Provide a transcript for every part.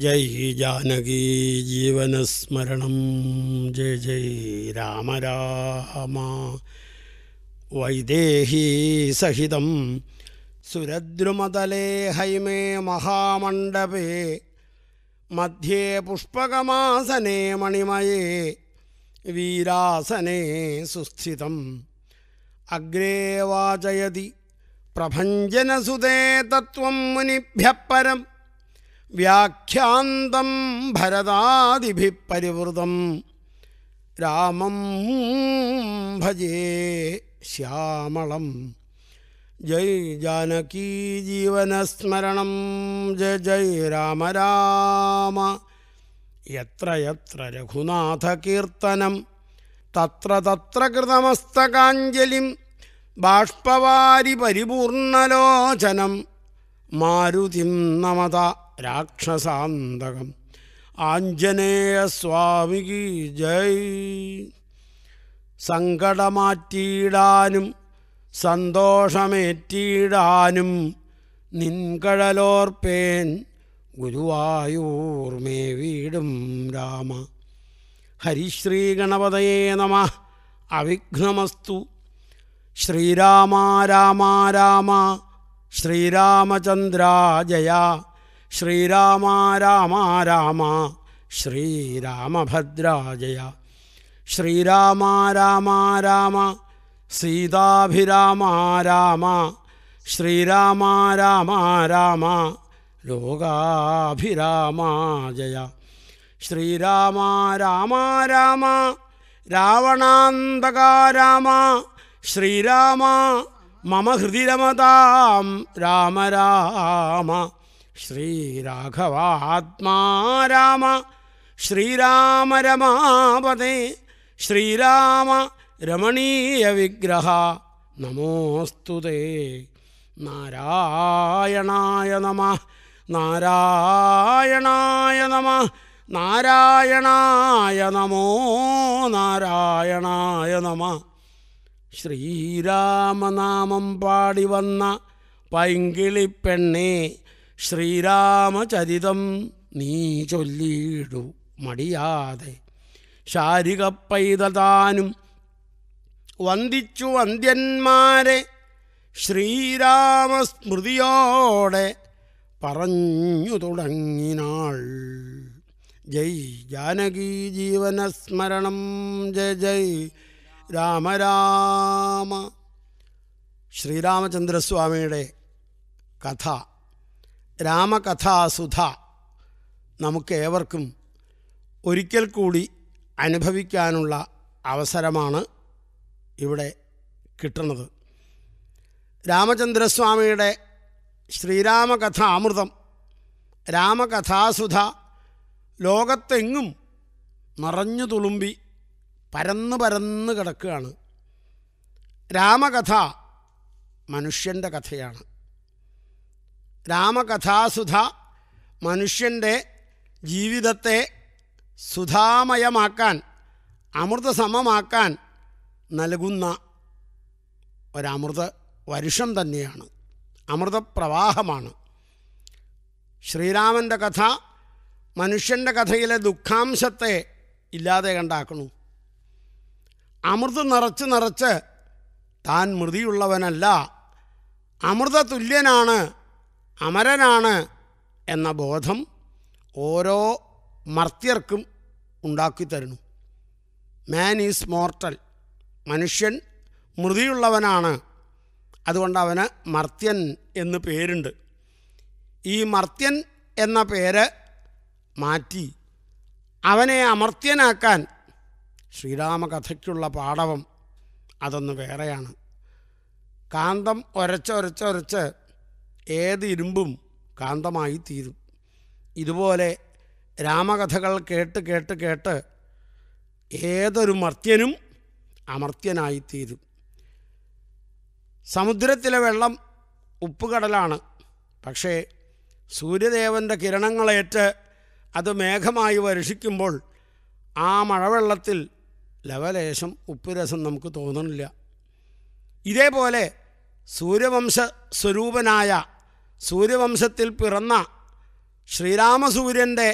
जय ही जानकी जीवन स्मरण जय जय राम राम वैदेही सहित सुरद्रुमतले हैमे महामंडपे मध्ये पुष्पकमासने मणिमये वीरासने सुस्थित अग्रे वाचयति प्रभञ्जनसुते तत्त्वं मुनिभ्यः परम् വ്യാഖ്യാന്തം ഭരതാദിഭി പരിവൃതം രാമം ഭജേ ശ്യാമളം ജയ് ജാനകീ ജീവനസ്മരണം ജയ ജയ് രാമ രാമ യത്ര യത്ര രഘുനാഥകീർത്തനം തത്ര തത്ര കൃതമസ്തകാഞ്ജലിം ബാഷ്പവാരി പരിപൂർണലോചനം മാരുതിം നമത രാക്ഷസാന്തകം ആഞ്ജനേയസ്വാമികി ജയ് സങ്കടമാറ്റിയിടാനും സന്തോഷമേറ്റിയിടാനും നിൻകഴലോർപ്പേൻ ഗുരുവായൂർമേ വീടും രാമ ഹരിശ്രീ നമ അവിഘ്നമസ്തു ശ്രീരാമ രാമ രാമ ശ്രീരാമചന്ദ്ര ജയാ ശ്രീരാമ രാമ രാമ ശ്രീരാമഭദ്രാജയ ശ്രീരാമ രാമ രാമ സീതാഭിരാമ രാമ ശ്രീരാമ രാമ രാമ ലോകാഭിരാമ ശ്രീരാമ രാമ രാമ രാവണാന്തകാ ശ്രീരാമ മമ ഹൃദി രാമ രാമ ശ്രീരാഘവാത്മാ രാമ ശ്രീരാമ രമാപതേ ശ്രീരാമ രമണീയ വിഗ്രഹ നമോസ്തുതേ നാരായണായ നമ നാരായണായ നമ നാരായണായ നമോ നാരായണായ നമ ശ്രീരാമനാമം പാടി വന്ന പൈങ്കിളിപ്പെണ്ണേ ശ്രീരാമചരിതം നീ ചൊല്ലിയിടു മടിയാതെ ശാരിക പൈതതാനും വന്ദിച്ചു വന്ധ്യന്മാരെ ശ്രീരാമസ്മൃതിയോടെ പറഞ്ഞു തുടങ്ങിനാൾ ജയ് ജാനകി ജീവനസ്മരണം ജയ ജയ് രാമരാമ ശ്രീരാമചന്ദ്രസ്വാമിയുടെ കഥ രാമകഥാസുധ നമുക്കേവർക്കും ഒരിക്കൽ കൂടി അനുഭവിക്കാനുള്ള അവസരമാണ് ഇവിടെ കിട്ടുന്നത് രാമചന്ദ്രസ്വാമിയുടെ ശ്രീരാമകഥ അമൃതം രാമകഥാസുധ ലോകത്തെങ്ങും നിറഞ്ഞു തുളുമ്പി പരന്ന് പരന്ന് കിടക്കുകയാണ് രാമകഥ മനുഷ്യൻ്റെ കഥയാണ് രാമകഥാസുധ മനുഷ്യൻ്റെ ജീവിതത്തെ സുധാമയമാക്കാൻ അമൃതസമമാക്കാൻ നൽകുന്ന ഒരമൃത വരുഷം തന്നെയാണ് അമൃതപ്രവാഹമാണ് ശ്രീരാമൻ്റെ കഥ മനുഷ്യൻ്റെ കഥയിലെ ദുഃഖാംശത്തെ ഇല്ലാതെ കണ്ടാക്കണു അമൃത് നിറച്ച് നിറച്ച് താൻ മൃതിയുള്ളവനല്ല അമൃത തുല്യനാണ് അമരനാണ് എന്ന ബോധം ഓരോ മർത്യർക്കും ഉണ്ടാക്കി തരുന്നു മാൻ ഈസ് മോർട്ടൽ മനുഷ്യൻ മൃതിയുള്ളവനാണ് അതുകൊണ്ട് അവന് മർത്യൻ എന്ന് പേരുണ്ട് ഈ മർത്യൻ എന്ന പേര് മാറ്റി അവനെ അമർത്യനാക്കാൻ ശ്രീരാമകഥയ്ക്കുള്ള പാഠവം അതൊന്ന് വേറെയാണ് കാന്തം ഒരച്ചൊരച്ചൊരച്ച് ഒരച്ച് ഏത് ഇരുമ്പും കാന്തമായി തീരും ഇതുപോലെ രാമകഥകൾ കേട്ട് കേട്ട് കേട്ട് ഏതൊരു മർത്യനും അമർത്യനായിത്തീരും സമുദ്രത്തിലെ വെള്ളം ഉപ്പുകടലാണ് പക്ഷേ സൂര്യദേവൻ്റെ കിരണങ്ങളേറ്റ് അത് മേഘമായി വർഷിക്കുമ്പോൾ ആ മഴവെള്ളത്തിൽ ലവലേശം ഉപ്പുരസം നമുക്ക് തോന്നുന്നില്ല ഇതേപോലെ സൂര്യവംശ സ്വരൂപനായ സൂര്യവംശത്തിൽ പിറന്ന ശ്രീരാമസൂര്യൻ്റെ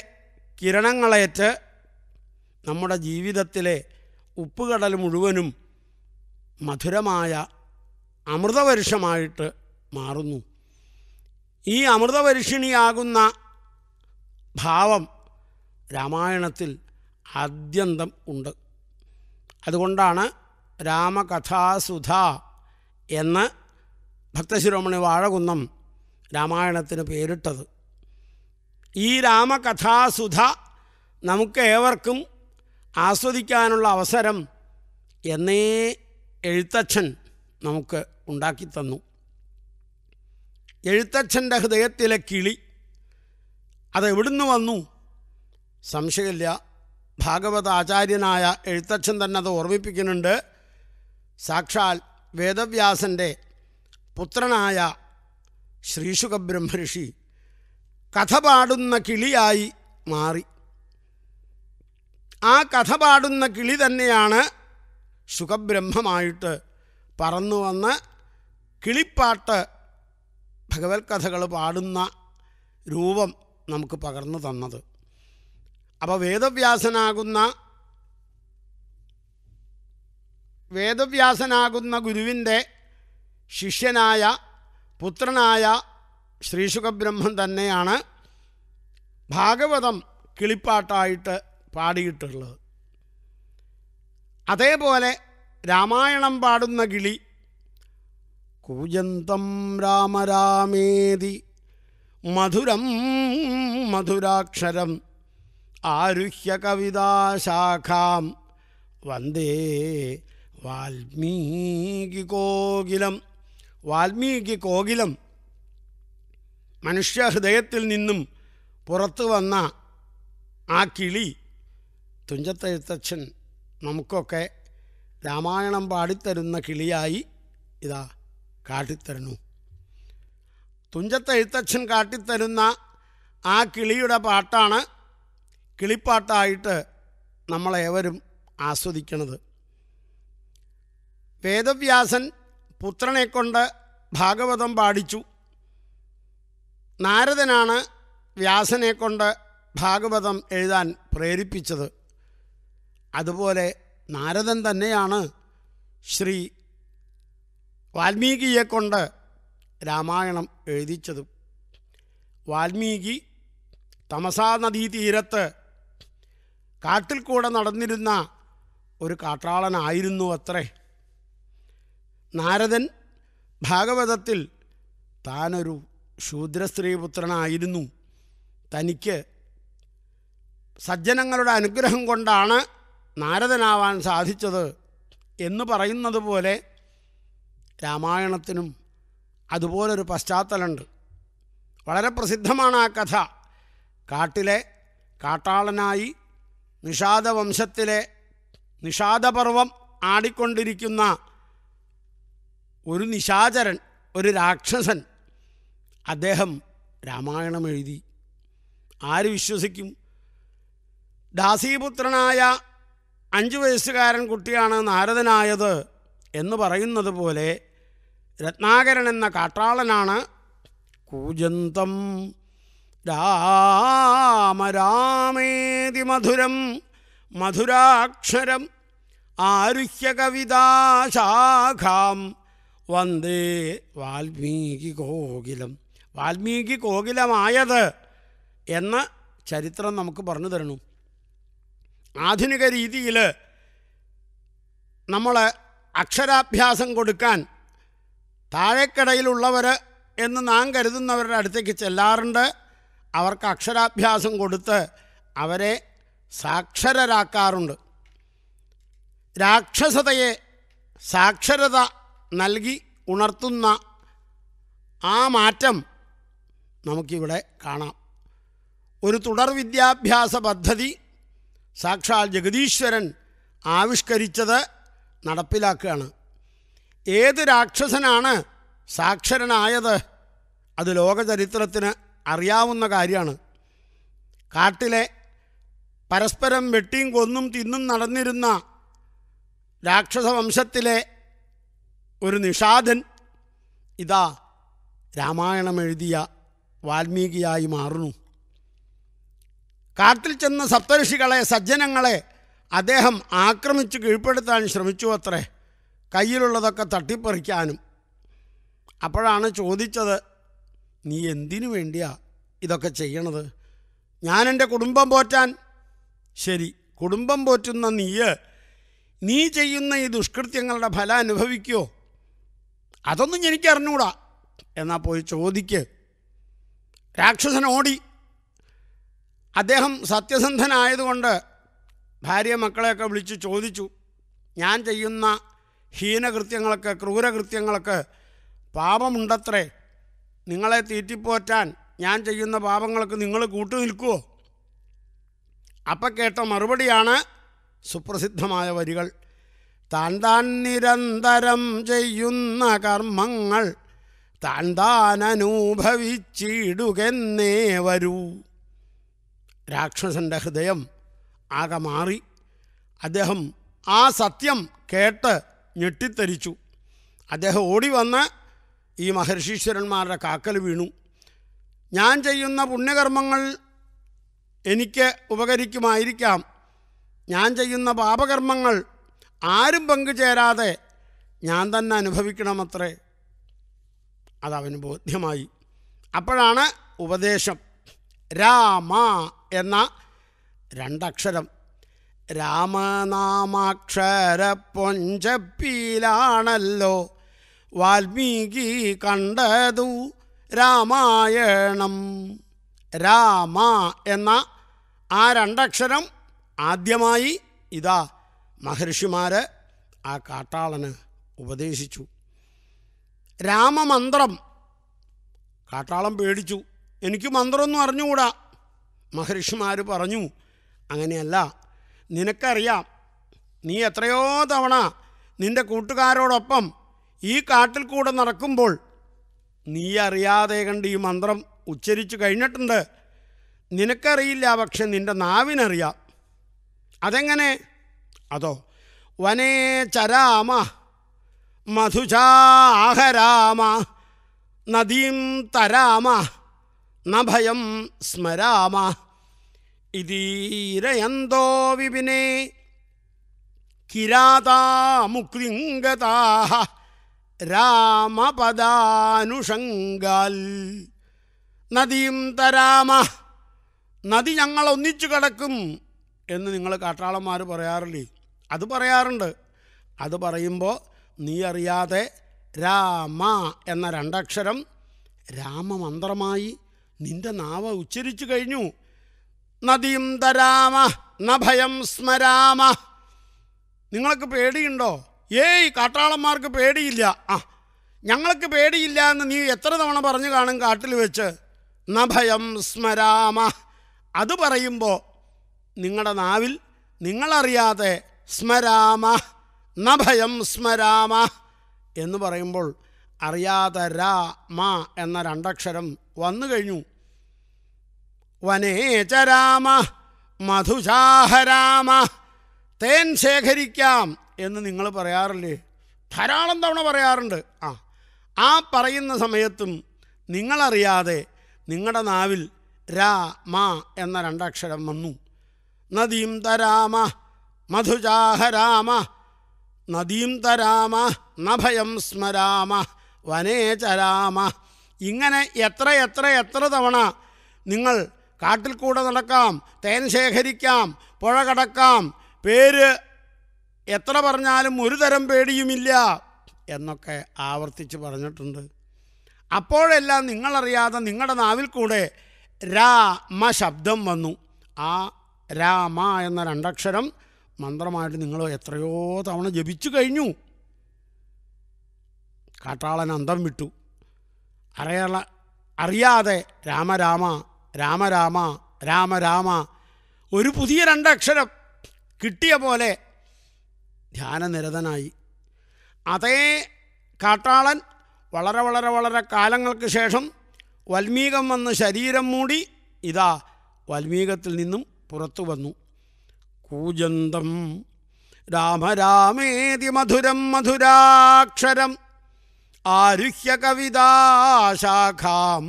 കിരണങ്ങളേറ്റ് നമ്മുടെ ജീവിതത്തിലെ ഉപ്പുകടൽ മുഴുവനും മധുരമായ അമൃതവർഷമായിട്ട് മാറുന്നു ഈ അമൃതവരുഷിണിയാകുന്ന ഭാവം രാമായണത്തിൽ ആദ്യന്തം ഉണ്ട് അതുകൊണ്ടാണ് രാമകഥാസുധ എന്ന് ഭക്തശിരോമണി വാഴകുന്നം രാമായണത്തിന് പേരിട്ടത് ഈ രാമകഥാസുധ നമുക്ക് ഏവർക്കും ആസ്വദിക്കാനുള്ള അവസരം എന്നേ എഴുത്തച്ഛൻ നമുക്ക് ഉണ്ടാക്കിത്തന്നു എഴുത്തച്ഛൻ്റെ ഹൃദയത്തിലെ കിളി അതെവിടുന്ന് വന്നു സംശയമില്ല ഭാഗവത ആചാര്യനായ എഴുത്തച്ഛൻ തന്നെ അത് ഓർമ്മിപ്പിക്കുന്നുണ്ട് സാക്ഷാൽ വേദവ്യാസൻ്റെ പുത്രനായ ശ്രീശുഖ ബ്രഹ്മഋഷി കഥ പാടുന്ന കിളിയായി മാറി ആ കഥ പാടുന്ന കിളി തന്നെയാണ് സുഖബ്രഹ്മമായിട്ട് പറന്നു വന്ന് കിളിപ്പാട്ട് ഭഗവത് കഥകൾ പാടുന്ന രൂപം നമുക്ക് പകർന്നു തന്നത് അപ്പോൾ വേദവ്യാസനാകുന്ന വേദവ്യാസനാകുന്ന ഗുരുവിൻ്റെ ശിഷ്യനായ പുത്രനായ ശ്രീശുഖബ്രഹ്മൻ തന്നെയാണ് ഭാഗവതം കിളിപ്പാട്ടായിട്ട് പാടിയിട്ടുള്ളത് അതേപോലെ രാമായണം പാടുന്ന കിളി കൂജന്തം രാമരാമേതി മധുരം മധുരാക്ഷരം ആരുഹ്യ കവിതാശാഖാം വന്ദേ വാൽമീകി കോകിലം വാൽമീകി കോകിലം മനുഷ്യഹൃദയത്തിൽ നിന്നും പുറത്തു വന്ന ആ കിളി തുഞ്ചത്തെഴുത്തച്ഛൻ നമുക്കൊക്കെ രാമായണം പാടിത്തരുന്ന കിളിയായി ഇതാ കാട്ടിത്തരുന്നു തുഞ്ചത്തെഴുത്തച്ഛൻ കാട്ടിത്തരുന്ന ആ കിളിയുടെ പാട്ടാണ് കിളിപ്പാട്ടായിട്ട് നമ്മളേവരും ആസ്വദിക്കുന്നത് വേദവ്യാസൻ പുത്രനെ കൊണ്ട് ഭാഗവതം പാടിച്ചു നാരദനാണ് വ്യാസനെ കൊണ്ട് ഭാഗവതം എഴുതാൻ പ്രേരിപ്പിച്ചത് അതുപോലെ നാരദൻ തന്നെയാണ് ശ്രീ വാൽമീകിയെ കൊണ്ട് രാമായണം എഴുതിച്ചതും വാൽമീകി തമസാ നദീതീരത്ത് കാട്ടിൽ കൂടെ നടന്നിരുന്ന ഒരു കാട്ടാളനായിരുന്നു അത്രേ നാരദൻ ഭാഗവതത്തിൽ താനൊരു ശൂദ്രസ്ത്രീപുത്രനായിരുന്നു തനിക്ക് സജ്ജനങ്ങളുടെ അനുഗ്രഹം കൊണ്ടാണ് നാരദനാവാൻ സാധിച്ചത് എന്ന് പറയുന്നത് പോലെ രാമായണത്തിനും അതുപോലൊരു പശ്ചാത്തലമുണ്ട് വളരെ പ്രസിദ്ധമാണ് ആ കഥ കാട്ടിലെ കാട്ടാളനായി നിഷാദവംശത്തിലെ നിഷാദപർവം ആടിക്കൊണ്ടിരിക്കുന്ന ഒരു നിശാചരൻ ഒരു രാക്ഷസൻ അദ്ദേഹം രാമായണം എഴുതി ആര് വിശ്വസിക്കും ദാസീപുത്രനായ അഞ്ചു വയസ്സുകാരൻ കുട്ടിയാണ് നാരദനായത് എന്ന് പറയുന്നത് പോലെ രത്നാകരൻ എന്ന കാട്ടാളനാണ് കൂജന്തം രാമരാമേതി മധുരം മധുരാക്ഷരം ആരുഹ്യ കവിതാശാഖാം വന്ദേ വാൽമീകി കോകിലം വാൽമീകി കോകിലമായത് എന്ന ചരിത്രം നമുക്ക് പറഞ്ഞു തരണം ആധുനിക രീതിയിൽ നമ്മൾ അക്ഷരാഭ്യാസം കൊടുക്കാൻ താഴേക്കടയിലുള്ളവർ എന്ന് നാം കരുതുന്നവരുടെ അടുത്തേക്ക് ചെല്ലാറുണ്ട് അവർക്ക് അക്ഷരാഭ്യാസം കൊടുത്ത് അവരെ സാക്ഷരരാക്കാറുണ്ട് രാക്ഷസതയെ സാക്ഷരത നൽകി ഉണർത്തുന്ന ആ മാറ്റം നമുക്കിവിടെ കാണാം ഒരു തുടർ വിദ്യാഭ്യാസ പദ്ധതി സാക്ഷാൽ ജഗദീശ്വരൻ ആവിഷ്കരിച്ചത് നടപ്പിലാക്കുകയാണ് ഏത് രാക്ഷസനാണ് സാക്ഷരനായത് അത് ലോകചരിത്രത്തിന് അറിയാവുന്ന കാര്യമാണ് കാട്ടിലെ പരസ്പരം വെട്ടിയും കൊന്നും തിന്നും നടന്നിരുന്ന രാക്ഷസവംശത്തിലെ ഒരു നിഷാദൻ ഇതാ രാമായണം എഴുതിയ വാൽമീകിയായി മാറുന്നു കാട്ടിൽ ചെന്ന സപ്തഋഷികളെ സജ്ജനങ്ങളെ അദ്ദേഹം ആക്രമിച്ചു കീഴ്പ്പെടുത്താൻ ശ്രമിച്ചു അത്രേ കയ്യിലുള്ളതൊക്കെ തട്ടിപ്പറിക്കാനും അപ്പോഴാണ് ചോദിച്ചത് നീ എന്തിനു വേണ്ടിയാ ഇതൊക്കെ ചെയ്യണത് ഞാൻ എൻ്റെ കുടുംബം പോറ്റാൻ ശരി കുടുംബം പോറ്റുന്ന നീയ് നീ ചെയ്യുന്ന ഈ ദുഷ്കൃത്യങ്ങളുടെ ഫലം അനുഭവിക്കുമോ അതൊന്നും എനിക്ക് അറിഞ്ഞൂടാ എന്നാൽ പോയി ചോദിക്ക് രാക്ഷസൻ ഓടി അദ്ദേഹം സത്യസന്ധനായതുകൊണ്ട് ഭാര്യ മക്കളെയൊക്കെ വിളിച്ച് ചോദിച്ചു ഞാൻ ചെയ്യുന്ന ഹീനകൃത്യങ്ങൾക്ക് ക്രൂരകൃത്യങ്ങൾക്ക് പാപമുണ്ടത്രേ നിങ്ങളെ തീറ്റിപ്പോറ്റാൻ ഞാൻ ചെയ്യുന്ന പാപങ്ങൾക്ക് നിങ്ങൾ കൂട്ടു നിൽക്കുമോ അപ്പം കേട്ട മറുപടിയാണ് സുപ്രസിദ്ധമായ വരികൾ താൻ താൻ നിരന്തരം ചെയ്യുന്ന കർമ്മങ്ങൾ താൻ താൻ അനുഭവിച്ചിടുകെന്നേ വരൂ രാക്ഷസൻ്റെ ഹൃദയം ആകെ മാറി അദ്ദേഹം ആ സത്യം കേട്ട് ഞെട്ടിത്തരിച്ചു അദ്ദേഹം ഓടി വന്ന് ഈ മഹർഷീശ്വരന്മാരുടെ കാക്കൽ വീണു ഞാൻ ചെയ്യുന്ന പുണ്യകർമ്മങ്ങൾ എനിക്ക് ഉപകരിക്കുമായിരിക്കാം ഞാൻ ചെയ്യുന്ന പാപകർമ്മങ്ങൾ ആരും പങ്കുചേരാതെ ഞാൻ തന്നെ അനുഭവിക്കണമത്രേ അതവന് ബോധ്യമായി അപ്പോഴാണ് ഉപദേശം രാമ എന്ന രണ്ടക്ഷരം രാമനാമാക്ഷര പൊഞ്ചപ്പീലാണല്ലോ വാൽമീകി കണ്ടതു രാമായണം രാമ എന്ന ആ രണ്ടക്ഷരം ആദ്യമായി ഇതാ മഹർഷിമാരെ ആ കാട്ടാളന് ഉപദേശിച്ചു രാമമന്ത്രം കാട്ടാളം പേടിച്ചു എനിക്ക് മന്ത്രമൊന്നും അറിഞ്ഞുകൂടാ മഹർഷിമാർ പറഞ്ഞു അങ്ങനെയല്ല നിനക്കറിയാം നീ എത്രയോ തവണ നിൻ്റെ കൂട്ടുകാരോടൊപ്പം ഈ കാട്ടിൽ കൂടെ നടക്കുമ്പോൾ നീ അറിയാതെ കണ്ട് ഈ മന്ത്രം ഉച്ചരിച്ചു കഴിഞ്ഞിട്ടുണ്ട് നിനക്കറിയില്ല പക്ഷെ നിൻ്റെ നാവിനറിയാം അതെങ്ങനെ അതോ വനേ ചരാമ മധുചാഹരാമ നദീം തരാമ നഭയം സ്മരാമ ഇതീരയന്തോ വിപിനെ കിരാതാമുക്തിംഗതാ രാമപദാനുഷങ്കാൽ നദീം തരാമ നദി ഞങ്ങൾ കിടക്കും എന്ന് നിങ്ങൾ കാട്ടാളന്മാർ പറയാറില്ലേ അത് പറയാറുണ്ട് അത് പറയുമ്പോൾ നീ അറിയാതെ രാമ എന്ന രണ്ടക്ഷരം രാമമന്ത്രമായി നിന്റെ നാവ ഉച്ചരിച്ചു കഴിഞ്ഞു നദീം തരാമ നഭയം സ്മരാമ നിങ്ങൾക്ക് പേടിയുണ്ടോ ഏയ് കാട്ടാളന്മാർക്ക് പേടിയില്ല ആ ഞങ്ങൾക്ക് പേടിയില്ല എന്ന് നീ എത്ര തവണ പറഞ്ഞു കാണും കാട്ടിൽ വെച്ച് നഭയം സ്മരാമ അത് പറയുമ്പോൾ നിങ്ങളുടെ നാവിൽ നിങ്ങളറിയാതെ സ്മരാമ നഭയം സ്മരാമ എന്ന് പറയുമ്പോൾ അറിയാതെ രാ മാ എന്ന രണ്ടക്ഷരം വന്നു കഴിഞ്ഞു വനേചരാമ മധുശാഹരാമ തേൻ ശേഖരിക്കാം എന്ന് നിങ്ങൾ പറയാറില്ലേ ധാരാളം തവണ പറയാറുണ്ട് ആ ആ പറയുന്ന സമയത്തും നിങ്ങളറിയാതെ നിങ്ങളുടെ നാവിൽ രാ മാ എന്ന രണ്ടക്ഷരം വന്നു നദീം തരാമ മധുജാഹരാമ നദീം തരാമ നഭയം സ്മരാമ വനേ ചരാമ ഇങ്ങനെ എത്ര എത്ര എത്ര തവണ നിങ്ങൾ കാട്ടിൽ കൂടെ നടക്കാം തേൻ ശേഖരിക്കാം പുഴ കടക്കാം പേര് എത്ര പറഞ്ഞാലും ഒരു തരം പേടിയുമില്ല എന്നൊക്കെ ആവർത്തിച്ച് പറഞ്ഞിട്ടുണ്ട് അപ്പോഴെല്ലാം നിങ്ങളറിയാതെ നിങ്ങളുടെ നാവിൽ കൂടെ രാമ ശബ്ദം വന്നു ആ രാമ എന്ന രണ്ടക്ഷരം മന്ത്രമായിട്ട് നിങ്ങൾ എത്രയോ തവണ ജപിച്ചു കഴിഞ്ഞു കാട്ടാളൻ അന്തം വിട്ടു അറിയാള അറിയാതെ രാമരാമ രാമരാമ രാമരാമ ഒരു പുതിയ രണ്ടക്ഷരം കിട്ടിയ പോലെ ധ്യാനനിരതനായി അതേ കാട്ടാളൻ വളരെ വളരെ വളരെ കാലങ്ങൾക്ക് ശേഷം വൽമീകം വന്ന് ശരീരം മൂടി ഇതാ വൽമീകത്തിൽ നിന്നും പുറത്തു വന്നു കൂജന്തം രാമരാമേതി മധുരം മധുരാക്ഷരം ആരുഹ്യ കവിതാശാഖാം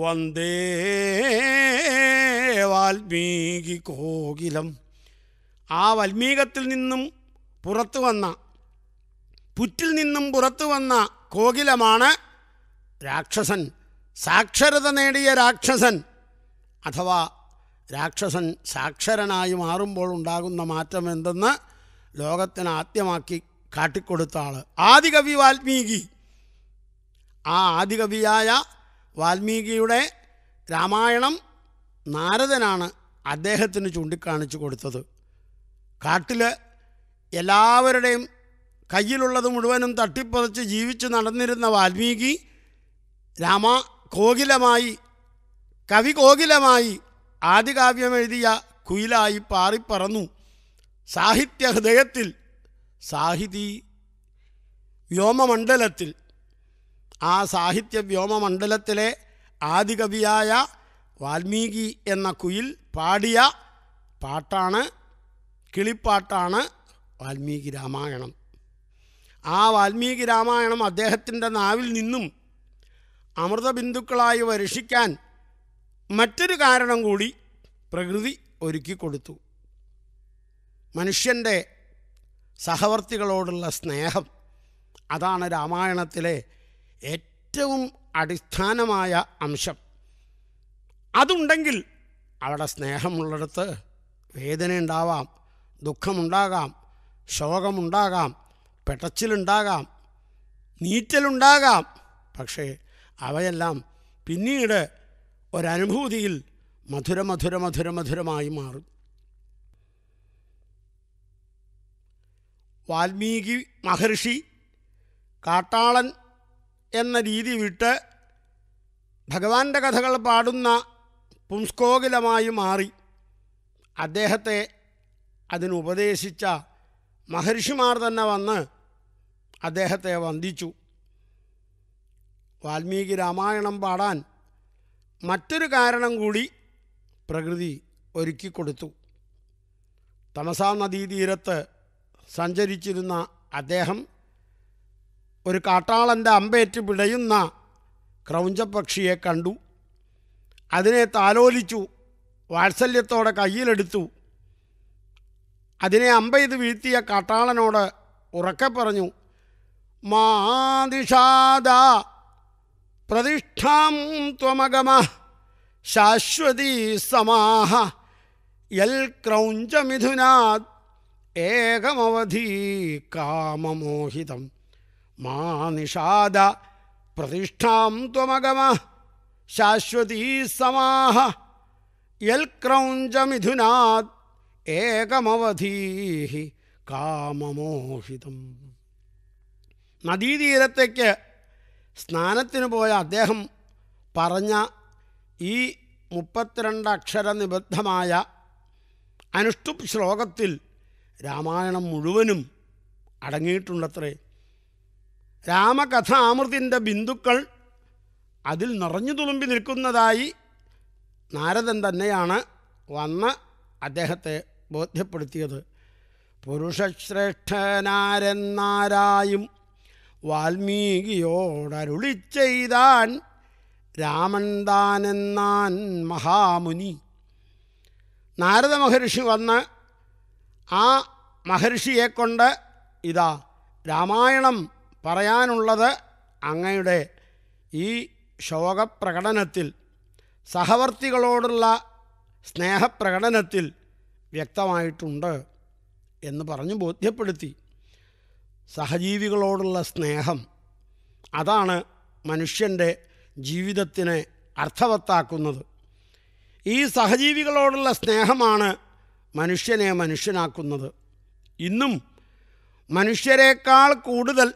വന്ദേ വാൽമീകി കോകിലം ആ വൽമീകത്തിൽ നിന്നും പുറത്തു വന്ന പുറ്റിൽ നിന്നും പുറത്തു വന്ന കോകിലമാണ് രാക്ഷസൻ സാക്ഷരത നേടിയ രാക്ഷസൻ അഥവാ രാക്ഷസൻ സാക്ഷരനായി മാറുമ്പോൾ ഉണ്ടാകുന്ന മാറ്റം എന്തെന്ന് ലോകത്തിന് ആദ്യമാക്കി കാട്ടിക്കൊടുത്ത ആൾ ആദികവി വാൽമീകി ആ ആദികവിയായ വാൽമീകിയുടെ രാമായണം നാരദനാണ് അദ്ദേഹത്തിന് ചൂണ്ടിക്കാണിച്ചു കൊടുത്തത് കാട്ടിൽ എല്ലാവരുടെയും കയ്യിലുള്ളത് മുഴുവനും തട്ടിപ്പതച്ച് ജീവിച്ച് നടന്നിരുന്ന വാൽമീകി രാമ കോകിലമായി കവി കോകിലമായി എഴുതിയ കുയിലായി പാറിപ്പറന്നു സാഹിത്യ ഹൃദയത്തിൽ സാഹിതി വ്യോമമണ്ഡലത്തിൽ ആ സാഹിത്യ വ്യോമമണ്ഡലത്തിലെ ആദികവിയായ വാൽമീകി എന്ന കുയിൽ പാടിയ പാട്ടാണ് കിളിപ്പാട്ടാണ് വാൽമീകി രാമായണം ആ വാൽമീകി രാമായണം അദ്ദേഹത്തിൻ്റെ നാവിൽ നിന്നും അമൃതബിന്ദുക്കളായി വർഷിക്കാൻ മറ്റൊരു കാരണം കൂടി പ്രകൃതി ഒരുക്കി കൊടുത്തു മനുഷ്യൻ്റെ സഹവർത്തികളോടുള്ള സ്നേഹം അതാണ് രാമായണത്തിലെ ഏറ്റവും അടിസ്ഥാനമായ അംശം അതുണ്ടെങ്കിൽ അവിടെ സ്നേഹമുള്ളിടത്ത് വേദനയുണ്ടാവാം ദുഃഖമുണ്ടാകാം ശോകമുണ്ടാകാം പെട്ടച്ചിലുണ്ടാകാം നീറ്റലുണ്ടാകാം പക്ഷേ അവയെല്ലാം പിന്നീട് ഒരനുഭൂതിയിൽ മധുര മധുര മധുര മധുരമായി മാറും വാൽമീകി മഹർഷി കാട്ടാളൻ എന്ന രീതി വിട്ട് ഭഗവാന്റെ കഥകൾ പാടുന്ന പുംസ്കോകിലമായി മാറി അദ്ദേഹത്തെ അതിനുപദേശിച്ച മഹർഷിമാർ തന്നെ വന്ന് അദ്ദേഹത്തെ വന്ദിച്ചു വാൽമീകി രാമായണം പാടാൻ മറ്റൊരു കാരണം കൂടി പ്രകൃതി ഒരുക്കി കൊടുത്തു തമസാ നദീതീരത്ത് സഞ്ചരിച്ചിരുന്ന അദ്ദേഹം ഒരു കാട്ടാളൻ്റെ അമ്പേറ്റ് പിടയുന്ന ക്രൗഞ്ചപ്പക്ഷിയെ കണ്ടു അതിനെ താലോലിച്ചു വാത്സല്യത്തോടെ കയ്യിലെടുത്തു അതിനെ അമ്പെയ്ത് വീഴ്ത്തിയ കാട്ടാളനോട് ഉറക്കെ പറഞ്ഞു മാതിഷാദ പ്രതിഷ്ഠാം ത്വമഗമ ശാശ്വതീ സമാഹ യൽ ക്രൗഞ്ചമിഥുനാത് ഏകമവധീ കാമമോഹിതം മാ നിഷാദ പ്രതിഷ്ഠാം ത്വമഗമ ശാശ്വതീ സമാഹ യൽ ക്രൗഞ്ചമിഥുനാത് ഏകമവധീ കാമമോഹിതം നദീതീരത്തേക്ക് സ്നാനത്തിന് പോയ അദ്ദേഹം പറഞ്ഞ ഈ മുപ്പത്തിരണ്ട് അക്ഷര നിബദ്ധമായ അനുഷ്ടുപ് ശ്ലോകത്തിൽ രാമായണം മുഴുവനും അടങ്ങിയിട്ടുണ്ടത്രേ രാമകഥ ആമൃതിൻ്റെ ബിന്ദുക്കൾ അതിൽ നിറഞ്ഞു തുളുമ്പി നിൽക്കുന്നതായി നാരദൻ തന്നെയാണ് വന്ന് അദ്ദേഹത്തെ ബോധ്യപ്പെടുത്തിയത് പുരുഷശ്രേഷ്ഠനാരെന്നാരായും വാൽമീകിയോടരുളി ചെയ്താൻ രാമൻ മഹാമുനി നാരദ മഹർഷി വന്ന് ആ മഹർഷിയെക്കൊണ്ട് ഇതാ രാമായണം പറയാനുള്ളത് അങ്ങയുടെ ഈ ശോകപ്രകടനത്തിൽ സഹവർത്തികളോടുള്ള സ്നേഹപ്രകടനത്തിൽ വ്യക്തമായിട്ടുണ്ട് എന്ന് പറഞ്ഞു ബോധ്യപ്പെടുത്തി സഹജീവികളോടുള്ള സ്നേഹം അതാണ് മനുഷ്യൻ്റെ ജീവിതത്തിനെ അർത്ഥവത്താക്കുന്നത് ഈ സഹജീവികളോടുള്ള സ്നേഹമാണ് മനുഷ്യനെ മനുഷ്യനാക്കുന്നത് ഇന്നും മനുഷ്യരെക്കാൾ കൂടുതൽ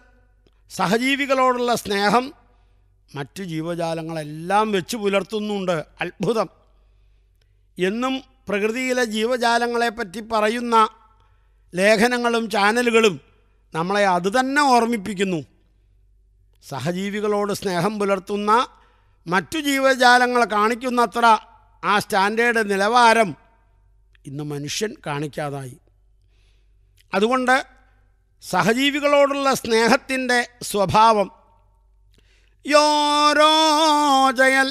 സഹജീവികളോടുള്ള സ്നേഹം മറ്റു ജീവജാലങ്ങളെല്ലാം വെച്ച് പുലർത്തുന്നുണ്ട് അത്ഭുതം എന്നും പ്രകൃതിയിലെ ജീവജാലങ്ങളെപ്പറ്റി പറയുന്ന ലേഖനങ്ങളും ചാനലുകളും നമ്മളെ അത് തന്നെ ഓർമ്മിപ്പിക്കുന്നു സഹജീവികളോട് സ്നേഹം പുലർത്തുന്ന മറ്റു ജീവജാലങ്ങളെ കാണിക്കുന്നത്ര ആ സ്റ്റാൻഡേർഡ് നിലവാരം ഇന്ന് മനുഷ്യൻ കാണിക്കാതായി അതുകൊണ്ട് സഹജീവികളോടുള്ള സ്നേഹത്തിൻ്റെ സ്വഭാവം യോരോജയൽ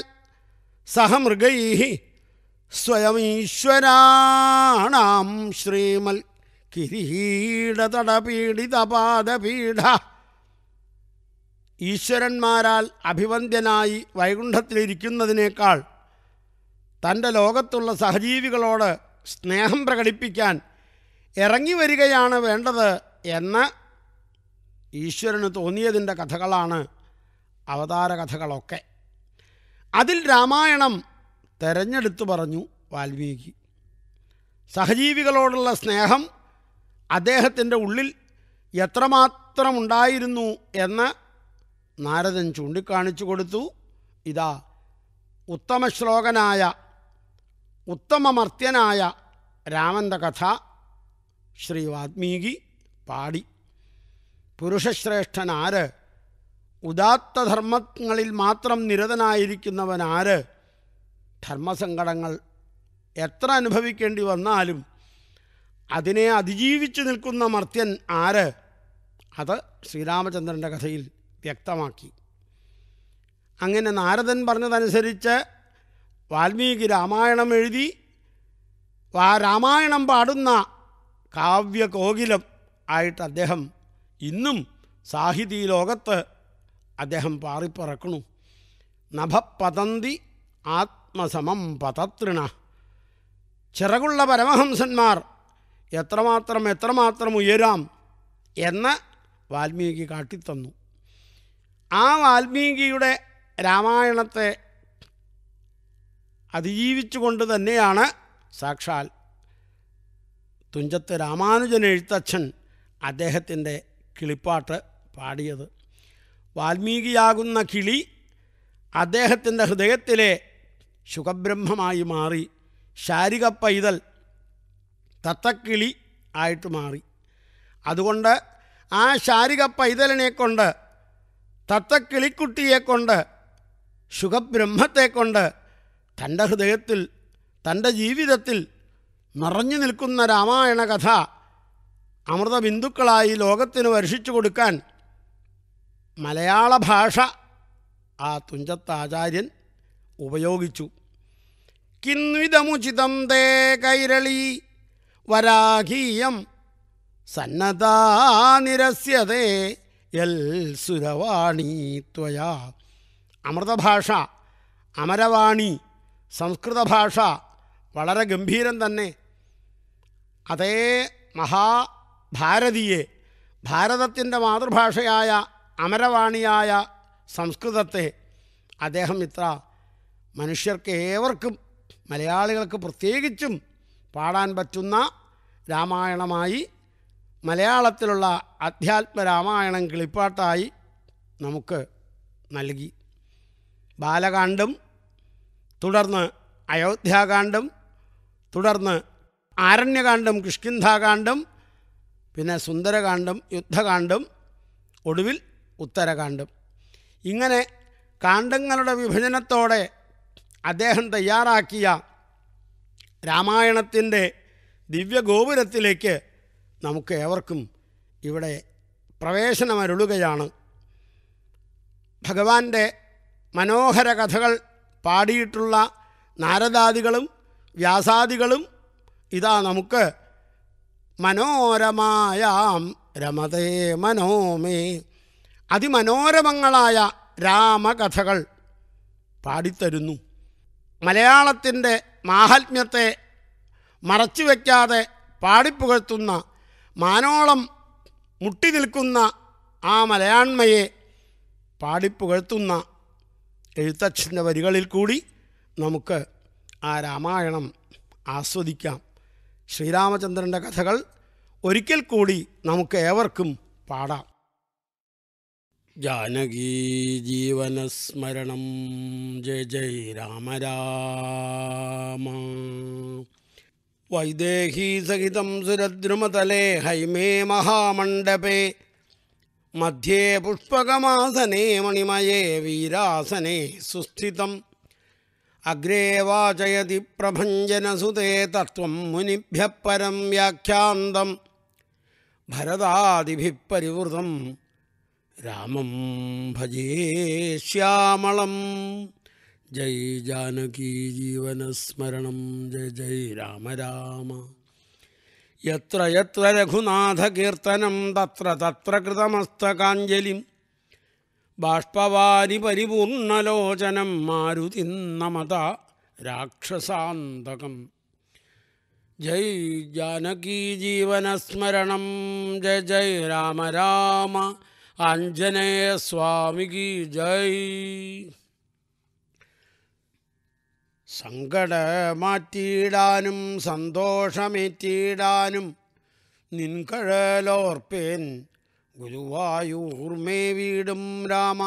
സഹമൃഗൈ സ്വയം ഈശ്വരാണാം ശ്രീമൽ കിരീടതടപീഡിതപാദപീഠ ഈശ്വരന്മാരാൽ അഭിവന്ധ്യനായി വൈകുണ്ഠത്തിലിരിക്കുന്നതിനേക്കാൾ തൻ്റെ ലോകത്തുള്ള സഹജീവികളോട് സ്നേഹം പ്രകടിപ്പിക്കാൻ ഇറങ്ങി വരികയാണ് വേണ്ടത് എന്ന് ഈശ്വരന് തോന്നിയതിൻ്റെ കഥകളാണ് അവതാര കഥകളൊക്കെ അതിൽ രാമായണം തെരഞ്ഞെടുത്തു പറഞ്ഞു വാൽമീകി സഹജീവികളോടുള്ള സ്നേഹം അദ്ദേഹത്തിൻ്റെ ഉള്ളിൽ എത്രമാത്രം ഉണ്ടായിരുന്നു എന്ന് നാരദൻ ചൂണ്ടിക്കാണിച്ചു കൊടുത്തു ഇതാ ഉത്തമ ശ്ലോകനായ ഉത്തമമർത്യനായ രാമൻ്റെ കഥ ശ്രീ വാത്മീകി പാടി പുരുഷശ്രേഷ്ഠനാര് ഉദാത്തധർമ്മങ്ങളിൽ മാത്രം നിരതനായിരിക്കുന്നവനാര് ധർമ്മസങ്കടങ്ങൾ എത്ര അനുഭവിക്കേണ്ടി വന്നാലും അതിനെ അതിജീവിച്ചു നിൽക്കുന്ന മർത്യൻ ആര് അത് ശ്രീരാമചന്ദ്രൻ്റെ കഥയിൽ വ്യക്തമാക്കി അങ്ങനെ നാരദൻ പറഞ്ഞതനുസരിച്ച് വാൽമീകി രാമായണം എഴുതി ആ രാമായണം പാടുന്ന കാവ്യകോകിലം ആയിട്ട് അദ്ദേഹം ഇന്നും സാഹിതി ലോകത്ത് അദ്ദേഹം പാറിപ്പറക്കണു നഭപതന്തി ആത്മസമം പതത്രിണ ചിറകുള്ള പരമഹംസന്മാർ എത്രമാത്രം എത്രമാത്രം ഉയരാം എന്ന് വാൽമീകി കാട്ടിത്തന്നു ആ വാൽമീകിയുടെ രാമായണത്തെ അതിജീവിച്ചുകൊണ്ട് തന്നെയാണ് സാക്ഷാൽ തുഞ്ചത്ത് രാമാനുജൻ എഴുത്തച്ഛൻ അദ്ദേഹത്തിൻ്റെ കിളിപ്പാട്ട് പാടിയത് വാൽമീകിയാകുന്ന കിളി അദ്ദേഹത്തിൻ്റെ ഹൃദയത്തിലെ ശുഖബ്രഹ്മമായി മാറി ശാരിക പൈതൽ തത്തക്കിളി ആയിട്ട് മാറി അതുകൊണ്ട് ആ ശാരിക പൈതലിനെക്കൊണ്ട് തത്തക്കിളിക്കുട്ടിയെക്കൊണ്ട് സുഖബ്രഹ്മത്തെക്കൊണ്ട് കൊണ്ട് കൊണ്ട് തൻ്റെ ഹൃദയത്തിൽ തൻ്റെ ജീവിതത്തിൽ നിറഞ്ഞു നിൽക്കുന്ന രാമായണ കഥ അമൃതബിന്ദുക്കളായി ലോകത്തിന് വർഷിച്ചു കൊടുക്കാൻ മലയാള ഭാഷ ആ തുഞ്ചത്താചാര്യൻ ഉപയോഗിച്ചു കിൻവിധമുചിതം തേ കൈരളി വരാഹീയം സന്നദ്ധാനിരസ്യതേ എൽ സുരവാണി ത്വയാ അമൃതഭാഷ അമരവാണി സംസ്കൃതഭാഷ വളരെ ഗംഭീരം തന്നെ അതേ മഹാഭാരതിയെ ഭാരതത്തിൻ്റെ മാതൃഭാഷയായ അമരവാണിയായ സംസ്കൃതത്തെ അദ്ദേഹം ഇത്ര മനുഷ്യർക്ക് ഏവർക്കും മലയാളികൾക്ക് പ്രത്യേകിച്ചും പാടാൻ പറ്റുന്ന രാമായണമായി മലയാളത്തിലുള്ള അധ്യാത്മ രാമായണം കിളിപ്പാട്ടായി നമുക്ക് നൽകി ബാലകാന്ഡം തുടർന്ന് അയോധ്യാകാന്ഡം തുടർന്ന് ആരണ്യകാന്ഡം കിഷ്കിന്ധാകാന്ഡം പിന്നെ സുന്ദരകാന്ഡം യുദ്ധകാന്ഡം ഒടുവിൽ ഉത്തരകാന്ഡം ഇങ്ങനെ കാണ്ഡങ്ങളുടെ വിഭജനത്തോടെ അദ്ദേഹം തയ്യാറാക്കിയ രാമായണത്തിൻ്റെ ദിവ്യഗോപുരത്തിലേക്ക് നമുക്ക് ഏവർക്കും ഇവിടെ പ്രവേശനമരുളുകയാണ് ഭഗവാന്റെ മനോഹര കഥകൾ പാടിയിട്ടുള്ള നാരദാദികളും വ്യാസാദികളും ഇതാ നമുക്ക് മനോരമായാം രമതേ മനോമേ അതിമനോരമങ്ങളായ രാമകഥകൾ പാടിത്തരുന്നു മലയാളത്തിൻ്റെ മാഹാത്മ്യത്തെ മറച്ചു വയ്ക്കാതെ പാടിപ്പുകഴ്ത്തുന്ന മാനോളം മുട്ടി നിൽക്കുന്ന ആ മലയാണ്മയെ പാടിപ്പുകഴ്ത്തുന്ന എഴുത്തച്ഛൻ്റെ വരികളിൽ കൂടി നമുക്ക് ആ രാമായണം ആസ്വദിക്കാം ശ്രീരാമചന്ദ്രൻ്റെ കഥകൾ ഒരിക്കൽ കൂടി നമുക്ക് ഏവർക്കും പാടാം जानकी जीवनस्मरणं जय जय रामराम वैदेहीसहितं सुरद्रुमतले हैमे महामण्डपे मध्ये पुष्पकमासने मणिमये वीरासने सुस्थितम् अग्रे वाचयति प्रभञ्जनसुते तत्त्वं मुनिभ्यः परं व्याख्यान्तं भरतादिभिः परिवृतं രാമം ഭജേ ശ്യാമളം ജയ് ജാനകീ ജീവനസ്മരണം ജയ ജയ് രാമ രാമ യത്ര യത്ര രഘുനാഥകീർത്തനം തത്ര തത്ര കൃതമസ്തകാഞ്ജലിം ബാഷ്പവാരി പരിപൂർണലോചനം മാരുതി നമത രാക്ഷസാന്തകം ജയ് ജാനകീ ജീവനസ്മരണം ജയ ജയ് രാമ രാമ ആഞ്ജനേയ സ്വാമിക്ക് ജയ് സങ്കട മാറ്റിയിടാനും സന്തോഷമേറ്റിയിടാനും നിൻകഴലോർപ്പേൻ ഗുരുവായൂർമേ വീടും രാമ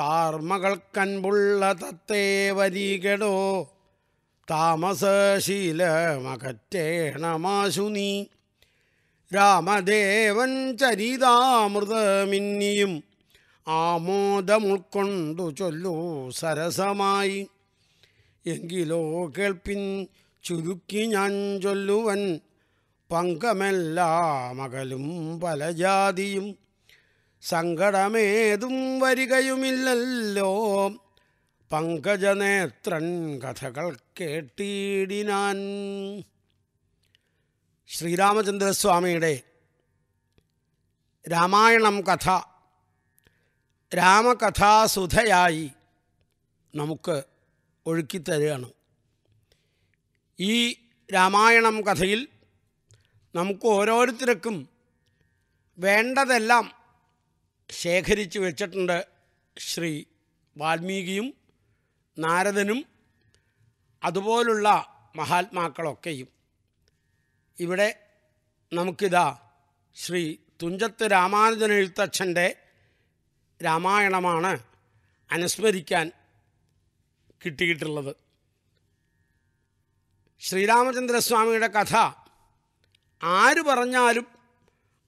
താർമകൾക്കൻപുള്ള തത്തേ വരികടോ താമസശീലമകറ്റേണമാശു നീ രാമദേവൻ ചരിതാമൃതമിന്നിയും ആമോദമുൾക്കൊണ്ടു ചൊല്ലു സരസമായി എങ്കിലോ കേൾപ്പിൻ ചുരുക്കി ഞാൻ ചൊല്ലുവൻ പങ്കമെല്ലാ മകലും പല ജാതിയും സങ്കടമേതും വരികയുമില്ലല്ലോ പങ്കജനേത്രൻ കഥകൾ കേട്ടിടിനാൻ ശ്രീരാമചന്ദ്രസ്വാമിയുടെ രാമായണം കഥ രാമകഥാസുധയായി നമുക്ക് ഒഴുക്കിത്തരുകയാണ് ഈ രാമായണം കഥയിൽ നമുക്ക് ഓരോരുത്തർക്കും വേണ്ടതെല്ലാം ശേഖരിച്ചു വെച്ചിട്ടുണ്ട് ശ്രീ വാൽമീകിയും നാരദനും അതുപോലുള്ള മഹാത്മാക്കളൊക്കെയും ഇവിടെ നമുക്കിതാ ശ്രീ തുഞ്ചത്ത് രാമാനുജൻ എഴുത്തച്ഛൻ്റെ രാമായണമാണ് അനുസ്മരിക്കാൻ കിട്ടിയിട്ടുള്ളത് ശ്രീരാമചന്ദ്രസ്വാമിയുടെ കഥ ആര് പറഞ്ഞാലും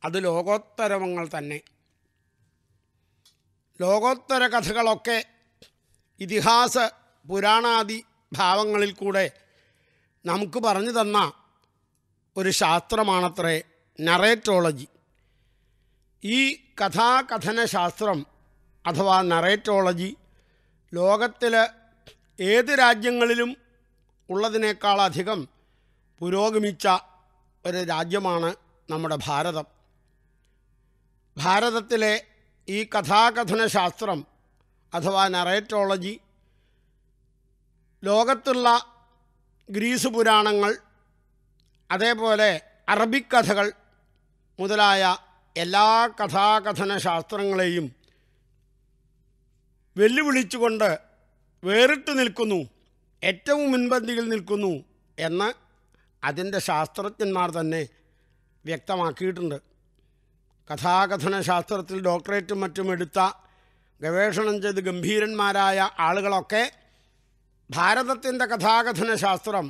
അത് ലോകോത്തരമങ്ങൾ തന്നെ ലോകോത്തര കഥകളൊക്കെ ഇതിഹാസ പുരാണാദി ഭാവങ്ങളിൽ കൂടെ നമുക്ക് പറഞ്ഞു തന്ന ഒരു ശാസ്ത്രമാണത്രേ നറേറ്റോളജി ഈ കഥാകഥന ശാസ്ത്രം അഥവാ നറേറ്റോളജി ലോകത്തിൽ ഏത് രാജ്യങ്ങളിലും ഉള്ളതിനേക്കാളധികം പുരോഗമിച്ച ഒരു രാജ്യമാണ് നമ്മുടെ ഭാരതം ഭാരതത്തിലെ ഈ കഥാകഥന ശാസ്ത്രം അഥവാ നറേറ്റോളജി ലോകത്തുള്ള ഗ്രീസ് പുരാണങ്ങൾ അതേപോലെ അറബിക് കഥകൾ മുതലായ എല്ലാ കഥാകഥന ശാസ്ത്രങ്ങളെയും വെല്ലുവിളിച്ചുകൊണ്ട് വേറിട്ട് നിൽക്കുന്നു ഏറ്റവും മുൻപന്തിയിൽ നിൽക്കുന്നു എന്ന് അതിൻ്റെ ശാസ്ത്രജ്ഞന്മാർ തന്നെ വ്യക്തമാക്കിയിട്ടുണ്ട് കഥാകഥന ശാസ്ത്രത്തിൽ ഡോക്ടറേറ്റും മറ്റും എടുത്ത ഗവേഷണം ചെയ്ത് ഗംഭീരന്മാരായ ആളുകളൊക്കെ ഭാരതത്തിൻ്റെ കഥാകഥന ശാസ്ത്രം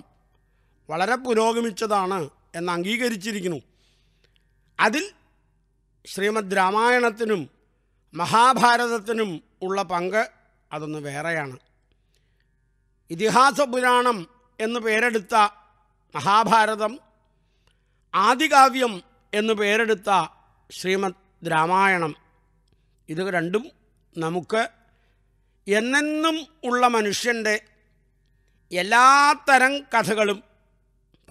വളരെ പുരോഗമിച്ചതാണ് എന്ന് അംഗീകരിച്ചിരിക്കുന്നു അതിൽ ശ്രീമദ് രാമായണത്തിനും മഹാഭാരതത്തിനും ഉള്ള പങ്ക് അതൊന്ന് വേറെയാണ് ഇതിഹാസ പുരാണം എന്ന് പേരെടുത്ത മഹാഭാരതം ആദികാവ്യം എന്ന് പേരെടുത്ത ശ്രീമദ് രാമായണം ഇത് രണ്ടും നമുക്ക് എന്നെന്നും ഉള്ള മനുഷ്യൻ്റെ എല്ലാത്തരം കഥകളും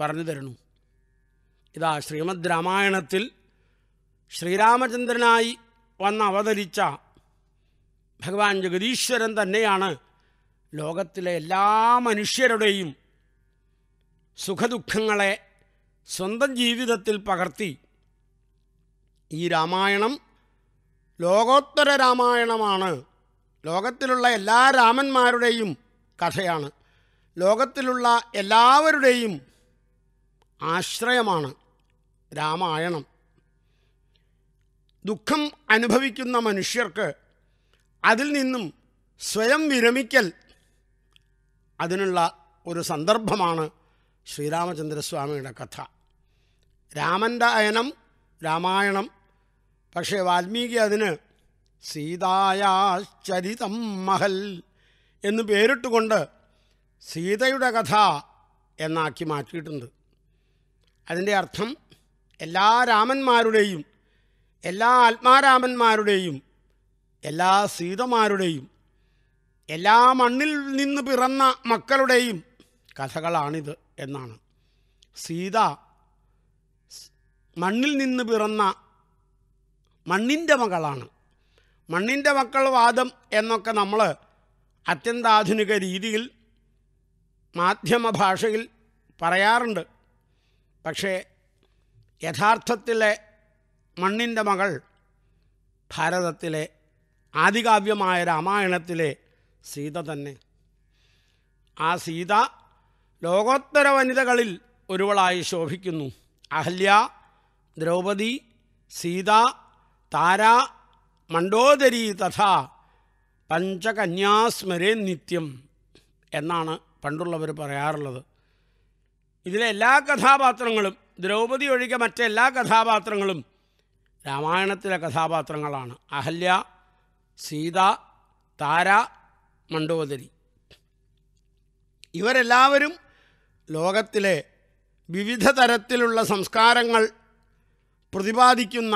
പറഞ്ഞു തരുന്നു ഇതാ ശ്രീമദ് രാമായണത്തിൽ ശ്രീരാമചന്ദ്രനായി വന്ന് അവതരിച്ച ഭഗവാൻ ജഗദീശ്വരൻ തന്നെയാണ് ലോകത്തിലെ എല്ലാ മനുഷ്യരുടെയും സുഖദുഃഖങ്ങളെ സ്വന്തം ജീവിതത്തിൽ പകർത്തി ഈ രാമായണം ലോകോത്തര രാമായണമാണ് ലോകത്തിലുള്ള എല്ലാ രാമന്മാരുടെയും കഥയാണ് ലോകത്തിലുള്ള എല്ലാവരുടെയും ആശ്രയമാണ് രാമായണം ദുഃഖം അനുഭവിക്കുന്ന മനുഷ്യർക്ക് അതിൽ നിന്നും സ്വയം വിരമിക്കൽ അതിനുള്ള ഒരു സന്ദർഭമാണ് ശ്രീരാമചന്ദ്രസ്വാമിയുടെ കഥ രാമൻ്റെ അയനം രാമായണം പക്ഷേ വാൽമീകി അതിന് സീതായാശ്ചരിതം മഹൽ എന്ന് പേരിട്ടുകൊണ്ട് സീതയുടെ കഥ എന്നാക്കി മാറ്റിയിട്ടുണ്ട് അതിൻ്റെ അർത്ഥം എല്ലാ രാമന്മാരുടെയും എല്ലാ ആത്മാരാമന്മാരുടെയും എല്ലാ സീതമാരുടെയും എല്ലാ മണ്ണിൽ നിന്ന് പിറന്ന മക്കളുടെയും കഥകളാണിത് എന്നാണ് സീത മണ്ണിൽ നിന്ന് പിറന്ന മണ്ണിൻ്റെ മകളാണ് മണ്ണിൻ്റെ മക്കൾ വാദം എന്നൊക്കെ നമ്മൾ അത്യന്താധുനിക രീതിയിൽ മാധ്യമ ഭാഷയിൽ പറയാറുണ്ട് പക്ഷേ യഥാർത്ഥത്തിലെ മണ്ണിൻ്റെ മകൾ ഭാരതത്തിലെ ആദികാവ്യമായ രാമായണത്തിലെ സീത തന്നെ ആ സീത ലോകോത്തര വനിതകളിൽ ഒരുവളായി ശോഭിക്കുന്നു അഹല്യ ദ്രൗപദി സീത താര മണ്ഡോദരി തഥാ പഞ്ചകന്യാസ്മരേ നിത്യം എന്നാണ് പണ്ടുള്ളവർ പറയാറുള്ളത് ഇതിലെ എല്ലാ കഥാപാത്രങ്ങളും ദ്രൗപദി ഒഴികെ മറ്റെല്ലാ കഥാപാത്രങ്ങളും രാമായണത്തിലെ കഥാപാത്രങ്ങളാണ് അഹല്യ സീത താര മണ്ഡോദരി ഇവരെല്ലാവരും ലോകത്തിലെ വിവിധ തരത്തിലുള്ള സംസ്കാരങ്ങൾ പ്രതിപാദിക്കുന്ന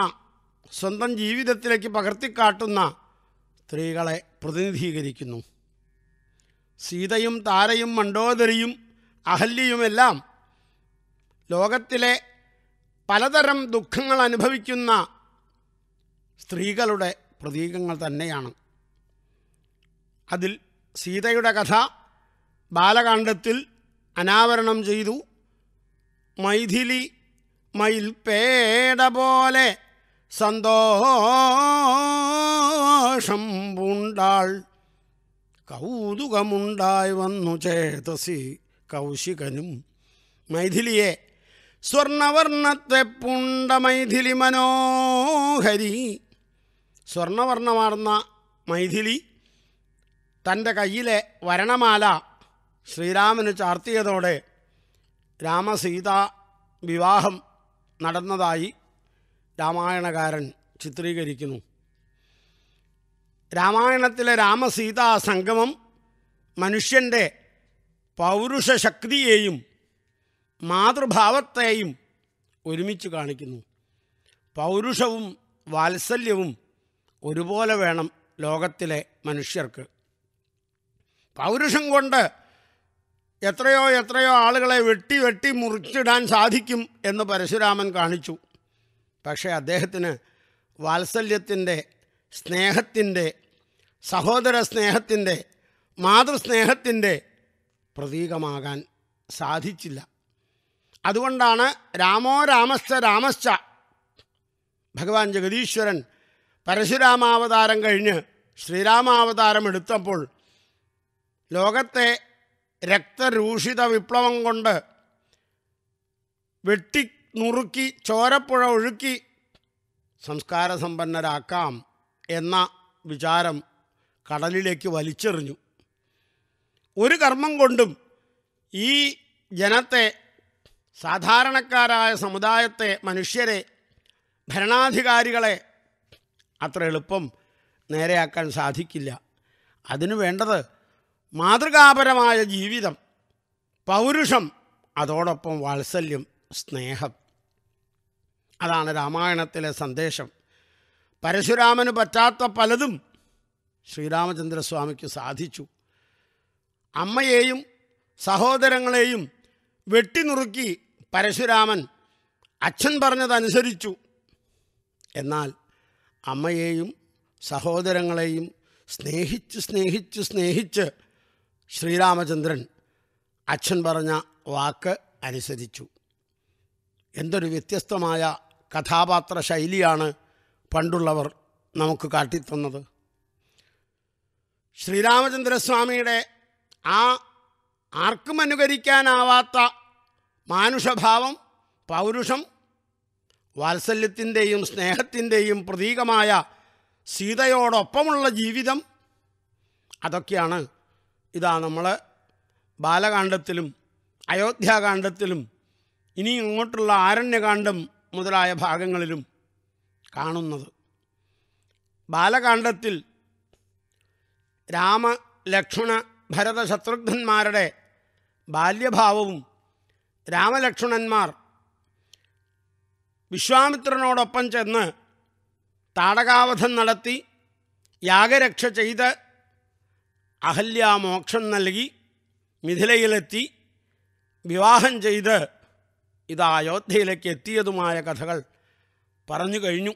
സ്വന്തം ജീവിതത്തിലേക്ക് പകർത്തിക്കാട്ടുന്ന സ്ത്രീകളെ പ്രതിനിധീകരിക്കുന്നു സീതയും താരയും മണ്ഡോദരിയും അഹല്യയുമെല്ലാം ലോകത്തിലെ പലതരം ദുഃഖങ്ങൾ അനുഭവിക്കുന്ന സ്ത്രീകളുടെ പ്രതീകങ്ങൾ തന്നെയാണ് അതിൽ സീതയുടെ കഥ ബാലകാണ്ഡത്തിൽ അനാവരണം ചെയ്തു മൈഥിലി പേട പോലെ സന്തോഷം പൂണ്ടാൾ കൗതുകമുണ്ടായി വന്നു ചേതസി കൗശികനും മൈഥിലിയെ സ്വർണവർണ്ണത്തെ പുണ്ടമൈഥിലി മനോഹരി സ്വർണവർണമാർന്ന മൈഥിലി തൻ്റെ കയ്യിലെ വരണമാല ശ്രീരാമന് ചാർത്തിയതോടെ രാമസീത വിവാഹം നടന്നതായി രാമായണകാരൻ ചിത്രീകരിക്കുന്നു രാമായണത്തിലെ രാമസീതാ സംഗമം മനുഷ്യൻ്റെ പൗരുഷശക്തിയെയും മാതൃഭാവത്തെയും ഒരുമിച്ച് കാണിക്കുന്നു പൗരുഷവും വാത്സല്യവും ഒരുപോലെ വേണം ലോകത്തിലെ മനുഷ്യർക്ക് പൗരുഷം കൊണ്ട് എത്രയോ എത്രയോ ആളുകളെ വെട്ടി വെട്ടി മുറിച്ചിടാൻ സാധിക്കും എന്ന് പരശുരാമൻ കാണിച്ചു പക്ഷേ അദ്ദേഹത്തിന് വാത്സല്യത്തിൻ്റെ സ്നേഹത്തിൻ്റെ സഹോദര സ്നേഹത്തിൻ്റെ മാതൃസ്നേഹത്തിൻ്റെ പ്രതീകമാകാൻ സാധിച്ചില്ല അതുകൊണ്ടാണ് രാമോ രാമസ്ഥ രാമശ്ച ഭഗവാൻ ജഗദീശ്വരൻ പരശുരാമാവതാരം കഴിഞ്ഞ് ശ്രീരാമാവതാരം എടുത്തപ്പോൾ ലോകത്തെ രക്തരൂഷിത വിപ്ലവം കൊണ്ട് വെട്ടി നുറുക്കി ചോരപ്പുഴ ഒഴുക്കി സംസ്കാരസമ്പന്നരാക്കാം എന്ന വിചാരം കടലിലേക്ക് വലിച്ചെറിഞ്ഞു ഒരു കർമ്മം കൊണ്ടും ഈ ജനത്തെ സാധാരണക്കാരായ സമുദായത്തെ മനുഷ്യരെ ഭരണാധികാരികളെ അത്ര എളുപ്പം നേരെയാക്കാൻ സാധിക്കില്ല അതിനു വേണ്ടത് മാതൃകാപരമായ ജീവിതം പൗരുഷം അതോടൊപ്പം വാത്സല്യം സ്നേഹം അതാണ് രാമായണത്തിലെ സന്ദേശം പരശുരാമന് പറ്റാത്ത പലതും ശ്രീരാമചന്ദ്രസ്വാമിക്ക് സാധിച്ചു അമ്മയെയും സഹോദരങ്ങളെയും വെട്ടിനുറുക്കി പരശുരാമൻ അച്ഛൻ പറഞ്ഞതനുസരിച്ചു എന്നാൽ അമ്മയെയും സഹോദരങ്ങളെയും സ്നേഹിച്ച് സ്നേഹിച്ച് സ്നേഹിച്ച് ശ്രീരാമചന്ദ്രൻ അച്ഛൻ പറഞ്ഞ വാക്ക് അനുസരിച്ചു എന്തൊരു വ്യത്യസ്തമായ കഥാപാത്ര ശൈലിയാണ് പണ്ടുള്ളവർ നമുക്ക് കാട്ടിത്തന്നത് ശ്രീരാമചന്ദ്രസ്വാമിയുടെ ആ ആർക്കും അനുകരിക്കാനാവാത്ത മാനുഷഭാവം പൗരുഷം വാത്സല്യത്തിൻ്റെയും സ്നേഹത്തിൻ്റെയും പ്രതീകമായ സീതയോടൊപ്പമുള്ള ജീവിതം അതൊക്കെയാണ് ഇതാ നമ്മൾ ബാലകാന്ഡത്തിലും അയോധ്യാകാന്ഡത്തിലും ഇനി ഇങ്ങോട്ടുള്ള ആരണ്യകാന്ഡം മുതലായ ഭാഗങ്ങളിലും കാണുന്നത് ബാലകാന്ഡത്തിൽ രാമ ലക്ഷ്മണ ഭരത ശത്രുഘ്നന്മാരുടെ ബാല്യഭാവവും രാമലക്ഷ്മണന്മാർ വിശ്വാമിത്രനോടൊപ്പം ചെന്ന് താടകാവധം നടത്തി യാഗരക്ഷ ചെയ്ത് അഹല്യാമോക്ഷം നൽകി മിഥിലയിലെത്തി വിവാഹം ചെയ്ത് ഇത് അയോധ്യയിലേക്ക് എത്തിയതുമായ കഥകൾ പറഞ്ഞു കഴിഞ്ഞു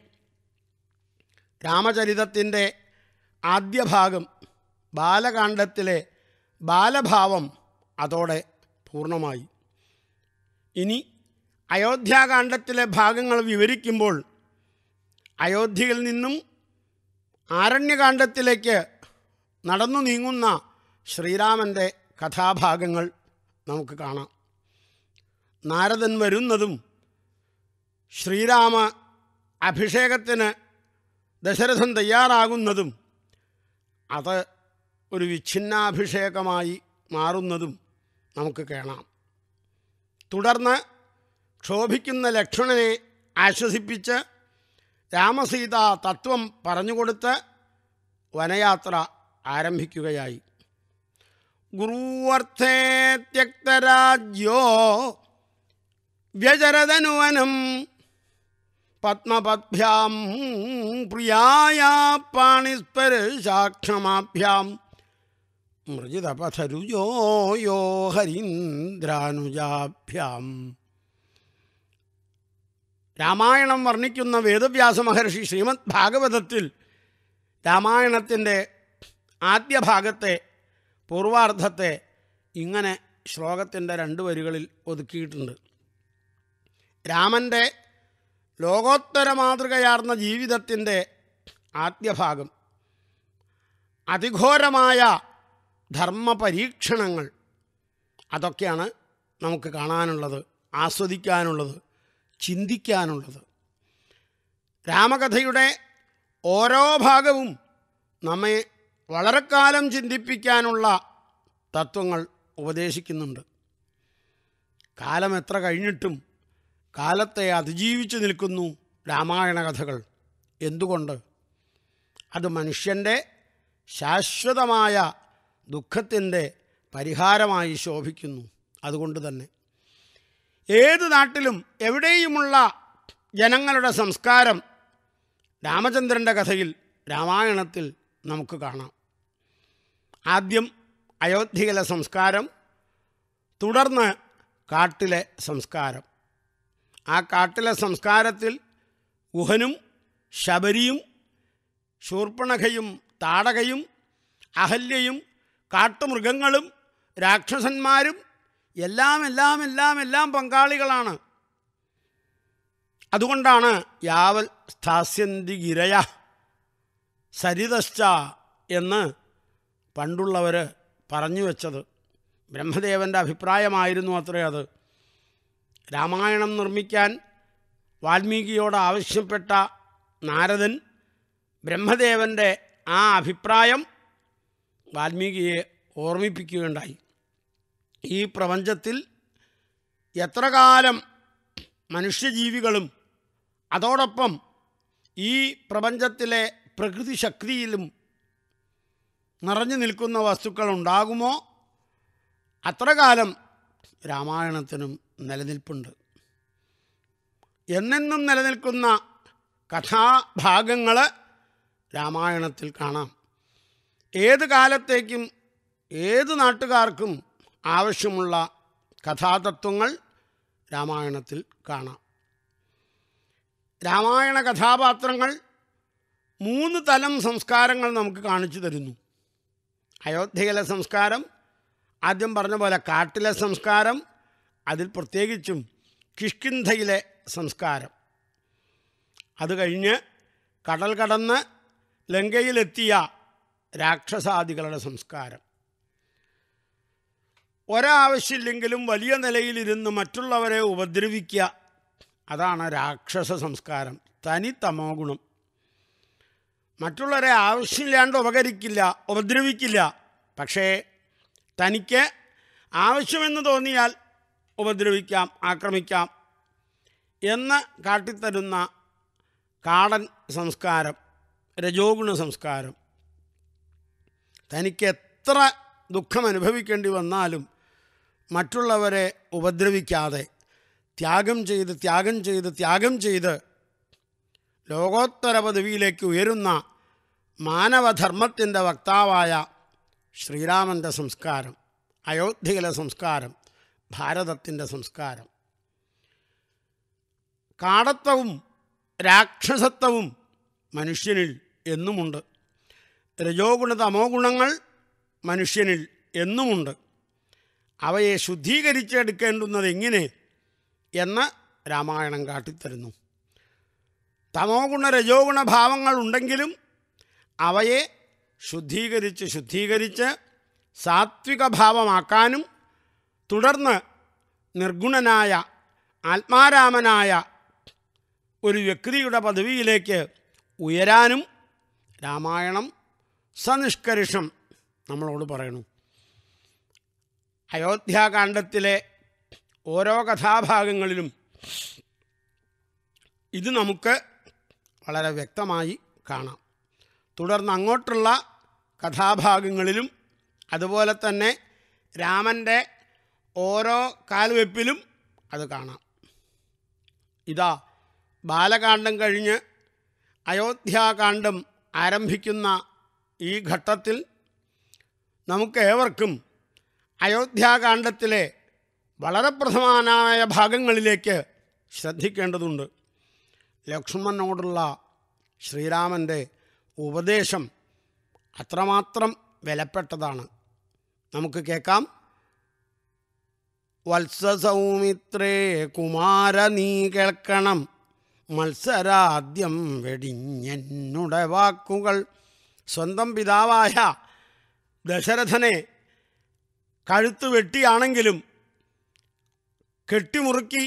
രാമചരിതത്തിൻ്റെ ആദ്യ ഭാഗം ബാലകാണ്ഡത്തിലെ ബാലഭാവം അതോടെ പൂർണ്ണമായി ഇനി അയോധ്യാകാന്ഡത്തിലെ ഭാഗങ്ങൾ വിവരിക്കുമ്പോൾ അയോധ്യയിൽ നിന്നും ആരണ്യകാന്ഡത്തിലേക്ക് നടന്നു നീങ്ങുന്ന ശ്രീരാമൻ്റെ കഥാഭാഗങ്ങൾ നമുക്ക് കാണാം നാരദൻ വരുന്നതും ശ്രീരാമ അഭിഷേകത്തിന് ദശരഥൻ തയ്യാറാകുന്നതും അത് ഒരു വിച്ഛിന്നാഭിഷേകമായി മാറുന്നതും നമുക്ക് കാണാം തുടർന്ന് ക്ഷോഭിക്കുന്ന ലക്ഷ്മണനെ ആശ്വസിപ്പിച്ച് രാമസീത തത്വം പറഞ്ഞുകൊടുത്ത് വനയാത്ര ആരംഭിക്കുകയായി ഗുരുവർത്ഥേ ത്യക്തരാജ്യോ വ്യജരതനുവനം പത്മപദ്ഭ്യാം പ്രിയായ പാണിസ്പരസാക്ഷമാഭ്യാം മൃജിതപഥരുജോ യോ ഹരീന്ദ്രാനുജാഭ്യാം രാമായണം വർണ്ണിക്കുന്ന വേദവ്യാസ മഹർഷി ശ്രീമദ് ഭാഗവതത്തിൽ രാമായണത്തിൻ്റെ ആദ്യ ഭാഗത്തെ പൂർവാർദ്ധത്തെ ഇങ്ങനെ ശ്ലോകത്തിൻ്റെ രണ്ട് വരികളിൽ ഒതുക്കിയിട്ടുണ്ട് രാമൻ്റെ ലോകോത്തര മാതൃകയാർന്ന ജീവിതത്തിൻ്റെ ആദ്യ ഭാഗം അതിഘോരമായ ധർമ്മപരീക്ഷണങ്ങൾ അതൊക്കെയാണ് നമുക്ക് കാണാനുള്ളത് ആസ്വദിക്കാനുള്ളത് ചിന്തിക്കാനുള്ളത് രാമകഥയുടെ ഓരോ ഭാഗവും നമ്മെ വളരെക്കാലം ചിന്തിപ്പിക്കാനുള്ള തത്വങ്ങൾ ഉപദേശിക്കുന്നുണ്ട് കാലം എത്ര കഴിഞ്ഞിട്ടും കാലത്തെ അതിജീവിച്ചു നിൽക്കുന്നു രാമായണ കഥകൾ എന്തുകൊണ്ട് അത് മനുഷ്യൻ്റെ ശാശ്വതമായ ദുഃഖത്തിൻ്റെ പരിഹാരമായി ശോഭിക്കുന്നു അതുകൊണ്ട് തന്നെ ഏത് നാട്ടിലും എവിടെയുമുള്ള ജനങ്ങളുടെ സംസ്കാരം രാമചന്ദ്രൻ്റെ കഥയിൽ രാമായണത്തിൽ നമുക്ക് കാണാം ആദ്യം അയോധ്യയിലെ സംസ്കാരം തുടർന്ന് കാട്ടിലെ സംസ്കാരം ആ കാട്ടിലെ സംസ്കാരത്തിൽ ഗുഹനും ശബരിയും ശൂർപ്പണഖയും താടകയും അഹല്യയും കാട്ടുമൃഗങ്ങളും രാക്ഷസന്മാരും എല്ലാം എല്ലാം എല്ലാം എല്ലാം പങ്കാളികളാണ് അതുകൊണ്ടാണ് യാവൽ സ്ഥാസ്യന്തി ഗിരയ സരിതശ്ച എന്ന് പണ്ടുള്ളവർ പറഞ്ഞു വെച്ചത് ബ്രഹ്മദേവൻ്റെ അഭിപ്രായമായിരുന്നു അത്രേ അത് രാമായണം നിർമ്മിക്കാൻ വാൽമീകിയോട് ആവശ്യപ്പെട്ട നാരദൻ ബ്രഹ്മദേവൻ്റെ ആ അഭിപ്രായം വാൽമീകിയെ ഓർമ്മിപ്പിക്കുകയുണ്ടായി ഈ പ്രപഞ്ചത്തിൽ എത്ര കാലം മനുഷ്യജീവികളും അതോടൊപ്പം ഈ പ്രപഞ്ചത്തിലെ പ്രകൃതി ശക്തിയിലും നിറഞ്ഞു നിൽക്കുന്ന വസ്തുക്കൾ ഉണ്ടാകുമോ അത്ര കാലം രാമായണത്തിനും നിലനിൽപ്പുണ്ട് എന്നെന്നും നിലനിൽക്കുന്ന കഥാഭാഗങ്ങൾ രാമായണത്തിൽ കാണാം ഏത് കാലത്തേക്കും ഏത് നാട്ടുകാർക്കും ആവശ്യമുള്ള കഥാതത്വങ്ങൾ രാമായണത്തിൽ കാണാം രാമായണ കഥാപാത്രങ്ങൾ മൂന്ന് തലം സംസ്കാരങ്ങൾ നമുക്ക് കാണിച്ചു തരുന്നു അയോധ്യയിലെ സംസ്കാരം ആദ്യം പറഞ്ഞ പോലെ കാട്ടിലെ സംസ്കാരം അതിൽ പ്രത്യേകിച്ചും കിഷ്കിന്ധയിലെ സംസ്കാരം അത് കഴിഞ്ഞ് കടൽ കടന്ന് ലങ്കയിലെത്തിയ രാക്ഷസാദികളുടെ സംസ്കാരം ഒരാവശ്യമില്ലെങ്കിലും വലിയ നിലയിലിരുന്ന് മറ്റുള്ളവരെ ഉപദ്രവിക്കുക അതാണ് രാക്ഷസ സംസ്കാരം തനി തമോ ഗുണം മറ്റുള്ളവരെ ആവശ്യമില്ലാണ്ട് ഉപകരിക്കില്ല ഉപദ്രവിക്കില്ല പക്ഷേ തനിക്ക് ആവശ്യമെന്ന് തോന്നിയാൽ ഉപദ്രവിക്കാം ആക്രമിക്കാം എന്ന് കാട്ടിത്തരുന്ന കാടൻ സംസ്കാരം രജോഗുണ സംസ്കാരം തനിക്ക് എത്ര ദുഃഖം അനുഭവിക്കേണ്ടി വന്നാലും മറ്റുള്ളവരെ ഉപദ്രവിക്കാതെ ത്യാഗം ചെയ്ത് ത്യാഗം ചെയ്ത് ത്യാഗം ചെയ്ത് ലോകോത്തര പദവിയിലേക്ക് ഉയരുന്ന മാനവധർമ്മത്തിൻ്റെ വക്താവായ ശ്രീരാമൻ്റെ സംസ്കാരം അയോധ്യയിലെ സംസ്കാരം ഭാരതത്തിൻ്റെ സംസ്കാരം കാടത്വവും രാക്ഷസത്വവും മനുഷ്യനിൽ എന്നുമുണ്ട് രജോഗുണ തമോ ഗുണങ്ങൾ മനുഷ്യനിൽ എന്നുമുണ്ട് അവയെ ശുദ്ധീകരിച്ചെടുക്കേണ്ടുന്നത് എങ്ങനെ എന്ന് രാമായണം കാട്ടിത്തരുന്നു തമോ ഗുണ രജോഗുണ ഭാവങ്ങൾ ഉണ്ടെങ്കിലും അവയെ ശുദ്ധീകരിച്ച് ശുദ്ധീകരിച്ച് സാത്വിക ഭാവമാക്കാനും തുടർന്ന് നിർഗുണനായ ആത്മാരാമനായ ഒരു വ്യക്തിയുടെ പദവിയിലേക്ക് ഉയരാനും രാമായണം സനിഷ്കരിഷം നമ്മളോട് പറയണു അയോധ്യാകാന്ഡത്തിലെ ഓരോ കഥാഭാഗങ്ങളിലും ഇത് നമുക്ക് വളരെ വ്യക്തമായി കാണാം തുടർന്ന് അങ്ങോട്ടുള്ള കഥാഭാഗങ്ങളിലും അതുപോലെ തന്നെ രാമൻ്റെ ഓരോ കാൽവെപ്പിലും അത് കാണാം ഇതാ ബാലകാന്ഡം കഴിഞ്ഞ് അയോധ്യാകാന്ഡം ആരംഭിക്കുന്ന ഈ ഘട്ടത്തിൽ നമുക്ക് ഏവർക്കും അയോധ്യാകാന്ഡത്തിലെ വളരെ പ്രധാനമായ ഭാഗങ്ങളിലേക്ക് ശ്രദ്ധിക്കേണ്ടതുണ്ട് ലക്ഷ്മണനോടുള്ള ശ്രീരാമൻ്റെ ഉപദേശം അത്രമാത്രം വിലപ്പെട്ടതാണ് നമുക്ക് കേൾക്കാം വത്സസൗമിത്രേ കുമാര നീ കേൾക്കണം മത്സരാദ്യം വെടിഞ്ഞെന്നുടെ വാക്കുകൾ സ്വന്തം പിതാവായ ദശരഥനെ കഴുത്ത് വെട്ടിയാണെങ്കിലും കെട്ടിമുറുക്കി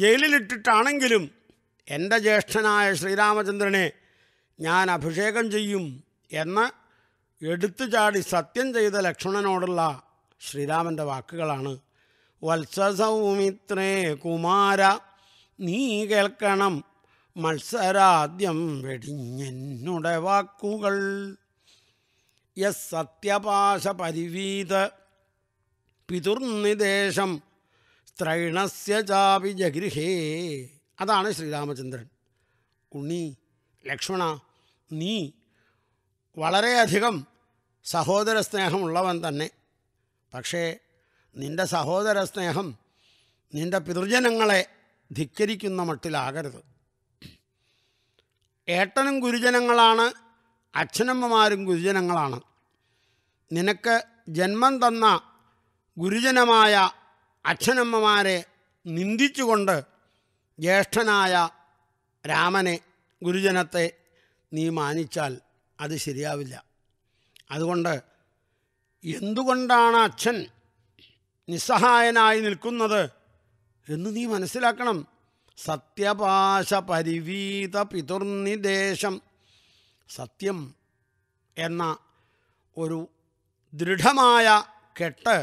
ജയിലിലിട്ടിട്ടാണെങ്കിലും എൻ്റെ ജ്യേഷ്ഠനായ ശ്രീരാമചന്ദ്രനെ ഞാൻ അഭിഷേകം ചെയ്യും എന്ന് എടുത്തു ചാടി സത്യം ചെയ്ത ലക്ഷ്മണനോടുള്ള ശ്രീരാമൻ്റെ വാക്കുകളാണ് വത്സസൗമിത്രേ കുമാര നീ കേൾക്കണം മത്സരാദ്യം വെടിഞ്ഞെന്നുടെ വാക്കുകൾ യസ് സത്യപാശ പരിവീത പിതുർനിദേശം സ്ത്രൈണസ്യ ചാപി ജഗൃഹേ അതാണ് ശ്രീരാമചന്ദ്രൻ ഉണ്ണി ലക്ഷ്മണ നീ വളരെയധികം സഹോദര സ്നേഹമുള്ളവൻ തന്നെ പക്ഷേ നിൻ്റെ സഹോദര സ്നേഹം നിൻ്റെ പിതൃജനങ്ങളെ ധിക്കരിക്കുന്ന മട്ടിലാകരുത് ഏട്ടനും ഗുരുജനങ്ങളാണ് അച്ഛനമ്മമാരും ഗുരുജനങ്ങളാണ് നിനക്ക് ജന്മം തന്ന ഗുരുജനമായ അച്ഛനമ്മമാരെ നിന്ദിച്ചുകൊണ്ട് ജ്യേഷ്ഠനായ രാമനെ ഗുരുജനത്തെ നീ മാനിച്ചാൽ അത് ശരിയാവില്ല അതുകൊണ്ട് എന്തുകൊണ്ടാണ് അച്ഛൻ നിസ്സഹായനായി നിൽക്കുന്നത് എന്ന് നീ മനസ്സിലാക്കണം സത്യപാശപരിവീത പിതുർനിദേശം സത്യം എന്ന ഒരു ദൃഢമായ കെട്ട്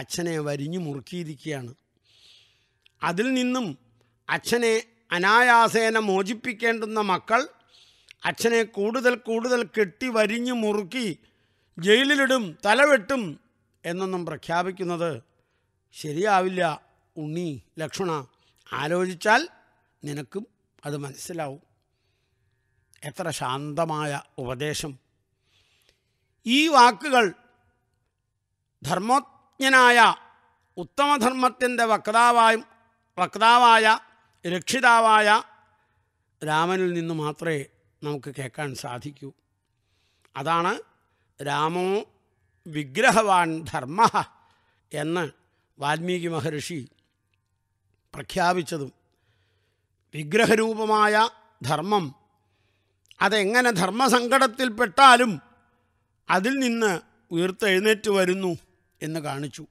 അച്ഛനെ വരിഞ്ഞു മുറുക്കിയിരിക്കുകയാണ് അതിൽ നിന്നും അച്ഛനെ അനായാസേന മോചിപ്പിക്കേണ്ടുന്ന മക്കൾ അച്ഛനെ കൂടുതൽ കൂടുതൽ കെട്ടി വരിഞ്ഞു മുറുക്കി ജയിലിലിടും തലവെട്ടും എന്നൊന്നും പ്രഖ്യാപിക്കുന്നത് ശരിയാവില്ല ഉണ്ണി ലക്ഷ്മണ ആലോചിച്ചാൽ നിനക്കും അത് മനസ്സിലാവും എത്ര ശാന്തമായ ഉപദേശം ഈ വാക്കുകൾ ധർമ്മജ്ഞനായ ഉത്തമധർമ്മത്തിൻ്റെ വക്താവായും വക്താവായ രക്ഷിതാവായ രാമനിൽ നിന്ന് മാത്രമേ നമുക്ക് കേൾക്കാൻ സാധിക്കൂ അതാണ് രാമോ വിഗ്രഹവാൻ ധർമ്മ എന്ന് വാൽമീകി മഹർഷി പ്രഖ്യാപിച്ചതും വിഗ്രഹരൂപമായ ധർമ്മം അതെങ്ങനെ ധർമ്മസങ്കടത്തിൽപ്പെട്ടാലും അതിൽ നിന്ന് ഉയർത്തെഴുന്നേറ്റ് വരുന്നു എന്ന് കാണിച്ചു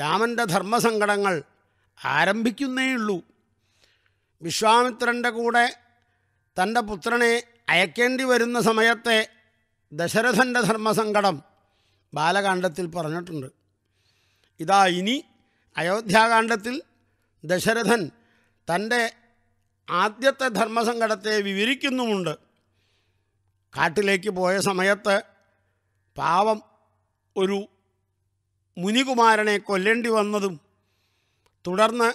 രാമൻ്റെ ധർമ്മസങ്കടങ്ങൾ ആരംഭിക്കുന്നേയുള്ളൂ വിശ്വാമിത്രൻ്റെ കൂടെ തൻ്റെ പുത്രനെ അയക്കേണ്ടി വരുന്ന സമയത്തെ ദശരഥൻ്റെ ധർമ്മസങ്കടം ബാലകാണ്ഡത്തിൽ പറഞ്ഞിട്ടുണ്ട് ഇതാ ഇനി അയോധ്യാകാന്ഡത്തിൽ ദശരഥൻ തൻ്റെ ആദ്യത്തെ ധർമ്മസങ്കടത്തെ വിവരിക്കുന്നുമുണ്ട് കാട്ടിലേക്ക് പോയ സമയത്ത് പാവം ഒരു മുനികുമാരനെ കൊല്ലേണ്ടി വന്നതും തുടർന്ന്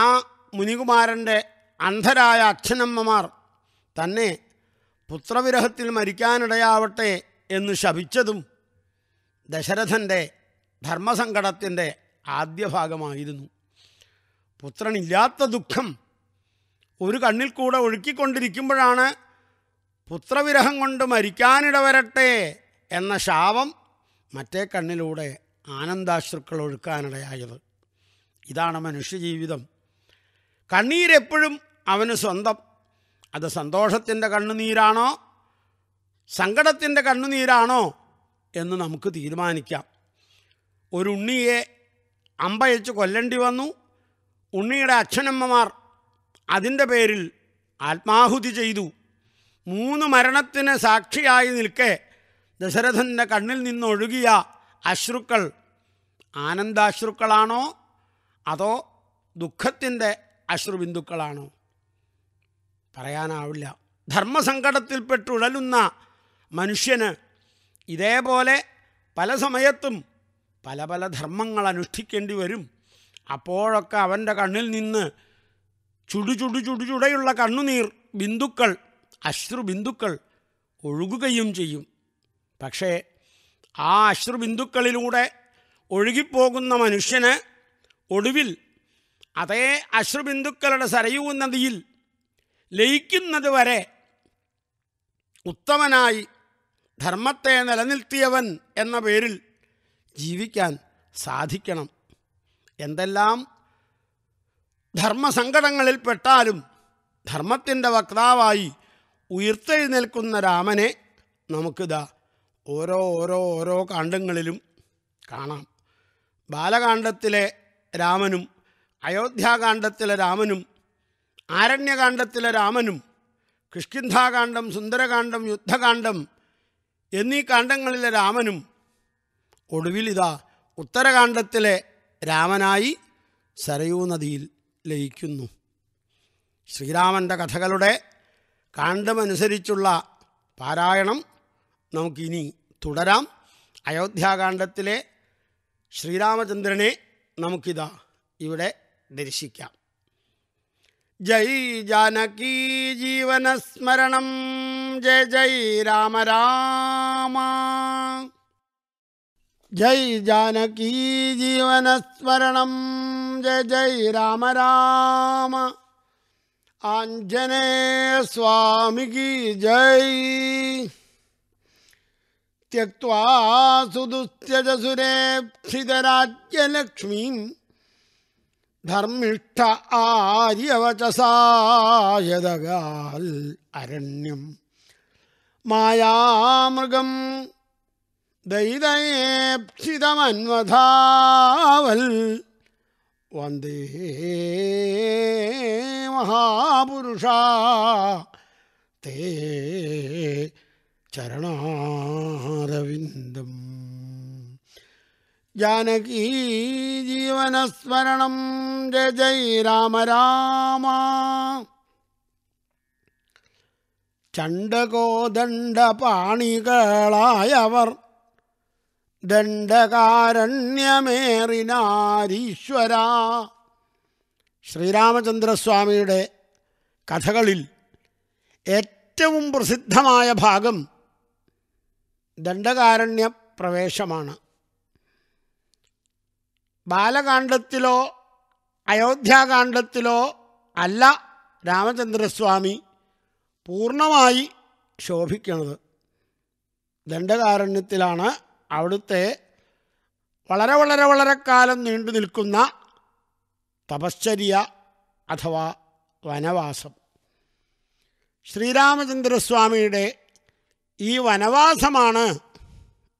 ആ മുനികുമാരൻ്റെ അന്ധരായ അച്ഛനമ്മമാർ തന്നെ പുത്രവിരഹത്തിൽ മരിക്കാനിടയാവട്ടെ എന്ന് ശപിച്ചതും ദശരഥൻ്റെ ധർമ്മസങ്കടത്തിൻ്റെ ആദ്യ ഭാഗമായിരുന്നു പുത്രനില്ലാത്ത ദുഃഖം ഒരു കണ്ണിൽ കൂടെ ഒഴുക്കിക്കൊണ്ടിരിക്കുമ്പോഴാണ് പുത്രവിരഹം കൊണ്ട് മരിക്കാനിട വരട്ടെ എന്ന ശാപം മറ്റേ കണ്ണിലൂടെ ആനന്ദാശ്രുക്കൾ ഒഴുക്കാനിടയായത് ഇതാണ് മനുഷ്യജീവിതം കണ്ണീരെപ്പോഴും അവന് സ്വന്തം അത് സന്തോഷത്തിൻ്റെ കണ്ണുനീരാണോ സങ്കടത്തിൻ്റെ കണ്ണുനീരാണോ എന്ന് നമുക്ക് തീരുമാനിക്കാം ഒരു ഉണ്ണിയെ അമ്പയച്ച് കൊല്ലേണ്ടി വന്നു ഉണ്ണിയുടെ അച്ഛനമ്മമാർ അതിൻ്റെ പേരിൽ ആത്മാഹുതി ചെയ്തു മൂന്ന് മരണത്തിന് സാക്ഷിയായി നിൽക്കെ ദശരഥൻ്റെ കണ്ണിൽ നിന്നൊഴുകിയ അശ്രുക്കൾ ആനന്ദാശ്രുക്കളാണോ അതോ ദുഃഖത്തിൻ്റെ അശ്രുബിന്ദുക്കളാണോ പറയാനാവില്ല ധർമ്മസങ്കടത്തിൽപ്പെട്ടുഴലുന്ന മനുഷ്യന് ഇതേപോലെ പല സമയത്തും പല പല ധർമ്മങ്ങൾ അനുഷ്ഠിക്കേണ്ടി വരും അപ്പോഴൊക്കെ അവൻ്റെ കണ്ണിൽ നിന്ന് ചുടു ചുടു ചുടു ചുടയുള്ള കണ്ണുനീർ ബിന്ദുക്കൾ അശ്രു ബിന്ദുക്കൾ ഒഴുകുകയും ചെയ്യും പക്ഷേ ആ അശ്രു ബിന്ദുക്കളിലൂടെ ഒഴുകിപ്പോകുന്ന മനുഷ്യന് ഒടുവിൽ അതേ അശ്രുബിന്ദുക്കളുടെ സരയൂ നദിയിൽ ലയിക്കുന്നത് വരെ ഉത്തമനായി ധർമ്മത്തെ നിലനിർത്തിയവൻ എന്ന പേരിൽ ജീവിക്കാൻ സാധിക്കണം എന്തെല്ലാം ധർമ്മസങ്കടങ്ങളിൽപ്പെട്ടാലും ധർമ്മത്തിൻ്റെ വക്താവായി ഉയർത്തെഴുന്നേൽക്കുന്ന രാമനെ നമുക്കിതാ ഓരോ ഓരോ ഓരോ കാണ്ഡങ്ങളിലും കാണാം ബാലകാണ്ഡത്തിലെ രാമനും അയോധ്യാകാന്ഡത്തിലെ രാമനും ആരണ്യകാന്ഡത്തിലെ രാമനും കിഷ്കിന്ധാകാന്ഡം സുന്ദരകാന്ഡം യുദ്ധകാന്ഡം എന്നീ കാണ്ഡങ്ങളിലെ രാമനും ഒടുവിൽ ഉത്തരകാന്ഡത്തിലെ രാമനായി സരയൂ നദിയിൽ ലയിക്കുന്നു ശ്രീരാമൻ്റെ കഥകളുടെ കാണ്ഡമനുസരിച്ചുള്ള പാരായണം നമുക്കിനി തുടരാം അയോധ്യാകാന്ഡത്തിലെ ശ്രീരാമചന്ദ്രനെ നമുക്കിതാ ഇവിടെ ദർശിക്കാം ജയ് ജാനകി ജീവനസ്മരണം ജയ ജയ് രാമ രാമ जय जानकी जीवनस्मरणं जय जय राम राम आञ्जने स्वामी की जय त्यक्त्वा सुदुस्त्यजसुरेक्षितराज्यलक्ष्मीं धर्मिष्ठ आर्यवचसा यदगाल् अरण्यं मायामृगम् ദൈതയേപ്സിതമന്വധാവൽ വന്ദേ മഹാപുരുഷ തേ ചരണാരവിന്ദം ജാനകീ ജീവനസ്മരണം ജയ ജയ രാമ രാമ ചണ്ടകോദണ്ഡപാണികളായവർ ദണ്ഡകാരണ്യമേറിനാരീശ്വര ശ്രീരാമചന്ദ്രസ്വാമിയുടെ കഥകളിൽ ഏറ്റവും പ്രസിദ്ധമായ ഭാഗം ദണ്ഡകാരണ്യ പ്രവേശമാണ് ബാലകാണ്ഡത്തിലോ അയോധ്യാകാന്ഡത്തിലോ അല്ല രാമചന്ദ്രസ്വാമി പൂർണ്ണമായി ശോഭിക്കുന്നത് ദണ്ഡകാരണ്യത്തിലാണ് അവിടുത്തെ വളരെ വളരെ വളരെ കാലം നീണ്ടു നിൽക്കുന്ന തപശ്ചര്യ അഥവാ വനവാസം ശ്രീരാമചന്ദ്രസ്വാമിയുടെ ഈ വനവാസമാണ്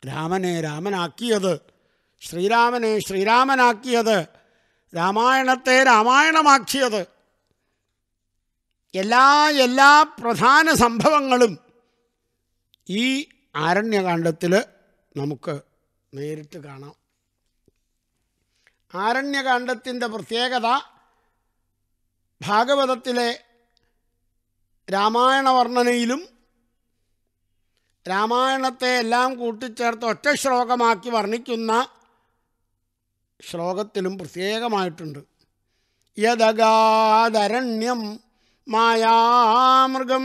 രാമനെ രാമനാക്കിയത് ശ്രീരാമനെ ശ്രീരാമനാക്കിയത് രാമായണത്തെ രാമായണമാക്കിയത് എല്ലാ എല്ലാ പ്രധാന സംഭവങ്ങളും ഈ ആരണ്യകാണ്ഡത്തിൽ നമുക്ക് നേരിട്ട് കാണാം ആരണ്യകാന്ഡത്തിൻ്റെ പ്രത്യേകത ഭാഗവതത്തിലെ രാമായണ വർണ്ണനയിലും രാമായണത്തെ എല്ലാം കൂട്ടിച്ചേർത്ത് ഒറ്റ ശ്ലോകമാക്കി വർണ്ണിക്കുന്ന ശ്ലോകത്തിലും പ്രത്യേകമായിട്ടുണ്ട് യദഗാദരണ്യം മായാമൃഗം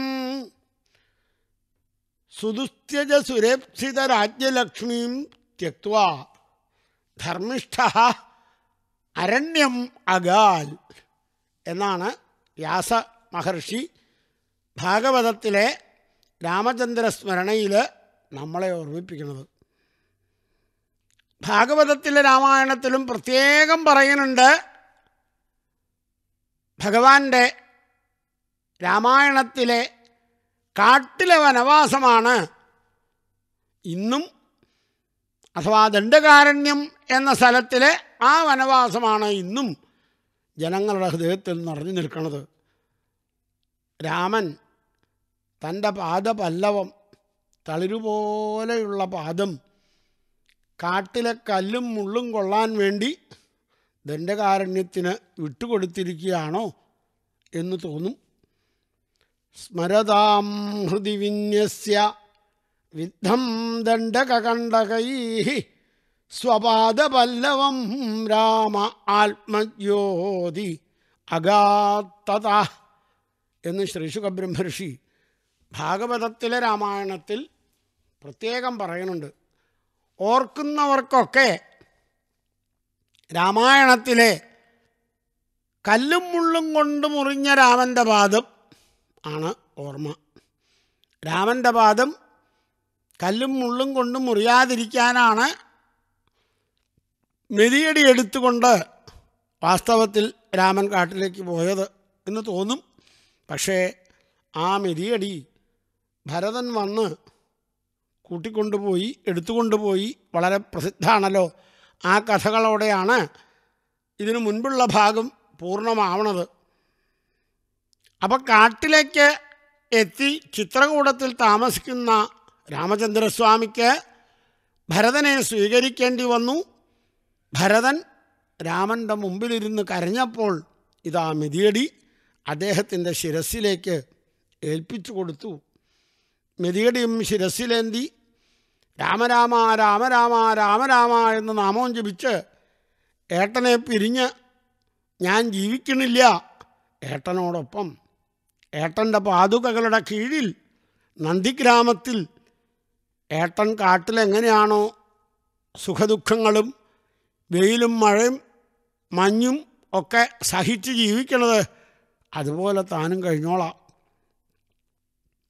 സുദുസ്ത്യജ സുരക്ഷിത രാജ്യലക്ഷ്മിയും തെക്വ ധർമ്മിഷ്ഠ അരണ്യം അഗാൽ എന്നാണ് വ്യാസ മഹർഷി ഭാഗവതത്തിലെ രാമചന്ദ്രസ്മരണയിൽ നമ്മളെ ഓർമ്മിപ്പിക്കുന്നത് ഭാഗവതത്തിലെ രാമായണത്തിലും പ്രത്യേകം പറയുന്നുണ്ട് ഭഗവാന്റെ രാമായണത്തിലെ കാട്ടിലെ വനവാസമാണ് ഇന്നും അഥവാ ദണ്ഡകാരണ്യം എന്ന സ്ഥലത്തിലെ ആ വനവാസമാണ് ഇന്നും ജനങ്ങളുടെ ഹൃദയത്തിൽ നിറഞ്ഞു നിൽക്കുന്നത് രാമൻ തൻ്റെ പാദപല്ലവം തളിരുപോലെയുള്ള പാദം കാട്ടിലെ കല്ലും മുള്ളും കൊള്ളാൻ വേണ്ടി ദണ്ഡകാരണ്യത്തിന് വിട്ടുകൊടുത്തിരിക്കുകയാണോ എന്ന് തോന്നും സ്മരതാം ഹൃദി വിന്യസ്യ വിദ്ധം ദണ്ഡകകണ്ഠകൈ സ്വപാദപല്ലവം രാമ ആത്മജ്യോതി അഗാത്ത എന്ന് ശ്രീശുഖ ബ്രഹ്മർഷി ഭാഗവതത്തിലെ രാമായണത്തിൽ പ്രത്യേകം പറയുന്നുണ്ട് ഓർക്കുന്നവർക്കൊക്കെ രാമായണത്തിലെ കല്ലും മുള്ളും കൊണ്ട് മുറിഞ്ഞ രാമൻ്റെ പാദം ആണ് ഓർമ്മ രാമൻ്റെ പാദം കല്ലും മുള്ളും കൊണ്ടും മുറിയാതിരിക്കാനാണ് മെതിയടി എടുത്തുകൊണ്ട് വാസ്തവത്തിൽ രാമൻ കാട്ടിലേക്ക് പോയത് എന്ന് തോന്നും പക്ഷേ ആ മെതിയടി ഭരതൻ വന്ന് കൂട്ടിക്കൊണ്ടുപോയി എടുത്തുകൊണ്ടുപോയി വളരെ പ്രസിദ്ധമാണല്ലോ ആ കഥകളോടെയാണ് ഇതിനു മുൻപുള്ള ഭാഗം പൂർണ്ണമാവണത് അപ്പോൾ കാട്ടിലേക്ക് എത്തി ചിത്രകൂടത്തിൽ താമസിക്കുന്ന രാമചന്ദ്രസ്വാമിക്ക് ഭരതനെ സ്വീകരിക്കേണ്ടി വന്നു ഭരതൻ രാമൻ്റെ മുമ്പിലിരുന്ന് കരഞ്ഞപ്പോൾ ഇതാ മെതിയടി അദ്ദേഹത്തിൻ്റെ ശിരസിലേക്ക് ഏൽപ്പിച്ചു കൊടുത്തു മെതിയടിയും ശിരസിലേന്തി രാമരാമ രാമരാമ രാമരാമ എന്ന് നാമവും ജപിച്ച് ഏട്ടനെ പിരിഞ്ഞ് ഞാൻ ജീവിക്കണില്ല ഏട്ടനോടൊപ്പം ഏട്ടൻ്റെ പാതുകകളുടെ കീഴിൽ നന്ദിഗ്രാമത്തിൽ ഏട്ടൻ കാട്ടിലെങ്ങനെയാണോ സുഖദുഃഖങ്ങളും വെയിലും മഴയും മഞ്ഞും ഒക്കെ സഹിച്ച് ജീവിക്കണത് അതുപോലെ താനും കഴിഞ്ഞോളാം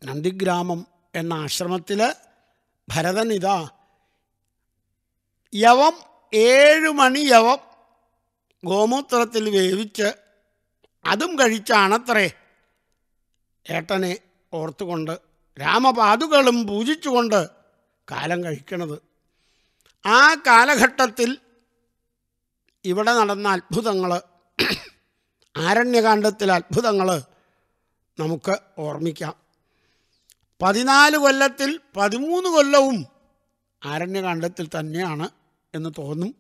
നന്ദിഗ്രാമം എന്ന ആശ്രമത്തിൽ ഭരതൻ ഇതാ യവം ഏഴ് മണി യവം ഗോമൂത്രത്തിൽ വേവിച്ച് അതും കഴിച്ചാണത്രേ ഏട്ടനെ ഓർത്തുകൊണ്ട് രാമപാതുകളും പൂജിച്ചുകൊണ്ട് കാലം കഴിക്കണത് ആ കാലഘട്ടത്തിൽ ഇവിടെ നടന്ന അത്ഭുതങ്ങൾ ആരണ്യകാന്ഡത്തിലെ അത്ഭുതങ്ങൾ നമുക്ക് ഓർമ്മിക്കാം പതിനാല് കൊല്ലത്തിൽ പതിമൂന്ന് കൊല്ലവും ആരണ്യകാന്ഡത്തിൽ തന്നെയാണ് എന്ന് തോന്നും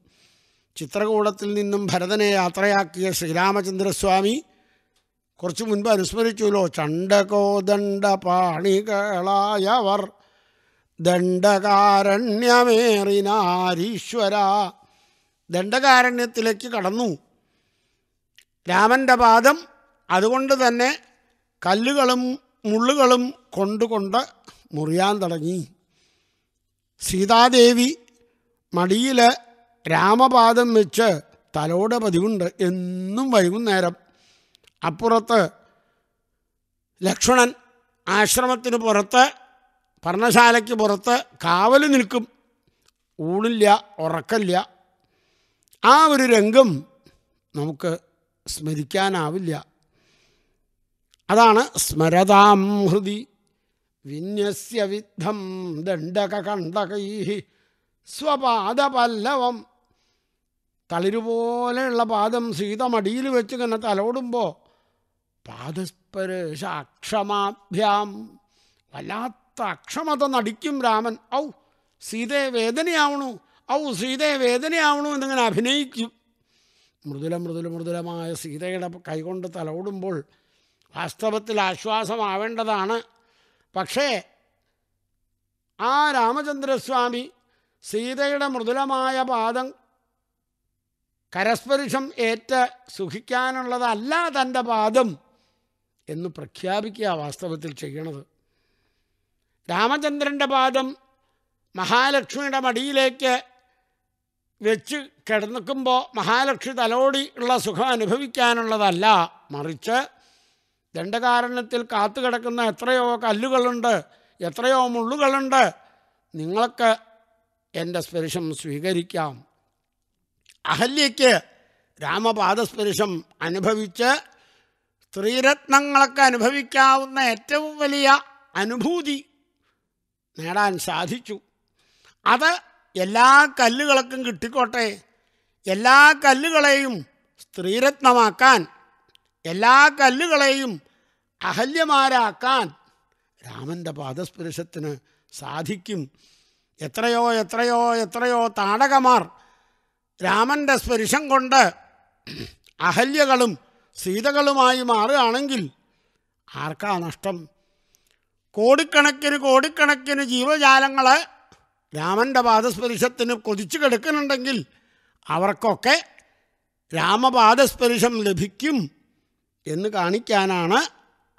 ചിത്രകൂടത്തിൽ നിന്നും ഭരതനെ യാത്രയാക്കിയ ശ്രീരാമചന്ദ്രസ്വാമി കുറച്ച് മുൻപ് അനുസ്മരിച്ചുല്ലോ ചണ്ടകോദണ്ഡ പാണികളായവർ ദണ്ഡകാരണ്യമേറിനാരീശ്വര ദണ്ഡകാരണ്യത്തിലേക്ക് കടന്നു രാമൻ്റെ പാദം അതുകൊണ്ട് തന്നെ കല്ലുകളും മുള്ളുകളും കൊണ്ടുകൊണ്ട് മുറിയാൻ തുടങ്ങി സീതാദേവി മടിയിൽ രാമപാദം വെച്ച് തലോടെ പതിവുണ്ട് എന്നും വൈകുന്നേരം അപ്പുറത്ത് ലക്ഷ്മണൻ ആശ്രമത്തിന് പുറത്ത് പർണശാലയ്ക്ക് പുറത്ത് കാവൽ നിൽക്കും ഊണില്ല ഉറക്കില്ല ആ ഒരു രംഗം നമുക്ക് സ്മരിക്കാനാവില്ല അതാണ് സ്മരതാം ഹൃദി വിന്യസ്യ വിദ്ധം ദണ്ഡകകണ്ഠകൈ സ്വപാദപല്ലവം തളിരുപോലെയുള്ള പാദം സീതമടിയിൽ വെച്ച് ഇങ്ങനെ തലോടുമ്പോൾ പാദസ്പർശ അക്ഷമാഭ്യാം വല്ലാത്ത അക്ഷമത നടിക്കും രാമൻ ഔ സീതയെ വേദനയാവണു ഔ സീതയെ വേദനയാവണു എന്നിങ്ങനെ അഭിനയിക്കും മൃദുല മൃദുല മൃദുലമായ സീതയുടെ കൈകൊണ്ട് തലോടുമ്പോൾ വാസ്തവത്തിൽ ആശ്വാസമാവേണ്ടതാണ് പക്ഷേ ആ രാമചന്ദ്രസ്വാമി സീതയുടെ മൃദുലമായ പാദം കരസ്പർശം ഏറ്റ് സുഖിക്കാനുള്ളതല്ല തൻ്റെ പാദം എന്ന് പ്രഖ്യാപിക്കുക വാസ്തവത്തിൽ ചെയ്യണത് രാമചന്ദ്രൻ്റെ പാദം മഹാലക്ഷ്മിയുടെ മടിയിലേക്ക് വെച്ച് കിടന്നിക്കുമ്പോൾ മഹാലക്ഷ്മി തലോടി ഉള്ള സുഖം അനുഭവിക്കാനുള്ളതല്ല മറിച്ച് ദണ്ഡകാരണത്തിൽ കാത്തു കിടക്കുന്ന എത്രയോ കല്ലുകളുണ്ട് എത്രയോ മുള്ളുകളുണ്ട് നിങ്ങൾക്ക് എൻ്റെ സ്പർശം സ്വീകരിക്കാം അഹല്യയ്ക്ക് രാമപാദസ്പരിശം അനുഭവിച്ച് സ്ത്രീരത്നങ്ങളൊക്കെ അനുഭവിക്കാവുന്ന ഏറ്റവും വലിയ അനുഭൂതി നേടാൻ സാധിച്ചു അത് എല്ലാ കല്ലുകൾക്കും കിട്ടിക്കോട്ടെ എല്ലാ കല്ലുകളെയും സ്ത്രീരത്നമാക്കാൻ എല്ലാ കല്ലുകളെയും അഹല്യമാരാക്കാൻ രാമൻ്റെ പാദസ്പർശത്തിന് സാധിക്കും എത്രയോ എത്രയോ എത്രയോ താടകമാർ രാമൻ്റെ സ്പർശം കൊണ്ട് അഹല്യകളും സീതകളുമായി മാറുകയാണെങ്കിൽ ആർക്കാ നഷ്ടം കോടിക്കണക്കിന് കോടിക്കണക്കിന് ജീവജാലങ്ങളെ രാമൻ്റെ പാദസ്പരിശത്തിന് കൊതിച്ചു കിടക്കുന്നുണ്ടെങ്കിൽ അവർക്കൊക്കെ രാമപാദസ്പരിശം ലഭിക്കും എന്ന് കാണിക്കാനാണ്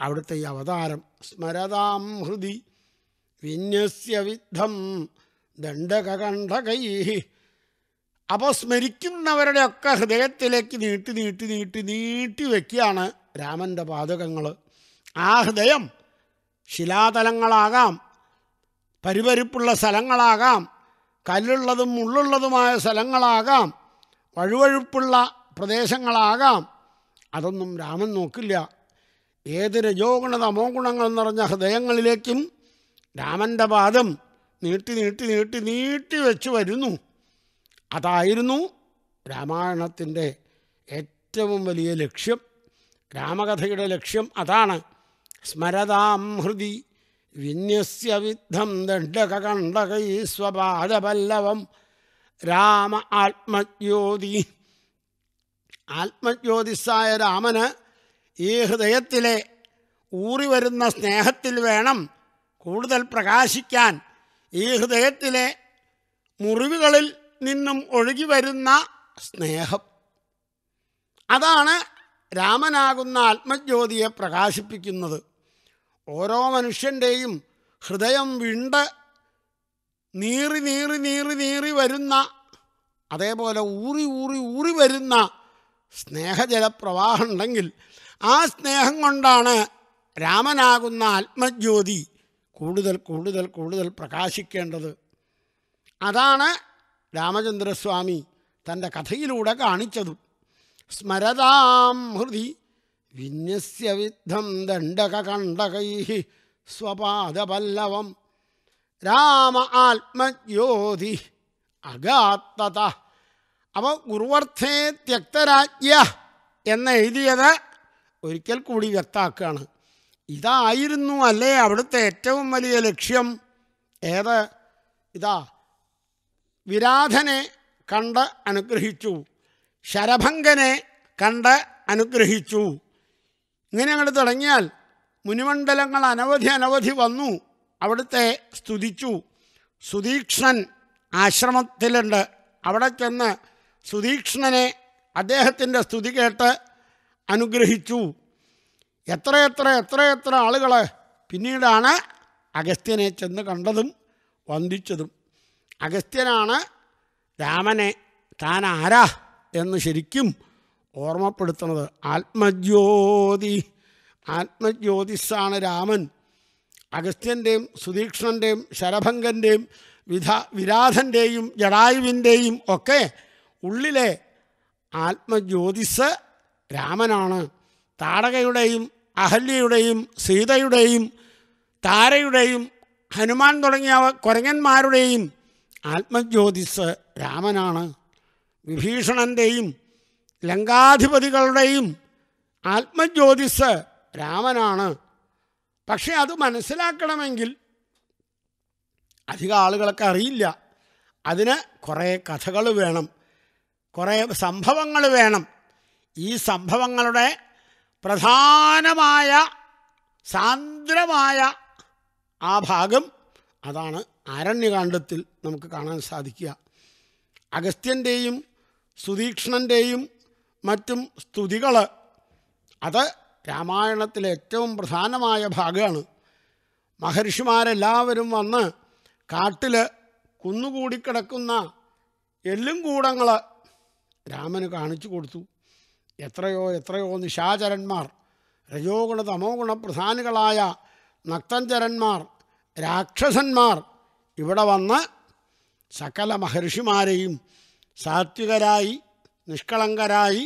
അവിടുത്തെ ഈ അവതാരം സ്മരതാം ഹൃദി വിന്യസ്യ വിദ്ധം ദണ്ഡകകണ്ഠകൈ അപ്പോൾ സ്മരിക്കുന്നവരുടെയൊക്കെ ഹൃദയത്തിലേക്ക് നീട്ടി നീട്ടി നീട്ടി നീട്ടി വയ്ക്കുകയാണ് രാമൻ്റെ പാതകങ്ങൾ ആ ഹൃദയം ശിലാതലങ്ങളാകാം പരിപരിപ്പുള്ള സ്ഥലങ്ങളാകാം കല്ലുള്ളതും ഉള്ളുള്ളതുമായ സ്ഥലങ്ങളാകാം വഴുവഴുപ്പുള്ള പ്രദേശങ്ങളാകാം അതൊന്നും രാമൻ നോക്കില്ല ഏത് രജോഗുണ തമോ ഗുണങ്ങൾ നിറഞ്ഞ ഹൃദയങ്ങളിലേക്കും രാമൻ്റെ പാദം നീട്ടി നീട്ടി നീട്ടി നീട്ടി വെച്ച് വരുന്നു അതായിരുന്നു രാമായണത്തിൻ്റെ ഏറ്റവും വലിയ ലക്ഷ്യം രാമകഥയുടെ ലക്ഷ്യം അതാണ് സ്മരതാം ഹൃദി വിന്യസ്യ വിദ്ധം ദണ്ഡകകണ്ഠകൈ സ്വപാദപല്ലവം രാമ ആത്മജ്യോതി ആത്മജ്യോതിസായ രാമന് ഈ ഹൃദയത്തിലെ ഊറി വരുന്ന സ്നേഹത്തിൽ വേണം കൂടുതൽ പ്രകാശിക്കാൻ ഈ ഹൃദയത്തിലെ മുറിവുകളിൽ നിന്നും ഒഴുകി വരുന്ന സ്നേഹം അതാണ് രാമനാകുന്ന ആത്മജ്യോതിയെ പ്രകാശിപ്പിക്കുന്നത് ഓരോ മനുഷ്യൻ്റെയും ഹൃദയം വിണ്ട് നീറി നീറി നീറി നീറി വരുന്ന അതേപോലെ ഊറി ഊറി ഊറി വരുന്ന സ്നേഹജലപ്രവാഹം ഉണ്ടെങ്കിൽ ആ സ്നേഹം കൊണ്ടാണ് രാമനാകുന്ന ആത്മജ്യോതി കൂടുതൽ കൂടുതൽ കൂടുതൽ പ്രകാശിക്കേണ്ടത് അതാണ് രാമചന്ദ്രസ്വാമി തൻ്റെ കഥയിലൂടെ കാണിച്ചതും സ്മരതാം ഹൃദി വിന്യസ്യ വിദ്ധം ദണ്ഡകകണ്ഠകൈ സ്വപാദപല്ലവം രാമ ആത്മജ്യോതി അഗാത്തത അപ്പോൾ ഉർവർത്ഥേ ത്യക്തരാജ്യ എഴുതിയത് ഒരിക്കൽ കൂടി വ്യക്താക്കുകയാണ് ഇതായിരുന്നു അല്ലേ അവിടുത്തെ ഏറ്റവും വലിയ ലക്ഷ്യം ഏത് ഇതാ വിരാധനെ കണ്ട് അനുഗ്രഹിച്ചു ശരഭംഗനെ കണ്ട് അനുഗ്രഹിച്ചു ഇങ്ങനെ അങ്ങോട്ട് തുടങ്ങിയാൽ മുനിമണ്ഡലങ്ങൾ അനവധി അനവധി വന്നു അവിടുത്തെ സ്തുതിച്ചു സുതീക്ഷ്ണൻ ആശ്രമത്തിലുണ്ട് അവിടെ ചെന്ന് സുതീക്ഷ്ണനെ അദ്ദേഹത്തിൻ്റെ സ്തുതി കേട്ട് അനുഗ്രഹിച്ചു എത്രയെത്ര എത്രയെത്ര ആളുകൾ പിന്നീടാണ് അഗസ്ത്യനെ ചെന്ന് കണ്ടതും വന്ദിച്ചതും അഗസ്ത്യനാണ് രാമനെ താൻ ആരാ എന്ന് ശരിക്കും ഓർമ്മപ്പെടുത്തുന്നത് ആത്മജ്യോതി ആത്മജ്യോതിസാണ് രാമൻ അഗസ്ത്യൻ്റെയും സുതീക്ഷ്ണൻ്റെയും ശരഭംഗൻ്റെയും വിധ വിരാധൻ്റെയും ജടായുവിൻ്റെയും ഒക്കെ ഉള്ളിലെ ആത്മജ്യോതിസ് രാമനാണ് താടകയുടെയും അഹല്യയുടെയും സീതയുടെയും താരയുടെയും ഹനുമാൻ തുടങ്ങിയ കുരങ്ങന്മാരുടെയും ആത്മജ്യോതിസ് രാമനാണ് വിഭീഷണൻ്റെയും ലങ്കാധിപതികളുടെയും ആത്മജ്യോതിസ് രാമനാണ് പക്ഷേ അത് മനസ്സിലാക്കണമെങ്കിൽ അധികം ആളുകളൊക്കെ അറിയില്ല അതിന് കുറേ കഥകൾ വേണം കുറേ സംഭവങ്ങൾ വേണം ഈ സംഭവങ്ങളുടെ പ്രധാനമായ സാന്ദ്രമായ ആ ഭാഗം അതാണ് ആരണ്യകാണ്ഡത്തിൽ നമുക്ക് കാണാൻ സാധിക്കുക അഗസ്ത്യൻ്റെയും സുതീക്ഷ്ണൻ്റെയും മറ്റും സ്തുതികൾ അത് രാമായണത്തിലെ ഏറ്റവും പ്രധാനമായ ഭാഗമാണ് മഹർഷിമാരെല്ലാവരും വന്ന് കാട്ടിൽ കുന്നുകൂടിക്കിടക്കുന്ന എല്ലും കൂടങ്ങൾ രാമന് കാണിച്ചു കൊടുത്തു എത്രയോ എത്രയോ നിശാചരന്മാർ രജോഗുണ തമോഗുണ പ്രധാനികളായ നക്തഞ്ചരന്മാർ രാക്ഷസന്മാർ ഇവിടെ വന്ന സകല മഹർഷിമാരെയും സാത്വികരായി നിഷ്കളങ്കരായി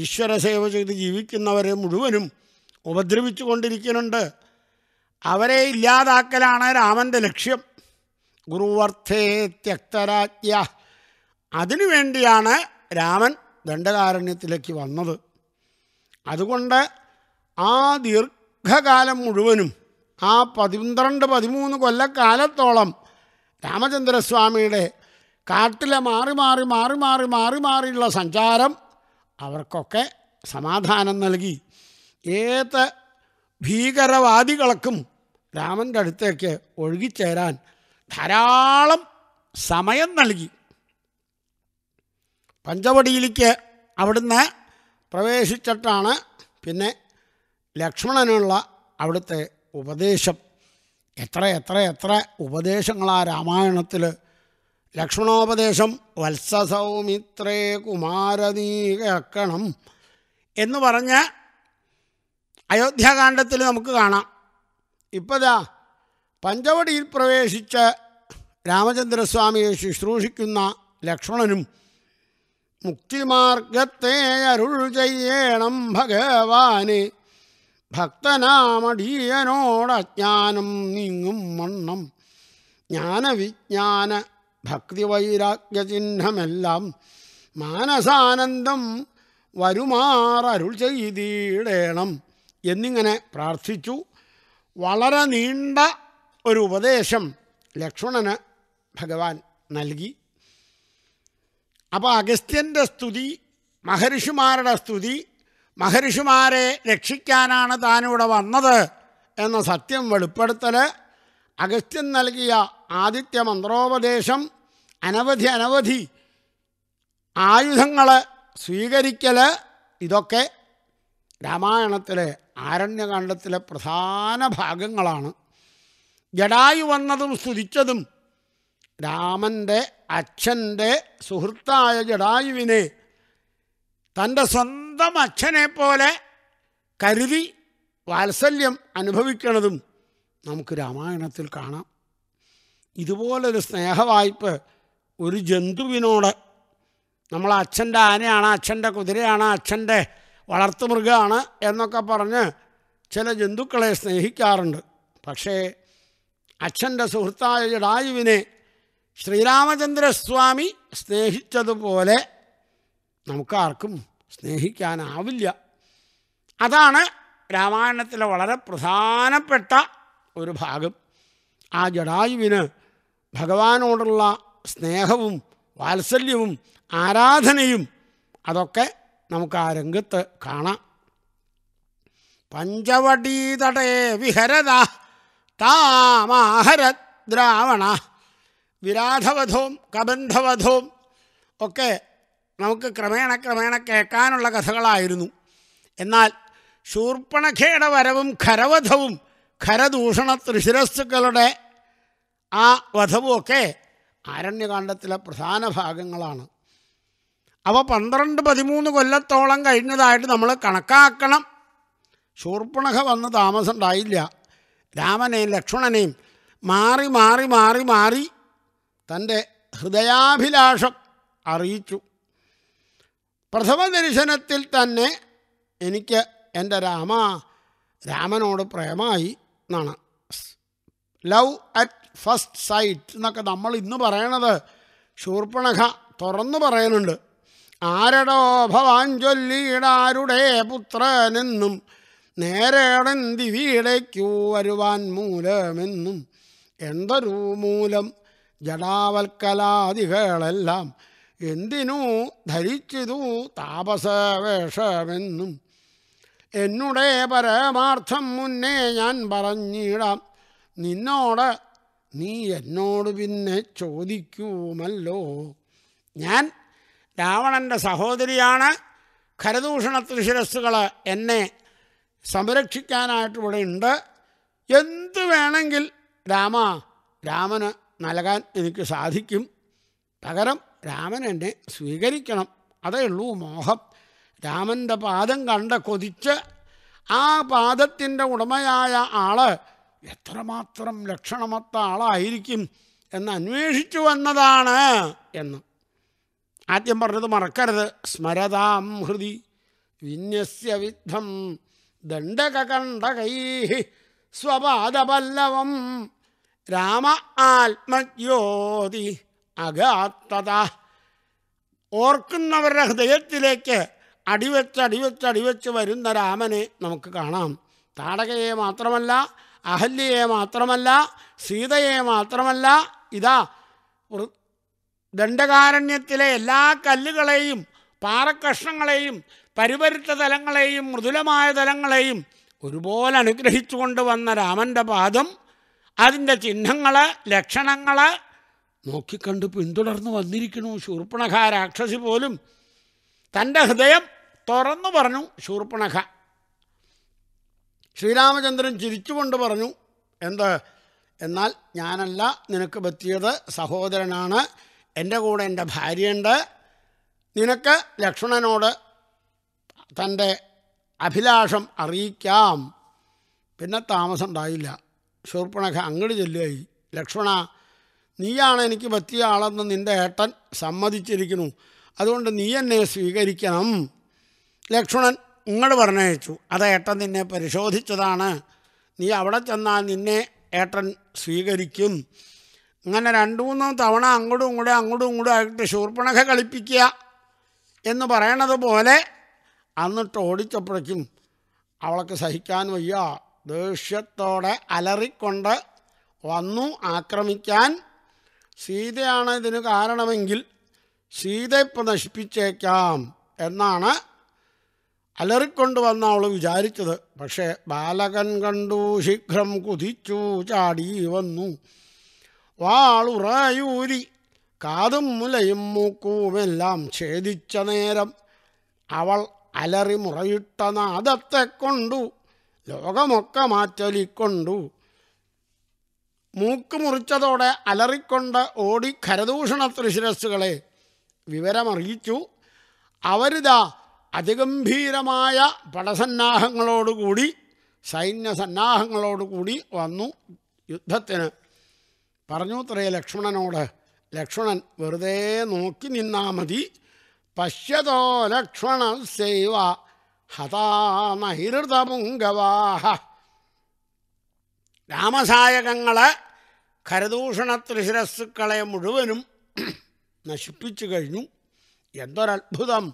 ഈശ്വര സേവ ചെയ്ത് ജീവിക്കുന്നവരെ മുഴുവനും ഉപദ്രവിച്ചു കൊണ്ടിരിക്കുന്നുണ്ട് അവരെ ഇല്ലാതാക്കലാണ് രാമൻ്റെ ലക്ഷ്യം ഗുരുവർത്ഥേ ത്യക്തരാജ്യ അതിനുവേണ്ടിയാണ് രാമൻ ദണ്ഡകാരണ്യത്തിലേക്ക് വന്നത് അതുകൊണ്ട് ആ ദീർഘകാലം മുഴുവനും ആ പതിന്ത്രണ്ട് പതിമൂന്ന് കൊല്ലക്കാലത്തോളം രാമചന്ദ്രസ്വാമിയുടെ കാട്ടിലെ മാറി മാറി മാറി മാറി മാറി മാറിയുള്ള സഞ്ചാരം അവർക്കൊക്കെ സമാധാനം നൽകി ഏത് ഭീകരവാദികൾക്കും രാമൻ്റെ അടുത്തേക്ക് ഒഴുകിച്ചേരാൻ ധാരാളം സമയം നൽകി പഞ്ചവടിയിലേക്ക് അവിടുന്ന് പ്രവേശിച്ചിട്ടാണ് പിന്നെ ലക്ഷ്മണനുള്ള അവിടുത്തെ ഉപദേശം എത്ര എത്ര എത്ര ഉപദേശങ്ങളാ രാമായണത്തിൽ ലക്ഷ്മണോപദേശം വത്സസൗമിത്രേ കുമാരനീകക്കണം എന്ന് പറഞ്ഞ് അയോധ്യാകാന്ഡത്തിൽ നമുക്ക് കാണാം ഇപ്പതാ പഞ്ചവടിയിൽ പ്രവേശിച്ച് രാമചന്ദ്രസ്വാമിയെ ശുശ്രൂഷിക്കുന്ന ലക്ഷ്മണനും മുക്തിമാർഗത്തെ അരുൾ ചെയ്യണം ഭഗവാനേ ഭക്തനാമടീയനോടജ്ഞാനം നീങ്ങും മണ്ണം ജ്ഞാനവിജ്ഞാന ഭക്തി വൈരാഗ്യചിഹ്നമെല്ലാം മാനസാനന്ദം വരുമാറരുൾ ചെയ്തിടേണം എന്നിങ്ങനെ പ്രാർത്ഥിച്ചു വളരെ നീണ്ട ഒരു ഉപദേശം ലക്ഷ്മണന് ഭഗവാൻ നൽകി അപ്പോൾ അഗസ്ത്യൻ്റെ സ്തുതി മഹർഷിമാരുടെ സ്തുതി മഹർഷിമാരെ രക്ഷിക്കാനാണ് താനിവിടെ വന്നത് എന്ന സത്യം വെളിപ്പെടുത്തൽ അഗസ്ത്യൻ നൽകിയ ആദിത്യ മന്ത്രോപദേശം അനവധി അനവധി ആയുധങ്ങൾ സ്വീകരിക്കൽ ഇതൊക്കെ രാമായണത്തിലെ ആരണ്യകാണ്ഡത്തിലെ പ്രധാന ഭാഗങ്ങളാണ് ജടായു വന്നതും സ്തുതിച്ചതും രാമൻ്റെ അച്ഛൻ്റെ സുഹൃത്തായ ജടായുവിനെ തൻ്റെ സ്വന്തം സ്വന്തം അച്ഛനെ പോലെ കരുതി വാത്സല്യം അനുഭവിക്കണതും നമുക്ക് രാമായണത്തിൽ കാണാം ഇതുപോലൊരു സ്നേഹവായ്പ ഒരു ജന്തുവിനോട് നമ്മൾ അച്ഛൻ്റെ ആനയാണ് അച്ഛൻ്റെ കുതിരയാണ് അച്ഛൻ്റെ വളർത്തുമൃഗമാണ് എന്നൊക്കെ പറഞ്ഞ് ചില ജന്തുക്കളെ സ്നേഹിക്കാറുണ്ട് പക്ഷേ അച്ഛൻ്റെ സുഹൃത്തായ ജഡായുവിനെ ശ്രീരാമചന്ദ്രസ്വാമി സ്നേഹിച്ചതുപോലെ നമുക്കാർക്കും സ്നേഹിക്കാനാവില്ല അതാണ് രാമായണത്തിലെ വളരെ പ്രധാനപ്പെട്ട ഒരു ഭാഗം ആ ജടായുവിന് ഭഗവാനോടുള്ള സ്നേഹവും വാത്സല്യവും ആരാധനയും അതൊക്കെ നമുക്ക് ആ രംഗത്ത് കാണാം പഞ്ചവടീതടേ വിഹരത താമാഹര ദ്രാവണ വിരാധവധവും കബന്ധവധവും ഒക്കെ നമുക്ക് ക്രമേണ ക്രമേണ കേൾക്കാനുള്ള കഥകളായിരുന്നു എന്നാൽ ശൂർപ്പണഖയുടെ വരവും ഖരവധവും ഖരദൂഷണ തൃശിരസ്തുക്കളുടെ ആ വധവുമൊക്കെ ആരണ്യകാന്ഡത്തിലെ പ്രധാന ഭാഗങ്ങളാണ് അവ പന്ത്രണ്ട് പതിമൂന്ന് കൊല്ലത്തോളം കഴിഞ്ഞതായിട്ട് നമ്മൾ കണക്കാക്കണം ശൂർപ്പണഖ വന്ന് താമസം ഉണ്ടായില്ല രാമനെയും ലക്ഷ്മണനെയും മാറി മാറി മാറി മാറി തൻ്റെ ഹൃദയാഭിലാഷം അറിയിച്ചു പ്രഥമ ദർശനത്തിൽ തന്നെ എനിക്ക് എൻ്റെ രാമ രാമനോട് പ്രേമായി എന്നാണ് ലവ് അറ്റ് ഫസ്റ്റ് സൈറ്റ് എന്നൊക്കെ നമ്മൾ ഇന്ന് പറയണത് ശൂർപ്പണഖ തുറന്നു പറയുന്നുണ്ട് ആരടോ ഭവാൻ ചൊല്ലിയിടാരുടെ പുത്രനെന്നും നേരേടൻ ദിവിയിടയ്ക്കു വരുവാൻ മൂലമെന്നും എന്തൊരു മൂലം ജടാവൽക്കലാദികളെല്ലാം എന്തിനു ധരിച്ചിതു താപസവേഷമെന്നും എന്നുടെ പരമാർത്ഥം മുന്നേ ഞാൻ പറഞ്ഞിടാം നിന്നോട് നീ എന്നോട് പിന്നെ ചോദിക്കുമല്ലോ ഞാൻ രാവണൻ്റെ സഹോദരിയാണ് ഖരദൂഷണ ത്രിശിരസ്സുകൾ എന്നെ സംരക്ഷിക്കാനായിട്ട് ഇവിടെ ഉണ്ട് എന്ത് വേണമെങ്കിൽ രാമ രാമന് നൽകാൻ എനിക്ക് സാധിക്കും പകരം രാമൻ എന്നെ സ്വീകരിക്കണം അതേ ഉള്ളൂ മോഹം രാമൻ്റെ പാദം കണ്ട കൊതിച്ച് ആ പാദത്തിൻ്റെ ഉടമയായ ആൾ എത്രമാത്രം ലക്ഷണമൊത്ത ആളായിരിക്കും എന്ന് അന്വേഷിച്ചു വന്നതാണ് എന്ന് ആദ്യം പറഞ്ഞത് മറക്കരുത് സ്മരതാം ഹൃതി വിന്യസ്യ വിദ്ധം ദണ്ഡകകണ്ഠകൈ സ്വപാദപല്ലവം രാമ ആത്മജ്യോതി അഗാത്തത ഓർക്കുന്നവരുടെ ഹൃദയത്തിലേക്ക് അടിവെച്ച് അടിവെച്ച് അടിവെച്ച് വരുന്ന രാമനെ നമുക്ക് കാണാം താടകയെ മാത്രമല്ല അഹല്യയെ മാത്രമല്ല സീതയെ മാത്രമല്ല ഇതാ ദണ്ഡകാരണ്യത്തിലെ എല്ലാ കല്ലുകളെയും പാറക്കഷ്ണങ്ങളെയും പരിപരുത്ത തലങ്ങളെയും മൃദുലമായ തലങ്ങളെയും ഒരുപോലെ അനുഗ്രഹിച്ചുകൊണ്ട് വന്ന രാമൻ്റെ പാദം അതിൻ്റെ ചിഹ്നങ്ങൾ ലക്ഷണങ്ങൾ നോക്കിക്കണ്ട് പിന്തുടർന്ന് വന്നിരിക്കുന്നു ശൂർപ്പണഖ രാക്ഷസി പോലും തൻ്റെ ഹൃദയം തുറന്നു പറഞ്ഞു ശൂർപ്പണഖ ശ്രീരാമചന്ദ്രൻ ചിരിച്ചുകൊണ്ട് പറഞ്ഞു എന്ത് എന്നാൽ ഞാനല്ല നിനക്ക് പറ്റിയത് സഹോദരനാണ് എൻ്റെ കൂടെ എൻ്റെ ഭാര്യയുണ്ട് നിനക്ക് ലക്ഷ്മണനോട് തൻ്റെ അഭിലാഷം അറിയിക്കാം പിന്നെ താമസം ഉണ്ടായില്ല ശൂർപ്പണഖ അങ്ങോട്ട് ചെല്ലുകയായി ലക്ഷ്മണ നീയാണ് എനിക്ക് പറ്റിയ ആളെന്ന് നിൻ്റെ ഏട്ടൻ സമ്മതിച്ചിരിക്കുന്നു അതുകൊണ്ട് നീ എന്നെ സ്വീകരിക്കണം ലക്ഷ്മണൻ ഇങ്ങോട്ട് പറഞ്ഞയച്ചു അത് ഏട്ടൻ നിന്നെ പരിശോധിച്ചതാണ് നീ അവിടെ ചെന്നാൽ നിന്നെ ഏട്ടൻ സ്വീകരിക്കും അങ്ങനെ രണ്ടു മൂന്നോ തവണ അങ്ങോട്ടും ഇങ്ങോട്ടും അങ്ങോട്ടും ഇങ്ങോട്ടും ആയിട്ട് ശൂർപ്പണക കളിപ്പിക്കുക എന്ന് പറയണത് പോലെ അന്നിട്ട് ഓടിച്ചപ്പോഴേക്കും അവൾക്ക് സഹിക്കാൻ വയ്യ ദേഷ്യത്തോടെ അലറിക്കൊണ്ട് വന്നു ആക്രമിക്കാൻ സീതയാണ് ഇതിന് കാരണമെങ്കിൽ സീത ഇപ്പം നശിപ്പിച്ചേക്കാം എന്നാണ് വന്ന അവൾ വിചാരിച്ചത് പക്ഷേ ബാലകൻ കണ്ടു ശീഘ്രം കുതിച്ചു ചാടി വന്നു വാളുറായൂരി കാതും മുലയും മൂക്കുമെല്ലാം ഛേദിച്ച നേരം അവൾ അലറി മുറയിട്ട നാദത്തെ കൊണ്ടു ലോകമൊക്കെ മാറ്റലിക്കൊണ്ടു മൂക്ക് മുറിച്ചതോടെ അലറിക്കൊണ്ട് ഓടി ഖരദൂഷണ തൃശിരസ്സുകളെ വിവരമറിയിച്ചു അവരിതാ അതിഗംഭീരമായ പടസന്നാഹങ്ങളോടുകൂടി സൈന്യസന്നാഹങ്ങളോടുകൂടി വന്നു യുദ്ധത്തിന് പറഞ്ഞു ഇത്രേ ലക്ഷ്മണനോട് ലക്ഷ്മണൻ വെറുതെ നോക്കി നിന്നാ മതി പശ്യതോ ലക്ഷ്മണ സേവ ഹതാനഹൃതമുംഗവാഹ രാമസായകങ്ങളെ കരദൂഷണ ത്രിശിരസ്സുക്കളെ മുഴുവനും നശിപ്പിച്ചു കഴിഞ്ഞു എന്തൊരത്ഭുതം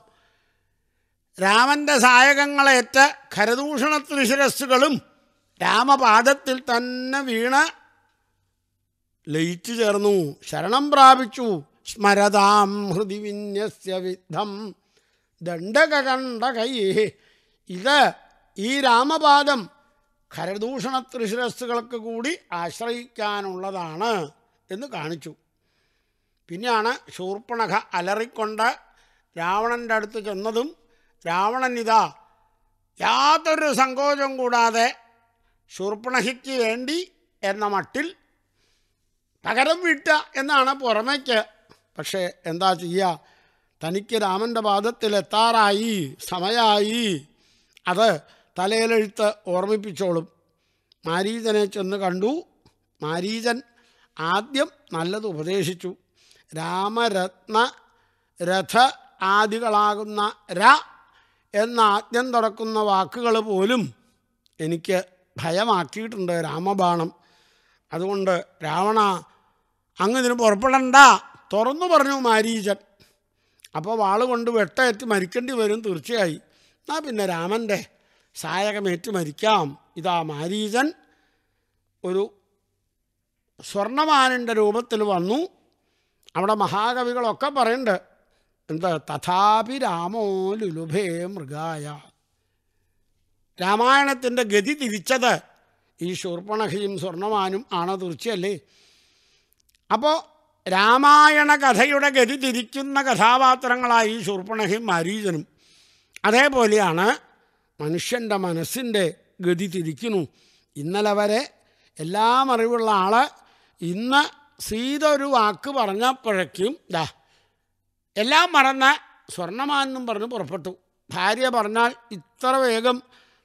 രാമൻ്റെ സായകങ്ങളേറ്റ ഖരദൂഷണ ത്രിശിരസ്സുകളും രാമപാദത്തിൽ തന്നെ വീണ ലയിച്ചു ചേർന്നു ശരണം പ്രാപിച്ചു സ്മരതാം ഹൃതി വിന്യസ്യ വിദ്ധം ദണ്ഡകകണ്ഠകൈ ഇത് ഈ രാമപാദം ഖരദൂഷണ ത്രിശിരസ്സുകൾക്ക് കൂടി ആശ്രയിക്കാനുള്ളതാണ് എന്ന് കാണിച്ചു പിന്നെയാണ് ശൂർപ്പണഖ അലറിക്കൊണ്ട് രാവണൻ്റെ അടുത്ത് ചെന്നതും രാവണൻ ഇതാ യാതൊരു സങ്കോചം കൂടാതെ ശൂർപ്പണഹിക്ക് വേണ്ടി എന്ന മട്ടിൽ പകരം വിട്ട എന്നാണ് പുറമേക്ക് പക്ഷേ എന്താ ചെയ്യുക തനിക്ക് രാമൻ്റെ പാദത്തിലെത്താറായി സമയായി അത് തലയിലെഴുത്ത് ഓർമ്മിപ്പിച്ചോളും മാരീചനെ ചെന്ന് കണ്ടു മാരീചൻ ആദ്യം നല്ലത് ഉപദേശിച്ചു രാമരത്ന രഥ ആദികളാകുന്ന ര എന്ന ആദ്യം തുറക്കുന്ന വാക്കുകൾ പോലും എനിക്ക് ഭയമാക്കിയിട്ടുണ്ട് രാമബാണം അതുകൊണ്ട് രാവണ അങ്ങ് ഇതിന് പുറപ്പെടണ്ട തുറന്നു പറഞ്ഞു മാരീചൻ അപ്പോൾ വാൾ കൊണ്ട് വെട്ടയറ്റി മരിക്കേണ്ടി വരും തീർച്ചയായി എന്നാൽ പിന്നെ രാമൻ്റെ സായകമേറ്റ് മരിക്കാം ഇതാ മാരീചൻ ഒരു സ്വർണമാനൻ്റെ രൂപത്തിൽ വന്നു അവിടെ മഹാകവികളൊക്കെ പറയുന്നുണ്ട് എന്താ തഥാപി രാമോ ലുലുഭേ മൃഗായ രാമായണത്തിൻ്റെ ഗതി തിരിച്ചത് ഈ ശൂർപ്പണഖയും സ്വർണമാനും ആണ് തീർച്ചയല്ലേ അപ്പോൾ രാമായണ കഥയുടെ ഗതി തിരിക്കുന്ന കഥാപാത്രങ്ങളായി ശൂർപ്പണഖയും മാരീചനും അതേപോലെയാണ് മനുഷ്യൻ്റെ മനസ്സിൻ്റെ ഗതി തിരിക്കുന്നു ഇന്നലെ വരെ എല്ലാം അറിവുള്ള ആൾ ഇന്ന് സീത ഒരു വാക്ക് പറഞ്ഞപ്പോഴേക്കും ദാ എല്ലാം മറന്ന സ്വർണ്ണമാനെന്നും പറഞ്ഞ് പുറപ്പെട്ടു ഭാര്യ പറഞ്ഞാൽ ഇത്ര വേഗം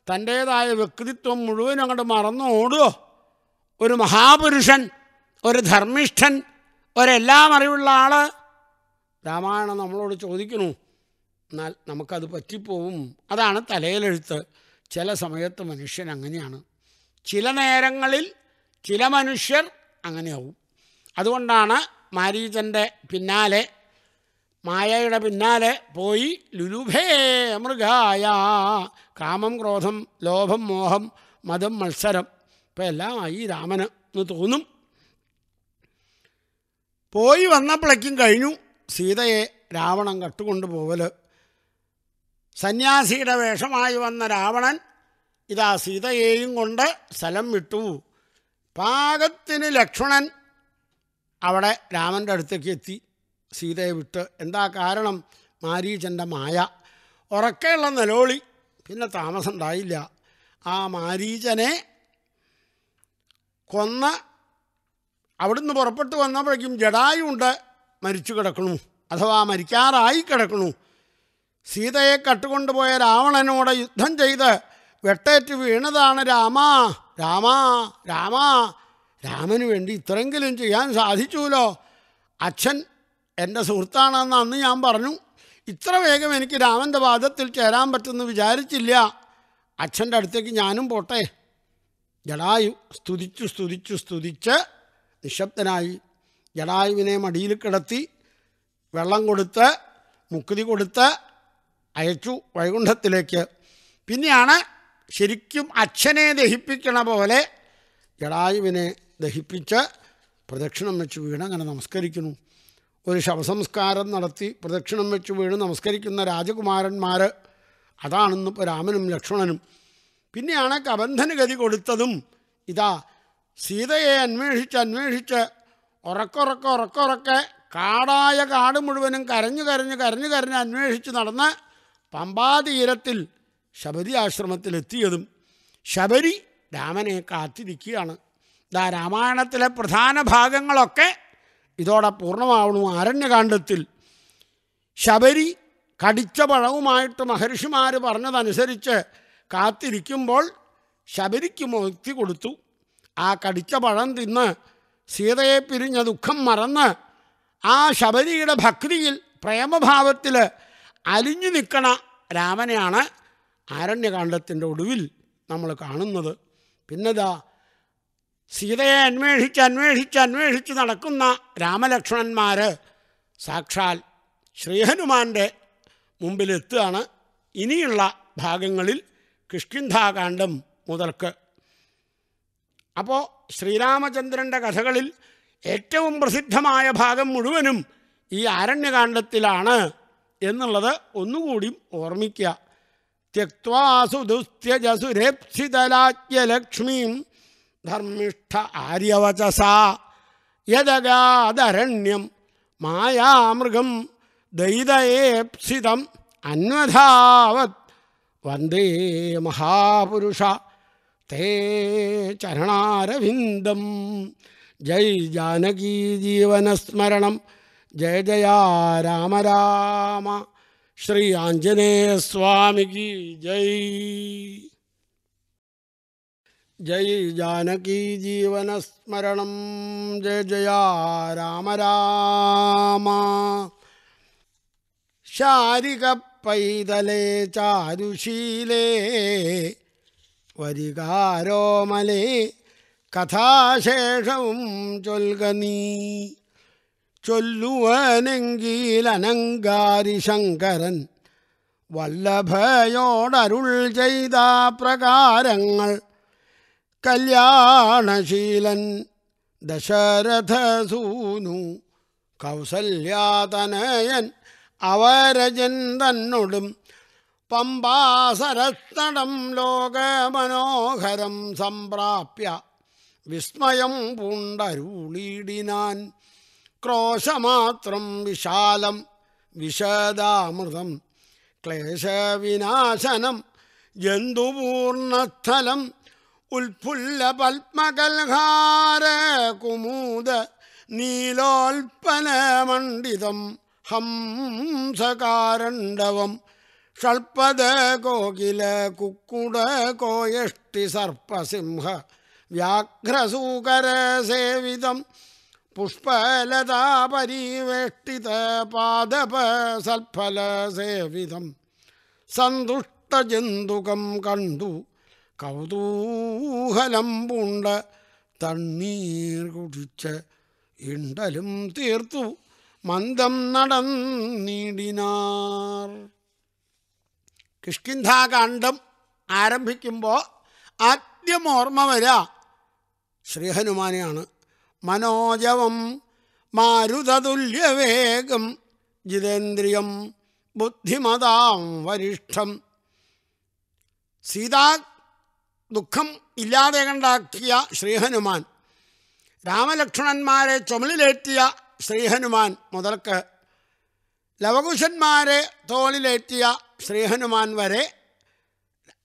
തൻ്റേതായ വ്യക്തിത്വം മുഴുവൻ അങ്ങോട്ട് മറന്നു ഓടുമോ ഒരു മഹാപുരുഷൻ ഒരു ധർമ്മിഷ്ഠൻ ഒരെല്ലാം അറിവുള്ള ആൾ രാമായണം നമ്മളോട് ചോദിക്കുന്നു എന്നാൽ നമുക്കത് പറ്റിപ്പോവും അതാണ് തലയിലെഴുത്ത് ചില സമയത്ത് മനുഷ്യൻ അങ്ങനെയാണ് ചില നേരങ്ങളിൽ ചില മനുഷ്യർ അങ്ങനെയാവും അതുകൊണ്ടാണ് മാരീചൻ്റെ പിന്നാലെ മായയുടെ പിന്നാലെ പോയി ലുലുഭേ മൃഗായ കാമം ക്രോധം ലോഭം മോഹം മതം മത്സരം ഇപ്പം എല്ലാമായി രാമന് എന്ന് തോന്നും പോയി വന്നപ്പോഴേക്കും കഴിഞ്ഞു സീതയെ രാവണൻ കട്ടുകൊണ്ടുപോവൽ സന്യാസിയുടെ വേഷമായി വന്ന രാവണൻ ഇതാ സീതയെയും കൊണ്ട് സ്ഥലം വിട്ടു പാകത്തിന് ലക്ഷ്മണൻ അവിടെ രാമൻ്റെ അടുത്തേക്ക് എത്തി സീതയെ വിട്ട് എന്താ കാരണം മാരീചൻ്റെ മായ ഉറക്കെയുള്ള നിലോളി പിന്നെ താമസം ഉണ്ടായില്ല ആ മാരീചനെ കൊന്ന അവിടുന്ന് പുറപ്പെട്ടു വന്നപ്പോഴേക്കും ജടായുണ്ട് മരിച്ചു കിടക്കണു അഥവാ മരിക്കാറായി കിടക്കണു സീതയെ കട്ടുകൊണ്ടുപോയ രാവണനോട് യുദ്ധം ചെയ്ത് വെട്ടേറ്റ് വീണതാണ് രാമാ രാമാ രാമാ രാമന് വേണ്ടി ഇത്രയെങ്കിലും ചെയ്യാൻ സാധിച്ചുവല്ലോ അച്ഛൻ എൻ്റെ സുഹൃത്താണെന്ന് അന്ന് ഞാൻ പറഞ്ഞു ഇത്ര വേഗം എനിക്ക് രാമൻ്റെ വാദത്തിൽ ചേരാൻ പറ്റുമെന്ന് വിചാരിച്ചില്ല അച്ഛൻ്റെ അടുത്തേക്ക് ഞാനും പോട്ടെ ജടായു സ്തുതിച്ചു സ്തുതിച്ചു സ്തുതിച്ച് നിശബ്ദനായി ജടായുവിനെ മടിയിൽ കിടത്തി വെള്ളം കൊടുത്ത് മുക്കുതി കൊടുത്ത് അയച്ചു വൈകുണ്ഠത്തിലേക്ക് പിന്നെയാണ് ശരിക്കും അച്ഛനെ ദഹിപ്പിക്കണ പോലെ ജടായുവിനെ ദഹിപ്പിച്ച് പ്രദക്ഷിണം വെച്ച് വീണ് അങ്ങനെ നമസ്കരിക്കുന്നു ഒരു ശവസംസ്കാരം നടത്തി പ്രദക്ഷിണം വെച്ച് വീണ് നമസ്കരിക്കുന്ന രാജകുമാരന്മാർ അതാണെന്ന് ഇപ്പോൾ രാമനും ലക്ഷ്മണനും പിന്നെയാണ് കബന്ധന ഗതി കൊടുത്തതും ഇതാ സീതയെ അന്വേഷിച്ച് അന്വേഷിച്ച് ഉറക്കുറക്കെ ഉറക്കുറക്കെ കാടായ കാട് മുഴുവനും കരഞ്ഞു കരഞ്ഞു കരഞ്ഞു കരഞ്ഞ് അന്വേഷിച്ച് നടന്ന് പമ്പാതീരത്തിൽ ശബരി ആശ്രമത്തിൽ എത്തിയതും ശബരി രാമനെ കാത്തിരിക്കുകയാണ് ഇതാ രാമായണത്തിലെ പ്രധാന ഭാഗങ്ങളൊക്കെ ഇതോടെ പൂർണ്ണമാവണു ആരണ്യകാണ്ഡത്തിൽ ശബരി കടിച്ച പഴവുമായിട്ട് മഹർഷിമാർ പറഞ്ഞതനുസരിച്ച് കാത്തിരിക്കുമ്പോൾ ശബരിക്ക് മുക്തി കൊടുത്തു ആ കടിച്ച പഴം തിന്ന് സീതയെ പിരിഞ്ഞ ദുഃഖം മറന്ന് ആ ശബരിയുടെ ഭക്തിയിൽ പ്രേമഭാവത്തിൽ അലിഞ്ഞു നിൽക്കണ രാമനെയാണ് ആരണ്യകാണ്ഡത്തിൻ്റെ ഒടുവിൽ നമ്മൾ കാണുന്നത് പിന്നെതാ സീതയെ അന്വേഷിച്ച് അന്വേഷിച്ച് അന്വേഷിച്ച് നടക്കുന്ന രാമലക്ഷ്മണന്മാർ സാക്ഷാൽ ശ്രീഹനുമാൻ്റെ മുമ്പിലെത്തുകയാണ് ഇനിയുള്ള ഭാഗങ്ങളിൽ കിഷ്കിന്ധാകാന്ഡം മുതൽക്ക് അപ്പോൾ ശ്രീരാമചന്ദ്രൻ്റെ കഥകളിൽ ഏറ്റവും പ്രസിദ്ധമായ ഭാഗം മുഴുവനും ഈ ആരണ്യകാന്ഡത്തിലാണ് എന്നുള്ളത് ഒന്നുകൂടിയും ഓർമ്മിക്കുക ത്യക്വാസു ദുസ്ത്യജസുരേപ്സിതലാജ്ഞലക്ഷ്മീം ധർമ്മിഷ്ഠ ആര്യവചസാ യദഗാദരണ്യം മായാമൃഗം ദൈതയേപ്സിതം അന്വധാവത് വന്ദേ മഹാപുരുഷ തേ ചരണാരവിന്ദം ജയ് ജാനകീജീവനസ്മരണം ജയ ജയ രാമ രാമ ശ്രീ ആഞ്ജനേയ സ്വാമിജി ജയ് ജയ് ജാനകി ജീവനസ്മരണം ജയ ജയ രാമ രാമ ശാരിക പൈതലേ ചാരുശീലേ വരികാരോമലേ കഥാശേഷവും ചൊൽക ചൊല്ലുവനെങ്കിൽ അനങ്കാരി ശങ്കരൻ വല്ലഭയോടരുൾ ചെയ്ത പ്രകാരങ്ങൾ കല്യാണശീലൻ ദശരഥസൂനു കൗസല്യാതനയൻ അവരജൻ തന്നൊടും പമ്പാസരത്തടം ലോകമനോഹരം സംപ്രാപ്യ വിസ്മയം പൂണ്ടരുളിയിടിനാൻ ക്രോശമാത്രം വിശാലം വിശദാമൃതം ക്ലേശവിനാശനം ജന്തുപൂർണസ്ഥലം ഉൽഫുല്ല പത്മകൽഹാര കുമൂദ നീലോൽപ്പനമണ്ഡിതം ഹംസകാരണ്ഡവം ഷൾപ്പത കോകില കുക്കുട കോയഷ്ടി സർപ്പസിംഹ വ്യാഘ്രസൂകര സേവിതം പുഷ്പലതാപരിവേഷ്ടിത പാദപ സൽഫല സേവിതം സന്തുഷ്ടജന്തുകം കണ്ടു കൗതൂഹലം പൂണ്ട തണ്ണീർ കുടിച്ച് ഇണ്ടലും തീർത്തു മന്ദം നടന്നീടിനാർ കിഷ്കിന്ധാകാന്ഡം ആരംഭിക്കുമ്പോൾ ആദ്യം ഓർമ്മ വരാ ശ്രീഹനുമാനെയാണ് മനോജവം മാരുതതുല്യവേഗം ജിതേന്ദ്രിയം ബുദ്ധിമതാം വരിഷ്ഠം സീതാ ദുഃഖം ഇല്ലാതെ കണ്ടാക്കിയ ശ്രീഹനുമാൻ രാമലക്ഷ്മണന്മാരെ ചുമലിലേറ്റിയ ശ്രീഹനുമാൻ മുതൽക്ക് ലവകുശന്മാരെ തോളിലേറ്റിയ ശ്രീഹനുമാൻ വരെ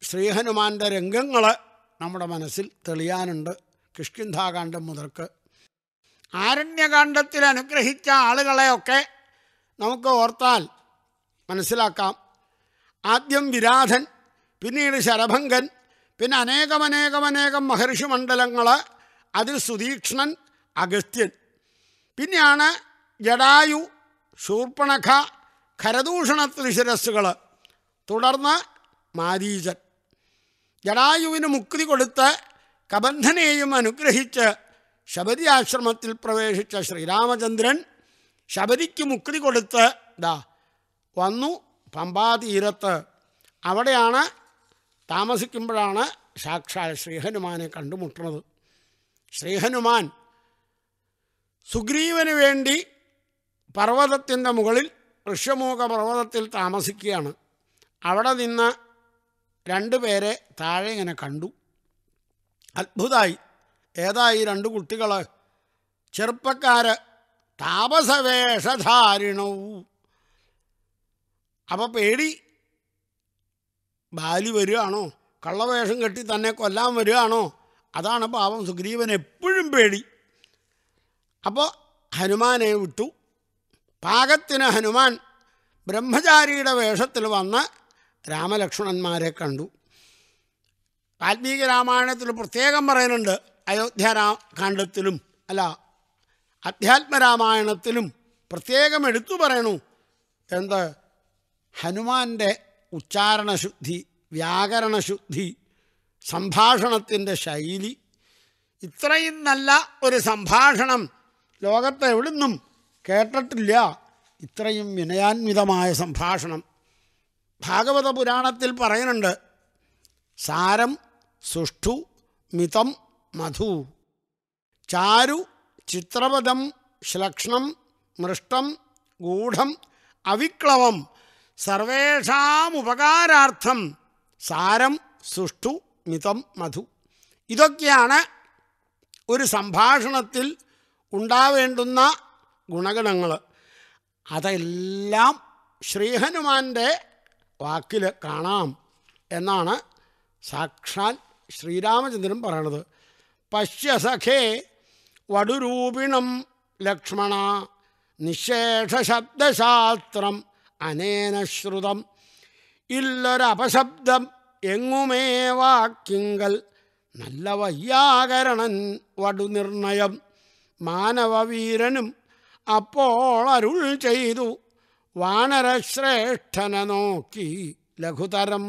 ശ്രീഹനുമാൻ്റെ രംഗങ്ങൾ നമ്മുടെ മനസ്സിൽ തെളിയാനുണ്ട് കിഷ്കിന്ധാകാന്ഡം മുതൽക്ക് ആരണ്യകാന്ഡത്തിൽ അനുഗ്രഹിച്ച ആളുകളെയൊക്കെ നമുക്ക് ഓർത്താൽ മനസ്സിലാക്കാം ആദ്യം വിരാധൻ പിന്നീട് ശരഭങ്കൻ പിന്നെ അനേകമനേകമനേകം മഹർഷി മണ്ഡലങ്ങൾ അതിൽ സുതീക്ഷ്ണൻ അഗസ്ത്യൻ പിന്നെയാണ് ജടായു ശൂർപ്പണഖ ഖരദൂഷണ ത്രിശിരസ്സുകൾ തുടർന്ന് മാരീചൻ ജടായുവിന് മുക്തി കൊടുത്ത് കബന്ധനെയും അനുഗ്രഹിച്ച് ശബരി ആശ്രമത്തിൽ പ്രവേശിച്ച ശ്രീരാമചന്ദ്രൻ ശബരിക്ക് മുക്തി കൊടുത്ത് ഇതാ വന്നു പമ്പാതീരത്ത് അവിടെയാണ് താമസിക്കുമ്പോഴാണ് സാക്ഷാൽ ശ്രീഹനുമാനെ കണ്ടുമുട്ടുന്നത് ശ്രീഹനുമാൻ സുഗ്രീവന് വേണ്ടി പർവ്വതത്തിൻ്റെ മുകളിൽ ഋഷ്യമൂഖ പർവ്വതത്തിൽ താമസിക്കുകയാണ് അവിടെ നിന്ന് രണ്ടുപേരെ താഴെ ഇങ്ങനെ കണ്ടു അത്ഭുതമായി ഏതായി രണ്ട് കുട്ടികൾ ചെറുപ്പക്കാര് താപസവേഷധാരിണവും അപ്പം പേടി ബാലി വരികയാണോ കള്ളവേഷം കെട്ടി തന്നെ കൊല്ലാൻ വരികയാണോ അതാണ് പാവം സുഗ്രീവൻ എപ്പോഴും പേടി അപ്പോൾ ഹനുമാനെ വിട്ടു പാകത്തിന് ഹനുമാൻ ബ്രഹ്മചാരിയുടെ വേഷത്തിൽ വന്ന് രാമലക്ഷ്മണന്മാരെ കണ്ടു വാൽമീകി രാമായണത്തിൽ പ്രത്യേകം പറയുന്നുണ്ട് അയോധ്യരാ അല്ല അധ്യാത്മരാമായണത്തിലും പ്രത്യേകം എടുത്തു പറയണു എന്ത് ഹനുമാൻ്റെ ഉച്ചാരണശുദ്ധി വ്യാകരണശുദ്ധി സംഭാഷണത്തിൻ്റെ ശൈലി ഇത്രയും നല്ല ഒരു സംഭാഷണം ലോകത്തെ എവിടുന്നും കേട്ടിട്ടില്ല ഇത്രയും വിനയാന്വിതമായ സംഭാഷണം ഭാഗവത പുരാണത്തിൽ പറയുന്നുണ്ട് സാരം സുഷ്ടു മിതം മധു ചാരു ചിത്രപദം ശ്ലക്ഷണം മൃഷ്ടം ഗൂഢം അവിക്ലവം സർവേഷാമുപകാരാർത്ഥം സാരം സുഷ്ടു മിതം മധു ഇതൊക്കെയാണ് ഒരു സംഭാഷണത്തിൽ ഉണ്ടാവേണ്ടുന്ന ഗുണഗണങ്ങൾ അതെല്ലാം ശ്രീഹനുമാൻ്റെ വാക്കിൽ കാണാം എന്നാണ് സാക്ഷാൽ ശ്രീരാമചന്ദ്രൻ പറയണത് പശ്യസഖേ വടുരൂപിണം ലക്ഷ്മണ നിശേഷശബ്ദശാസ്ത്രം അനേന ശ്രുതം ഇല്ലൊരപശബ്ദം എങ്ങുമേ വാക്കിങ്കൽ നല്ല വയ്യാകരണൻ വടുനിർണയം മാനവവീരനും അപ്പോൾ അരുൾ ചെയ്തു വാനരശ്രേഷ്ഠനെ നോക്കി ലഘുതരം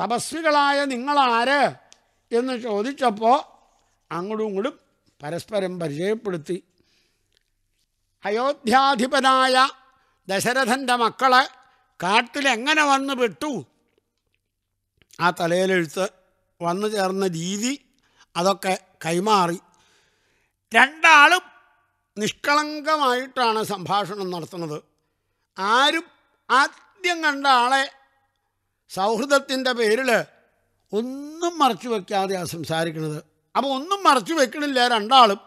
തപസ്വികളായ നിങ്ങളാര് എന്ന് ചോദിച്ചപ്പോൾ അങ്ങോട്ടും ഇങ്ങോട്ടും പരസ്പരം പരിചയപ്പെടുത്തി അയോധ്യാധിപനായ ദശരഥൻ്റെ മക്കള് കാട്ടിലെങ്ങനെ വന്ന് പെട്ടു ആ തലയിലെഴുത്ത് വന്നു ചേർന്ന രീതി അതൊക്കെ കൈമാറി രണ്ടാളും നിഷ്കളങ്കമായിട്ടാണ് സംഭാഷണം നടത്തുന്നത് ആരും ആദ്യം കണ്ട ആളെ സൗഹൃദത്തിൻ്റെ പേരിൽ ഒന്നും മറച്ചു വയ്ക്കാതെയാണ് സംസാരിക്കുന്നത് അപ്പോൾ ഒന്നും മറച്ചു വയ്ക്കണില്ല രണ്ടാളും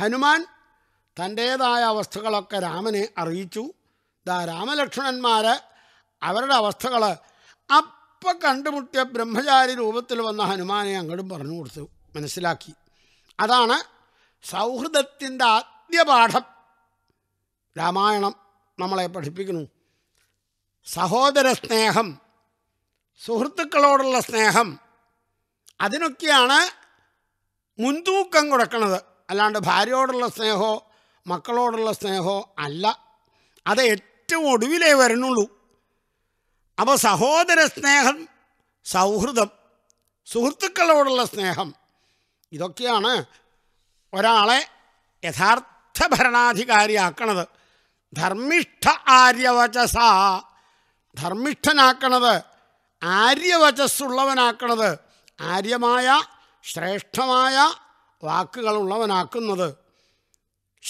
ഹനുമാൻ തൻ്റേതായ അവസ്ഥകളൊക്കെ രാമനെ അറിയിച്ചു ദാ രാമലക്ഷ്മണന്മാർ അവരുടെ അവസ്ഥകൾ അപ്പം കണ്ടുമുട്ടിയ ബ്രഹ്മചാരി രൂപത്തിൽ വന്ന ഹനുമാനെ അങ്ങോട്ടും പറഞ്ഞു കൊടുത്തു മനസ്സിലാക്കി അതാണ് സൗഹൃദത്തിൻ്റെ ആദ്യ പാഠം രാമായണം നമ്മളെ പഠിപ്പിക്കുന്നു സഹോദര സ്നേഹം സുഹൃത്തുക്കളോടുള്ള സ്നേഹം അതിനൊക്കെയാണ് മുൻതൂക്കം കൊടുക്കുന്നത് അല്ലാണ്ട് ഭാര്യയോടുള്ള സ്നേഹമോ മക്കളോടുള്ള സ്നേഹമോ അല്ല അത് ഏറ്റവും ഒടുവിലേ വരുന്നുള്ളൂ അപ്പോൾ സഹോദര സ്നേഹം സൗഹൃദം സുഹൃത്തുക്കളോടുള്ള സ്നേഹം ഇതൊക്കെയാണ് ഒരാളെ യഥാർത്ഥ ഭരണാധികാരിയാക്കണത് ധർമ്മിഷ്ഠ ആര്യവചസ ധർമ്മിഷ്ഠനാക്കണത് ആര്യവചസ്സുള്ളവനാക്കണത് ആര്യമായ ശ്രേഷ്ഠമായ വാക്കുകളുള്ളവനാക്കുന്നത്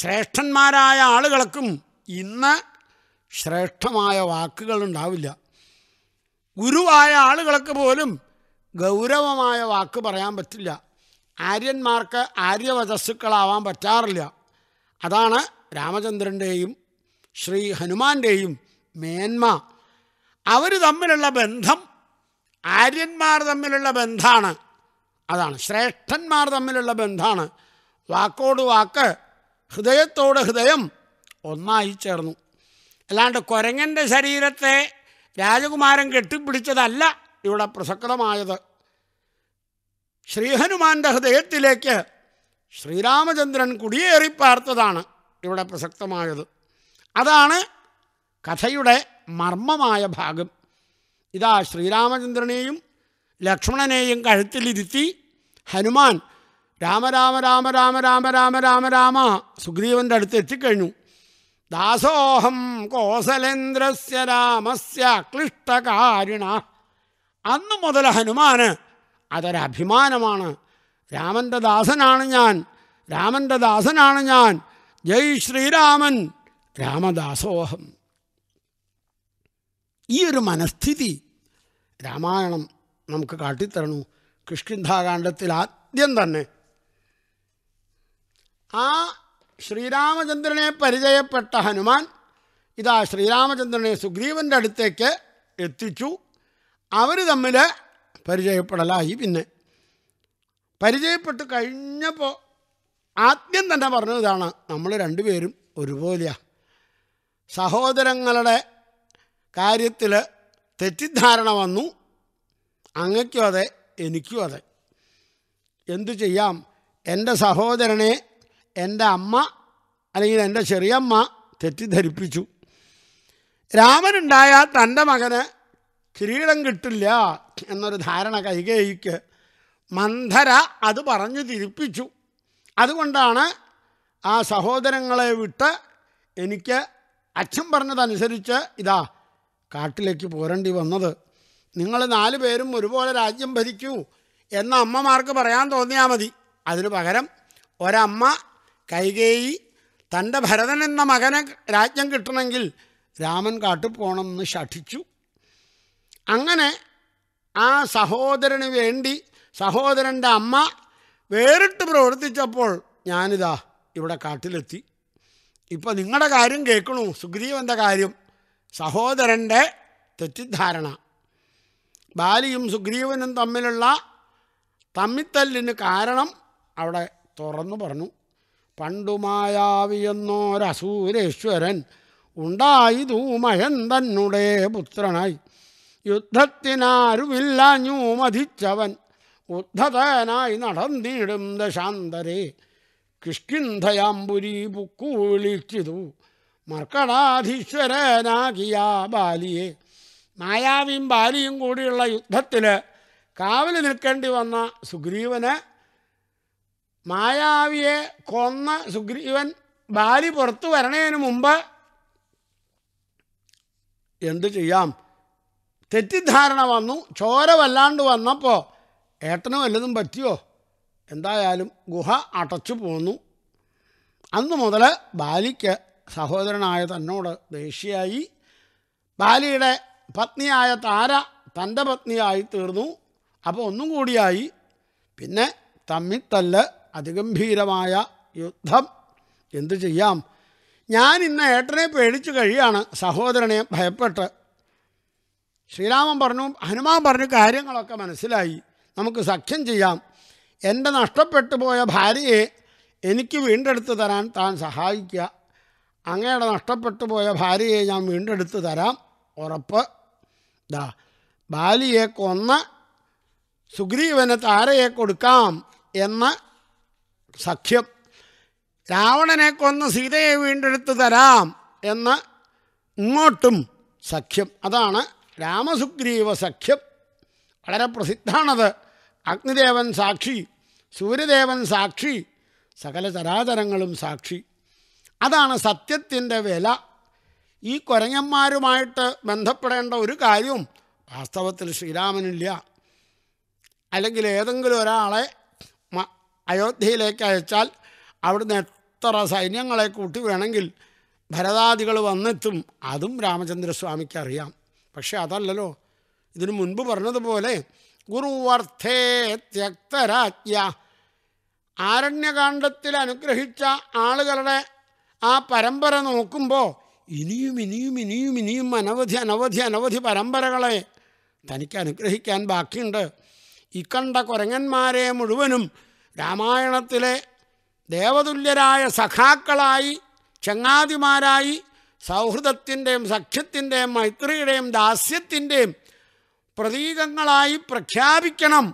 ശ്രേഷ്ഠന്മാരായ ആളുകൾക്കും ഇന്ന് ശ്രേഷ്ഠമായ വാക്കുകളുണ്ടാവില്ല ഗുരുവായ ആളുകൾക്ക് പോലും ഗൗരവമായ വാക്ക് പറയാൻ പറ്റില്ല ആര്യന്മാർക്ക് ആര്യവചസ്സുക്കളാവാൻ പറ്റാറില്ല അതാണ് രാമചന്ദ്രൻ്റെയും ശ്രീ ഹനുമാൻ്റെയും മേന്മ അവർ തമ്മിലുള്ള ബന്ധം ആര്യന്മാർ തമ്മിലുള്ള ബന്ധമാണ് അതാണ് ശ്രേഷ്ഠന്മാർ തമ്മിലുള്ള ബന്ധമാണ് വാക്കോട് വാക്ക് ഹൃദയത്തോട് ഹൃദയം ഒന്നായി ചേർന്നു അല്ലാണ്ട് കുരങ്ങൻ്റെ ശരീരത്തെ രാജകുമാരൻ കെട്ടിപ്പിടിച്ചതല്ല ഇവിടെ പ്രസക്തമായത് ശ്രീഹനുമാൻ്റെ ഹൃദയത്തിലേക്ക് ശ്രീരാമചന്ദ്രൻ കുടിയേറി പാർത്തതാണ് ഇവിടെ പ്രസക്തമായത് അതാണ് കഥയുടെ മർമ്മമായ ഭാഗം ഇതാ ശ്രീരാമചന്ദ്രനെയും ലക്ഷ്മണനെയും കഴുത്തിലിരുത്തി ഹനുമാൻ രാമ രാമ രാമ രാമ രാമ രാമ രാമ രാമ സുഗ്രീവൻ്റെ അടുത്ത് എത്തിക്കഴിഞ്ഞു ദാസോഹം കോസലേന്ദ്രസ്യ രാമസ്യ അക്ലിഷ്ടകാരിണ അന്നു മുതൽ ഹനുമാന് അതൊരഭിമാനമാണ് രാമൻ്റെ ദാസനാണ് ഞാൻ രാമൻ്റെ ദാസനാണ് ഞാൻ ജയ് ശ്രീരാമൻ രാമദാസോഹം ഈ ഒരു മനസ്ഥിതി രാമായണം നമുക്ക് കാട്ടിത്തരണു കിഷ്കിന്ധാകാന്ഡത്തിൽ ആദ്യം തന്നെ ആ ശ്രീരാമചന്ദ്രനെ പരിചയപ്പെട്ട ഹനുമാൻ ഇതാ ശ്രീരാമചന്ദ്രനെ സുഗ്രീവൻ്റെ അടുത്തേക്ക് എത്തിച്ചു അവർ തമ്മിൽ പരിചയപ്പെടലായി പിന്നെ പരിചയപ്പെട്ട് കഴിഞ്ഞപ്പോൾ ആദ്യം തന്നെ പറഞ്ഞതാണ് നമ്മൾ രണ്ടുപേരും ഒരുപോലെയാണ് സഹോദരങ്ങളുടെ കാര്യത്തിൽ തെറ്റിദ്ധാരണ വന്നു അങ്ങയ്ക്കും അതെ എനിക്കും അതെ എന്തു ചെയ്യാം എൻ്റെ സഹോദരനെ എൻ്റെ അമ്മ അല്ലെങ്കിൽ എൻ്റെ ചെറിയമ്മ തെറ്റിദ്ധരിപ്പിച്ചു രാമനുണ്ടായാൽ തൻ്റെ മകന് കിരീടം കിട്ടില്ല എന്നൊരു ധാരണ കൈകേയിക്ക് മന്ധര അത് പറഞ്ഞു തിരിപ്പിച്ചു അതുകൊണ്ടാണ് ആ സഹോദരങ്ങളെ വിട്ട് എനിക്ക് അച്ഛൻ പറഞ്ഞതനുസരിച്ച് ഇതാ കാട്ടിലേക്ക് പോരേണ്ടി വന്നത് നിങ്ങൾ നാലു പേരും ഒരുപോലെ രാജ്യം ഭരിക്കൂ എന്ന അമ്മമാർക്ക് പറയാൻ തോന്നിയാൽ മതി അതിനു പകരം ഒരമ്മ കൈകേയി തൻ്റെ ഭരതൻ എന്ന മകന് രാജ്യം കിട്ടണമെങ്കിൽ രാമൻ കാട്ടു പോകണം എന്ന് ശഠിച്ചു അങ്ങനെ ആ സഹോദരന് വേണ്ടി സഹോദരൻ്റെ അമ്മ വേറിട്ട് പ്രവർത്തിച്ചപ്പോൾ ഞാനിതാ ഇവിടെ കാട്ടിലെത്തി ഇപ്പം നിങ്ങളുടെ കാര്യം കേൾക്കണു സുഗ്രീവൻ്റെ കാര്യം സഹോദരൻ്റെ തെറ്റിദ്ധാരണ ബാലിയും സുഗ്രീവനും തമ്മിലുള്ള തമ്മിത്തല്ലിന് കാരണം അവിടെ തുറന്നു പറഞ്ഞു പണ്ടുമായാവിയെന്നോരസൂരേശ്വരൻ ഉണ്ടായി മഴൻ തന്നുടേ പുത്രനായി യുദ്ധത്തിനാരുമില്ലാഞ്ഞു മതിച്ചവൻ ഉദ്ധതനായി നടന്നിടും ദശാന്തരെ കിഷ്കിന്ധയാമ്പുരി പുക്കൂളിച്ചിതു മർക്കടാധീശ്വരനാകിയ ബാലിയെ മായാവിയും ബാലിയും കൂടിയുള്ള യുദ്ധത്തിൽ കാവൽ നിൽക്കേണ്ടി വന്ന സുഗ്രീവന് മായാവിയെ കൊന്ന സുഗ്രീവൻ ബാലി പുറത്തു വരണേനു മുമ്പ് എന്തു ചെയ്യാം തെറ്റിദ്ധാരണ വന്നു ചോര വല്ലാണ്ട് വന്നപ്പോൾ ഏട്ടന് വല്ലതും പറ്റിയോ എന്തായാലും ഗുഹ അടച്ചു പോന്നു അന്ന് മുതൽ ബാലിക്ക് സഹോദരനായ തന്നോട് ദേഷ്യായി ബാലിയുടെ പത്നിയായ താര തൻ്റെ പത്നിയായി തീർന്നു അപ്പോൾ ഒന്നും കൂടിയായി പിന്നെ തമ്മിത്തല്ല് അതിഗംഭീരമായ യുദ്ധം എന്തു ചെയ്യാം ഞാൻ ഇന്ന് ഏട്ടനെ പേടിച്ചു കഴിയാണ് സഹോദരനെ ഭയപ്പെട്ട് ശ്രീരാമൻ പറഞ്ഞു ഹനുമാൻ പറഞ്ഞു കാര്യങ്ങളൊക്കെ മനസ്സിലായി നമുക്ക് സഖ്യം ചെയ്യാം എൻ്റെ നഷ്ടപ്പെട്ടു പോയ ഭാര്യയെ എനിക്ക് വീണ്ടെടുത്ത് തരാൻ താൻ സഹായിക്കുക അങ്ങയുടെ നഷ്ടപ്പെട്ടു പോയ ഭാര്യയെ ഞാൻ വീണ്ടെടുത്ത് തരാം ഉറപ്പ് ദാ ബാലിയെ കൊന്ന് സുഗ്രീവന് താരയെ കൊടുക്കാം എന്ന സഖ്യം രാവണനെ കൊന്ന് സീതയെ വീണ്ടെടുത്ത് തരാം എന്ന ഇങ്ങോട്ടും സഖ്യം അതാണ് രാമസുഗ്രീവ സഖ്യം വളരെ പ്രസിദ്ധമാണത് അഗ്നിദേവൻ സാക്ഷി സൂര്യദേവൻ സാക്ഷി സകല ചരാചരങ്ങളും സാക്ഷി അതാണ് സത്യത്തിൻ്റെ വില ഈ കുരങ്ങന്മാരുമായിട്ട് ബന്ധപ്പെടേണ്ട ഒരു കാര്യവും വാസ്തവത്തിൽ ശ്രീരാമനില്ല അല്ലെങ്കിൽ ഏതെങ്കിലും ഒരാളെ അയോധ്യയിലേക്ക് അയച്ചാൽ അവിടുന്ന് എത്ര സൈന്യങ്ങളെ കൂട്ടി വേണമെങ്കിൽ ഭരതാദികൾ വന്നെത്തും അതും രാമചന്ദ്രസ്വാമിക്ക് അറിയാം പക്ഷെ അതല്ലല്ലോ ഇതിനു മുൻപ് പറഞ്ഞതുപോലെ ഗുരുവർത്ഥേ ത്യക്തരാജ്യ ആരണ്യകാന്ഡത്തിൽ അനുഗ്രഹിച്ച ആളുകളുടെ ആ പരമ്പര നോക്കുമ്പോൾ ഇനിയും ഇനിയും ഇനിയും ഇനിയും അനവധി അനവധി അനവധി പരമ്പരകളെ തനിക്ക് അനുഗ്രഹിക്കാൻ ബാക്കിയുണ്ട് ഇക്കണ്ട കുരങ്ങന്മാരെ മുഴുവനും രാമായണത്തിലെ ദേവതുല്യരായ സഖാക്കളായി ചങ്ങാതിമാരായി സൗഹൃദത്തിൻ്റെയും സഖ്യത്തിൻ്റെയും മൈത്രിയുടെയും ദാസ്യത്തിൻ്റെയും പ്രതീകങ്ങളായി പ്രഖ്യാപിക്കണം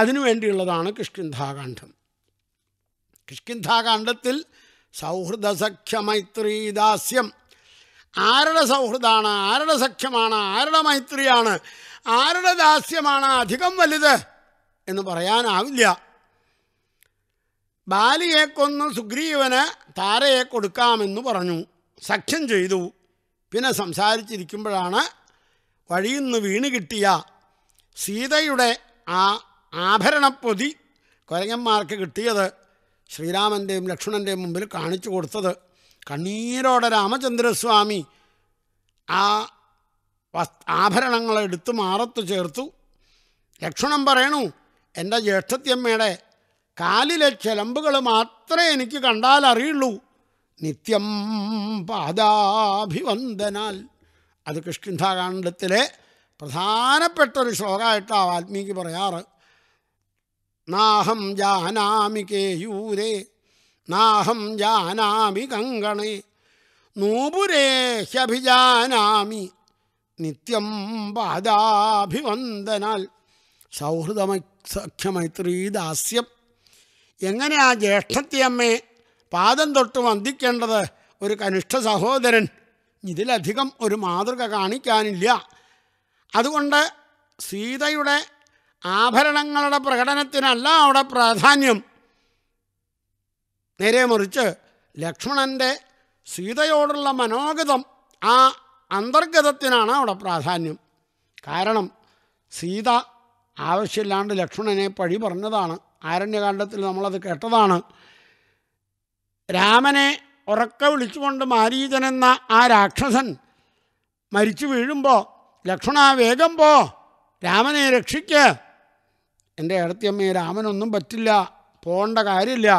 അതിനുവേണ്ടിയുള്ളതാണ് കിഷ്കിന്ധാകാന്ഡം കിഷ്കിന്ധാകാന്ഡത്തിൽ സൗഹൃദ സഖ്യ മൈത്രി ദാസ്യം ആരുടെ സൗഹൃദമാണ് ആരുടെ സഖ്യമാണ് ആരുടെ മൈത്രിയാണ് ആരുടെ ദാസ്യമാണ് അധികം വലുത് എന്ന് പറയാനാവില്ല ബാലിയെ കൊന്ന് സുഗ്രീവന് താരയെ കൊടുക്കാമെന്ന് പറഞ്ഞു സഖ്യം ചെയ്തു പിന്നെ സംസാരിച്ചിരിക്കുമ്പോഴാണ് വഴിയിൽ നിന്ന് വീണ് കിട്ടിയ സീതയുടെ ആ ആഭരണപ്പൊതി കൊരങ്ങന്മാർക്ക് കിട്ടിയത് ശ്രീരാമൻ്റെയും ലക്ഷ്മണൻ്റെയും മുമ്പിൽ കാണിച്ചു കൊടുത്തത് കണ്ണീരോടെ രാമചന്ദ്രസ്വാമി ആ ആഭരണങ്ങൾ എടുത്തു മാറത്ത് ചേർത്തു ലക്ഷ്മണൻ പറയണു എൻ്റെ ജ്യേഷ്ഠത്യമ്മയുടെ കാലിലെ ചിലമ്പുകൾ മാത്രമേ എനിക്ക് കണ്ടാൽ അറിയുള്ളൂ നിത്യം പാദാഭിവന്ദനാൽ അത് കിഷ്കിന്ധാകാണ്ഡത്തിലെ പ്രധാനപ്പെട്ട ഒരു ശ്ലോകമായിട്ടാണ് വാൽമീകി പറയാറ് നാഹം ജാനാമി കേയൂരെ നാഹം ജാനാമി കങ്കണെ നൂപുരേ ഹ്യഭിജാനാമി നിത്യം പാദാഭിവന്ദനാൽ സൗഹൃദമൈ സഖ്യമൈത്രീ ദാസ്യം എങ്ങനെ ആ ജ്യേഷ്ഠത്തിയമ്മയെ പാദം തൊട്ട് വന്ദിക്കേണ്ടത് ഒരു കനിഷ്ഠ സഹോദരൻ ഇതിലധികം ഒരു മാതൃക കാണിക്കാനില്ല അതുകൊണ്ട് സീതയുടെ ആഭരണങ്ങളുടെ പ്രകടനത്തിനല്ല അവിടെ പ്രാധാന്യം നേരെ മറിച്ച് ലക്ഷ്മണൻ്റെ സീതയോടുള്ള മനോഗതം ആ അന്തർഗതത്തിനാണ് അവിടെ പ്രാധാന്യം കാരണം സീത ആവശ്യമില്ലാണ്ട് ലക്ഷ്മണനെ പഴി പറഞ്ഞതാണ് ആരണ്യകാണ്ഡത്തിൽ നമ്മളത് കേട്ടതാണ് രാമനെ ഉറക്ക വിളിച്ചുകൊണ്ട് മാരീചനെന്ന ആ രാക്ഷസൻ മരിച്ചു വീഴുമ്പോൾ ലക്ഷ്മണ വേഗം പോ രാമനെ രക്ഷിക്കുക എൻ്റെ അടുത്തിയമ്മയെ രാമനൊന്നും പറ്റില്ല പോകേണ്ട കാര്യമില്ല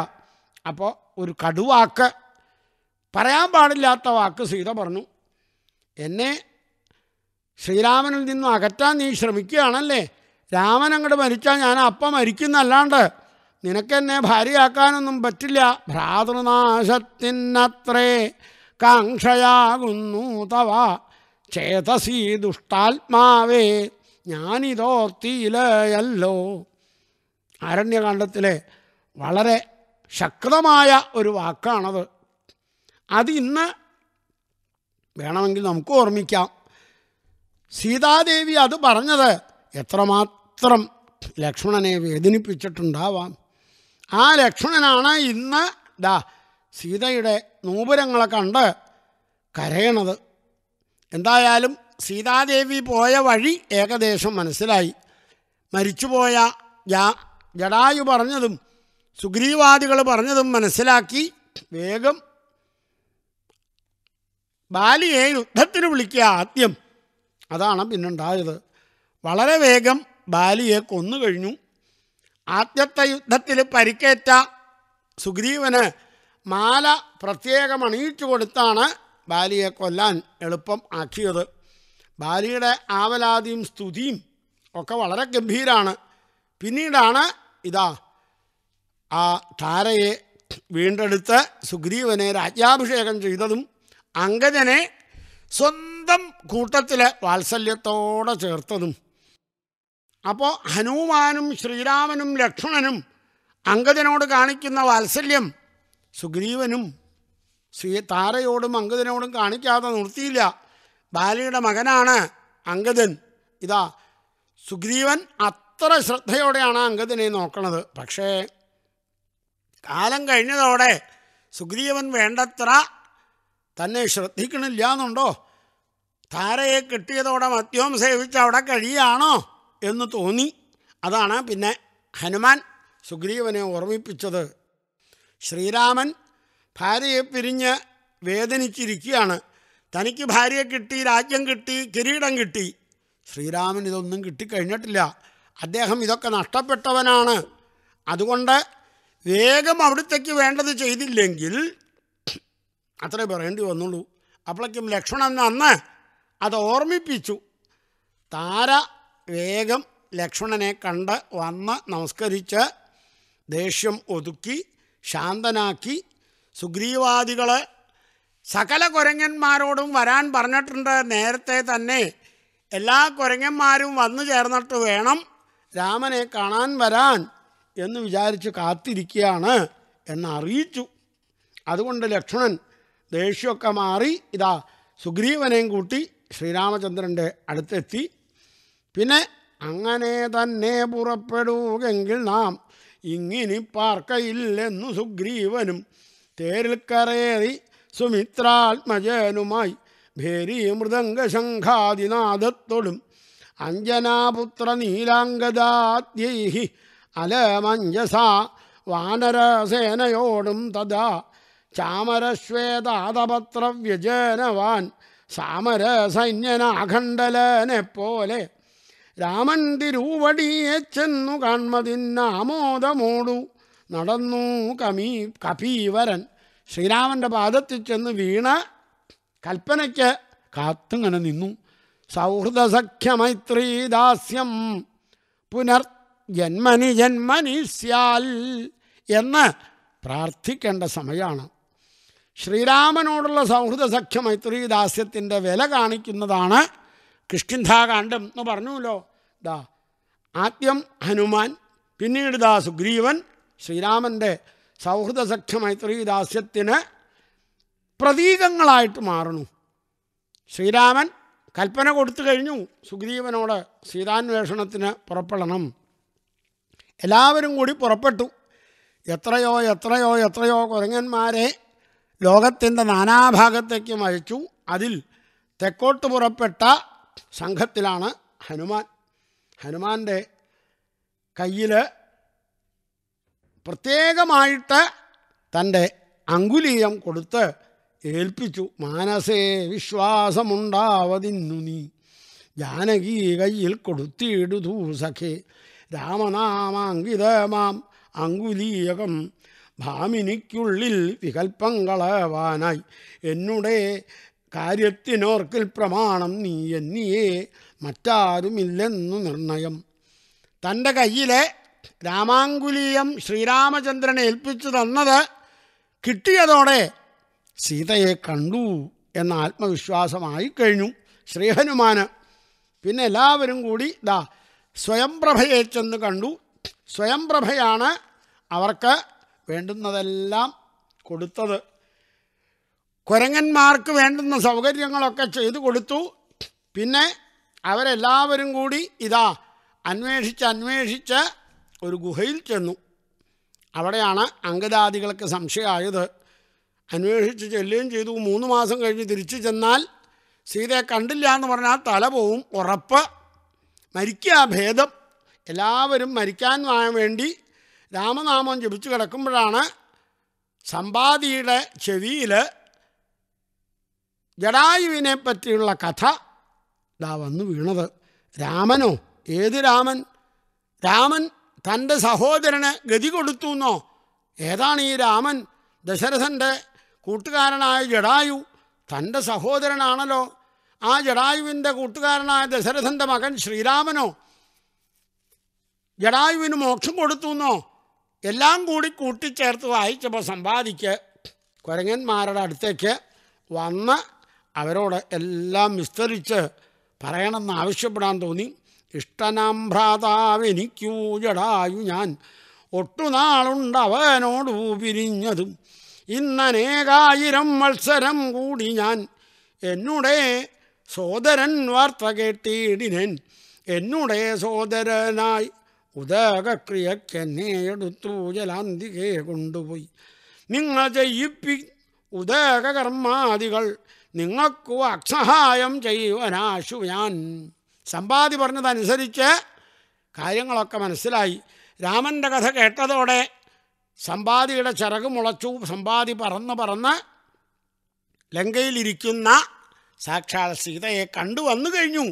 അപ്പോൾ ഒരു കടുവാക്ക് പറയാൻ പാടില്ലാത്ത വാക്ക് സീത പറഞ്ഞു എന്നെ ശ്രീരാമനിൽ നിന്നും അകറ്റാൻ നീ ശ്രമിക്കുകയാണല്ലേ രാമൻ അങ്ങോട്ട് മരിച്ചാൽ ഞാൻ അപ്പം മരിക്കുന്നല്ലാണ്ട് നിനക്കെന്നെ ഭാര്യയാക്കാനൊന്നും പറ്റില്ല ഭ്രാതൃനാശത്തിനത്രേ കാക്ഷയാകുന്നു തവ ചേതസീ ദുഷ്ടാത്മാവേ തീലയല്ലോ ആരണ്യകാന്ഡത്തിലെ വളരെ ശക്തമായ ഒരു വാക്കാണത് അത് ഇന്ന് വേണമെങ്കിൽ നമുക്ക് ഓർമ്മിക്കാം സീതാദേവി അത് പറഞ്ഞത് എത്രമാത്രം ലക്ഷ്മണനെ വേദനിപ്പിച്ചിട്ടുണ്ടാവാം ആ ലക്ഷ്മണനാണ് ഇന്ന് ദാ സീതയുടെ നൂപുരങ്ങളെ കണ്ട് കരയണത് എന്തായാലും സീതാദേവി പോയ വഴി ഏകദേശം മനസ്സിലായി മരിച്ചുപോയ ജാ ജടായു പറഞ്ഞതും സുഗ്രീവാദികൾ പറഞ്ഞതും മനസ്സിലാക്കി വേഗം ബാലിയെ യുദ്ധത്തിന് വിളിക്കുക ആദ്യം അതാണ് പിന്നുണ്ടായത് വളരെ വേഗം ബാലിയെ കൊന്നു ആദ്യത്തെ യുദ്ധത്തിൽ പരിക്കേറ്റ സുഗ്രീവന് മാല പ്രത്യേകം അണിയിച്ചു കൊടുത്താണ് ബാലിയെ കൊല്ലാൻ എളുപ്പം ആക്കിയത് ബാലിയുടെ ആവലാതിയും സ്തുതിയും ഒക്കെ വളരെ ഗംഭീരമാണ് പിന്നീടാണ് ഇതാ ആ താരയെ വീണ്ടെടുത്ത് സുഗ്രീവനെ രാജ്യാഭിഷേകം ചെയ്തതും അങ്കജനെ സ്വന്തം കൂട്ടത്തിൽ വാത്സല്യത്തോടെ ചേർത്തതും അപ്പോൾ ഹനുമാനും ശ്രീരാമനും ലക്ഷ്മണനും അങ്കജനോട് കാണിക്കുന്ന വാത്സല്യം സുഗ്രീവനും ശ്രീ താരയോടും അങ്കജനോടും കാണിക്കാതെ നിർത്തിയില്ല ബാലിയുടെ മകനാണ് അങ്കദൻ ഇതാ സുഗ്രീവൻ അത്ര ശ്രദ്ധയോടെയാണ് അങ്കദനെ നോക്കണത് പക്ഷേ കാലം കഴിഞ്ഞതോടെ സുഗ്രീവൻ വേണ്ടത്ര തന്നെ ശ്രദ്ധിക്കണില്ല എന്നുണ്ടോ താരയെ കിട്ടിയതോടെ മദ്യവും സേവിച്ച് അവിടെ കഴിയാണോ എന്ന് തോന്നി അതാണ് പിന്നെ ഹനുമാൻ സുഗ്രീവനെ ഓർമ്മിപ്പിച്ചത് ശ്രീരാമൻ ഭാര്യയെ പിരിഞ്ഞ് വേദനിച്ചിരിക്കുകയാണ് തനിക്ക് ഭാര്യയെ കിട്ടി രാജ്യം കിട്ടി കിരീടം കിട്ടി ശ്രീരാമൻ ഇതൊന്നും കിട്ടിക്കഴിഞ്ഞിട്ടില്ല അദ്ദേഹം ഇതൊക്കെ നഷ്ടപ്പെട്ടവനാണ് അതുകൊണ്ട് വേഗം അവിടുത്തേക്ക് വേണ്ടത് ചെയ്തില്ലെങ്കിൽ അത്രേ പറയേണ്ടി വന്നുള്ളൂ അപ്പോഴേക്കും ലക്ഷ്മണൻ അന്ന് അത് ഓർമ്മിപ്പിച്ചു താര വേഗം ലക്ഷ്മണനെ കണ്ട് വന്ന് നമസ്കരിച്ച് ദേഷ്യം ഒതുക്കി ശാന്തനാക്കി സുഗ്രീവാദികളെ സകല കുരങ്ങന്മാരോടും വരാൻ പറഞ്ഞിട്ടുണ്ട് നേരത്തെ തന്നെ എല്ലാ കുരങ്ങന്മാരും വന്നു ചേർന്നിട്ട് വേണം രാമനെ കാണാൻ വരാൻ എന്ന് വിചാരിച്ച് കാത്തിരിക്കുകയാണ് എന്ന് അറിയിച്ചു അതുകൊണ്ട് ലക്ഷ്മണൻ ദേഷ്യമൊക്കെ മാറി ഇതാ സുഗ്രീവനെയും കൂട്ടി ശ്രീരാമചന്ദ്രൻ്റെ അടുത്തെത്തി പിന്നെ അങ്ങനെ തന്നെ പുറപ്പെടുകെങ്കിൽ നാം ഇങ്ങിനി പാർക്കയില്ലെന്നു സുഗ്രീവനും തേരിൽ കറേറി സുമിത്രാത്മജേനുമായി ഭേരി മൃദംഗശംഖാദിനാദത്തൊടും അഞ്ജനാപുത്ര നീലാംഗദാദ്യൈഹി അലമഞ്ജസ വാനരസേനയോടും തഥാ ചാമരശ്വേതാതപത്രവ്യജനവാൻ സാമരസൈന്യനാഖണ്ഡലനെപ്പോലെ രാമൻ തിരുവടിയെ ചെന്നു കാൺമതിന്നാമോദമോടു നടന്നു കമീ കപീവരൻ ശ്രീരാമൻ്റെ പാദത്തിൽ ചെന്ന് വീണ കൽപ്പനയ്ക്ക് കാത്തിങ്ങനെ നിന്നു സൗഹൃദസഖ്യമൈത്രീ ദാസ്യം പുനർ ജന്മനി ജന്മനി സ്യാൽ എന്ന് പ്രാർത്ഥിക്കേണ്ട സമയമാണ് ശ്രീരാമനോടുള്ള സൗഹൃദ സഖ്യ മൈത്രി ദാസ്യത്തിൻ്റെ വില കാണിക്കുന്നതാണ് കിഷ്കിന്ധാകാന്ഡം എന്ന് പറഞ്ഞുല്ലോ ദാ ആദ്യം ഹനുമാൻ പിന്നീട് ദാ സുഗ്രീവൻ ശ്രീരാമൻ്റെ സൗഹൃദ സഖ്യ മൈത്രീദാസ്യത്തിന് പ്രതീകങ്ങളായിട്ട് മാറുന്നു ശ്രീരാമൻ കൽപ്പന കൊടുത്തു കഴിഞ്ഞു സുഗ്രീവനോട് സീതാന്വേഷണത്തിന് പുറപ്പെടണം എല്ലാവരും കൂടി പുറപ്പെട്ടു എത്രയോ എത്രയോ എത്രയോ കുരങ്ങന്മാരെ ലോകത്തിൻ്റെ നാനാഭാഗത്തേക്കും അയച്ചു അതിൽ തെക്കോട്ട് പുറപ്പെട്ട സംഘത്തിലാണ് ഹനുമാൻ ഹനുമാൻ്റെ കയ്യിൽ പ്രത്യേകമായിട്ട് തൻ്റെ അങ്കുലീയം കൊടുത്ത് ഏൽപ്പിച്ചു മാനസേ വിശ്വാസമുണ്ടാവതിന്നു നീ ജാനകി കയ്യിൽ കൊടുത്തിടുതു സഖേ രാമനാമാങ്കിതമാം അങ്കുലീയകം ഭാമിനിക്കുള്ളിൽ വികൽപ്പങ്ങളവാനായി എന്നുടെ കാര്യത്തിനോർക്കിൽ പ്രമാണം നീ എന്നിയേ മറ്റാരുമില്ലെന്നു നിർണയം തൻ്റെ കയ്യിലെ രാമാങ്കുലീയം ശ്രീരാമചന്ദ്രനെ ഏൽപ്പിച്ചു തന്നത് കിട്ടിയതോടെ സീതയെ കണ്ടു എന്ന ആത്മവിശ്വാസമായി കഴിഞ്ഞു ശ്രീഹനുമാൻ പിന്നെ എല്ലാവരും കൂടി ദാ സ്വയംപ്രഭയെ ചെന്ന് കണ്ടു സ്വയംപ്രഭയാണ് അവർക്ക് വേണ്ടുന്നതെല്ലാം കൊടുത്തത് കുരങ്ങന്മാർക്ക് വേണ്ടുന്ന സൗകര്യങ്ങളൊക്കെ ചെയ്തു കൊടുത്തു പിന്നെ അവരെല്ലാവരും കൂടി ഇതാ അന്വേഷിച്ച് അന്വേഷിച്ച് ഒരു ഗുഹയിൽ ചെന്നു അവിടെയാണ് അങ്കദാദികൾക്ക് സംശയമായത് അന്വേഷിച്ച് ചെല്ലുകയും ചെയ്തു മൂന്ന് മാസം കഴിഞ്ഞ് തിരിച്ചു ചെന്നാൽ സീതയെ കണ്ടില്ല എന്ന് പറഞ്ഞാൽ തല പോവും ഉറപ്പ് മരിക്കുക ഭേദം എല്ലാവരും മരിക്കാൻ വേണ്ടി രാമനാമം ജപിച്ചു കിടക്കുമ്പോഴാണ് സമ്പാദിയുടെ ചെവിയിൽ ജടായുവിനെ പറ്റിയുള്ള കഥ ഇതാ വന്നു വീണത് രാമനോ ഏത് രാമൻ രാമൻ തൻ്റെ സഹോദരന് ഗതി കൊടുത്തു എന്നോ ഏതാണ് ഈ രാമൻ ദശരഥൻ്റെ കൂട്ടുകാരനായ ജഡായു തൻ്റെ സഹോദരനാണല്ലോ ആ ജടായുവിൻ്റെ കൂട്ടുകാരനായ ദശരഥൻ്റെ മകൻ ശ്രീരാമനോ ജഡായുവിന് മോക്ഷം കൊടുത്തു എന്നോ എല്ലാം കൂടി കൂട്ടിച്ചേർത്ത് വായിച്ചപ്പോൾ സമ്പാദിക്ക് കുരങ്ങന്മാരുടെ അടുത്തേക്ക് വന്ന് അവരോട് എല്ലാം വിസ്തരിച്ച് പറയണമെന്ന് ആവശ്യപ്പെടാൻ തോന്നി ഇഷ്ടനാം ഭ്രാതാവെനിക്കൂ ജടായു ഞാൻ ഒട്ടുനാളുണ്ടവനോടു പിരിഞ്ഞതും ഇന്നനേകായിരം മത്സരം കൂടി ഞാൻ എന്നുടെ സോദരൻ വാർത്ത കേട്ടിടിനൻ എന്നുടെ സോദരനായി ഉദകക്രിയക്കെന്നെ എടുത്തു ജലാന്തികെ കൊണ്ടുപോയി നിങ്ങൾ ചെയ്യിപ്പി ഉദകകർമാദികൾ നിങ്ങൾക്കു അക്സഹായം ചെയ്യുവനാശു ഞാൻ സമ്പാതി പറഞ്ഞതനുസരിച്ച് കാര്യങ്ങളൊക്കെ മനസ്സിലായി രാമൻ്റെ കഥ കേട്ടതോടെ സമ്പാദിയുടെ ചിറക് മുളച്ചു സമ്പാദി പറന്ന് പറന്ന് ലങ്കയിലിരിക്കുന്ന സാക്ഷാൽ സീതയെ കണ്ടു വന്നു കഴിഞ്ഞു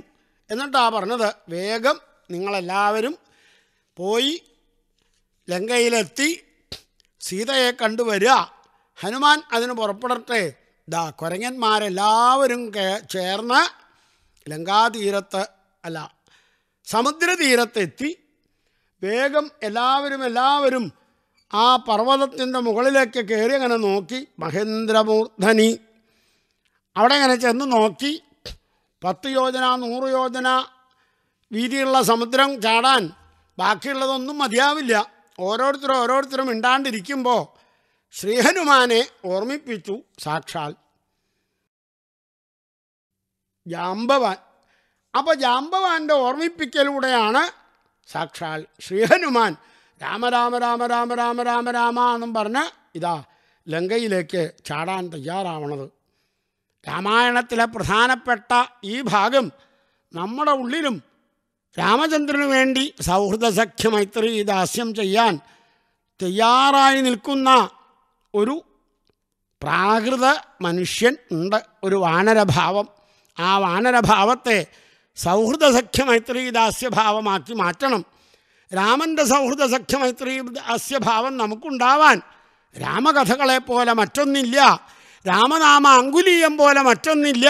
എന്നിട്ടാ പറഞ്ഞത് വേഗം നിങ്ങളെല്ലാവരും പോയി ലങ്കയിലെത്തി സീതയെ കണ്ടുവരിക ഹനുമാൻ അതിന് പുറപ്പെടട്ടെ ദാ കുരങ്ങന്മാരെല്ലാവരും ചേർന്ന് ലങ്കാതീരത്ത് അല്ല സമുദ്രതീരത്തെത്തി വേഗം എല്ലാവരും എല്ലാവരും ആ പർവ്വതത്തിൻ്റെ മുകളിലേക്ക് കയറി അങ്ങനെ നോക്കി മഹേന്ദ്രമൂർധനി അവിടെ അങ്ങനെ ചെന്ന് നോക്കി പത്ത് യോജന നൂറ് യോജന വീതിയുള്ള സമുദ്രം ചാടാൻ ബാക്കിയുള്ളതൊന്നും മതിയാവില്ല ഓരോരുത്തരും ഓരോരുത്തരും ഇണ്ടാണ്ടിരിക്കുമ്പോൾ ശ്രീഹനുമാനെ ഓർമ്മിപ്പിച്ചു സാക്ഷാൽ ജാമ്പവാൻ അപ്പോൾ ജാംബവാൻ്റെ ഓർമ്മിപ്പിക്കലൂടെയാണ് സാക്ഷാൽ ശ്രീഹനുമാൻ രാമ രാമ രാമ രാമ രാമ രാമ രാമ എന്നും പറഞ്ഞ് ഇതാ ലങ്കയിലേക്ക് ചാടാൻ തയ്യാറാവണത് രാമായണത്തിലെ പ്രധാനപ്പെട്ട ഈ ഭാഗം നമ്മുടെ ഉള്ളിലും രാമചന്ദ്രന് വേണ്ടി സൗഹൃദ സഖ്യ മൈത്രി ദാസ്യം ചെയ്യാൻ തയ്യാറായി നിൽക്കുന്ന ഒരു പ്രാകൃത മനുഷ്യൻ ഉണ്ട് ഒരു വാനരഭാവം ആ വാനരഭാവത്തെ സൗഹൃദ സഖ്യ മൈത്രി ദാസ്യഭാവമാക്കി മാറ്റണം രാമൻ്റെ സൗഹൃദ സഖ്യ മൈത്രി ദാസ്യഭാവം നമുക്കുണ്ടാവാൻ രാമകഥകളെപ്പോലെ മറ്റൊന്നില്ല രാമനാമ അങ്കുലീയം പോലെ മറ്റൊന്നില്ല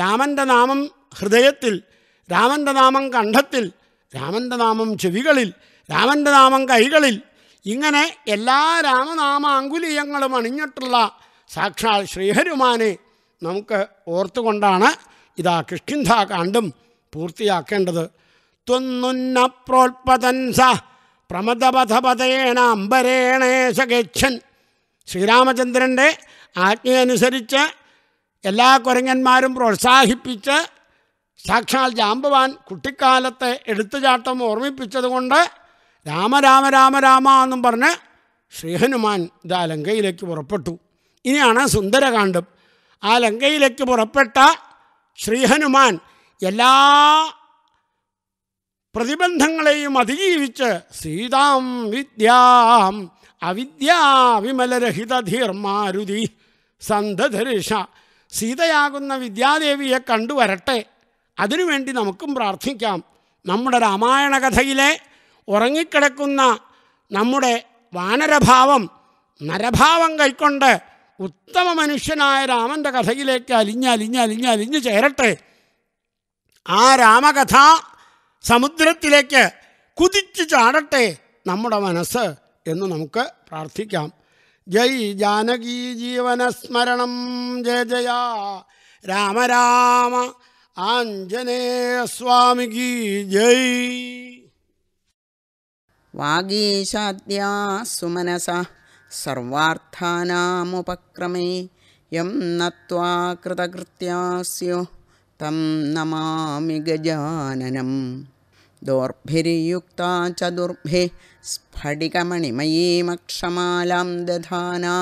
രാമൻ്റെ നാമം ഹൃദയത്തിൽ രാമൻ്റെ നാമം കണ്ഠത്തിൽ രാമൻ്റെ നാമം ചെവികളിൽ രാമൻ്റെ നാമം കൈകളിൽ ഇങ്ങനെ എല്ലാ രാമനാമ അങ്കുലീയങ്ങളും അണിഞ്ഞിട്ടുള്ള സാക്ഷാൽ ശ്രീഹരുമാനെ നമുക്ക് ഓർത്തുകൊണ്ടാണ് ഇതാ കാണ്ടും പൂർത്തിയാക്കേണ്ടത് ത്വന്നുന്ന പ്രോത്പതൻസ പ്രമദപഥപതയേണ അംബരേണേശ ഗച്ഛൻ ശ്രീരാമചന്ദ്രൻ്റെ ആജ്ഞയനുസരിച്ച് എല്ലാ കുരങ്ങന്മാരും പ്രോത്സാഹിപ്പിച്ച് സാക്ഷാൽ ജാമ്പവാൻ കുട്ടിക്കാലത്തെ എടുത്തുചാട്ടം ഓർമ്മിപ്പിച്ചതുകൊണ്ട് രാമ രാമ രാമ രാമ എന്നും പറഞ്ഞ് ശ്രീഹനുമാൻ ഇതാ ലങ്കയിലേക്ക് പുറപ്പെട്ടു ഇനിയാണ് സുന്ദരകാന്ഡം ആ ലങ്കയിലേക്ക് പുറപ്പെട്ട ശ്രീഹനുമാൻ എല്ലാ പ്രതിബന്ധങ്ങളെയും അതിജീവിച്ച് സീതാം വിദ്യാം അവിദ്യാവിമലരഹിതധീർമാരുതി സന്തധരിഷ സീതയാകുന്ന വിദ്യാദേവിയെ കണ്ടുവരട്ടെ അതിനുവേണ്ടി നമുക്കും പ്രാർത്ഥിക്കാം നമ്മുടെ രാമായണ കഥയിലെ ഉറങ്ങിക്കിടക്കുന്ന നമ്മുടെ വാനരഭാവം നരഭാവം കൈക്കൊണ്ട് ഉത്തമ മനുഷ്യനായ രാമൻ്റെ കഥയിലേക്ക് അലിഞ്ഞ് അലിഞ്ഞ് അലിഞ്ഞ് അലിഞ്ഞ് ചേരട്ടെ ആ രാമകഥ സമുദ്രത്തിലേക്ക് കുതിച്ചു ചാടട്ടെ നമ്മുടെ മനസ്സ് എന്ന് നമുക്ക് പ്രാർത്ഥിക്കാം ജയ് ജാനകി ജീവനസ്മരണം ജയ ജയ രാമ രാമ ആഞ്ജനേയസ്വാമികി ജയ് വാഗീശാദ്യാസുമനസ സുമനസ സർവാർത്ഥാനാമുപക്രമേ യം നത്വാ കൃതകൃത്യാസ്യോ तं गजाननं दोर्भिर्युक्ता च दुर्भिः स्फटिकमणिमयीमक्षमालां दधाना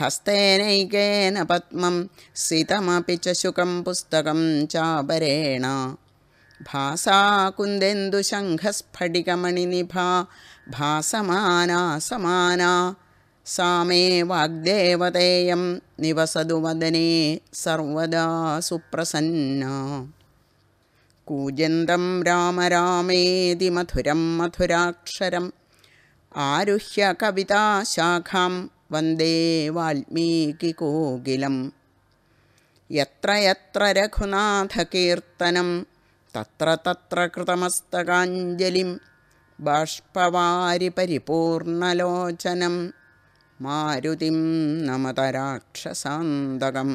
हस्तेनैकेन पद्मं सितमपि च शुकं पुस्तकं चाबरेण भासमाना समाना सा मे वाग्देवतेयं निवसतु वदने सर्वदा सुप्रसन्ना कूजन्तं रामेति मधुरं मधुराक्षरम् आरुह्य कविताशाखां वन्दे वाल्मीकिकोकिलं यत्र यत्र रघुनाथकीर्तनं तत्र तत्र कृतमस्तकाञ्जलिं बाष्पवारिपरिपूर्णलोचनम् മാരുതിം നമത രാക്ഷസാന്തകം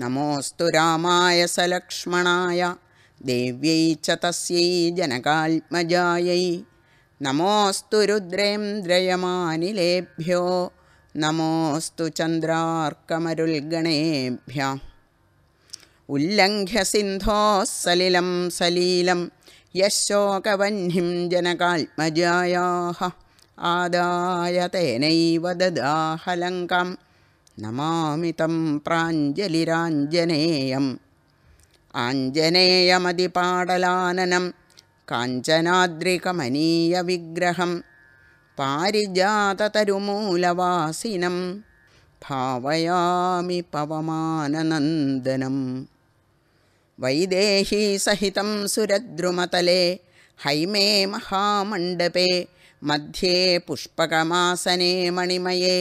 നമോസ്തു രാമായ സലക്ഷ്മണായ ദേവ്यै ച തസ്യൈ ജനകാത്മജായൈ നമോസ്തു രുദ്രേന്ദ്രയമാനിലേഭ്യോ നമോസ്തു ചന്ദ്രാർക്കമരുൽഗണേഭ്യ ഉല്ലംഘ്യ സിന്ധോः സലിലം സലീലം യശോകവന്നിം ജനകാത്മജായാः आदाय तेनैव ददाहलङ्कं तं प्राञ्जलिराञ्जनेयम् आञ्जनेयमधिपाडलाननं काञ्चनाद्रिकमनीयविग्रहं पारिजाततरुमूलवासिनं भावयामि वैदेही सहितं सुरद्रुमतले हैमे महामण्डपे मध्ये पुष्पकमासने मणिमये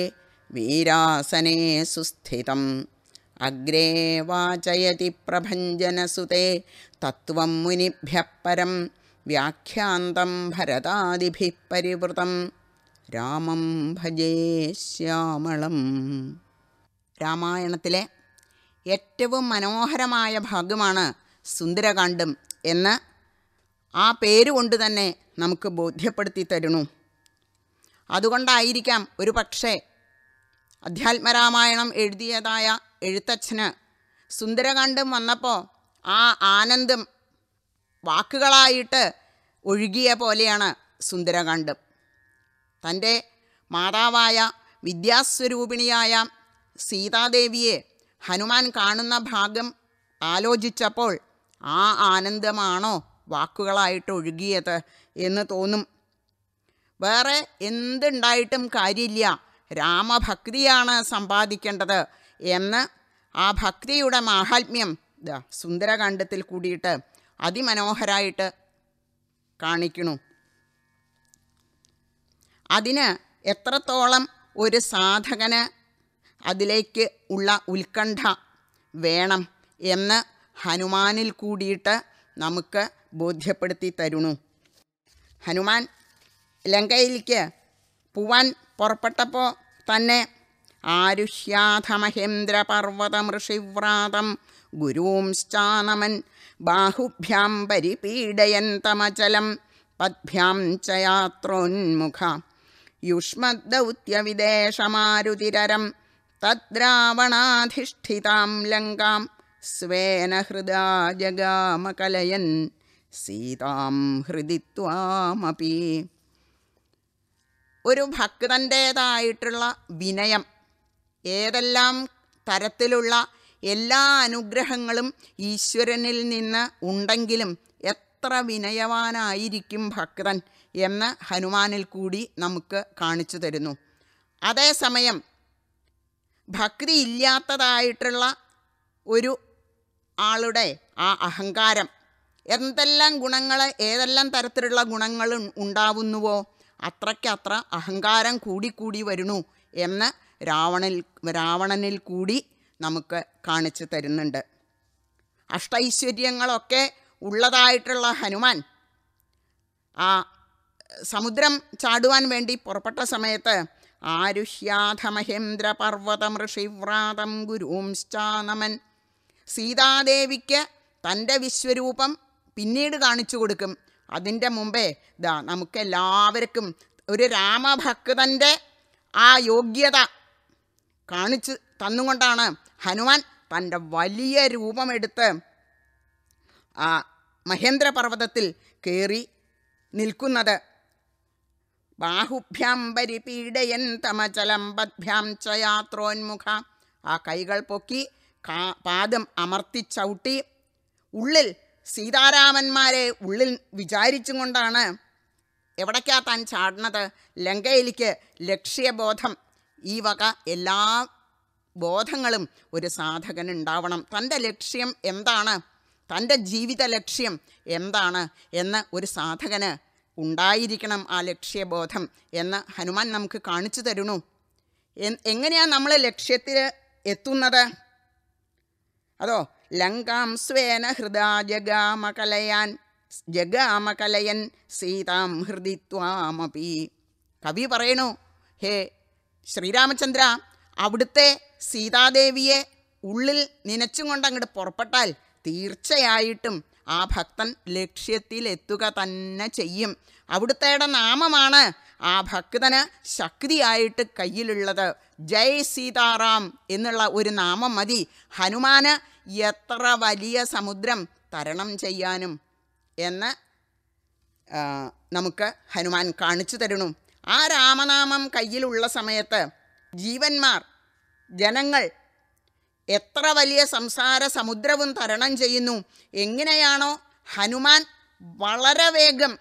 वीरासने सुस्थितम् अग्रे वाचयति प्रभञ्जनसुते तत्त्वं परं व्याख्यान्तं भरतादिभिः परिवृतं रामं भजे श्यामलं रामायणस्य ഏറ്റവും मनोहरमाय ഭാഗമാണ് സുന്ദരകാണ്ഡം ए ആ പേരുകൊണ്ട് തന്നെ നമുക്ക് ബോധ്യപ്പെടുത്തി തരുന്നു അതുകൊണ്ടായിരിക്കാം ഒരു പക്ഷേ അധ്യാത്മരാമായണം എഴുതിയതായ എഴുത്തച്ഛന് സുന്ദരകാന്ഡം വന്നപ്പോൾ ആ ആനന്ദം വാക്കുകളായിട്ട് ഒഴുകിയ പോലെയാണ് സുന്ദരകാന്ഡം തൻ്റെ മാതാവായ വിദ്യാസ്വരൂപിണിയായ സീതാദേവിയെ ഹനുമാൻ കാണുന്ന ഭാഗം ആലോചിച്ചപ്പോൾ ആ ആനന്ദമാണോ വാക്കുകളായിട്ട് ഒഴുകിയത് എന്ന് തോന്നും വേറെ എന്തുണ്ടായിട്ടും കാര്യമില്ല രാമഭക്തിയാണ് സമ്പാദിക്കേണ്ടത് എന്ന് ആ ഭക്തിയുടെ മാഹാത്മ്യം സുന്ദരകാണ്ഡത്തിൽ കൂടിയിട്ട് അതിമനോഹരായിട്ട് കാണിക്കണു അതിന് എത്രത്തോളം ഒരു സാധകന് അതിലേക്ക് ഉള്ള ഉത്കണ്ഠ വേണം എന്ന് ഹനുമാനിൽ കൂടിയിട്ട് നമുക്ക് ബോധ്യപ്പെടുത്തി തരുന്നു ഹനുമാൻ ലങ്കയിലേക്ക് പൂവാൻ പുറപ്പെട്ടപ്പോൾ തന്നെ ആരുഷ്യാഥമഹേന്ദ്രപർവതമൃഷിവ്രാതം ഗുരൂംശ്ചാനമൻ ബാഹുഭ്യാം പരിപീഡയൻ തമചലം പദ്ഭ്യാം ചയാത്രോന്മുഖ യുഷ്മദ്ദൗത്യവിദേശമാരുതിരരം തദ്രാവണാധിഷ്ഠിതാം ലങ്കാം स्वेन हृदा സീതാം ഹൃദിത്വാമപി ഒരു ഭക്തൻ്റേതായിട്ടുള്ള വിനയം ഏതെല്ലാം തരത്തിലുള്ള എല്ലാ അനുഗ്രഹങ്ങളും ഈശ്വരനിൽ നിന്ന് ഉണ്ടെങ്കിലും എത്ര വിനയവാനായിരിക്കും ഭക്തൻ എന്ന് ഹനുമാനിൽ കൂടി നമുക്ക് കാണിച്ചു തരുന്നു അതേസമയം ഭക്തി ഇല്ലാത്തതായിട്ടുള്ള ഒരു ആളുടെ ആ അഹങ്കാരം എന്തെല്ലാം ഗുണങ്ങൾ ഏതെല്ലാം തരത്തിലുള്ള ഗുണങ്ങൾ ഉണ്ടാവുന്നുവോ അത്രയ്ക്കത്ര അഹങ്കാരം കൂടിക്കൂടി വരുന്നു എന്ന് രാവണൽ രാവണനിൽ കൂടി നമുക്ക് കാണിച്ചു തരുന്നുണ്ട് അഷ്ടൈശ്വര്യങ്ങളൊക്കെ ഉള്ളതായിട്ടുള്ള ഹനുമാൻ ആ സമുദ്രം ചാടുവാൻ വേണ്ടി പുറപ്പെട്ട സമയത്ത് ആരുഹ്യാധമഹേന്ദ്ര ഋഷിവ്രാതം ഗുരുംശ്ചാനമൻ സീതാദേവിക്ക് തൻ്റെ വിശ്വരൂപം പിന്നീട് കാണിച്ചു കൊടുക്കും അതിൻ്റെ മുമ്പേ ഇതാ നമുക്ക് എല്ലാവർക്കും ഒരു രാമഭക്തൻ്റെ ആ യോഗ്യത കാണിച്ചു തന്നുകൊണ്ടാണ് ഹനുമാൻ തൻ്റെ വലിയ രൂപമെടുത്ത് ആ മഹേന്ദ്രപർവ്വതത്തിൽ കയറി നിൽക്കുന്നത് ബാഹുഭ്യാം പരിപീഡയൻ തമചലം ബദ്ഭ്യാം ചയാത്രോന്മുഖ ആ കൈകൾ പൊക്കി പാദം അമർത്തിച്ചവിട്ടി ഉള്ളിൽ സീതാരാമന്മാരെ ഉള്ളിൽ വിചാരിച്ചും കൊണ്ടാണ് എവിടേക്കാ താൻ ചാടുന്നത് ലങ്കയിലേക്ക് ലക്ഷ്യബോധം ഈ വക എല്ലാ ബോധങ്ങളും ഒരു സാധകൻ ഉണ്ടാവണം തൻ്റെ ലക്ഷ്യം എന്താണ് തൻ്റെ ജീവിത ലക്ഷ്യം എന്താണ് എന്ന് ഒരു സാധകന് ഉണ്ടായിരിക്കണം ആ ലക്ഷ്യബോധം എന്ന് ഹനുമാൻ നമുക്ക് കാണിച്ചു തരുന്നു എങ്ങനെയാണ് നമ്മൾ ലക്ഷ്യത്തിൽ എത്തുന്നത് അതോ ലങ്കാം സ്വേന ഹൃദാ ജഗാമകലയാൻ ജഗാമകലയൻ സീതാം ഹൃദി ത്വാമപി കവി പറയണു ഹേ ശ്രീരാമചന്ദ്ര അവിടുത്തെ സീതാദേവിയെ ഉള്ളിൽ നനച്ചും കൊണ്ട് അങ്ങോട്ട് പുറപ്പെട്ടാൽ തീർച്ചയായിട്ടും ആ ഭക്തൻ ലക്ഷ്യത്തിലെത്തുക തന്നെ ചെയ്യും അവിടുത്തെയുടെ നാമമാണ് ആ ഭക്തന് ശക്തിയായിട്ട് കയ്യിലുള്ളത് ജയ് സീതാറാം എന്നുള്ള ഒരു നാമം മതി ഹനുമാന് എത്ര വലിയ സമുദ്രം തരണം ചെയ്യാനും എന്ന് നമുക്ക് ഹനുമാൻ കാണിച്ചു തരുന്നു ആ രാമനാമം കയ്യിലുള്ള സമയത്ത് ജീവന്മാർ ജനങ്ങൾ എത്ര വലിയ സംസാര സമുദ്രവും തരണം ചെയ്യുന്നു എങ്ങനെയാണോ ഹനുമാൻ വളരെ വേഗം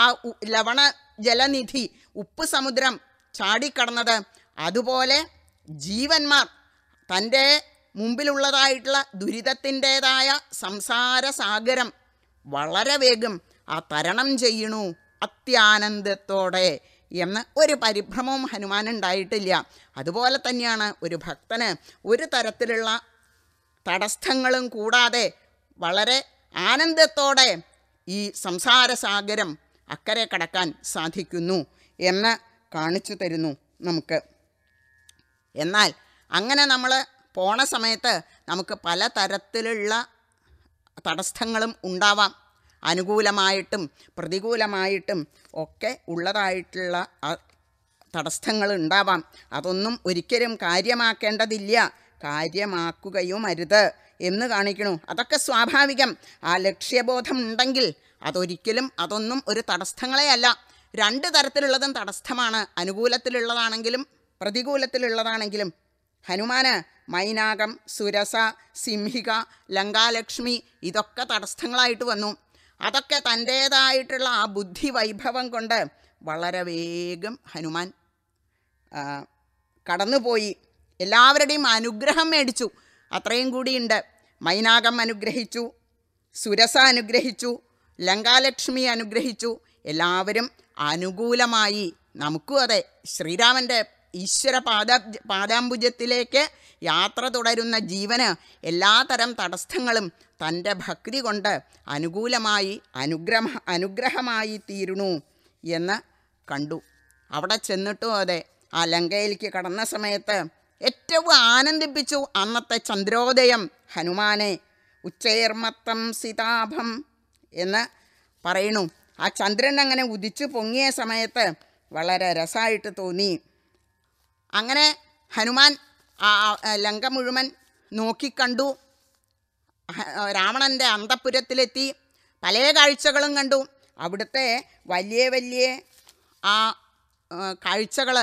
ആ ലവണ ജലനിധി ഉപ്പ് സമുദ്രം ചാടിക്കടന്നത് അതുപോലെ ജീവന്മാർ തൻ്റെ മുമ്പിലുള്ളതായിട്ടുള്ള ദുരിതത്തിൻ്റേതായ സംസാര സാഗരം വളരെ വേഗം ആ തരണം ചെയ്യണു അത്യാനന്ദത്തോടെ എന്ന് ഒരു പരിഭ്രമവും ഹനുമാനുണ്ടായിട്ടില്ല അതുപോലെ തന്നെയാണ് ഒരു ഭക്തന് ഒരു തരത്തിലുള്ള തടസ്സങ്ങളും കൂടാതെ വളരെ ആനന്ദത്തോടെ ഈ സംസാരസാഗരം അക്കരെ കടക്കാൻ സാധിക്കുന്നു എന്ന് കാണിച്ചു തരുന്നു നമുക്ക് എന്നാൽ അങ്ങനെ നമ്മൾ പോണ സമയത്ത് നമുക്ക് പല തരത്തിലുള്ള തടസ്സങ്ങളും ഉണ്ടാവാം അനുകൂലമായിട്ടും പ്രതികൂലമായിട്ടും ഒക്കെ ഉള്ളതായിട്ടുള്ള തടസ്സങ്ങൾ ഉണ്ടാവാം അതൊന്നും ഒരിക്കലും കാര്യമാക്കേണ്ടതില്ല കാര്യമാക്കുകയും അരുത് എന്ന് കാണിക്കണു അതൊക്കെ സ്വാഭാവികം ആ ലക്ഷ്യബോധം ഉണ്ടെങ്കിൽ അതൊരിക്കലും അതൊന്നും ഒരു തടസ്സങ്ങളെ അല്ല രണ്ട് തരത്തിലുള്ളതും തടസ്സമാണ് അനുകൂലത്തിലുള്ളതാണെങ്കിലും പ്രതികൂലത്തിലുള്ളതാണെങ്കിലും ഹനുമാന് മൈനാകം സുരസ സിംഹിക ലങ്കാലക്ഷ്മി ഇതൊക്കെ തടസ്സങ്ങളായിട്ട് വന്നു അതൊക്കെ തൻ്റേതായിട്ടുള്ള ആ ബുദ്ധി വൈഭവം കൊണ്ട് വളരെ വേഗം ഹനുമാൻ കടന്നുപോയി എല്ലാവരുടെയും അനുഗ്രഹം മേടിച്ചു അത്രയും കൂടിയുണ്ട് മൈനാകം അനുഗ്രഹിച്ചു സുരസ അനുഗ്രഹിച്ചു ലങ്കാലക്ഷ്മി അനുഗ്രഹിച്ചു എല്ലാവരും അനുകൂലമായി നമുക്കും അതെ ശ്രീരാമൻ്റെ ഈശ്വര പാദ പാദാംബുജത്തിലേക്ക് യാത്ര തുടരുന്ന ജീവന് എല്ലാതരം തടസ്സങ്ങളും തൻ്റെ ഭക്തി കൊണ്ട് അനുകൂലമായി അനുഗ്രഹ അനുഗ്രഹമായി തീരുന്നു എന്ന് കണ്ടു അവിടെ ചെന്നിട്ടും അതെ ആ ലങ്കയിലേക്ക് കടന്ന സമയത്ത് ഏറ്റവും ആനന്ദിപ്പിച്ചു അന്നത്തെ ചന്ദ്രോദയം ഹനുമാനെ ഉച്ചയർമത്തം സിതാഭം എന്ന് പറയുന്നു ആ ചന്ദ്രൻ അങ്ങനെ ഉദിച്ചു പൊങ്ങിയ സമയത്ത് വളരെ രസമായിട്ട് തോന്നി അങ്ങനെ ഹനുമാൻ ലങ്ക മുഴുവൻ നോക്കിക്കണ്ടു രാവണൻ്റെ അന്തപുരത്തിലെത്തി പല കാഴ്ചകളും കണ്ടു അവിടുത്തെ വലിയ വലിയ ആ കാഴ്ചകൾ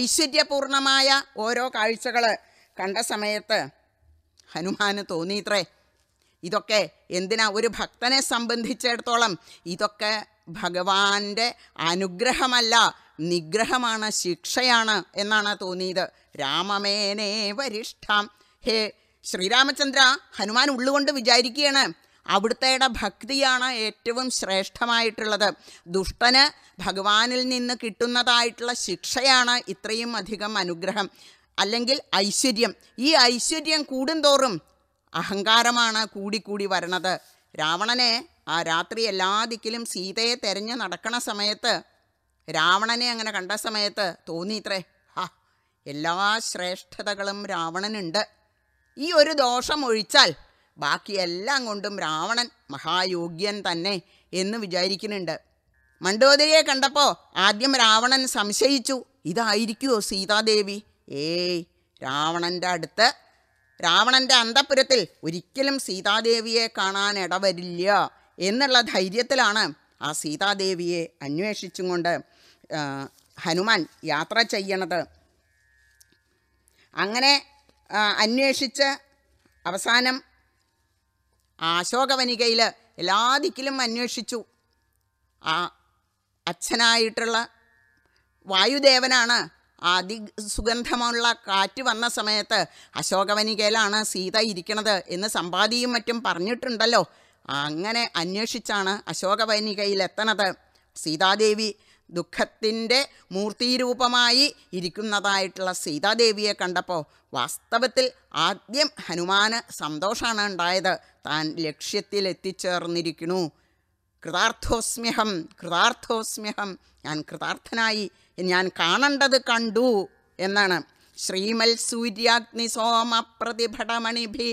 ഐശ്വര്യപൂർണമായ ഓരോ കാഴ്ചകൾ കണ്ട സമയത്ത് ഹനുമാന് തോന്നിയിത്രേ ഇതൊക്കെ എന്തിനാ ഒരു ഭക്തനെ സംബന്ധിച്ചിടത്തോളം ഇതൊക്കെ ഭഗവാന്റെ അനുഗ്രഹമല്ല നിഗ്രഹമാണ് ശിക്ഷയാണ് എന്നാണ് തോന്നിയത് രാമമേനേ വരിഷ്ഠാം ഹേ ശ്രീരാമചന്ദ്ര ഹനുമാൻ ഉള്ളുകൊണ്ട് വിചാരിക്കുകയാണ് അവിടുത്തെയുടെ ഭക്തിയാണ് ഏറ്റവും ശ്രേഷ്ഠമായിട്ടുള്ളത് ദുഷ്ടന് ഭഗവാനിൽ നിന്ന് കിട്ടുന്നതായിട്ടുള്ള ശിക്ഷയാണ് ഇത്രയും അധികം അനുഗ്രഹം അല്ലെങ്കിൽ ഐശ്വര്യം ഈ ഐശ്വര്യം കൂടുന്തോറും അഹങ്കാരമാണ് കൂടിക്കൂടി വരണത് രാവണനെ ആ രാത്രി എല്ലാ ദിക്കിലും സീതയെ തെരഞ്ഞു നടക്കണ സമയത്ത് രാവണനെ അങ്ങനെ കണ്ട സമയത്ത് തോന്നിയിത്രേ ഹാ എല്ലാ ശ്രേഷ്ഠതകളും രാവണനുണ്ട് ഈ ഒരു ദോഷം ഒഴിച്ചാൽ ബാക്കി എല്ലാം കൊണ്ടും രാവണൻ മഹായോഗ്യൻ തന്നെ എന്ന് വിചാരിക്കുന്നുണ്ട് മണ്ഡോദരിയെ കണ്ടപ്പോൾ ആദ്യം രാവണൻ സംശയിച്ചു ഇതായിരിക്കുമോ സീതാദേവി ഏയ് രാവണൻ്റെ അടുത്ത് രാവണൻ്റെ അന്തപുരത്തിൽ ഒരിക്കലും സീതാദേവിയെ കാണാൻ ഇടവരില്ല എന്നുള്ള ധൈര്യത്തിലാണ് ആ സീതാദേവിയെ അന്വേഷിച്ചും കൊണ്ട് ഹനുമാൻ യാത്ര ചെയ്യണത് അങ്ങനെ അന്വേഷിച്ച് അവസാനം അശോകവനികയിൽ എല്ലാ ദിക്കിലും അന്വേഷിച്ചു ആ അച്ഛനായിട്ടുള്ള വായുദേവനാണ് അതി സുഗന്ധമുള്ള കാറ്റ് വന്ന സമയത്ത് അശോകവനികയിലാണ് സീത ഇരിക്കണത് എന്ന് സമ്പാദിയും മറ്റും പറഞ്ഞിട്ടുണ്ടല്ലോ അങ്ങനെ അന്വേഷിച്ചാണ് അശോകവനികയിലെത്തണത് സീതാദേവി ദുഃഖത്തിൻ്റെ മൂർത്തിരൂപമായി ഇരിക്കുന്നതായിട്ടുള്ള സീതാദേവിയെ കണ്ടപ്പോൾ വാസ്തവത്തിൽ ആദ്യം ഹനുമാന് സന്തോഷമാണ് ഉണ്ടായത് താൻ ലക്ഷ്യത്തിൽ എത്തിച്ചേർന്നിരിക്കുന്നു കൃതാർത്ഥോസ്മ്യഹം കൃതാർത്ഥോസ്മ്യഹം ഞാൻ കൃതാർത്ഥനായി ഞാൻ കാണേണ്ടത് കണ്ടു എന്നാണ് ശ്രീമൽ സൂര്യാഗ്നി സോമ പ്രതിഭടമണിഭി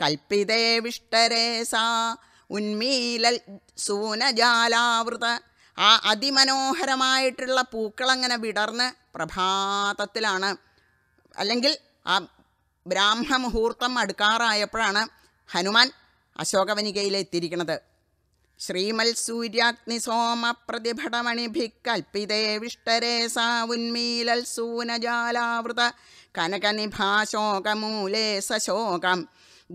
കൽപ്പിതേ വിഷ്ടരേസ ഉന്മീലൽ സൂനജാലാവൃത ആ അതിമനോഹരമായിട്ടുള്ള പൂക്കളങ്ങനെ വിടർന്ന് പ്രഭാതത്തിലാണ് അല്ലെങ്കിൽ ആ ബ്രാഹ്മ അടുക്കാറായപ്പോഴാണ് ഹനുമാൻ അശോകവനികയിലെത്തിയിരിക്കുന്നത് ശ്രീമൽ സൂര്യാഗ്നി സോമ പ്രതിഭടമണിഭിക്കൽപ്പിതേ വിഷ്ടരേ സാവുന്മീലൽ സൂനജാലാവൃത കനകനിഭാശോകമൂലേ സശോകം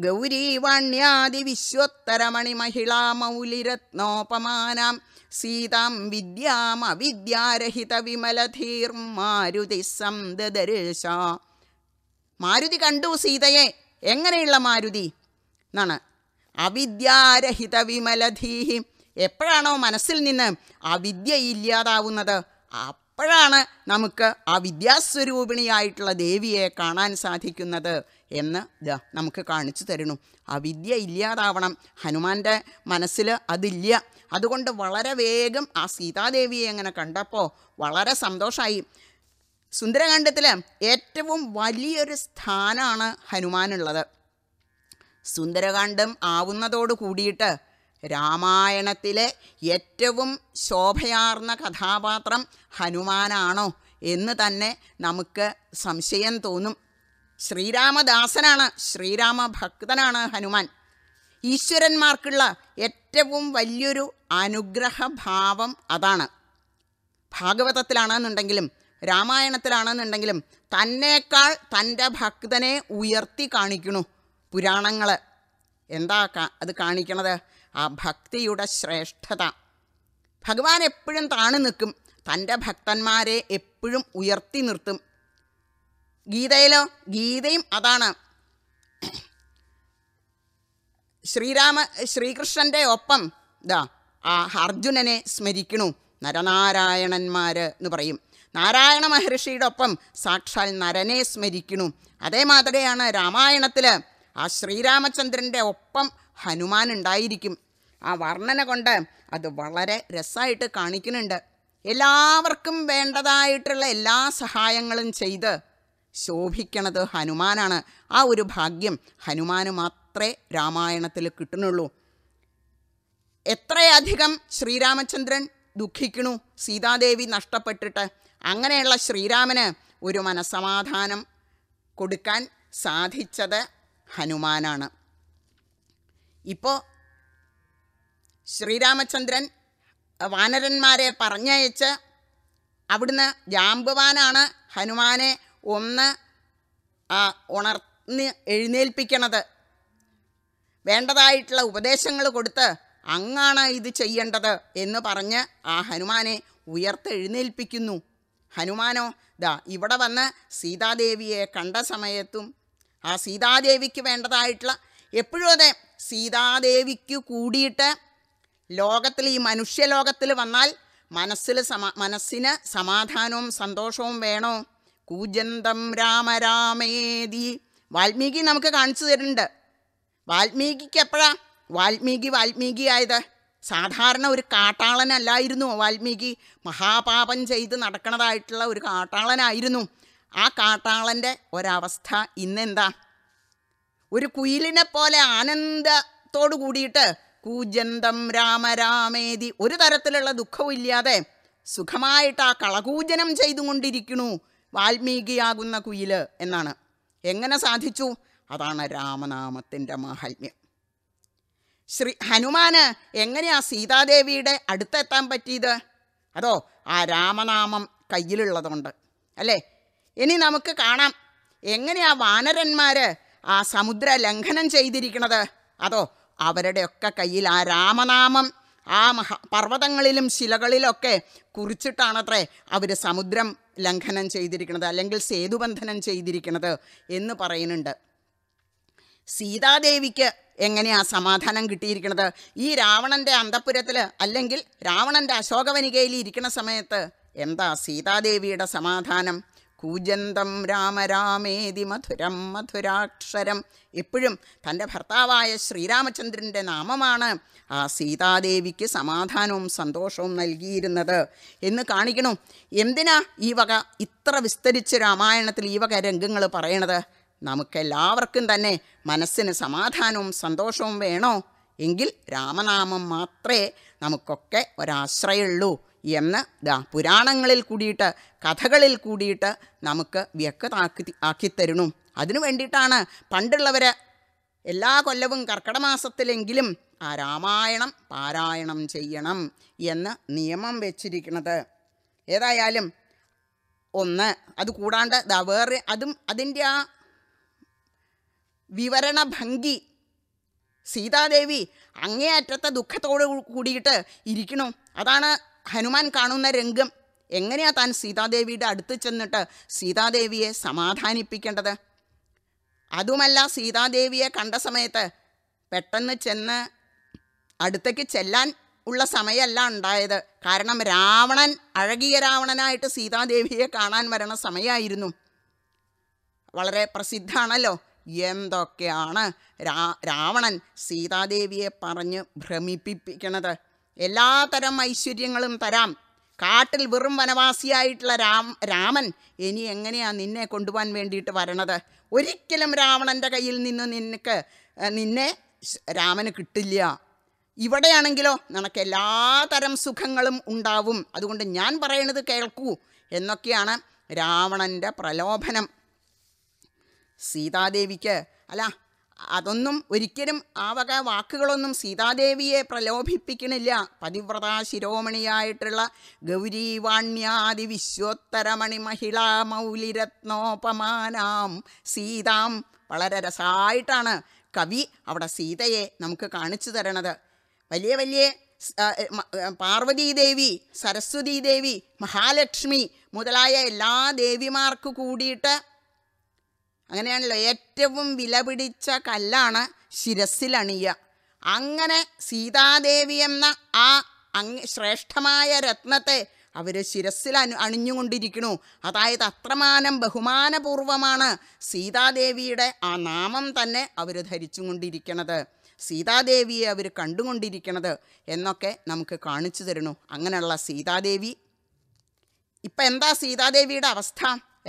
ഗൗരീവാണ്യാദിവിശ്വോത്തരമണിമഹിളാമൗലിരത്നോപമാനാം സീതാം വിദ്യാമവിദ്യാരഹിത വിമലധീർ മാരുതി സംദദർശ മാരുതി കണ്ടു സീതയെ എങ്ങനെയുള്ള മാരുതി എന്നാണ് അവിദ്യാരഹിത വിമലധീഹി എപ്പോഴാണോ മനസ്സിൽ നിന്ന് അവിദ്യ ഇല്ലാതാവുന്നത് അപ്പോഴാണ് നമുക്ക് ആ വിദ്യാസ്വരൂപിണിയായിട്ടുള്ള ദേവിയെ കാണാൻ സാധിക്കുന്നത് എന്ന് നമുക്ക് കാണിച്ചു തരുന്നു ആ വിദ്യ ഇല്ലാതാവണം ഹനുമാൻ്റെ മനസ്സിൽ അതില്ല അതുകൊണ്ട് വളരെ വേഗം ആ സീതാദേവിയെ അങ്ങനെ കണ്ടപ്പോൾ വളരെ സന്തോഷമായി സുന്ദരകാന്ഡത്തിൽ ഏറ്റവും വലിയൊരു സ്ഥാനമാണ് ഹനുമാനുള്ളത് സുന്ദരകാന്ഡം ആവുന്നതോട് കൂടിയിട്ട് രാമായണത്തിലെ ഏറ്റവും ശോഭയാർന്ന കഥാപാത്രം ഹനുമാനാണോ എന്ന് തന്നെ നമുക്ക് സംശയം തോന്നും ശ്രീരാമദാസനാണ് ശ്രീരാമഭക്തനാണ് ഹനുമാൻ ഈശ്വരന്മാർക്കുള്ള ഏറ്റവും വലിയൊരു അനുഗ്രഹഭാവം അതാണ് ഭാഗവതത്തിലാണെന്നുണ്ടെങ്കിലും രാമായണത്തിലാണെന്നുണ്ടെങ്കിലും തന്നേക്കാൾ തൻ്റെ ഭക്തനെ ഉയർത്തി കാണിക്കണു പുരാണങ്ങൾ എന്താ അത് കാണിക്കണത് ആ ഭക്തിയുടെ ശ്രേഷ്ഠത ഭഗവാൻ എപ്പോഴും താണു നിൽക്കും തൻ്റെ ഭക്തന്മാരെ എപ്പോഴും ഉയർത്തി നിർത്തും ഗീതയിലോ ഗീതയും അതാണ് ശ്രീരാമ ശ്രീകൃഷ്ണൻ്റെ ഒപ്പം ദാ ആ അർജുനനെ സ്മരിക്കണു നരനാരായണന്മാർ എന്ന് പറയും നാരായണ മഹർഷിയുടെ ഒപ്പം സാക്ഷാൽ നരനെ സ്മരിക്കണു അതേ മാതൃകയാണ് രാമായണത്തിൽ ആ ശ്രീരാമചന്ദ്രൻ്റെ ഒപ്പം ഹനുമാൻ ഉണ്ടായിരിക്കും ആ വർണ്ണന കൊണ്ട് അത് വളരെ രസമായിട്ട് കാണിക്കുന്നുണ്ട് എല്ലാവർക്കും വേണ്ടതായിട്ടുള്ള എല്ലാ സഹായങ്ങളും ചെയ്ത് ശോഭിക്കണത് ഹനുമാനാണ് ആ ഒരു ഭാഗ്യം ഹനുമാന് മാത്രമേ രാമായണത്തിൽ കിട്ടുന്നുള്ളൂ എത്രയധികം ശ്രീരാമചന്ദ്രൻ ദുഃഖിക്കണു സീതാദേവി നഷ്ടപ്പെട്ടിട്ട് അങ്ങനെയുള്ള ശ്രീരാമന് ഒരു മനസമാധാനം കൊടുക്കാൻ സാധിച്ചത് ഹനുമാനാണ് ഇപ്പോൾ ശ്രീരാമചന്ദ്രൻ വാനരന്മാരെ പറഞ്ഞയച്ച് അവിടുന്ന് ജാമ്പുവാനാണ് ഹനുമാനെ ഒന്ന് ഉണർന്ന് എഴുന്നേൽപ്പിക്കണത് വേണ്ടതായിട്ടുള്ള ഉപദേശങ്ങൾ കൊടുത്ത് അങ്ങാണ് ഇത് ചെയ്യേണ്ടത് എന്ന് പറഞ്ഞ് ആ ഹനുമാനെ ഉയർത്തെഴുന്നേൽപ്പിക്കുന്നു ഹനുമാനോ ദാ ഇവിടെ വന്ന് സീതാദേവിയെ കണ്ട സമയത്തും ആ സീതാദേവിക്ക് വേണ്ടതായിട്ടുള്ള എപ്പോഴും അതെ സീതാദേവിക്ക് കൂടിയിട്ട് ലോകത്തിൽ ഈ മനുഷ്യലോകത്തിൽ വന്നാൽ മനസ്സിൽ സമാ മനസ്സിന് സമാധാനവും സന്തോഷവും വേണോ കൂജന്തം രാമരാമേതി വാൽമീകി നമുക്ക് കാണിച്ചു തരുന്നുണ്ട് വാൽമീകിക്ക് എപ്പോഴാ വാൽമീകി വാൽമീകി ആയത് സാധാരണ ഒരു കാട്ടാളനല്ലായിരുന്നു വാൽമീകി മഹാപാപം ചെയ്ത് നടക്കണതായിട്ടുള്ള ഒരു കാട്ടാളനായിരുന്നു ആ കാട്ടാളൻ്റെ ഒരവസ്ഥ ഇന്നെന്താ ഒരു കുയിലിനെ പോലെ ആനന്ദത്തോടു കൂടിയിട്ട് കൂജന്തം രാമരാമേതി ഒരു തരത്തിലുള്ള ദുഃഖവും ഇല്ലാതെ സുഖമായിട്ട് ആ കളകൂജനം ചെയ്തുകൊണ്ടിരിക്കണു വാൽമീകിയാകുന്ന കുയില് എന്നാണ് എങ്ങനെ സാധിച്ചു അതാണ് രാമനാമത്തിൻ്റെ മാഹാത്മ്യം ശ്രീ ഹനുമാന് എങ്ങനെയാ സീതാദേവിയുടെ അടുത്തെത്താൻ പറ്റിയത് അതോ ആ രാമനാമം കയ്യിലുള്ളതുകൊണ്ട് അല്ലേ ഇനി നമുക്ക് കാണാം എങ്ങനെയാ വാനരന്മാർ ആ സമുദ്ര ലംഘനം ചെയ്തിരിക്കണത് അതോ അവരുടെയൊക്കെ കയ്യിൽ ആ രാമനാമം ആ മഹാ പർവ്വതങ്ങളിലും ശിലകളിലൊക്കെ കുറിച്ചിട്ടാണത്രേ അവർ സമുദ്രം ലംഘനം ചെയ്തിരിക്കുന്നത് അല്ലെങ്കിൽ സേതുബന്ധനം ചെയ്തിരിക്കുന്നത് എന്ന് പറയുന്നുണ്ട് സീതാദേവിക്ക് എങ്ങനെയാണ് സമാധാനം കിട്ടിയിരിക്കുന്നത് ഈ രാവണൻ്റെ അന്തപുരത്തിൽ അല്ലെങ്കിൽ രാവണൻ്റെ അശോകവനികയിൽ ഇരിക്കുന്ന സമയത്ത് എന്താ സീതാദേവിയുടെ സമാധാനം കൂജന്തം രാമ രാമേതി മധുരം മധുരാക്ഷരം എപ്പോഴും തൻ്റെ ഭർത്താവായ ശ്രീരാമചന്ദ്രൻ്റെ നാമമാണ് ആ സീതാദേവിക്ക് സമാധാനവും സന്തോഷവും നൽകിയിരുന്നത് എന്ന് കാണിക്കണം എന്തിനാ ഈ വക ഇത്ര വിസ്തരിച്ച് രാമായണത്തിൽ ഈ വക രംഗങ്ങൾ പറയണത് നമുക്കെല്ലാവർക്കും തന്നെ മനസ്സിന് സമാധാനവും സന്തോഷവും വേണോ എങ്കിൽ രാമനാമം മാത്രമേ നമുക്കൊക്കെ ഒരാശ്രയുള്ളൂ എന്ന് ദാ പുരാണങ്ങളിൽ കൂടിയിട്ട് കഥകളിൽ കൂടിയിട്ട് നമുക്ക് വ്യക്തമാക്കി ആക്കിത്തരണം അതിനു വേണ്ടിയിട്ടാണ് പണ്ടുള്ളവർ എല്ലാ കൊല്ലവും കർക്കടമാസത്തിലെങ്കിലും ആ രാമായണം പാരായണം ചെയ്യണം എന്ന് നിയമം വെച്ചിരിക്കുന്നത് ഏതായാലും ഒന്ന് അത് കൂടാണ്ട് ദാ വേറെ അതും അതിൻ്റെ ആ വിവരണ ഭംഗി സീതാദേവി അങ്ങേയറ്റത്തെ ദുഃഖത്തോട് കൂടിയിട്ട് ഇരിക്കണം അതാണ് ഹനുമാൻ കാണുന്ന രംഗം എങ്ങനെയാണ് താൻ സീതാദേവിയുടെ അടുത്ത് ചെന്നിട്ട് സീതാദേവിയെ സമാധാനിപ്പിക്കേണ്ടത് അതുമല്ല സീതാദേവിയെ കണ്ട സമയത്ത് പെട്ടെന്ന് ചെന്ന് അടുത്തേക്ക് ചെല്ലാൻ ഉള്ള സമയമല്ല ഉണ്ടായത് കാരണം രാവണൻ അഴകിയ രാവണനായിട്ട് സീതാദേവിയെ കാണാൻ വരണ സമയമായിരുന്നു വളരെ പ്രസിദ്ധാണല്ലോ എന്തൊക്കെയാണ് രാവണൻ സീതാദേവിയെ പറഞ്ഞ് ഭ്രമിപ്പിപ്പിക്കണത് എല്ലാതരം ഐശ്വര്യങ്ങളും തരാം കാട്ടിൽ വെറും വനവാസിയായിട്ടുള്ള രാം രാമൻ ഇനി എങ്ങനെയാണ് നിന്നെ കൊണ്ടുപോകാൻ വേണ്ടിയിട്ട് വരണത് ഒരിക്കലും രാവണൻ്റെ കയ്യിൽ നിന്ന് നിനക്ക് നിന്നെ രാമന് കിട്ടില്ല ഇവിടെയാണെങ്കിലോ നിനക്ക് എല്ലാ സുഖങ്ങളും ഉണ്ടാവും അതുകൊണ്ട് ഞാൻ പറയണത് കേൾക്കൂ എന്നൊക്കെയാണ് രാവണൻ്റെ പ്രലോഭനം സീതാദേവിക്ക് അല്ല അതൊന്നും ഒരിക്കലും ആ വക വാക്കുകളൊന്നും സീതാദേവിയെ പ്രലോഭിപ്പിക്കണില്ല പതിവ്രത ശിരോമണിയായിട്ടുള്ള ഗൗരീവാണ്യാദി വിശ്വോത്തരമണി മഹിളാ മൗലിരത്നോപമാനാം സീതാം വളരെ രസമായിട്ടാണ് കവി അവിടെ സീതയെ നമുക്ക് കാണിച്ചു തരണത് വലിയ വലിയ പാർവതീദേവി സരസ്വതീദേവി മഹാലക്ഷ്മി മുതലായ എല്ലാ ദേവിമാർക്ക് കൂടിയിട്ട് അങ്ങനെയാണല്ലോ ഏറ്റവും വില പിടിച്ച കല്ലാണ് ശിരസിലണിയുക അങ്ങനെ സീതാദേവി എന്ന ആ അങ് ശ്രേഷ്ഠമായ രത്നത്തെ അവർ ശിരസിൽ അനു അണിഞ്ഞുകൊണ്ടിരിക്കണു അതായത് അത്രമാനം ബഹുമാനപൂർവമാണ് സീതാദേവിയുടെ ആ നാമം തന്നെ അവർ കൊണ്ടിരിക്കണത് സീതാദേവിയെ അവർ കണ്ടുകൊണ്ടിരിക്കണത് എന്നൊക്കെ നമുക്ക് കാണിച്ചു തരണു അങ്ങനെയുള്ള സീതാദേവി ഇപ്പം എന്താ സീതാദേവിയുടെ അവസ്ഥ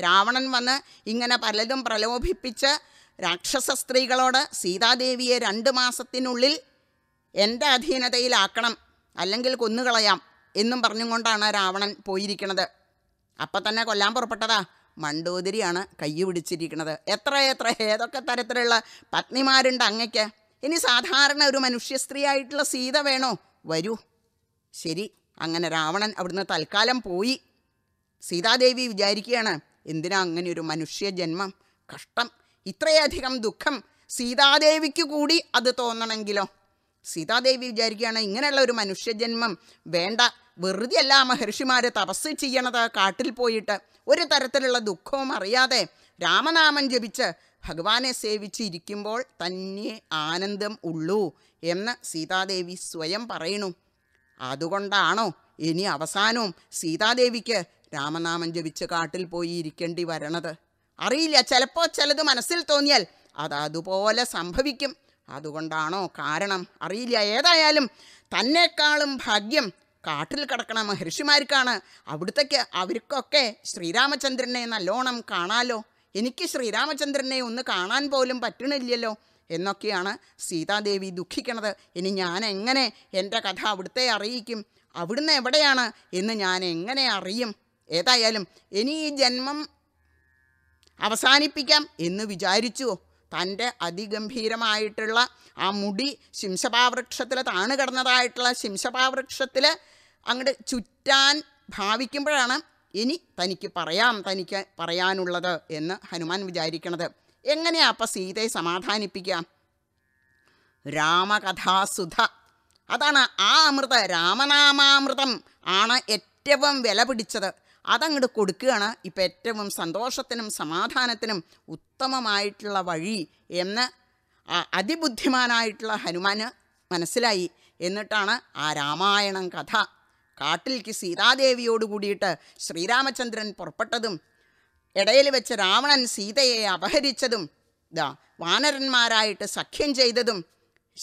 രാവണൻ വന്ന് ഇങ്ങനെ പലതും പ്രലോഭിപ്പിച്ച് രാക്ഷസ സ്ത്രീകളോട് സീതാദേവിയെ രണ്ട് മാസത്തിനുള്ളിൽ എൻ്റെ അധീനതയിലാക്കണം അല്ലെങ്കിൽ കൊന്നുകളയാം എന്നും പറഞ്ഞുകൊണ്ടാണ് രാവണൻ പോയിരിക്കുന്നത് അപ്പം തന്നെ കൊല്ലാൻ പുറപ്പെട്ടതാ മണ്ടോതിരിയാണ് കൈ പിടിച്ചിരിക്കുന്നത് എത്ര എത്ര ഏതൊക്കെ തരത്തിലുള്ള പത്നിമാരുണ്ട് അങ്ങയ്ക്ക് ഇനി സാധാരണ ഒരു മനുഷ്യ സ്ത്രീ ആയിട്ടുള്ള സീത വേണോ വരൂ ശരി അങ്ങനെ രാവണൻ അവിടുന്ന് തൽക്കാലം പോയി സീതാദേവി വിചാരിക്കുകയാണ് എന്തിനാ അങ്ങനെ ഒരു മനുഷ്യ ജന്മം കഷ്ടം ഇത്രയധികം ദുഃഖം സീതാദേവിക്ക് കൂടി അത് തോന്നണമെങ്കിലോ സീതാദേവി വിചാരിക്കുകയാണ് ഇങ്ങനെയുള്ള ഒരു മനുഷ്യജന്മം വേണ്ട വെറുതെ അല്ല മഹർഷിമാർ തപസ് ചെയ്യണത് കാട്ടിൽ പോയിട്ട് ഒരു തരത്തിലുള്ള ദുഃഖവും അറിയാതെ രാമനാമം ജപിച്ച് ഭഗവാനെ സേവിച്ചിരിക്കുമ്പോൾ തന്നെ ആനന്ദം ഉള്ളൂ എന്ന് സീതാദേവി സ്വയം പറയണു അതുകൊണ്ടാണോ ഇനി അവസാനവും സീതാദേവിക്ക് രാമനാമം ജപിച്ച് കാട്ടിൽ പോയി ഇരിക്കേണ്ടി വരണത് അറിയില്ല ചിലപ്പോൾ ചിലത് മനസ്സിൽ തോന്നിയാൽ അത് അതുപോലെ സംഭവിക്കും അതുകൊണ്ടാണോ കാരണം അറിയില്ല ഏതായാലും തന്നെക്കാളും ഭാഗ്യം കാട്ടിൽ കിടക്കണ മഹർഷിമാർക്കാണ് അവിടുത്തേക്ക് അവർക്കൊക്കെ ശ്രീരാമചന്ദ്രനെ നല്ലോണം കാണാലോ എനിക്ക് ശ്രീരാമചന്ദ്രനെ ഒന്ന് കാണാൻ പോലും പറ്റണില്ലല്ലോ എന്നൊക്കെയാണ് സീതാദേവി ദുഃഖിക്കണത് ഇനി ഞാൻ എങ്ങനെ എൻ്റെ കഥ അവിടുത്തെ അറിയിക്കും അവിടുന്ന് എവിടെയാണ് എന്ന് ഞാൻ എങ്ങനെ അറിയും ഏതായാലും ഇനി ഈ ജന്മം അവസാനിപ്പിക്കാം എന്ന് വിചാരിച്ചുവോ തൻ്റെ അതിഗംഭീരമായിട്ടുള്ള ആ മുടി ശിംശപാവൃക്ഷത്തിൽ താണു കിടന്നതായിട്ടുള്ള ശിംശപാവൃക്ഷത്തിൽ അങ്ങോട്ട് ചുറ്റാൻ ഭാവിക്കുമ്പോഴാണ് ഇനി തനിക്ക് പറയാം തനിക്ക് പറയാനുള്ളത് എന്ന് ഹനുമാൻ വിചാരിക്കണത് എങ്ങനെയാ അപ്പം സീതയെ സമാധാനിപ്പിക്കാം രാമകഥാസുധ അതാണ് ആ അമൃത രാമനാമാമൃതം ആണ് ഏറ്റവും വില പിടിച്ചത് അതങ്ങോട്ട് കൊടുക്കുകയാണ് ഇപ്പം ഏറ്റവും സന്തോഷത്തിനും സമാധാനത്തിനും ഉത്തമമായിട്ടുള്ള വഴി എന്ന് അതിബുദ്ധിമാനായിട്ടുള്ള ഹനുമാന് മനസ്സിലായി എന്നിട്ടാണ് ആ രാമായണം കഥ കാട്ടിലേക്ക് സീതാദേവിയോട് കൂടിയിട്ട് ശ്രീരാമചന്ദ്രൻ പുറപ്പെട്ടതും ഇടയിൽ വെച്ച് രാവണൻ സീതയെ അപഹരിച്ചതും ഇതാ വാനരന്മാരായിട്ട് സഖ്യം ചെയ്തതും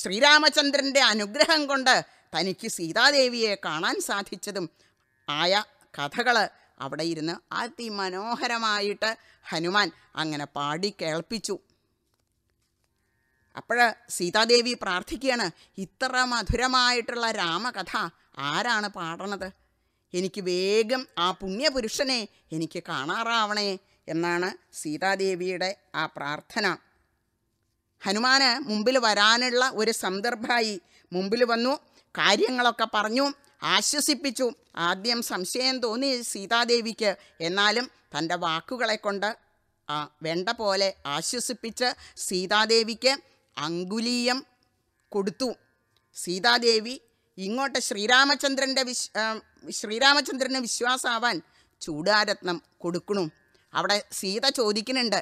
ശ്രീരാമചന്ദ്രൻ്റെ അനുഗ്രഹം കൊണ്ട് തനിക്ക് സീതാദേവിയെ കാണാൻ സാധിച്ചതും ആയ കഥകൾ അവിടെ ഇരുന്ന് അതിമനോഹരമായിട്ട് ഹനുമാൻ അങ്ങനെ പാടി കേൾപ്പിച്ചു അപ്പോൾ സീതാദേവി പ്രാർത്ഥിക്കുകയാണ് ഇത്ര മധുരമായിട്ടുള്ള രാമകഥ ആരാണ് പാടണത് എനിക്ക് വേഗം ആ പുണ്യപുരുഷനെ എനിക്ക് കാണാറാവണേ എന്നാണ് സീതാദേവിയുടെ ആ പ്രാർത്ഥന ഹനുമാന് മുമ്പിൽ വരാനുള്ള ഒരു സന്ദർഭമായി മുമ്പിൽ വന്നു കാര്യങ്ങളൊക്കെ പറഞ്ഞു ആശ്വസിപ്പിച്ചു ആദ്യം സംശയം തോന്നി സീതാദേവിക്ക് എന്നാലും തൻ്റെ വാക്കുകളെ കൊണ്ട് വേണ്ട പോലെ ആശ്വസിപ്പിച്ച് സീതാദേവിക്ക് അങ്കുലീയം കൊടുത്തു സീതാദേവി ഇങ്ങോട്ട് ശ്രീരാമചന്ദ്രൻ്റെ വിശ് ശ്രീരാമചന്ദ്രന് വിശ്വാസാവാൻ ചൂടാരത്നം കൊടുക്കണു അവിടെ സീത ചോദിക്കുന്നുണ്ട്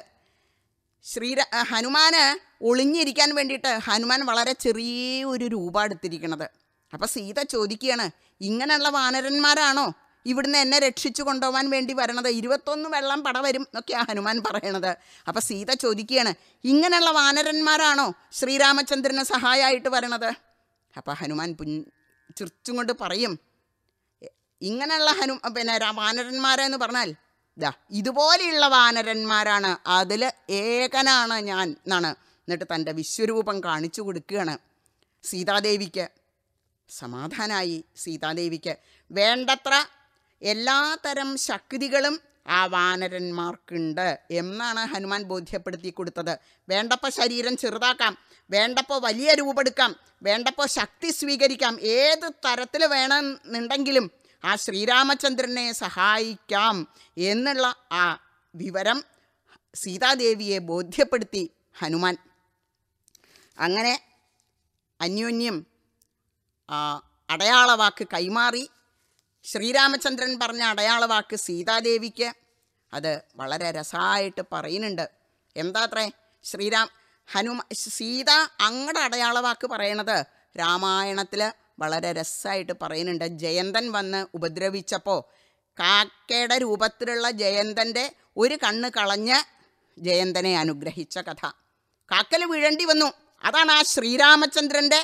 ശ്രീ ഹനുമാന് ഒളിഞ്ഞിരിക്കാൻ വേണ്ടിയിട്ട് ഹനുമാൻ വളരെ ചെറിയ ഒരു രൂപ എടുത്തിരിക്കണത് അപ്പോൾ സീത ചോദിക്കുകയാണ് ഇങ്ങനെയുള്ള വാനരന്മാരാണോ ഇവിടുന്ന് എന്നെ രക്ഷിച്ചു കൊണ്ടുപോകാൻ വേണ്ടി വരണത് ഇരുപത്തൊന്ന് വെള്ളം പട വരും എന്നൊക്കെയാണ് ഹനുമാൻ പറയണത് അപ്പം സീത ചോദിക്കുകയാണ് ഇങ്ങനെയുള്ള വാനരന്മാരാണോ ശ്രീരാമചന്ദ്രന് സഹായമായിട്ട് വരണത് അപ്പം ഹനുമാൻ പുൻ ചിർച്ചും കൊണ്ട് പറയും ഇങ്ങനെയുള്ള ഹനു പിന്നെ വാനരന്മാരെന്ന് പറഞ്ഞാൽ ഇതാ ഇതുപോലെയുള്ള വാനരന്മാരാണ് അതിൽ ഏകനാണ് ഞാൻ എന്നാണ് എന്നിട്ട് തൻ്റെ വിശ്വരൂപം കാണിച്ചു കൊടുക്കുകയാണ് സീതാദേവിക്ക് സമാധാനായി സീതാദേവിക്ക് വേണ്ടത്ര എല്ലാ തരം ശക്തികളും ആ വാനരന്മാർക്കുണ്ട് എന്നാണ് ഹനുമാൻ ബോധ്യപ്പെടുത്തി കൊടുത്തത് വേണ്ടപ്പോൾ ശരീരം ചെറുതാക്കാം വേണ്ടപ്പോൾ വലിയ രൂപമെടുക്കാം വേണ്ടപ്പോൾ ശക്തി സ്വീകരിക്കാം ഏത് തരത്തിൽ വേണമെന്നുണ്ടെങ്കിലും ആ ശ്രീരാമചന്ദ്രനെ സഹായിക്കാം എന്നുള്ള ആ വിവരം സീതാദേവിയെ ബോധ്യപ്പെടുത്തി ഹനുമാൻ അങ്ങനെ അന്യോന്യം അടയാളവാക്ക് കൈമാറി ശ്രീരാമചന്ദ്രൻ പറഞ്ഞ അടയാളവാക്ക് സീതാദേവിക്ക് അത് വളരെ രസമായിട്ട് പറയുന്നുണ്ട് എന്താ അത്രേ ശ്രീരാം ഹനുമ സീത അങ്ങടെ അടയാളവാക്ക് പറയണത് രാമായണത്തിൽ വളരെ രസമായിട്ട് പറയുന്നുണ്ട് ജയന്തൻ വന്ന് ഉപദ്രവിച്ചപ്പോൾ കാക്കയുടെ രൂപത്തിലുള്ള ജയന്തൻ്റെ ഒരു കണ്ണ് കളഞ്ഞ് ജയന്തനെ അനുഗ്രഹിച്ച കഥ കാക്കൽ വീഴേണ്ടി വന്നു അതാണ് ആ ശ്രീരാമചന്ദ്രൻ്റെ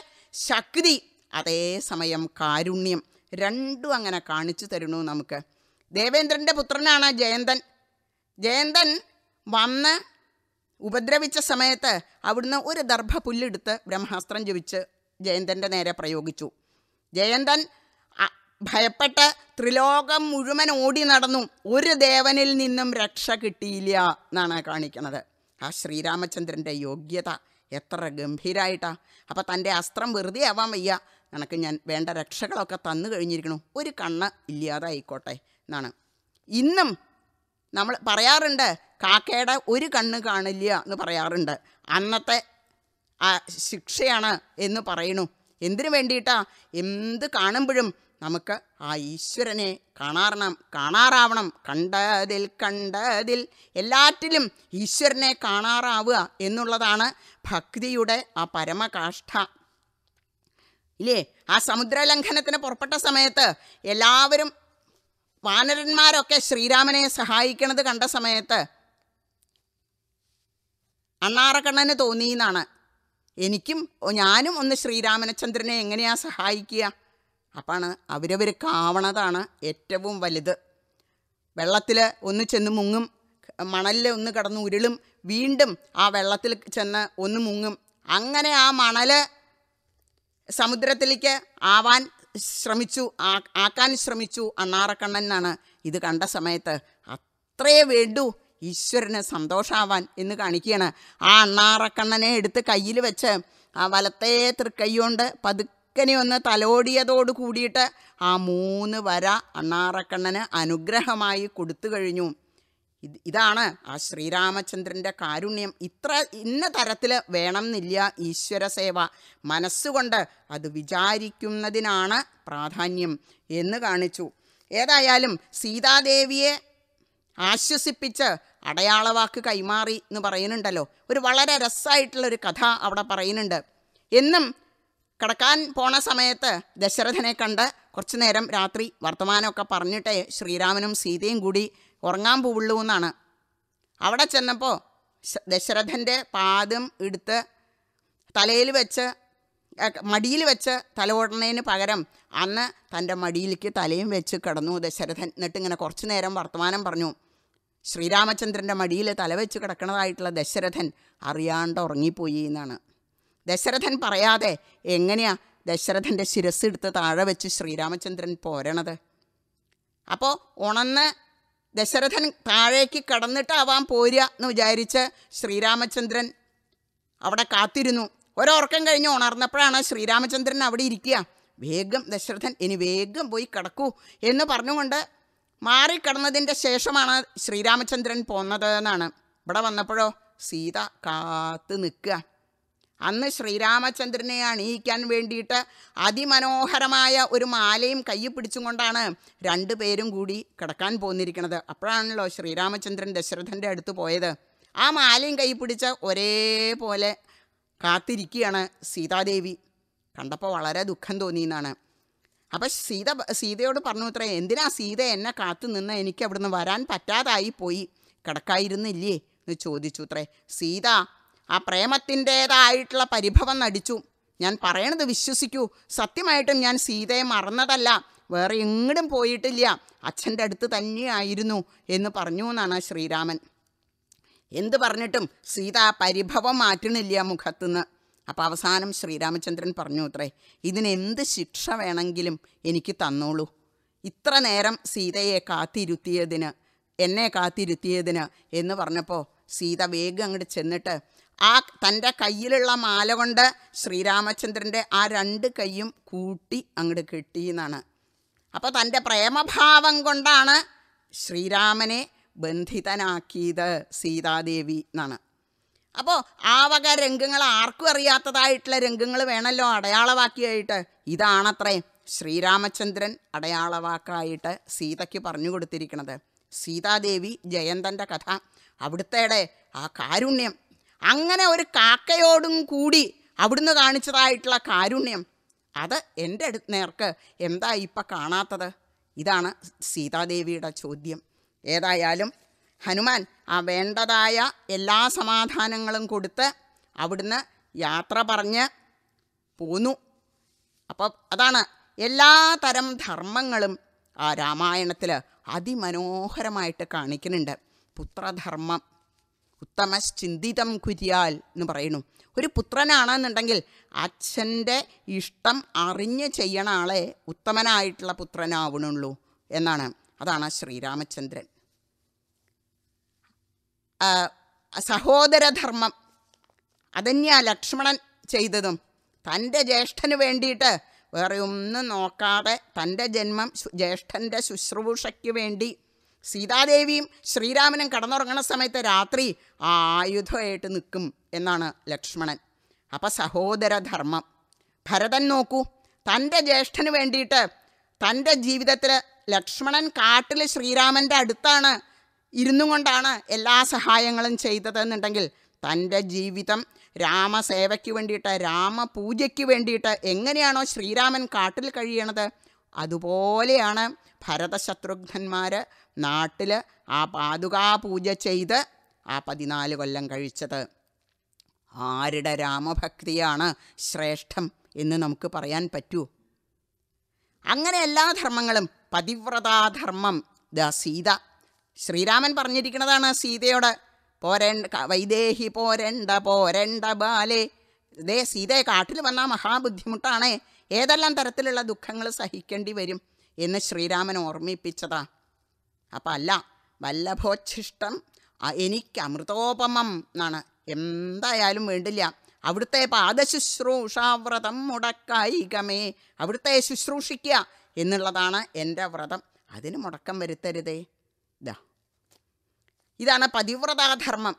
ശക്തി അതേസമയം കാരുണ്യം രണ്ടും അങ്ങനെ കാണിച്ചു തരണു നമുക്ക് ദേവേന്ദ്രൻ്റെ പുത്രനാണ് ജയന്തൻ ജയന്തൻ വന്ന് ഉപദ്രവിച്ച സമയത്ത് അവിടുന്ന് ഒരു ദർഭ പുല്ലെടുത്ത് ബ്രഹ്മാസ്ത്രം ജപിച്ച് ജയന്തൻ്റെ നേരെ പ്രയോഗിച്ചു ജയന്തൻ ഭയപ്പെട്ട് ത്രിലോകം മുഴുവൻ ഓടി നടന്നു ഒരു ദേവനിൽ നിന്നും രക്ഷ കിട്ടിയില്ല എന്നാണ് കാണിക്കുന്നത് ആ ശ്രീരാമചന്ദ്രൻ്റെ യോഗ്യത എത്ര ഗംഭീരായിട്ടാ അപ്പം തൻ്റെ അസ്ത്രം വെറുതെ ആവാൻ വയ്യ നിനക്ക് ഞാൻ വേണ്ട രക്ഷകളൊക്കെ തന്നു കഴിഞ്ഞിരിക്കണു ഒരു കണ്ണ് ഇല്ലാതായിക്കോട്ടെ എന്നാണ് ഇന്നും നമ്മൾ പറയാറുണ്ട് കാക്കയുടെ ഒരു കണ്ണ് കാണില്ല എന്ന് പറയാറുണ്ട് അന്നത്തെ ആ ശിക്ഷയാണ് എന്ന് പറയണു എന്തിനു വേണ്ടിയിട്ടാണ് എന്ത് കാണുമ്പോഴും നമുക്ക് ആ ഈശ്വരനെ കാണാറണം കാണാറാവണം കണ്ടതിൽ കണ്ടതിൽ എല്ലാറ്റിലും ഈശ്വരനെ കാണാറാവുക എന്നുള്ളതാണ് ഭക്തിയുടെ ആ പരമകാഷ്ഠ ഇല്ലേ ആ സമുദ്രലംഘനത്തിന് പുറപ്പെട്ട സമയത്ത് എല്ലാവരും വാനരന്മാരൊക്കെ ശ്രീരാമനെ സഹായിക്കണത് കണ്ട സമയത്ത് അണ്ണാറക്കണ്ണന് തോന്നി എന്നാണ് എനിക്കും ഞാനും ഒന്ന് ശ്രീരാമനചന്ദ്രനെ എങ്ങനെയാണ് സഹായിക്കുക അപ്പാണ് കാവണതാണ് ഏറ്റവും വലുത് വെള്ളത്തിൽ ഒന്ന് ചെന്ന് മുങ്ങും മണലിൽ ഒന്ന് കടന്ന് ഉരുളും വീണ്ടും ആ വെള്ളത്തിൽ ചെന്ന് ഒന്ന് മുങ്ങും അങ്ങനെ ആ മണൽ സമുദ്രത്തിലേക്ക് ആവാൻ ശ്രമിച്ചു ആക്കാൻ ശ്രമിച്ചു അണ്ണാറക്കണ്ണനാണ് ഇത് കണ്ട സമയത്ത് അത്രേ വേണ്ടു ഈശ്വരന് സന്തോഷാവാൻ എന്ന് കാണിക്കുകയാണ് ആ അണ്ണാറക്കണ്ണനെ എടുത്ത് കയ്യിൽ വെച്ച് ആ വലത്തെ തൃക്കൈകൊണ്ട് പതുക്കനെ ഒന്ന് തലോടിയതോട് കൂടിയിട്ട് ആ മൂന്ന് വര അണ്ണാറക്കണ്ണന് അനുഗ്രഹമായി കൊടുത്തു കഴിഞ്ഞു ഇത് ഇതാണ് ആ ശ്രീരാമചന്ദ്രൻ്റെ കാരുണ്യം ഇത്ര ഇന്ന തരത്തിൽ വേണമെന്നില്ല ഈശ്വര സേവ മനസ്സുകൊണ്ട് അത് വിചാരിക്കുന്നതിനാണ് പ്രാധാന്യം എന്ന് കാണിച്ചു ഏതായാലും സീതാദേവിയെ ആശ്വസിപ്പിച്ച് അടയാളവാക്ക് കൈമാറി എന്ന് പറയുന്നുണ്ടല്ലോ ഒരു വളരെ രസമായിട്ടുള്ളൊരു കഥ അവിടെ പറയുന്നുണ്ട് എന്നും കിടക്കാൻ പോണ സമയത്ത് ദശരഥനെ കണ്ട് കുറച്ചു നേരം രാത്രി വർത്തമാനമൊക്കെ പറഞ്ഞിട്ടേ ശ്രീരാമനും സീതയും കൂടി ഉറങ്ങാൻ പോവുള്ളൂ എന്നാണ് അവിടെ ചെന്നപ്പോൾ ദശരഥൻ്റെ പാദം എടുത്ത് തലയിൽ വെച്ച് മടിയിൽ വെച്ച് തല ഓടണതിന് പകരം അന്ന് തൻ്റെ മടിയിലേക്ക് തലയും വെച്ച് കിടന്നു ദശരഥൻ എന്നിട്ട് ഇങ്ങനെ കുറച്ചു നേരം വർത്തമാനം പറഞ്ഞു ശ്രീരാമചന്ദ്രൻ്റെ മടിയിൽ തല വെച്ച് കിടക്കുന്നതായിട്ടുള്ള ദശരഥൻ അറിയാണ്ട് ഉറങ്ങിപ്പോയി എന്നാണ് ദശരഥൻ പറയാതെ എങ്ങനെയാണ് ദശരഥൻ്റെ ശിരസ് എടുത്ത് താഴെ വെച്ച് ശ്രീരാമചന്ദ്രൻ പോരണത് അപ്പോൾ ഉണന്ന് ദശരഥൻ താഴേക്ക് ആവാൻ പോരുക എന്ന് വിചാരിച്ച് ശ്രീരാമചന്ദ്രൻ അവിടെ കാത്തിരുന്നു ഒരോർക്കം കഴിഞ്ഞ് ഉണർന്നപ്പോഴാണ് ശ്രീരാമചന്ദ്രൻ അവിടെ ഇരിക്കുക വേഗം ദശരഥൻ ഇനി വേഗം പോയി കിടക്കൂ എന്ന് പറഞ്ഞുകൊണ്ട് മാറിക്കടന്നതിൻ്റെ ശേഷമാണ് ശ്രീരാമചന്ദ്രൻ പോന്നത് എന്നാണ് ഇവിടെ വന്നപ്പോഴോ സീത കാത്തു നിൽക്കുക അന്ന് ശ്രീരാമചന്ദ്രനെ അണിയിക്കാൻ വേണ്ടിയിട്ട് അതിമനോഹരമായ ഒരു മാലയും കൈ പിടിച്ചും കൊണ്ടാണ് രണ്ടുപേരും കൂടി കിടക്കാൻ പോന്നിരിക്കുന്നത് അപ്പോഴാണല്ലോ ശ്രീരാമചന്ദ്രൻ ദശരഥൻ്റെ അടുത്ത് പോയത് ആ മാലയും കൈ പിടിച്ച് ഒരേപോലെ കാത്തിരിക്കുകയാണ് സീതാദേവി കണ്ടപ്പോൾ വളരെ ദുഃഖം തോന്നിയെന്നാണ് അപ്പം സീത സീതയോട് പറഞ്ഞു അത്രേ എന്തിനാ സീത എന്നെ കാത്തു നിന്ന് എനിക്ക് അവിടുന്ന് വരാൻ പറ്റാതായി പോയി കിടക്കായിരുന്നില്ലേ എന്ന് ചോദിച്ചു അത്രേ സീത ആ പ്രേമത്തിൻ്റേതായിട്ടുള്ള പരിഭവം നടിച്ചു ഞാൻ പറയണത് വിശ്വസിക്കൂ സത്യമായിട്ടും ഞാൻ സീതയെ മറന്നതല്ല വേറെ എങ്ങടും പോയിട്ടില്ല അച്ഛൻ്റെ അടുത്ത് തന്നെയായിരുന്നു എന്ന് പറഞ്ഞു എന്നാണ് ശ്രീരാമൻ എന്ത് പറഞ്ഞിട്ടും സീത ആ പരിഭവം മാറ്റണില്ല മുഖത്തുനിന്ന് അപ്പം അവസാനം ശ്രീരാമചന്ദ്രൻ പറഞ്ഞു അത്രേ ഇതിനെന്ത് ശിക്ഷ വേണമെങ്കിലും എനിക്ക് തന്നോളൂ ഇത്ര നേരം സീതയെ കാത്തിരുത്തിയതിന് എന്നെ കാത്തിരുത്തിയതിന് എന്ന് പറഞ്ഞപ്പോൾ സീത വേഗം അങ്ങോട്ട് ചെന്നിട്ട് ആ തൻ്റെ കയ്യിലുള്ള മാല കൊണ്ട് ശ്രീരാമചന്ദ്രൻ്റെ ആ രണ്ട് കൈയും കൂട്ടി അങ്ങോട്ട് കെട്ടി എന്നാണ് അപ്പോൾ തൻ്റെ പ്രേമഭാവം കൊണ്ടാണ് ശ്രീരാമനെ ബന്ധിതനാക്കിയത് സീതാദേവി എന്നാണ് അപ്പോൾ ആ വക രംഗങ്ങൾ ആർക്കും അറിയാത്തതായിട്ടുള്ള രംഗങ്ങൾ വേണമല്ലോ അടയാളവാക്കിയായിട്ട് ഇതാണത്രേ ശ്രീരാമചന്ദ്രൻ അടയാളവാക്കായിട്ട് സീതയ്ക്ക് പറഞ്ഞു കൊടുത്തിരിക്കുന്നത് സീതാദേവി ജയന്തൻ്റെ കഥ അവിടുത്തെ ആ കാരുണ്യം അങ്ങനെ ഒരു കാക്കയോടും കൂടി അവിടുന്ന് കാണിച്ചതായിട്ടുള്ള കാരുണ്യം അത് എൻ്റെ അടുത്ത് നേർക്ക് എന്താ ഇപ്പം കാണാത്തത് ഇതാണ് സീതാദേവിയുടെ ചോദ്യം ഏതായാലും ഹനുമാൻ ആ വേണ്ടതായ എല്ലാ സമാധാനങ്ങളും കൊടുത്ത് അവിടുന്ന് യാത്ര പറഞ്ഞ് പോന്നു അപ്പം അതാണ് എല്ലാ തരം ധർമ്മങ്ങളും ആ രാമായണത്തിൽ അതിമനോഹരമായിട്ട് കാണിക്കുന്നുണ്ട് പുത്രധർമ്മം ഉത്തമശ്ചിന്തിതം കുര്യാൽ എന്ന് പറയുന്നു ഒരു പുത്രനാണെന്നുണ്ടെങ്കിൽ അച്ഛൻ്റെ ഇഷ്ടം അറിഞ്ഞ് ചെയ്യണ ആളെ ഉത്തമനായിട്ടുള്ള പുത്രനാവണുള്ളൂ എന്നാണ് അതാണ് ശ്രീരാമചന്ദ്രൻ സഹോദരധർമ്മം അതന്യാ ലക്ഷ്മണൻ ചെയ്തതും തൻ്റെ ജ്യേഷ്ഠന് വേണ്ടിയിട്ട് വേറെ ഒന്നും നോക്കാതെ തൻ്റെ ജന്മം ജ്യേഷ്ഠൻ്റെ ശുശ്രൂഷയ്ക്ക് വേണ്ടി സീതാദേവിയും ശ്രീരാമനും കടന്നുറങ്ങുന്ന സമയത്ത് രാത്രി ആയുധമായിട്ട് നിൽക്കും എന്നാണ് ലക്ഷ്മണൻ അപ്പം സഹോദരധർമ്മം ഭരതൻ നോക്കൂ തൻ്റെ ജ്യേഷ്ഠന് വേണ്ടിയിട്ട് തൻ്റെ ജീവിതത്തിൽ ലക്ഷ്മണൻ കാട്ടിൽ ശ്രീരാമൻ്റെ അടുത്താണ് ഇരുന്നു കൊണ്ടാണ് എല്ലാ സഹായങ്ങളും ചെയ്തതെന്നുണ്ടെങ്കിൽ തൻ്റെ ജീവിതം രാമസേവയ്ക്ക് വേണ്ടിയിട്ട് രാമപൂജയ്ക്ക് വേണ്ടിയിട്ട് എങ്ങനെയാണോ ശ്രീരാമൻ കാട്ടിൽ കഴിയണത് അതുപോലെയാണ് ഭരതശത്രുഘ്നന്മാർ നാട്ടിൽ ആ പൂജ ചെയ്ത് ആ പതിനാല് കൊല്ലം കഴിച്ചത് ആരുടെ രാമഭക്തിയാണ് ശ്രേഷ്ഠം എന്ന് നമുക്ക് പറയാൻ പറ്റൂ അങ്ങനെ എല്ലാ ധർമ്മങ്ങളും പതിവ്രതാധർമ്മം ദ സീത ശ്രീരാമൻ പറഞ്ഞിരിക്കുന്നതാണ് സീതയോട് പോരണ്ട വൈദേഹി പോരണ്ട പോരണ്ട ബാലേ ദേ സീതയെ കാട്ടിൽ വന്നാൽ മഹാബുദ്ധിമുട്ടാണേ ഏതെല്ലാം തരത്തിലുള്ള ദുഃഖങ്ങൾ സഹിക്കേണ്ടി വരും എന്ന് ശ്രീരാമൻ ഓർമ്മിപ്പിച്ചതാ അപ്പം അല്ല വല്ലഭോച്ഛിഷ്ടം എനിക്ക് അമൃതോപമം എന്നാണ് എന്തായാലും വേണ്ടില്ല അവിടുത്തെ പാദശുശ്രൂഷാവ്രതം മുടക്കായികമേ അവിടുത്തെ ശുശ്രൂഷിക്കുക എന്നുള്ളതാണ് എൻ്റെ വ്രതം അതിന് മുടക്കം വരുത്തരുതേ ഇതാ ഇതാണ് പതിവ്രതാധർമ്മം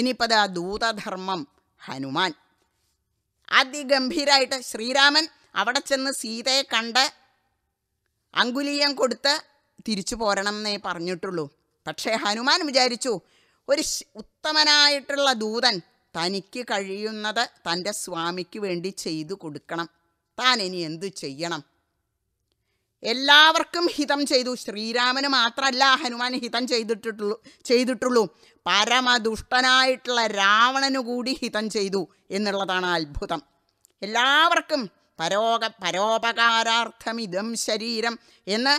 ഇനിയിപ്പത് ദൂതധർമ്മം ഹനുമാൻ അതിഗംഭീരായിട്ട് ശ്രീരാമൻ അവിടെ ചെന്ന് സീതയെ കണ്ട് അങ്കുലീയം കൊടുത്ത് തിരിച്ചു പോരണം എന്നേ പറഞ്ഞിട്ടുള്ളൂ പക്ഷേ ഹനുമാൻ വിചാരിച്ചു ഒരു ഉത്തമനായിട്ടുള്ള ദൂതൻ തനിക്ക് കഴിയുന്നത് തൻ്റെ സ്വാമിക്ക് വേണ്ടി ചെയ്തു കൊടുക്കണം താൻ ഇനി എന്തു ചെയ്യണം എല്ലാവർക്കും ഹിതം ചെയ്തു ശ്രീരാമന് മാത്രമല്ല ഹനുമാൻ ഹിതം ചെയ്തിട്ടുള്ളൂ ചെയ്തിട്ടുള്ളൂ പരമദുഷ്ടനായിട്ടുള്ള രാവണനു കൂടി ഹിതം ചെയ്തു എന്നുള്ളതാണ് അത്ഭുതം എല്ലാവർക്കും പരോക പരോപകാരാർത്ഥമിതം ശരീരം എന്ന്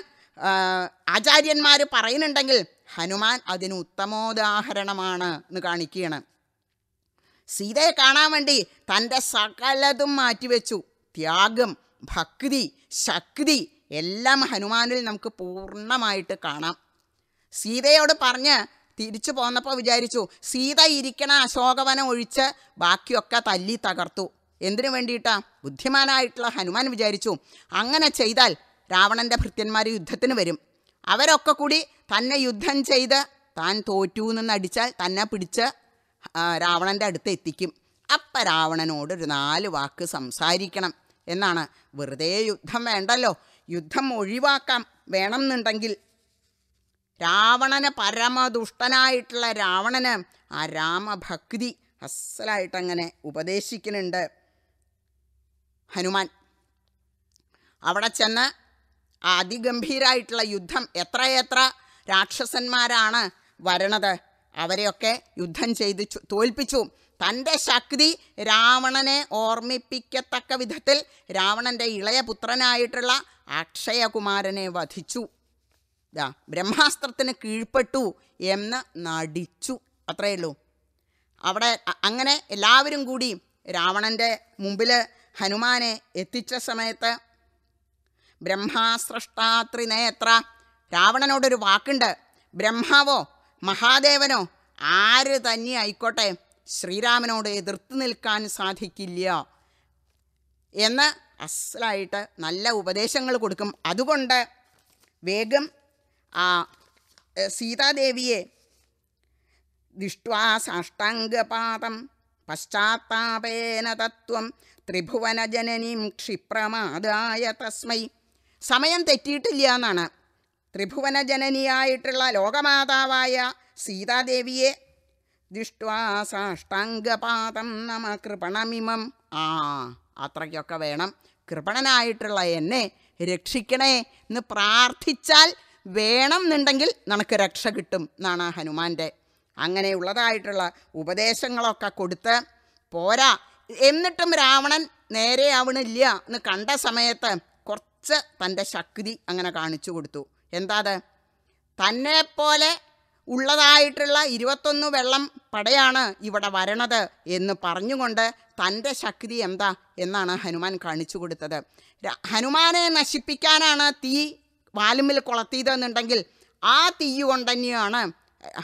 ആചാര്യന്മാർ പറയുന്നുണ്ടെങ്കിൽ ഹനുമാൻ അതിന് ഉത്തമോദാഹരണമാണ് എന്ന് കാണിക്കുകയാണ് സീതയെ കാണാൻ വേണ്ടി തൻ്റെ സകലതും മാറ്റിവെച്ചു ത്യാഗം ഭക്തി ശക്തി എല്ലാം ഹനുമാനിൽ നമുക്ക് പൂർണ്ണമായിട്ട് കാണാം സീതയോട് പറഞ്ഞ് തിരിച്ചു പോന്നപ്പോൾ വിചാരിച്ചു സീത ഇരിക്കണ അശോകവനം ഒഴിച്ച് ബാക്കിയൊക്കെ തല്ലി തകർത്തു എന്തിനു വേണ്ടിയിട്ടാ ബുദ്ധിമാനായിട്ടുള്ള ഹനുമാൻ വിചാരിച്ചു അങ്ങനെ ചെയ്താൽ രാവണൻ്റെ ഭൃത്യന്മാർ യുദ്ധത്തിന് വരും അവരൊക്കെ കൂടി തന്നെ യുദ്ധം ചെയ്ത് താൻ തോറ്റു നിന്നടിച്ചാൽ അടിച്ചാൽ തന്നെ പിടിച്ച് രാവണൻ്റെ അടുത്ത് എത്തിക്കും അപ്പം രാവണനോട് ഒരു നാല് വാക്ക് സംസാരിക്കണം എന്നാണ് വെറുതെ യുദ്ധം വേണ്ടല്ലോ യുദ്ധം ഒഴിവാക്കാം വേണമെന്നുണ്ടെങ്കിൽ രാവണന് പരമദുഷ്ടനായിട്ടുള്ള രാവണന് ആ രാമഭക്തി അസലായിട്ടങ്ങനെ ഉപദേശിക്കുന്നുണ്ട് ഹനുമാൻ അവിടെ ചെന്ന് ആ അതിഗംഭീരായിട്ടുള്ള യുദ്ധം എത്രയെത്ര രാക്ഷസന്മാരാണ് വരണത് അവരെയൊക്കെ യുദ്ധം ചെയ്ത് തോൽപ്പിച്ചു തൻ്റെ ശക്തി രാവണനെ ഓർമ്മിപ്പിക്കത്തക്ക വിധത്തിൽ രാവണൻ്റെ ഇളയ പുത്രനായിട്ടുള്ള അക്ഷയകുമാരനെ വധിച്ചു ബ്രഹ്മാസ്ത്രത്തിന് കീഴ്പ്പെട്ടു എന്ന് നടിച്ചു അത്രയേ ഉള്ളൂ അവിടെ അങ്ങനെ എല്ലാവരും കൂടി രാവണൻ്റെ മുമ്പിൽ ഹനുമാനെ എത്തിച്ച സമയത്ത് ബ്രഹ്മാസ്രഷ്ടാത്രിനേത്ര രാവണനോടൊരു വാക്കുണ്ട് ബ്രഹ്മാവോ മഹാദേവനോ ആര് തന്നെ ആയിക്കോട്ടെ ശ്രീരാമനോട് എതിർത്ത് നിൽക്കാൻ സാധിക്കില്ല എന്ന് അസലായിട്ട് നല്ല ഉപദേശങ്ങൾ കൊടുക്കും അതുകൊണ്ട് വേഗം ആ സീതാദേവിയെ ദൃഷ്ട്വാ സാഷ്ടാംഗപാതം പശ്ചാത്താപേന തത്വം ത്രിഭുവനജനനീം ക്ഷിപ്രമാതായ തസ്മൈ സമയം തെറ്റിയിട്ടില്ല എന്നാണ് ത്രിഭുവനജനനിയായിട്ടുള്ള ലോകമാതാവായ സീതാദേവിയെ ദൃഷ്ട്വാ സാഷ്ടാംഗപാതം നമ കൃപണമിമം ആ അത്രയ്ക്കൊക്കെ വേണം കൃപണനായിട്ടുള്ള എന്നെ രക്ഷിക്കണേ എന്ന് പ്രാർത്ഥിച്ചാൽ വേണം എന്നുണ്ടെങ്കിൽ നമുക്ക് രക്ഷ കിട്ടും എന്നാണ് ഹനുമാൻ്റെ അങ്ങനെയുള്ളതായിട്ടുള്ള ഉപദേശങ്ങളൊക്കെ കൊടുത്ത് പോരാ എന്നിട്ടും രാവണൻ നേരെ ആവണില്ല എന്ന് കണ്ട സമയത്ത് കുറച്ച് തൻ്റെ ശക്തി അങ്ങനെ കാണിച്ചു കൊടുത്തു എന്താ തന്നെപ്പോലെ ഉള്ളതായിട്ടുള്ള ഇരുപത്തൊന്ന് വെള്ളം പടയാണ് ഇവിടെ വരണത് എന്ന് പറഞ്ഞുകൊണ്ട് തൻ്റെ ശക്തി എന്താ എന്നാണ് ഹനുമാൻ കാണിച്ചു കൊടുത്തത് ഹനുമാനെ നശിപ്പിക്കാനാണ് തീ വാലുമിൽ കൊളത്തിയതെന്നുണ്ടെങ്കിൽ ആ തീ കൊണ്ട് തന്നെയാണ്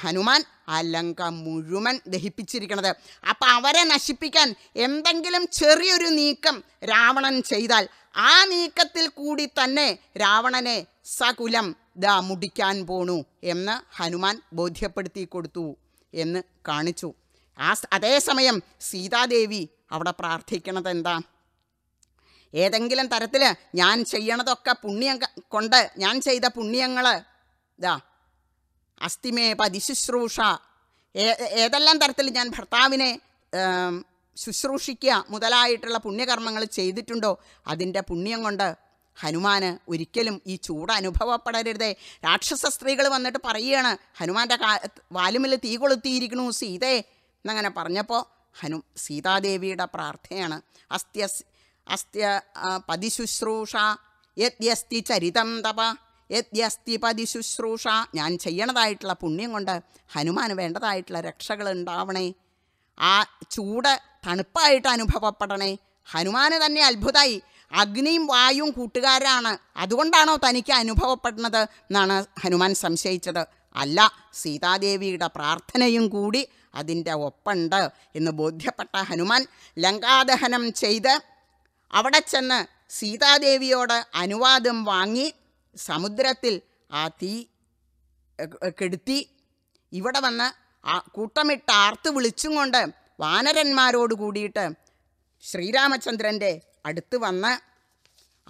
ഹനുമാൻ ആ ലങ്ക മുഴുവൻ ദഹിപ്പിച്ചിരിക്കണത് അപ്പൊ അവരെ നശിപ്പിക്കാൻ എന്തെങ്കിലും ചെറിയൊരു നീക്കം രാവണൻ ചെയ്താൽ ആ നീക്കത്തിൽ കൂടി തന്നെ രാവണനെ സകുലം ദാ മുടിക്കാൻ പോണു എന്ന് ഹനുമാൻ ബോധ്യപ്പെടുത്തി കൊടുത്തു എന്ന് കാണിച്ചു ആ അതേസമയം സീതാദേവി അവിടെ പ്രാർത്ഥിക്കണത് എന്താ ഏതെങ്കിലും തരത്തിൽ ഞാൻ ചെയ്യണതൊക്കെ പുണ്യം കൊണ്ട് ഞാൻ ചെയ്ത പുണ്യങ്ങൾ ഇതാ അസ്തിമേ പതിശുശ്രൂഷ ഏതെല്ലാം തരത്തിൽ ഞാൻ ഭർത്താവിനെ ശുശ്രൂഷിക്കുക മുതലായിട്ടുള്ള പുണ്യകർമ്മങ്ങൾ ചെയ്തിട്ടുണ്ടോ അതിൻ്റെ പുണ്യം കൊണ്ട് ഹനുമാന് ഒരിക്കലും ഈ ചൂട് അനുഭവപ്പെടരുതേ രാക്ഷസ സ്ത്രീകൾ വന്നിട്ട് പറയുകയാണ് ഹനുമാൻ്റെ കാ വാലുമിൽ തീ കൊളുത്തിയിരിക്കണു സീതേ എന്നങ്ങനെ പറഞ്ഞപ്പോൾ ഹനു സീതാദേവിയുടെ പ്രാർത്ഥനയാണ് അസ്ത്യ അസ്ത്യ പതിശുശ്രൂഷ യദ്യസ്തി ചരിതം തപ യദ്യസ്തിപതി ശുശ്രൂഷ ഞാൻ ചെയ്യണതായിട്ടുള്ള പുണ്യം കൊണ്ട് ഹനുമാൻ വേണ്ടതായിട്ടുള്ള രക്ഷകൾ ഉണ്ടാവണേ ആ ചൂട് തണുപ്പായിട്ട് അനുഭവപ്പെടണേ ഹനുമാന് തന്നെ അത്ഭുതമായി അഗ്നിയും വായും കൂട്ടുകാരാണ് അതുകൊണ്ടാണോ തനിക്ക് അനുഭവപ്പെടുന്നത് എന്നാണ് ഹനുമാൻ സംശയിച്ചത് അല്ല സീതാദേവിയുടെ പ്രാർത്ഥനയും കൂടി അതിൻ്റെ ഒപ്പുണ്ട് എന്ന് ബോധ്യപ്പെട്ട ഹനുമാൻ ലങ്കാദഹനം ചെയ്ത് അവിടെ ചെന്ന് സീതാദേവിയോട് അനുവാദം വാങ്ങി സമുദ്രത്തിൽ ആ തീ കെടുത്തി ഇവിടെ വന്ന് ആ കൂട്ടമിട്ട് ആർത്ത് വിളിച്ചും കൊണ്ട് വാനരന്മാരോട് കൂടിയിട്ട് ശ്രീരാമചന്ദ്രൻ്റെ അടുത്ത് വന്ന്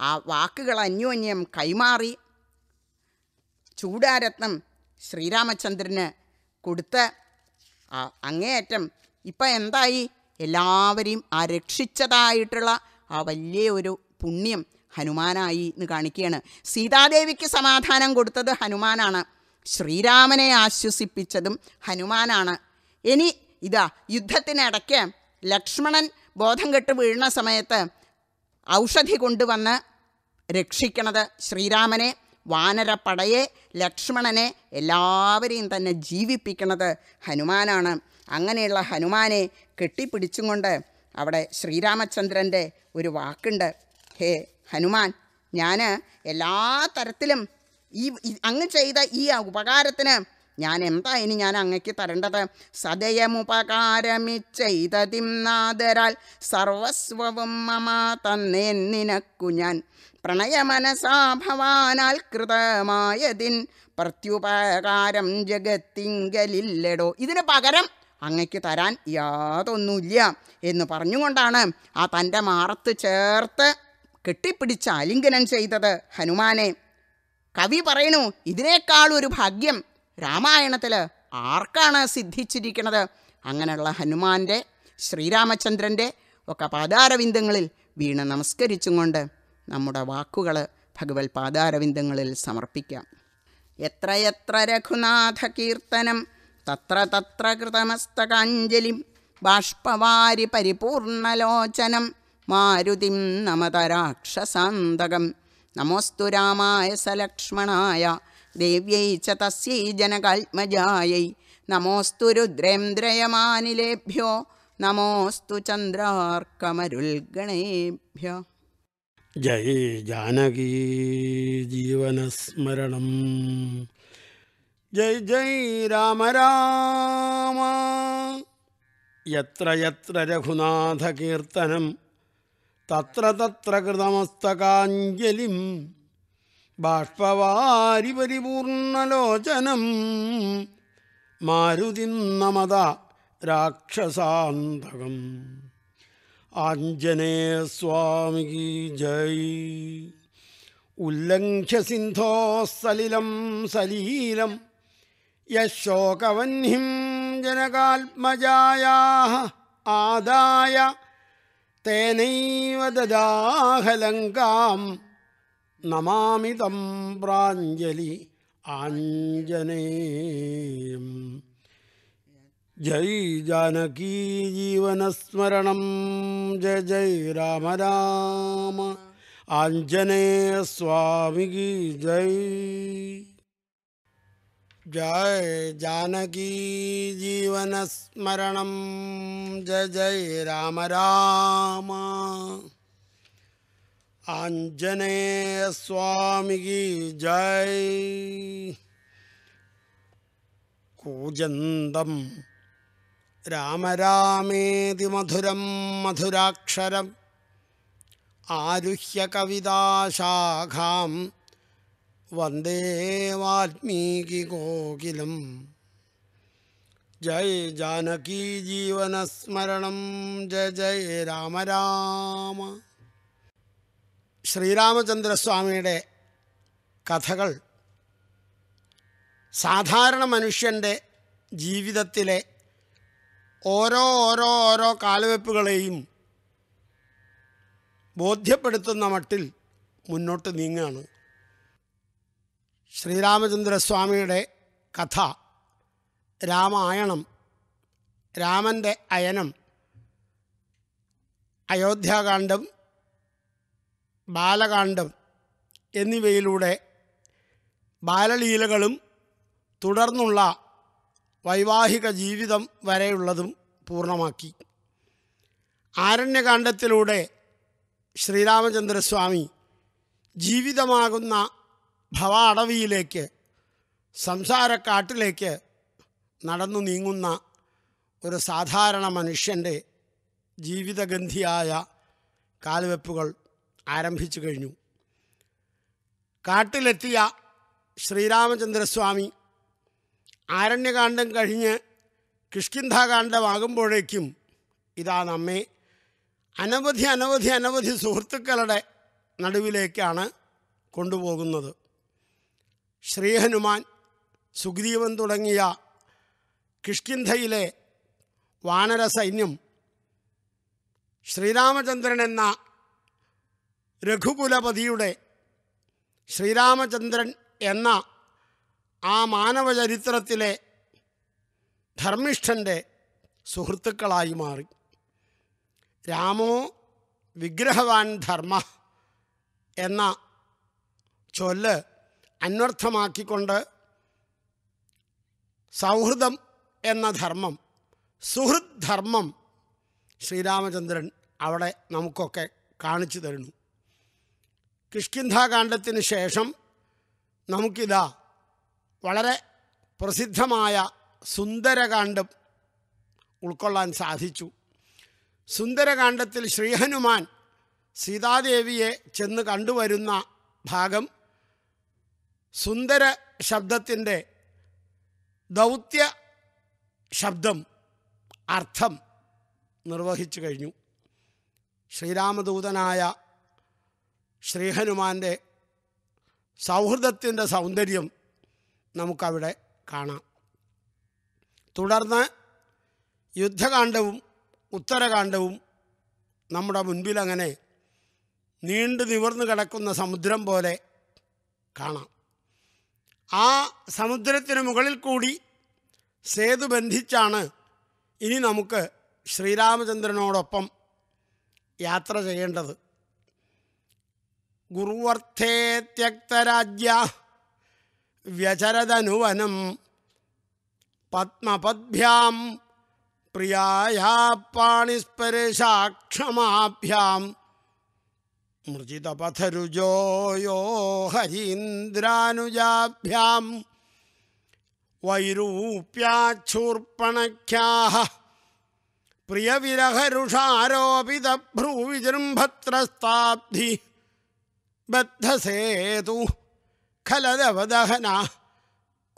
ആ വാക്കുകൾ അന്യോന്യം കൈമാറി ചൂടാരത്നം ശ്രീരാമചന്ദ്രന് കൊടുത്ത് അങ്ങേയറ്റം ഇപ്പം എന്തായി എല്ലാവരെയും ആ രക്ഷിച്ചതായിട്ടുള്ള ആ വലിയ ഒരു പുണ്യം ഹനുമാനായി എന്ന് കാണിക്കുകയാണ് സീതാദേവിക്ക് സമാധാനം കൊടുത്തത് ഹനുമാനാണ് ശ്രീരാമനെ ആശ്വസിപ്പിച്ചതും ഹനുമാനാണ് ഇനി ഇതാ യുദ്ധത്തിനിടയ്ക്ക് ലക്ഷ്മണൻ ബോധം കെട്ട് വീഴുന്ന സമയത്ത് ഔഷധി കൊണ്ടുവന്ന് രക്ഷിക്കണത് ശ്രീരാമനെ വാനരപ്പടയെ ലക്ഷ്മണനെ എല്ലാവരെയും തന്നെ ജീവിപ്പിക്കണത് ഹനുമാനാണ് അങ്ങനെയുള്ള ഹനുമാനെ കെട്ടിപ്പിടിച്ചും കൊണ്ട് അവിടെ ശ്രീരാമചന്ദ്രൻ്റെ ഒരു വാക്കുണ്ട് ഹേ ഹനുമാൻ ഞാൻ എല്ലാ തരത്തിലും ഈ അങ്ങ് ചെയ്ത ഈ ഉപകാരത്തിന് ഞാൻ എന്താ ഇനി ഞാൻ അങ്ങക്ക് തരേണ്ടത് സദയമുപകാരമിച്ചെയ്തതിം സർവസ്വവും മമ തന്നേൻ നിനക്കു ഞാൻ പ്രണയമനസാഭവാനാൽ കൃതമായതിൻ പ്രത്യുപകാരം ജഗത്തിങ്കലില്ലടോ ഇതിന് പകരം അങ്ങയ്ക്ക് തരാൻ യാതൊന്നുമില്ല എന്ന് പറഞ്ഞുകൊണ്ടാണ് ആ തൻ്റെ മാറത്ത് ചേർത്ത് കെട്ടിപ്പിടിച്ച് ആലിംഗനം ചെയ്തത് ഹനുമാനെ കവി പറയുന്നു ഇതിനേക്കാൾ ഒരു ഭാഗ്യം രാമായണത്തിൽ ആർക്കാണ് സിദ്ധിച്ചിരിക്കുന്നത് അങ്ങനെയുള്ള ഹനുമാൻ്റെ ശ്രീരാമചന്ദ്രൻ്റെ ഒക്കെ പാതാരവിന്ദങ്ങളിൽ വീണ് നമസ്കരിച്ചും കൊണ്ട് നമ്മുടെ വാക്കുകൾ ഭഗവത് പാതാരവിന്ദങ്ങളിൽ സമർപ്പിക്കാം എത്രയെത്ര രഘുനാഥ കീർത്തനം തത്ര തത്ര കൃതമസ്തകാഞ്ജലിം ബാഷ്പവാരി പരിപൂർണലോചനം മാരുതിം നമത രാക്ഷസാന്തകം നമോസ്തു രാമായ സലക്ഷ്മണായ ദൈവ്യൈ ച തസ്യൈ ജനകാത്മജായൈ നമോസ്തു രുദ്രേന്ദ്രയമാനിലേഭ്യോ നമോസ്തു ചന്ദ്രാർക്കമരുൽഗണേഭ്യ ജയ ജാനകീ ജീവനസ്മരണം ജയ് ജയ് രാമ രാമ യത്ര യത്ര രഘുനാഥകീർത്തനം തത്ര തത്ര കൃതമസ്തകാഞ്ജലിം ബാഷ്പവാരി പരിപൂർണലോചനം മാരുതി നമത രാക്ഷസാന്തകം ആഞ്ജനേയ സ്വാമികി ജയ് ഉല്ലംഘ്യ സിന്ധോ സലിലം സലീലം യശോകവഹ്നിം ജനകാത്മജായാ ആദായ तेन ददाहलंका नमा तम प्राजलि आंजने जय जानकी जीवनस्मरणं जय जय राम राम आञ्जनेयस्वामिकी जय जय जानकी जीवनस्मरणं जय जय राम राम स्वामिकी जय कूजन्दं राम रामरामेति मधुरं मधुराक्षरम् आरुह्यकविदाशाखाम् വന്ദേ വാത്മീകി വന്ദേവാത്മീകികോകിലം ജയ ജാനകി ജീവനസ്മരണം ജയ ജയ രാമ രാമ ശ്രീരാമചന്ദ്രസ്വാമിയുടെ കഥകൾ സാധാരണ മനുഷ്യൻ്റെ ജീവിതത്തിലെ ഓരോ ഓരോ ഓരോ കാൽവെപ്പുകളെയും ബോധ്യപ്പെടുത്തുന്ന മട്ടിൽ മുന്നോട്ട് നീങ്ങുകയാണ് ശ്രീരാമചന്ദ്രസ്വാമിയുടെ കഥ രാമായണം രാമൻ്റെ അയനം അയോധ്യാകാന്ഡം ബാലകാന്ഡം എന്നിവയിലൂടെ ബാലലീലകളും തുടർന്നുള്ള വൈവാഹിക ജീവിതം വരെയുള്ളതും പൂർണ്ണമാക്കി ആരണ്യകാന്ഡത്തിലൂടെ ശ്രീരാമചന്ദ്രസ്വാമി ജീവിതമാകുന്ന അടവിയിലേക്ക് സംസാരക്കാട്ടിലേക്ക് നടന്നു നീങ്ങുന്ന ഒരു സാധാരണ മനുഷ്യൻ്റെ ജീവിതഗന്ധിയായ കാൽവെപ്പുകൾ ആരംഭിച്ചു കഴിഞ്ഞു കാട്ടിലെത്തിയ ശ്രീരാമചന്ദ്രസ്വാമി ആരണ്യകാന്ഡം കഴിഞ്ഞ് കിഷ്കിന്ധാകാന്ഡമാകുമ്പോഴേക്കും ഇതാ നമ്മെ അനവധി അനവധി അനവധി സുഹൃത്തുക്കളുടെ നടുവിലേക്കാണ് കൊണ്ടുപോകുന്നത് ശ്രീഹനുമാൻ സുഗ്രീവൻ തുടങ്ങിയ കിഷ്കിന്ധയിലെ വാനര സൈന്യം ശ്രീരാമചന്ദ്രൻ എന്ന രഘുകുലപതിയുടെ ശ്രീരാമചന്ദ്രൻ എന്ന ആ മാനവചരിത്രത്തിലെ ധർമ്മിഷ്ഠൻ്റെ സുഹൃത്തുക്കളായി മാറി രാമോ വിഗ്രഹവാൻ ധർമ്മ എന്ന ചൊല്ല് അന്വർത്ഥമാക്കിക്കൊണ്ട് സൗഹൃദം എന്ന ധർമ്മം സുഹൃദ്ധർമ്മം ധർമ്മം ശ്രീരാമചന്ദ്രൻ അവിടെ നമുക്കൊക്കെ കാണിച്ചു തരുന്നു കിഷ്കിന്ധാകാന്ഡത്തിന് ശേഷം നമുക്കിതാ വളരെ പ്രസിദ്ധമായ സുന്ദരകാന്ഡം ഉൾക്കൊള്ളാൻ സാധിച്ചു സുന്ദരകാന്ഡത്തിൽ ശ്രീഹനുമാൻ സീതാദേവിയെ ചെന്ന് കണ്ടുവരുന്ന ഭാഗം സുന്ദര ശബ്ദത്തിൻ്റെ ദൗത്യ ശബ്ദം അർത്ഥം നിർവഹിച്ചു കഴിഞ്ഞു ശ്രീരാമദൂതനായ ശ്രീഹനുമാൻ്റെ സൗഹൃദത്തിൻ്റെ സൗന്ദര്യം നമുക്കവിടെ കാണാം തുടർന്ന് യുദ്ധകാണ്ഡവും ഉത്തരകാണ്ഡവും നമ്മുടെ മുൻപിലങ്ങനെ നീണ്ടു നിവർന്നു കിടക്കുന്ന സമുദ്രം പോലെ കാണാം ആ സമുദ്രത്തിന് മുകളിൽ കൂടി സേതു ബന്ധിച്ചാണ് ഇനി നമുക്ക് ശ്രീരാമചന്ദ്രനോടൊപ്പം യാത്ര ചെയ്യേണ്ടത് ഗുരുവർത്ഥേ ത്യക്തരാജ്യ വ്യചരതനുവനം പത്മപദ്ഭ്യാം പ്രിയായ പാണിസ്പരശാക്ഷമാഭ്യാം മൃജിതപഥരുജോ ഹരീന്ദ്രാനുജാഭ്യം ഹരീന്ദ്രാനുജാഭ്യാം വൈരൂപ്യാച്ഛൂർപ്പണഖ്യാഹ പ്രിയവിരഹരുഷാരോപിത ഭ്രൂവിജൃംഭത്രസ്താബ്ധി ബദ്ധസേതു ഖലദവദഹന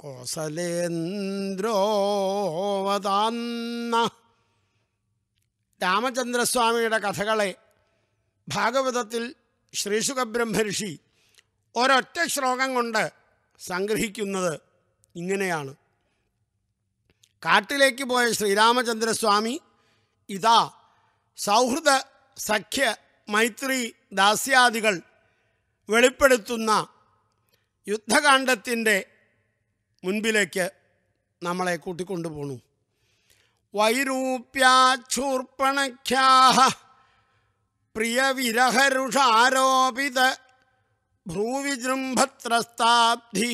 കോസലേന്ദ്രോവതാന്ന രാമചന്ദ്രസ്വാമിയുടെ കഥകളെ ഭാഗവതത്തിൽ ശ്രീശുഖ ബ്രഹ്മർഷി ഒരൊറ്റ ശ്ലോകം കൊണ്ട് സംഗ്രഹിക്കുന്നത് ഇങ്ങനെയാണ് കാട്ടിലേക്ക് പോയ ശ്രീരാമചന്ദ്രസ്വാമി ഇതാ സൗഹൃദ സഖ്യ മൈത്രി ദാസ്യാദികൾ വെളിപ്പെടുത്തുന്ന യുദ്ധകാണ്ഡത്തിൻ്റെ മുൻപിലേക്ക് നമ്മളെ കൂട്ടിക്കൊണ്ടുപോണു വൈരൂപ്യാക്ഷൂർപ്പണഖ്യാഹ പ്രിയവിരഹരുഷാരോപിത ഭൂവിജൃംഭത്രസ്താബ്ധി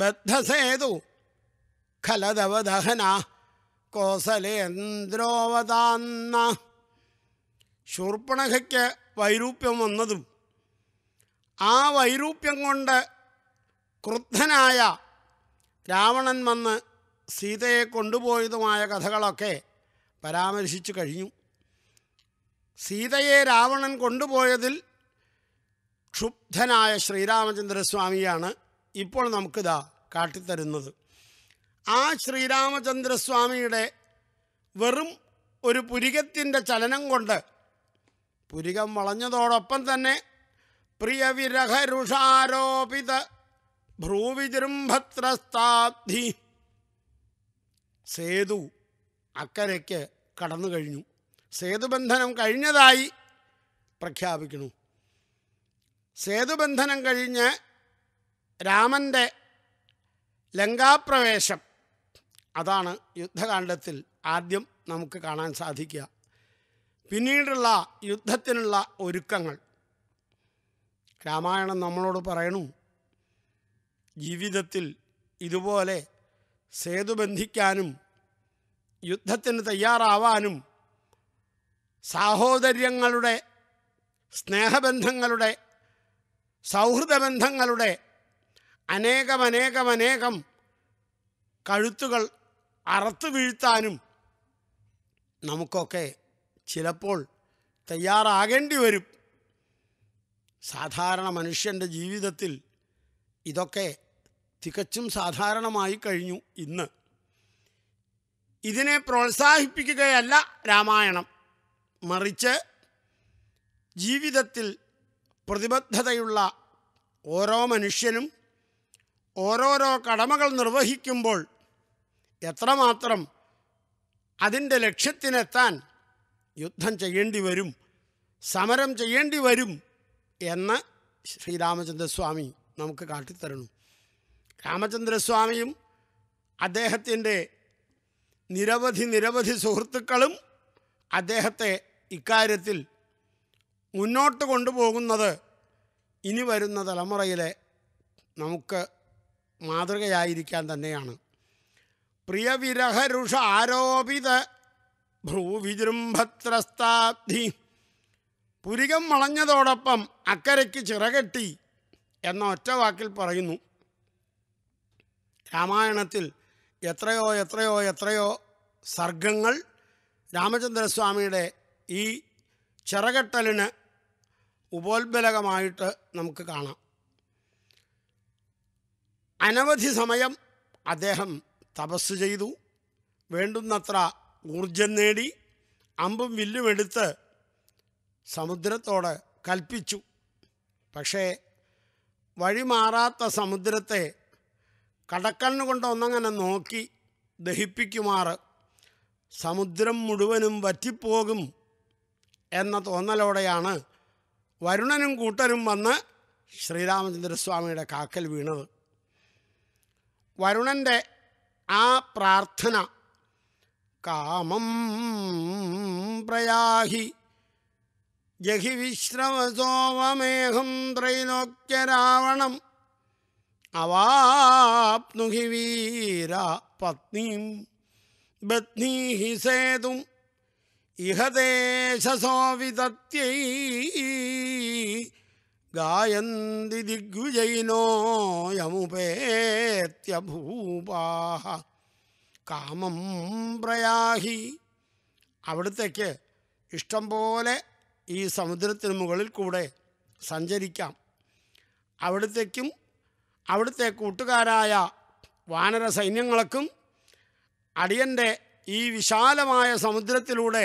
ബദ്ധസേതു ഖലദവദഹന കോസലേന്ദ്രോവതാന്ന ശൂർപ്പണഖയ്ക്ക് വൈരൂപ്യം വന്നതും ആ വൈരൂപ്യം കൊണ്ട് ക്രുദ്ധനായ രാവണൻ വന്ന് സീതയെ കൊണ്ടുപോയതുമായ കഥകളൊക്കെ പരാമർശിച്ചു കഴിഞ്ഞു സീതയെ രാവണൻ കൊണ്ടുപോയതിൽ ക്ഷുബ്ധനായ ശ്രീരാമചന്ദ്രസ്വാമിയാണ് ഇപ്പോൾ നമുക്കിതാ കാട്ടിത്തരുന്നത് ആ ശ്രീരാമചന്ദ്രസ്വാമിയുടെ വെറും ഒരു പുരികത്തിൻ്റെ ചലനം കൊണ്ട് പുരികം വളഞ്ഞതോടൊപ്പം തന്നെ പ്രിയവിരഹരുഷാരോപിത ഭ്രൂവിജൃംഭത്രസ്താബ്ധി സേതു അക്കരയ്ക്ക് കടന്നു കഴിഞ്ഞു സേതുബന്ധനം കഴിഞ്ഞതായി പ്രഖ്യാപിക്കുന്നു സേതുബന്ധനം കഴിഞ്ഞ് രാമൻ്റെ ലങ്കാപ്രവേശം അതാണ് യുദ്ധകാണ്ഡത്തിൽ ആദ്യം നമുക്ക് കാണാൻ സാധിക്കുക പിന്നീടുള്ള യുദ്ധത്തിനുള്ള ഒരുക്കങ്ങൾ രാമായണം നമ്മളോട് പറയണു ജീവിതത്തിൽ ഇതുപോലെ സേതു ബന്ധിക്കാനും യുദ്ധത്തിന് തയ്യാറാവാനും സാഹോദര്യങ്ങളുടെ സ്നേഹബന്ധങ്ങളുടെ സൗഹൃദബന്ധങ്ങളുടെ അനേകമനേകമനേകം കഴുത്തുകൾ അറുത്തു വീഴ്ത്താനും നമുക്കൊക്കെ ചിലപ്പോൾ തയ്യാറാകേണ്ടി വരും സാധാരണ മനുഷ്യൻ്റെ ജീവിതത്തിൽ ഇതൊക്കെ തികച്ചും സാധാരണമായി കഴിഞ്ഞു ഇന്ന് ഇതിനെ പ്രോത്സാഹിപ്പിക്കുകയല്ല രാമായണം മറിച്ച് ജീവിതത്തിൽ പ്രതിബദ്ധതയുള്ള ഓരോ മനുഷ്യനും ഓരോരോ കടമകൾ നിർവഹിക്കുമ്പോൾ എത്രമാത്രം അതിൻ്റെ ലക്ഷ്യത്തിനെത്താൻ യുദ്ധം ചെയ്യേണ്ടി വരും സമരം ചെയ്യേണ്ടി വരും എന്ന് ശ്രീരാമചന്ദ്രസ്വാമി നമുക്ക് കാട്ടിത്തരണം രാമചന്ദ്രസ്വാമിയും അദ്ദേഹത്തിൻ്റെ നിരവധി നിരവധി സുഹൃത്തുക്കളും അദ്ദേഹത്തെ ഇക്കാര്യത്തിൽ മുന്നോട്ട് കൊണ്ടുപോകുന്നത് ഇനി വരുന്ന തലമുറയിലെ നമുക്ക് മാതൃകയായിരിക്കാൻ തന്നെയാണ് പ്രിയവിരഹരുഷ ആരോപിത ഭ്രൂവിജൃംഭത്രസ്താബ്ധി പുരികം വളഞ്ഞതോടൊപ്പം അക്കരയ്ക്ക് ചിറകെട്ടി എന്ന ഒറ്റ വാക്കിൽ പറയുന്നു രാമായണത്തിൽ എത്രയോ എത്രയോ എത്രയോ സർഗങ്ങൾ രാമചന്ദ്രസ്വാമിയുടെ ഈ ചിറകെട്ടലിന് ഉപോത്ബലകമായിട്ട് നമുക്ക് കാണാം അനവധി സമയം അദ്ദേഹം തപസ് ചെയ്തു വേണ്ടുന്നത്ര ഊർജം നേടി അമ്പും വില്ലുമെടുത്ത് സമുദ്രത്തോട് കൽപ്പിച്ചു പക്ഷേ വഴിമാറാത്ത സമുദ്രത്തെ കടക്കണ്ണുകൊണ്ട് ഒന്നങ്ങനെ നോക്കി ദഹിപ്പിക്കുമാറ് സമുദ്രം മുഴുവനും വറ്റിപ്പോകും എന്ന തോന്നലോടെയാണ് വരുണനും കൂട്ടരും വന്ന് ശ്രീരാമചന്ദ്രസ്വാമിയുടെ കാക്കൽ വീണത് വരുണൻ്റെ ആ പ്രാർത്ഥന കാമം പ്രയാഹി ജഹി വിശ്രമസോമേഹം ത്രൈലോക്യ രാവണം അവാപ്നുഹി വീര പത്നീം ബത്നീഹി സേതും ഇഹദേശസോവിതത്യൈ ഗായന്തി ദിഗ്വിജയിനോ യമുപേത്യഭൂപാഹ കാമം പ്രയാഹി അവിടത്തേക്ക് ഇഷ്ടം പോലെ ഈ സമുദ്രത്തിന് മുകളിൽ കൂടെ സഞ്ചരിക്കാം അവിടത്തേക്കും അവിടുത്തെ കൂട്ടുകാരായ വാനര സൈന്യങ്ങൾക്കും അടിയൻ്റെ ഈ വിശാലമായ സമുദ്രത്തിലൂടെ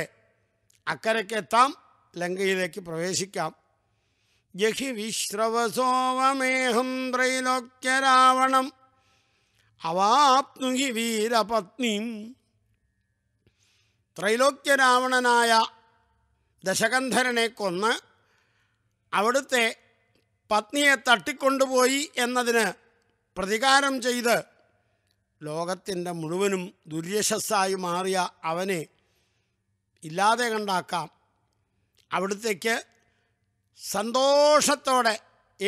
എത്താം ലങ്കയിലേക്ക് പ്രവേശിക്കാം ജഹി വിശ്രവസോമേഹം ത്രൈലോക്യരാവണം അവാപ്നുഹി ത്രൈലോക്യ രാവണനായ ദശകന്ധരനെ കൊന്ന് അവിടുത്തെ പത്നിയെ തട്ടിക്കൊണ്ടുപോയി എന്നതിന് പ്രതികാരം ചെയ്ത് ലോകത്തിൻ്റെ മുഴുവനും ദുര്യശസ്സായി മാറിയ അവനെ ഇല്ലാതെ കണ്ടാക്കാം അവിടത്തേക്ക് സന്തോഷത്തോടെ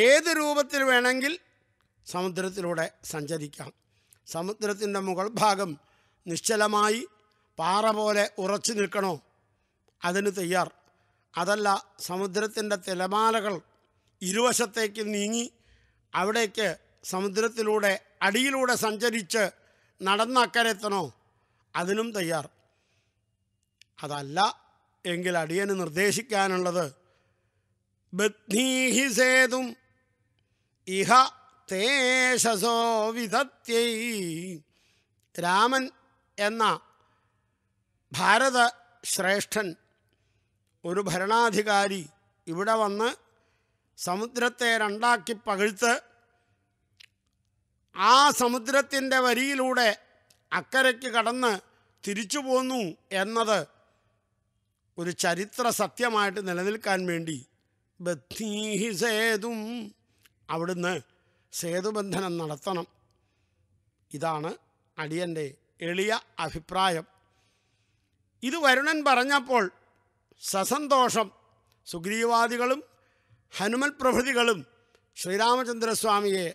ഏത് രൂപത്തിൽ വേണമെങ്കിൽ സമുദ്രത്തിലൂടെ സഞ്ചരിക്കാം സമുദ്രത്തിൻ്റെ മുകൾ ഭാഗം നിശ്ചലമായി പാറ പോലെ ഉറച്ചു നിൽക്കണോ അതിന് തയ്യാർ അതല്ല സമുദ്രത്തിൻ്റെ തിലമാലകൾ ഇരുവശത്തേക്ക് നീങ്ങി അവിടേക്ക് സമുദ്രത്തിലൂടെ അടിയിലൂടെ സഞ്ചരിച്ച് നടന്നക്കരെത്തണോ അതിനും തയ്യാർ അതല്ല എങ്കിൽ അടിയന് നിർദ്ദേശിക്കാനുള്ളത് ബദ്നീഹി സേതും ഇഹ തേശസോ വിധത്യൈ രാമൻ എന്ന ഭാരത ശ്രേഷ്ഠൻ ഒരു ഭരണാധികാരി ഇവിടെ വന്ന് സമുദ്രത്തെ രണ്ടാക്കി പകഴ്ത്ത് ആ സമുദ്രത്തിൻ്റെ വരിയിലൂടെ അക്കരയ്ക്ക് കടന്ന് തിരിച്ചു പോന്നു എന്നത് ഒരു ചരിത്ര സത്യമായിട്ട് നിലനിൽക്കാൻ വേണ്ടി ബദ്ധീഹി സേതും അവിടുന്ന് സേതുബന്ധനം നടത്തണം ഇതാണ് അടിയൻ്റെ എളിയ അഭിപ്രായം ഇത് വരുണൻ പറഞ്ഞപ്പോൾ സസന്തോഷം സുഗ്രീവാദികളും ഹനുമൽ പ്രഭൃതികളും ശ്രീരാമചന്ദ്രസ്വാമിയെ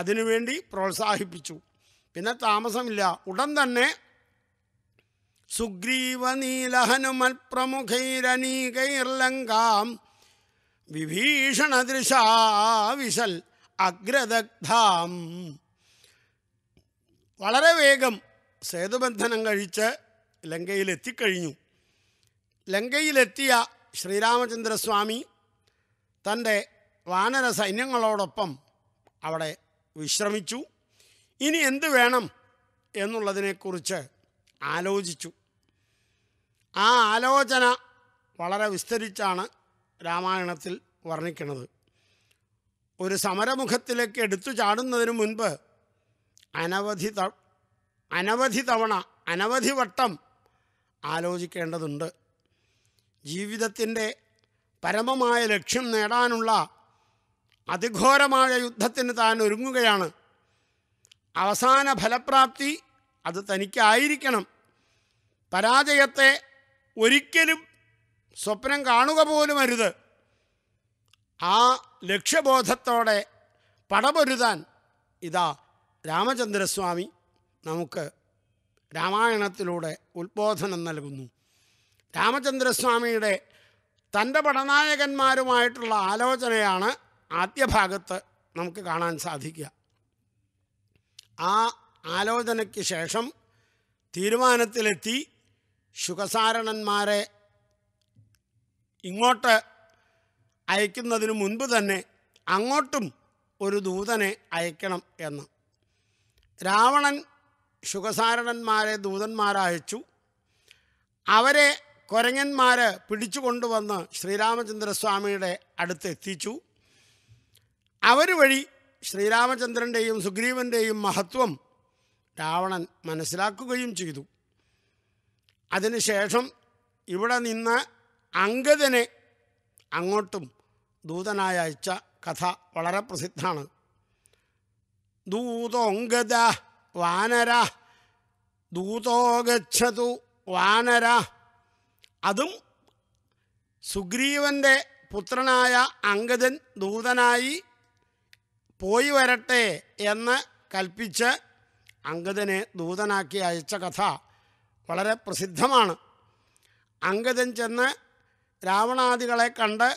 അതിനുവേണ്ടി പ്രോത്സാഹിപ്പിച്ചു പിന്നെ താമസമില്ല ഉടൻ തന്നെ സുഗ്രീവനീലഹനുമൽപ്രമുഖൈരനീകൈർലങ്കാം വിഭീഷണദൃശാവിശൽ അഗ്രദഗ്ധാം വളരെ വേഗം സേതുബന്ധനം കഴിച്ച് ലങ്കയിലെത്തിക്കഴിഞ്ഞു ലങ്കയിലെത്തിയ ശ്രീരാമചന്ദ്രസ്വാമി തൻ്റെ വാനര സൈന്യങ്ങളോടൊപ്പം അവിടെ വിശ്രമിച്ചു ഇനി എന്ത് വേണം എന്നുള്ളതിനെക്കുറിച്ച് ആലോചിച്ചു ആ ആലോചന വളരെ വിസ്തരിച്ചാണ് രാമായണത്തിൽ വർണ്ണിക്കുന്നത് ഒരു സമരമുഖത്തിലേക്ക് എടുത്തു ചാടുന്നതിന് മുൻപ് അനവധി ത അനവധി തവണ അനവധി വട്ടം ആലോചിക്കേണ്ടതുണ്ട് ജീവിതത്തിൻ്റെ പരമമായ ലക്ഷ്യം നേടാനുള്ള അതിഘോരമായ യുദ്ധത്തിന് താൻ ഒരുങ്ങുകയാണ് അവസാന ഫലപ്രാപ്തി അത് തനിക്കായിരിക്കണം പരാജയത്തെ ഒരിക്കലും സ്വപ്നം കാണുക പോലും അരുത് ആ ലക്ഷ്യബോധത്തോടെ പടപൊരുതാൻ ഇതാ രാമചന്ദ്രസ്വാമി നമുക്ക് രാമായണത്തിലൂടെ ഉത്ബോധനം നൽകുന്നു രാമചന്ദ്രസ്വാമിയുടെ തൻ്റെ പടനായകന്മാരുമായിട്ടുള്ള ആലോചനയാണ് ആദ്യ ഭാഗത്ത് നമുക്ക് കാണാൻ സാധിക്കുക ആ ആലോചനയ്ക്ക് ശേഷം തീരുമാനത്തിലെത്തി ശുഖസാരണന്മാരെ ഇങ്ങോട്ട് അയക്കുന്നതിന് മുൻപ് തന്നെ അങ്ങോട്ടും ഒരു ദൂതനെ അയക്കണം എന്ന് രാവണൻ ശുഖസാരണന്മാരെ ദൂതന്മാരയച്ചു അവരെ കൊരങ്ങന്മാർ പിടിച്ചു കൊണ്ടുവന്ന് ശ്രീരാമചന്ദ്രസ്വാമിയുടെ അടുത്തെത്തിച്ചു അവർ വഴി ശ്രീരാമചന്ദ്രൻ്റെയും സുഗ്രീവൻ്റെയും മഹത്വം രാവണൻ മനസ്സിലാക്കുകയും ചെയ്തു അതിനുശേഷം ഇവിടെ നിന്ന് അങ്കദനെ അങ്ങോട്ടും ദൂതനായ അയച്ച കഥ വളരെ പ്രസിദ്ധമാണ് ദൂതോങ്കദ വാനര ദൂതോഗച്ഛതു വാനര അതും സുഗ്രീവൻ്റെ പുത്രനായ അങ്കദൻ ദൂതനായി പോയി വരട്ടെ എന്ന് കൽപ്പിച്ച് അങ്കദനെ ദൂതനാക്കി അയച്ച കഥ വളരെ പ്രസിദ്ധമാണ് അങ്കദൻ ചെന്ന് രാവണാദികളെ കണ്ട്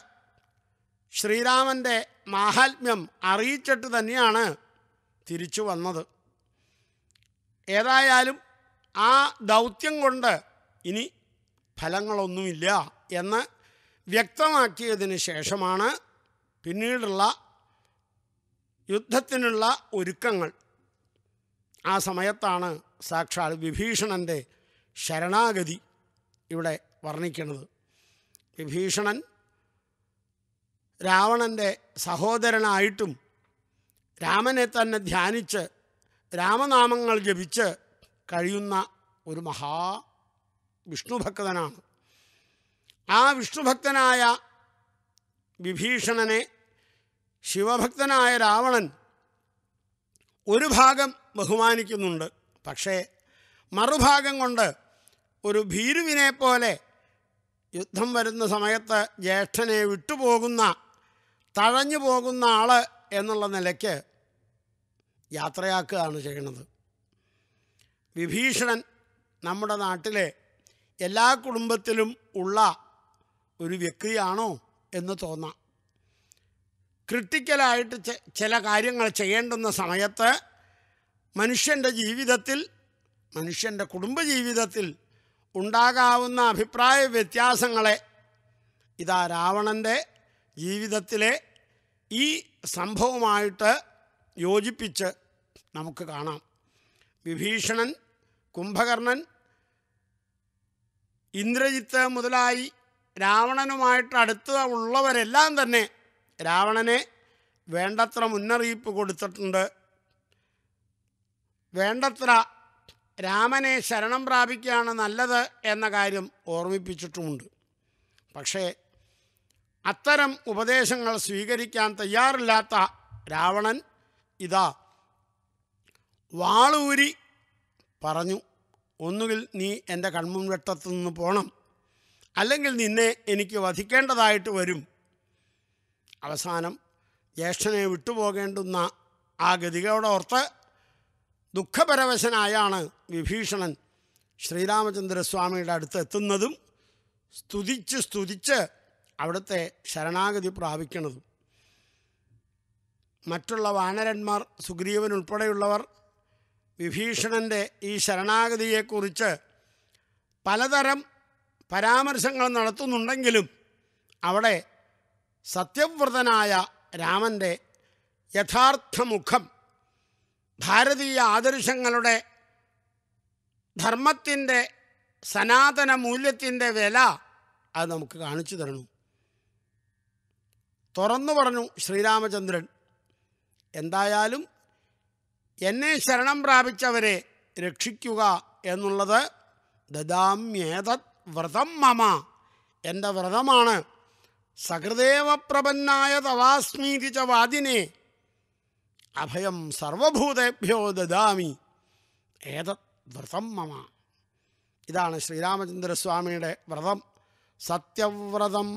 ശ്രീരാമൻ്റെ മാഹാത്മ്യം അറിയിച്ചിട്ട് തന്നെയാണ് തിരിച്ചു വന്നത് ഏതായാലും ആ ദൗത്യം കൊണ്ട് ഇനി ഫലങ്ങളൊന്നുമില്ല എന്ന് വ്യക്തമാക്കിയതിന് ശേഷമാണ് പിന്നീടുള്ള യുദ്ധത്തിനുള്ള ഒരുക്കങ്ങൾ ആ സമയത്താണ് സാക്ഷാൽ വിഭീഷണൻ്റെ ശരണാഗതി ഇവിടെ വർണ്ണിക്കുന്നത് വിഭീഷണൻ രാവണൻ്റെ സഹോദരനായിട്ടും രാമനെ തന്നെ ധ്യാനിച്ച് രാമനാമങ്ങൾ ജപിച്ച് കഴിയുന്ന ഒരു മഹാ വിഷ്ണുഭക്തനാണ് ആ വിഷ്ണുഭക്തനായ വിഭീഷണനെ ശിവഭക്തനായ രാവണൻ ഒരു ഭാഗം ബഹുമാനിക്കുന്നുണ്ട് പക്ഷേ മറുഭാഗം കൊണ്ട് ഒരു ഭീരുവിനെ പോലെ യുദ്ധം വരുന്ന സമയത്ത് ജ്യേഷ്ഠനെ വിട്ടുപോകുന്ന തഴഞ്ഞു പോകുന്ന ആൾ എന്നുള്ള നിലയ്ക്ക് യാത്രയാക്കുകയാണ് ചെയ്യുന്നത് വിഭീഷണൻ നമ്മുടെ നാട്ടിലെ എല്ലാ കുടുംബത്തിലും ഉള്ള ഒരു വ്യക്തിയാണോ എന്ന് തോന്നാം ക്രിട്ടിക്കലായിട്ട് ചില കാര്യങ്ങൾ ചെയ്യേണ്ടുന്ന സമയത്ത് മനുഷ്യൻ്റെ ജീവിതത്തിൽ മനുഷ്യൻ്റെ കുടുംബജീവിതത്തിൽ ഉണ്ടാകാവുന്ന അഭിപ്രായ വ്യത്യാസങ്ങളെ ഇതാ രാവണൻ്റെ ജീവിതത്തിലെ ഈ സംഭവമായിട്ട് യോജിപ്പിച്ച് നമുക്ക് കാണാം വിഭീഷണൻ കുംഭകർണൻ ഇന്ദ്രജിത്ത് മുതലായി രാവണനുമായിട്ട് അടുത്ത് ഉള്ളവരെല്ലാം തന്നെ രാവണനെ വേണ്ടത്ര മുന്നറിയിപ്പ് കൊടുത്തിട്ടുണ്ട് വേണ്ടത്ര രാമനെ ശരണം പ്രാപിക്കുകയാണ് നല്ലത് എന്ന കാര്യം ഓർമ്മിപ്പിച്ചിട്ടുമുണ്ട് പക്ഷേ അത്തരം ഉപദേശങ്ങൾ സ്വീകരിക്കാൻ തയ്യാറില്ലാത്ത രാവണൻ ഇതാ വാളൂരി പറഞ്ഞു ഒന്നുകിൽ നീ എൻ്റെ കൺമുൻവെട്ടത്തു നിന്ന് പോകണം അല്ലെങ്കിൽ നിന്നെ എനിക്ക് വധിക്കേണ്ടതായിട്ട് വരും അവസാനം ജ്യേഷ്ഠനെ വിട്ടുപോകേണ്ടുന്ന ആ ഓർത്ത് ദുഃഖപരവശനായാണ് വിഭീഷണൻ ശ്രീരാമചന്ദ്രസ്വാമിയുടെ അടുത്ത് എത്തുന്നതും സ്തുതിച്ച് സ്തുതിച്ച് അവിടുത്തെ ശരണാഗതി പ്രാപിക്കുന്നതും മറ്റുള്ള വാനരന്മാർ സുഗ്രീവൻ ഉൾപ്പെടെയുള്ളവർ വിഭീഷണൻ്റെ ഈ ശരണാഗതിയെക്കുറിച്ച് പലതരം പരാമർശങ്ങൾ നടത്തുന്നുണ്ടെങ്കിലും അവിടെ സത്യവ്രതനായ രാമൻ്റെ യഥാർത്ഥ മുഖം ഭാരതീയ ആദർശങ്ങളുടെ ധർമ്മത്തിൻ്റെ സനാതന മൂല്യത്തിൻ്റെ വില അത് നമുക്ക് കാണിച്ചു തരണം തുറന്നു പറഞ്ഞു ശ്രീരാമചന്ദ്രൻ എന്തായാലും എന്നെ ശരണം പ്രാപിച്ചവരെ രക്ഷിക്കുക എന്നുള്ളത് ദദാമ്യേതത് വ്രതം മമ എൻ്റെ വ്രതമാണ് സഹൃദേവപ്രപന്നായ തവാസ്മീതി ച വാദിനെ അഭയം സർവഭൂതേഭ്യോ ദദാമി ഏതത് വ്രതം മമ ഇതാണ് ശ്രീരാമചന്ദ്രസ്വാമിയുടെ വ്രതം സത്യവ്രതം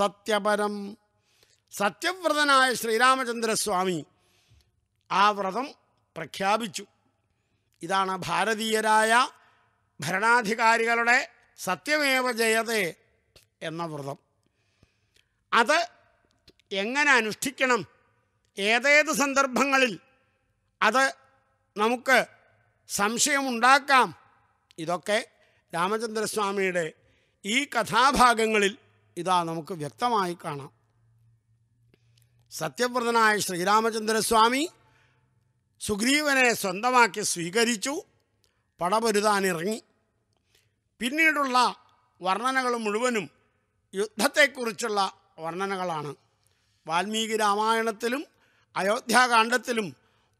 സത്യപരം സത്യവ്രതനായ ശ്രീരാമചന്ദ്രസ്വാമി ആ വ്രതം പ്രഖ്യാപിച്ചു ഇതാണ് ഭാരതീയരായ ഭരണാധികാരികളുടെ സത്യമേവ ജയതേ എന്ന വ്രതം അത് എങ്ങനെ അനുഷ്ഠിക്കണം ഏതേത് സന്ദർഭങ്ങളിൽ അത് നമുക്ക് സംശയമുണ്ടാക്കാം ഇതൊക്കെ രാമചന്ദ്രസ്വാമിയുടെ ഈ കഥാഭാഗങ്ങളിൽ ഇതാ നമുക്ക് വ്യക്തമായി കാണാം സത്യവ്രതനായ ശ്രീരാമചന്ദ്രസ്വാമി സുഗ്രീവനെ സ്വന്തമാക്കി സ്വീകരിച്ചു പടപൊരുതാനിറങ്ങി പിന്നീടുള്ള വർണ്ണനകൾ മുഴുവനും യുദ്ധത്തെക്കുറിച്ചുള്ള വർണ്ണനകളാണ് വാൽമീകി രാമായണത്തിലും അയോധ്യാകാന്ഡത്തിലും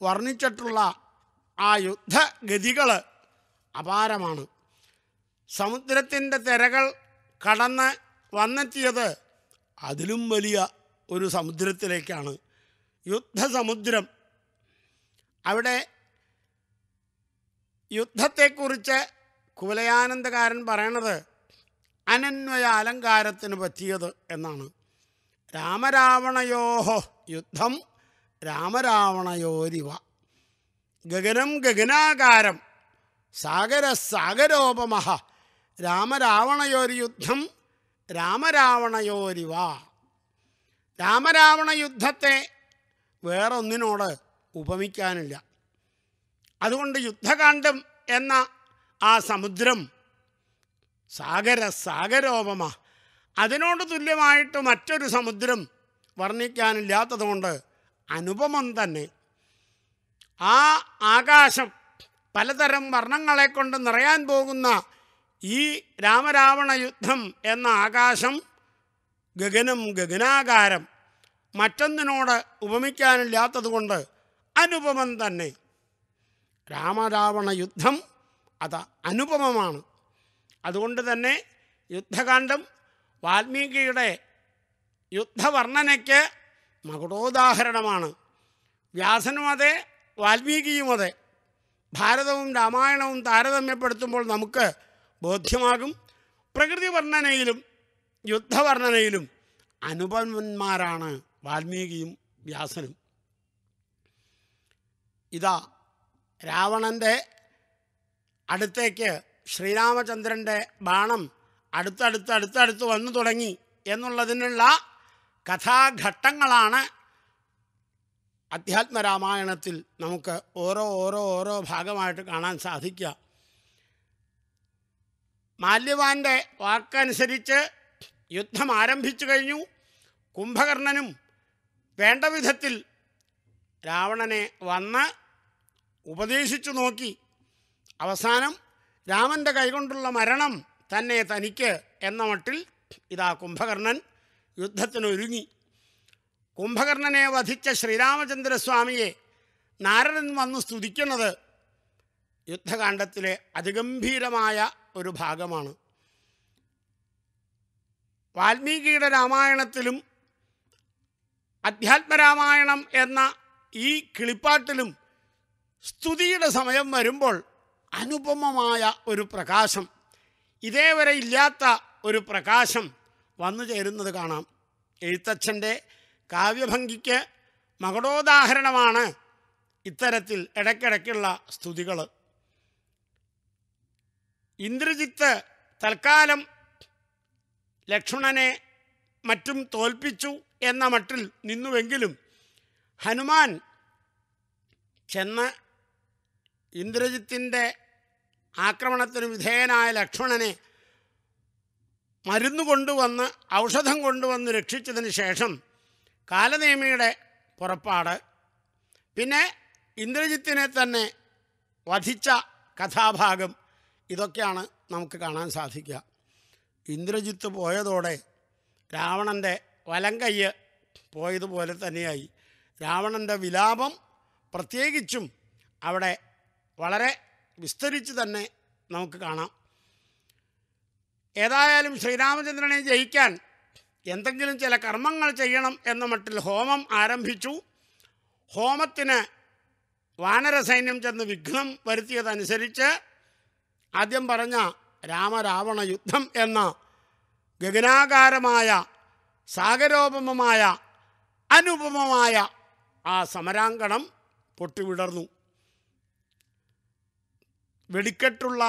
വർണ്ണിച്ചിട്ടുള്ള ആ യുദ്ധഗതികൾ അപാരമാണ് സമുദ്രത്തിൻ്റെ തിരകൾ കടന്ന് വന്നെത്തിയത് അതിലും വലിയ ഒരു സമുദ്രത്തിലേക്കാണ് യുദ്ധസമുദ്രം അവിടെ യുദ്ധത്തെക്കുറിച്ച് കുലയാനന്ദകാരൻ പറയണത് അനന്വയ അലങ്കാരത്തിന് പറ്റിയത് എന്നാണ് രാമരാവണയോഹോ യുദ്ധം രാമരാവണയോരിവ ഗഗനം ഗഗനാകാരം സാഗര സാഗരോപമ രാമരാവണയോരു യുദ്ധം രാമരാവണയോരിവ രാമരാവണ യുദ്ധത്തെ വേറൊന്നിനോട് ഉപമിക്കാനില്ല അതുകൊണ്ട് യുദ്ധകാന്ഡം എന്ന ആ സമുദ്രം സാഗര സാഗരോപമ അതിനോട് തുല്യമായിട്ട് മറ്റൊരു സമുദ്രം വർണ്ണിക്കാനില്ലാത്തതുകൊണ്ട് അനുപമം തന്നെ ആ ആകാശം പലതരം വർണ്ണങ്ങളെ കൊണ്ട് നിറയാൻ പോകുന്ന ഈ രാമരാവണ യുദ്ധം എന്ന ആകാശം ഗഗനം ഗഗനാകാരം മറ്റൊന്നിനോട് ഉപമിക്കാനില്ലാത്തതുകൊണ്ട് അനുപമം തന്നെ രാമരാവണ യുദ്ധം അത് അനുപമമാണ് അതുകൊണ്ട് തന്നെ യുദ്ധകാന്ഡം വാൽമീകിയുടെ യുദ്ധവർണ്ണനയ്ക്ക് മകുടോദാഹരണമാണ് വ്യാസനും അതെ വാൽമീകിയും അതെ ഭാരതവും രാമായണവും താരതമ്യപ്പെടുത്തുമ്പോൾ നമുക്ക് ബോധ്യമാകും പ്രകൃതി വർണ്ണനയിലും യുദ്ധവർണ്ണനയിലും അനുപമന്മാരാണ് വാൽമീകിയും വ്യാസനും ഇതാ രാവണൻ്റെ അടുത്തേക്ക് ശ്രീരാമചന്ദ്രൻ്റെ ബാണം അടുത്തടുത്ത് അടുത്തടുത്ത് വന്നു തുടങ്ങി എന്നുള്ളതിനുള്ള കഥാഘട്ടങ്ങളാണ് അധ്യാത്മരാമായണത്തിൽ നമുക്ക് ഓരോ ഓരോ ഓരോ ഭാഗമായിട്ട് കാണാൻ സാധിക്കുക മാല്യവാൻ്റെ വാക്കനുസരിച്ച് യുദ്ധം ആരംഭിച്ചു കഴിഞ്ഞു കുംഭകർണനും വേണ്ട വിധത്തിൽ രാവണനെ വന്ന് ഉപദേശിച്ചു നോക്കി അവസാനം രാമൻ്റെ കൈകൊണ്ടുള്ള മരണം തന്നെ തനിക്ക് എന്ന മട്ടിൽ ഇതാ കുംഭകർണൻ യുദ്ധത്തിനൊരുങ്ങി കുംഭകർണനെ വധിച്ച ശ്രീരാമചന്ദ്രസ്വാമിയെ നാരദൻ വന്ന് സ്തുതിക്കുന്നത് യുദ്ധകാണ്ഡത്തിലെ അതിഗംഭീരമായ ഒരു ഭാഗമാണ് വാൽമീകിയുടെ രാമായണത്തിലും അധ്യാത്മരാമായണം എന്ന ഈ കിളിപ്പാട്ടിലും സ്തുതിയുടെ സമയം വരുമ്പോൾ അനുപമമായ ഒരു പ്രകാശം ഇതേവരെ ഇല്ലാത്ത ഒരു പ്രകാശം വന്നു ചേരുന്നത് കാണാം എഴുത്തച്ഛൻ്റെ കാവ്യഭംഗിക്ക് മകടോദാഹരണമാണ് ഇത്തരത്തിൽ ഇടയ്ക്കിടയ്ക്കുള്ള സ്തുതികൾ ഇന്ദ്രജിത്ത് തൽക്കാലം ലക്ഷ്മണനെ മറ്റും തോൽപ്പിച്ചു എന്ന മട്ടിൽ നിന്നുവെങ്കിലും ഹനുമാൻ ചെന്ന് ഇന്ദ്രജിത്തിൻ്റെ ആക്രമണത്തിന് വിധേയനായ ലക്ഷ്മണനെ മരുന്ന് കൊണ്ടുവന്ന് ഔഷധം കൊണ്ടുവന്ന് രക്ഷിച്ചതിന് ശേഷം കാലനേമിയുടെ പുറപ്പാട് പിന്നെ ഇന്ദ്രജിത്തിനെ തന്നെ വധിച്ച കഥാഭാഗം ഇതൊക്കെയാണ് നമുക്ക് കാണാൻ സാധിക്കുക ഇന്ദ്രജിത്ത് പോയതോടെ രാവണൻ്റെ വലം കയ്യ് പോയതുപോലെ തന്നെയായി രാവണൻ്റെ വിലാപം പ്രത്യേകിച്ചും അവിടെ വളരെ വിസ്തരിച്ച് തന്നെ നമുക്ക് കാണാം ഏതായാലും ശ്രീരാമചന്ദ്രനെ ജയിക്കാൻ എന്തെങ്കിലും ചില കർമ്മങ്ങൾ ചെയ്യണം എന്ന മട്ടിൽ ഹോമം ആരംഭിച്ചു ഹോമത്തിന് വാനരസൈന്യം ചെന്ന് വിഘ്നം വരുത്തിയതനുസരിച്ച് ആദ്യം പറഞ്ഞ രാമരാവണ യുദ്ധം എന്ന ഗഗനാകാരമായ സാഗരോപമമായ അനുപമമായ ആ സമരാങ്കണം പൊട്ടിവിടർന്നു വെടിക്കെട്ടുള്ള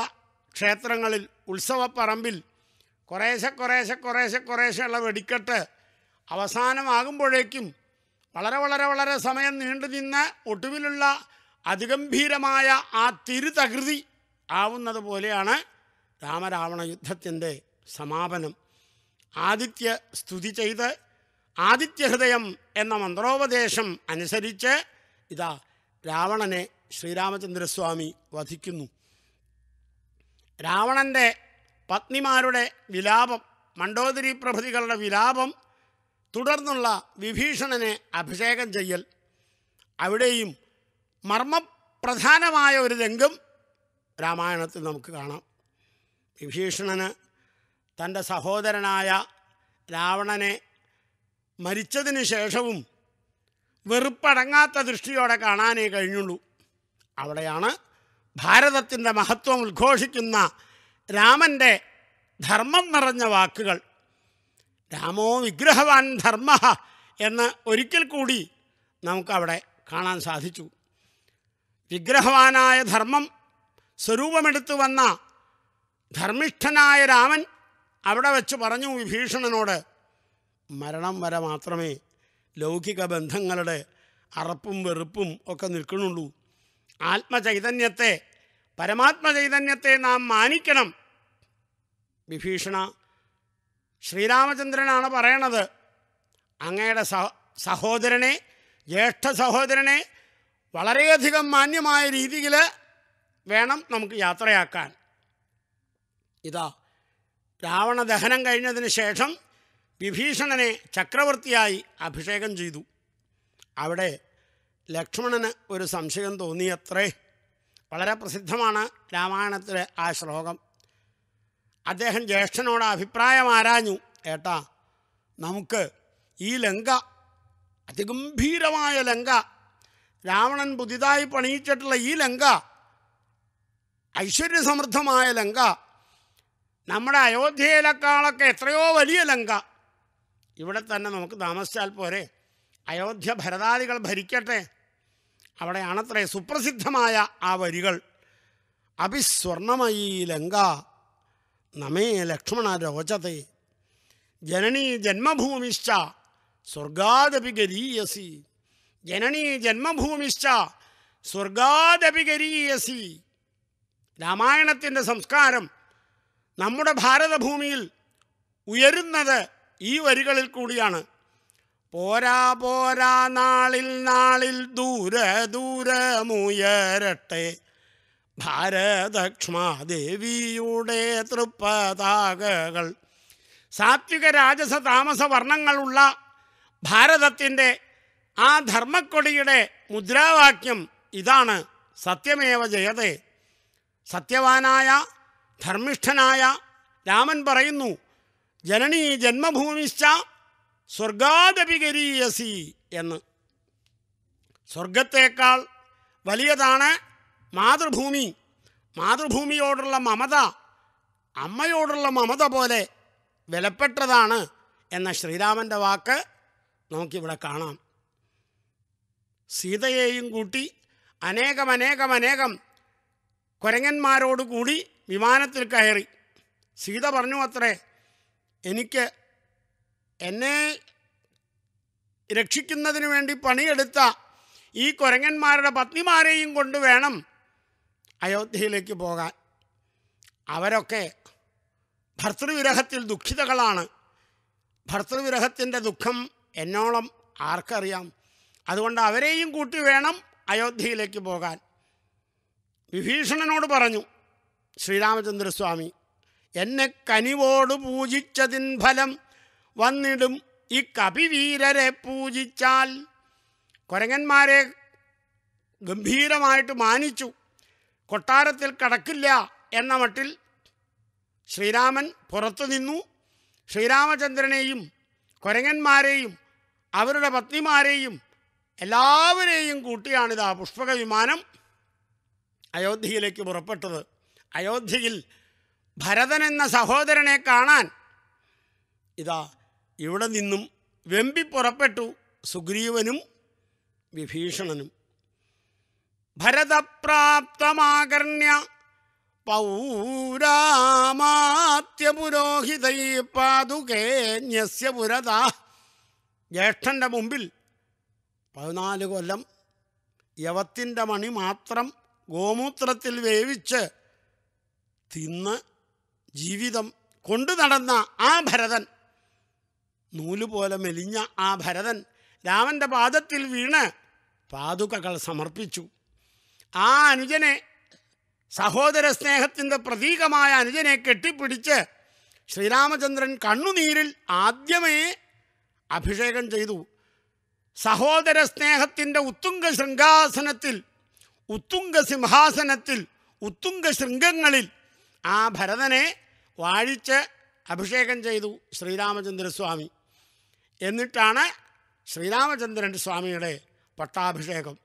ക്ഷേത്രങ്ങളിൽ ഉത്സവപ്പറമ്പിൽ കുറേശ്ശെ കുറേശ്ശെ കുറേശ്ശെ കുറേശ്ശെ ഉള്ള വെടിക്കെട്ട് അവസാനമാകുമ്പോഴേക്കും വളരെ വളരെ വളരെ സമയം നീണ്ടു നിന്ന് ഒടുവിലുള്ള അതിഗംഭീരമായ ആ തിരുതകൃതി ആവുന്നത് പോലെയാണ് രാമരാവണ യുദ്ധത്തിൻ്റെ സമാപനം ആദിത്യ സ്തുതി ചെയ്ത് ആദിത്യഹൃദയം എന്ന മന്ത്രോപദേശം അനുസരിച്ച് ഇതാ രാവണനെ ശ്രീരാമചന്ദ്രസ്വാമി വധിക്കുന്നു രാവണൻ്റെ പത്നിമാരുടെ വിലാപം മണ്ഡോദരി പ്രഭൃതികളുടെ വിലാപം തുടർന്നുള്ള വിഭീഷണനെ അഭിഷേകം ചെയ്യൽ അവിടെയും മർമ്മപ്രധാനമായ ഒരു രംഗം രാമായണത്തിൽ നമുക്ക് കാണാം വിഭീഷണന് തൻ്റെ സഹോദരനായ രാവണനെ മരിച്ചതിന് ശേഷവും വെറുപ്പടങ്ങാത്ത ദൃഷ്ടിയോടെ കാണാനേ കഴിഞ്ഞുള്ളൂ അവിടെയാണ് ഭാരതത്തിൻ്റെ മഹത്വം ഉദ്ഘോഷിക്കുന്ന രാമൻ്റെ ധർമ്മം നിറഞ്ഞ വാക്കുകൾ രാമോ വിഗ്രഹവാൻ ധർമ്മ എന്ന് ഒരിക്കൽ കൂടി നമുക്കവിടെ കാണാൻ സാധിച്ചു വിഗ്രഹവാനായ ധർമ്മം സ്വരൂപമെടുത്തു വന്ന ധർമ്മിഷ്ഠനായ രാമൻ അവിടെ വെച്ച് പറഞ്ഞു വിഭീഷണനോട് മരണം വരെ മാത്രമേ ലൗകിക ബന്ധങ്ങളുടെ അറപ്പും വെറുപ്പും ഒക്കെ നിൽക്കണുള്ളൂ ആത്മചൈതന്യത്തെ പരമാത്മചൈതന്യത്തെ നാം മാനിക്കണം വിഭീഷണ ശ്രീരാമചന്ദ്രനാണ് പറയണത് അങ്ങയുടെ സഹോദരനെ ജ്യേഷ്ഠ സഹോദരനെ വളരെയധികം മാന്യമായ രീതിയിൽ വേണം നമുക്ക് യാത്രയാക്കാൻ ഇതാ രാവണ ദഹനം കഴിഞ്ഞതിന് ശേഷം വിഭീഷണനെ ചക്രവർത്തിയായി അഭിഷേകം ചെയ്തു അവിടെ ലക്ഷ്മണന് ഒരു സംശയം തോന്നിയത്രേ വളരെ പ്രസിദ്ധമാണ് രാമായണത്തിലെ ആ ശ്ലോകം അദ്ദേഹം ജ്യേഷ്ഠനോട് അഭിപ്രായം ആരാഞ്ഞു ഏട്ടാ നമുക്ക് ഈ ലങ്ക അതിഗംഭീരമായ ലങ്ക രാവണൻ പുതിയതായി പണിയിച്ചിട്ടുള്ള ഈ ലങ്ക ഐശ്വര്യസമൃദ്ധമായ ലങ്ക നമ്മുടെ അയോധ്യയിലേക്കാളൊക്കെ എത്രയോ വലിയ ലങ്ക ഇവിടെ തന്നെ നമുക്ക് താമസിച്ചാൽ പോരെ അയോധ്യ ഭരതാദികൾ ഭരിക്കട്ടെ അവിടെയാണത്രേ സുപ്രസിദ്ധമായ ആ വരികൾ അഭിസ്വർണമയീ ലങ്ക നമേ ലക്ഷ്മണ രോചത ജനനീ ജന്മഭൂമിശ്ച സ്വർഗാദപി ഗരീയസി ജനനീ ജന്മഭൂമിശ്ച സ്വർഗാദപി ഗരീയസി രാമായണത്തിൻ്റെ സംസ്കാരം നമ്മുടെ ഭാരതഭൂമിയിൽ ഉയരുന്നത് ഈ വരികളിൽ കൂടിയാണ് പോരാ പോരാ നാളിൽ നാളിൽ ദൂരെ ദൂരമുയരട്ടെ ഭാരതക്ഷ്മാദേവിയുടെ തൃപ്പതാകകൾ സാത്വിക രാജസ താമസ വർണ്ണങ്ങളുള്ള ഭാരതത്തിൻ്റെ ആ ധർമ്മക്കൊടിയുടെ മുദ്രാവാക്യം ഇതാണ് സത്യമേവ ജയതെ സത്യവാനായ ധർമ്മിഷ്ഠനായ രാമൻ പറയുന്നു ജനനീ ജന്മഭൂമിശ്ച സ്വർഗാദപികരീയസി എന്ന് സ്വർഗത്തേക്കാൾ വലിയതാണ് മാതൃഭൂമി മാതൃഭൂമിയോടുള്ള മമത അമ്മയോടുള്ള മമത പോലെ വിലപ്പെട്ടതാണ് എന്ന ശ്രീരാമൻ്റെ വാക്ക് നമുക്കിവിടെ കാണാം സീതയെയും കൂട്ടി അനേകം അനേകം അനേകം കുരങ്ങന്മാരോട് കൂടി വിമാനത്തിൽ കയറി സീത പറഞ്ഞു അത്രേ എനിക്ക് എന്നെ രക്ഷിക്കുന്നതിന് വേണ്ടി പണിയെടുത്ത ഈ കുരങ്ങന്മാരുടെ പത്നിമാരെയും കൊണ്ട് വേണം അയോധ്യയിലേക്ക് പോകാൻ അവരൊക്കെ ഭർത്തൃവിരഹത്തിൽ ദുഃഖിതകളാണ് ഭർത്തൃവിരഹത്തിൻ്റെ ദുഃഖം എന്നോളം ആർക്കറിയാം അതുകൊണ്ട് അവരെയും കൂട്ടി വേണം അയോധ്യയിലേക്ക് പോകാൻ വിഭീഷണനോട് പറഞ്ഞു ശ്രീരാമചന്ദ്രസ്വാമി എന്നെ കനിവോട് പൂജിച്ചതിൻ ഫലം വന്നിടും ഈ കപിവീരരെ പൂജിച്ചാൽ കൊരങ്ങന്മാരെ ഗംഭീരമായിട്ട് മാനിച്ചു കൊട്ടാരത്തിൽ കടക്കില്ല എന്ന മട്ടിൽ ശ്രീരാമൻ പുറത്തു നിന്നു ശ്രീരാമചന്ദ്രനെയും കൊരങ്ങന്മാരെയും അവരുടെ പത്നിമാരെയും എല്ലാവരെയും കൂട്ടിയാണിത് ആ പുഷ്പക വിമാനം അയോധ്യയിലേക്ക് പുറപ്പെട്ടത് അയോധ്യയിൽ ഭരതൻ എന്ന സഹോദരനെ കാണാൻ ഇതാ ഇവിടെ നിന്നും വെമ്പി പുറപ്പെട്ടു സുഗ്രീവനും വിഭീഷണനും ഭരതപ്രാപ്തമാകർണ്യ പൗരാമാത്യപുരോഹിതൈ പാതുകേന്യസ്യ പുരത ജ്യേഷ്ഠൻ്റെ മുമ്പിൽ പതിനാല് കൊല്ലം യവത്തിൻ്റെ മണി മാത്രം ഗോമൂത്രത്തിൽ വേവിച്ച് തിന്ന് ജീവിതം കൊണ്ടു നടന്ന ആ ഭരതൻ നൂലുപോലെ മെലിഞ്ഞ ആ ഭരതൻ രാമൻ്റെ പാദത്തിൽ വീണ് പാതുകകൾ സമർപ്പിച്ചു ആ അനുജനെ സഹോദര സ്നേഹത്തിൻ്റെ പ്രതീകമായ അനുജനെ കെട്ടിപ്പിടിച്ച് ശ്രീരാമചന്ദ്രൻ കണ്ണുനീരിൽ ആദ്യമേ അഭിഷേകം ചെയ്തു സഹോദര സ്നേഹത്തിൻ്റെ ഉത്തുംഗ ശൃംഗാസനത്തിൽ ഉത്തുംഗ സിംഹാസനത്തിൽ ഉത്തുംഗ ശൃംഗങ്ങളിൽ ആ ഭരതനെ വാഴിച്ച് അഭിഷേകം ചെയ്തു ശ്രീരാമചന്ദ്രസ്വാമി എന്നിട്ടാണ് ശ്രീരാമചന്ദ്രൻ സ്വാമിയുടെ പട്ടാഭിഷേകം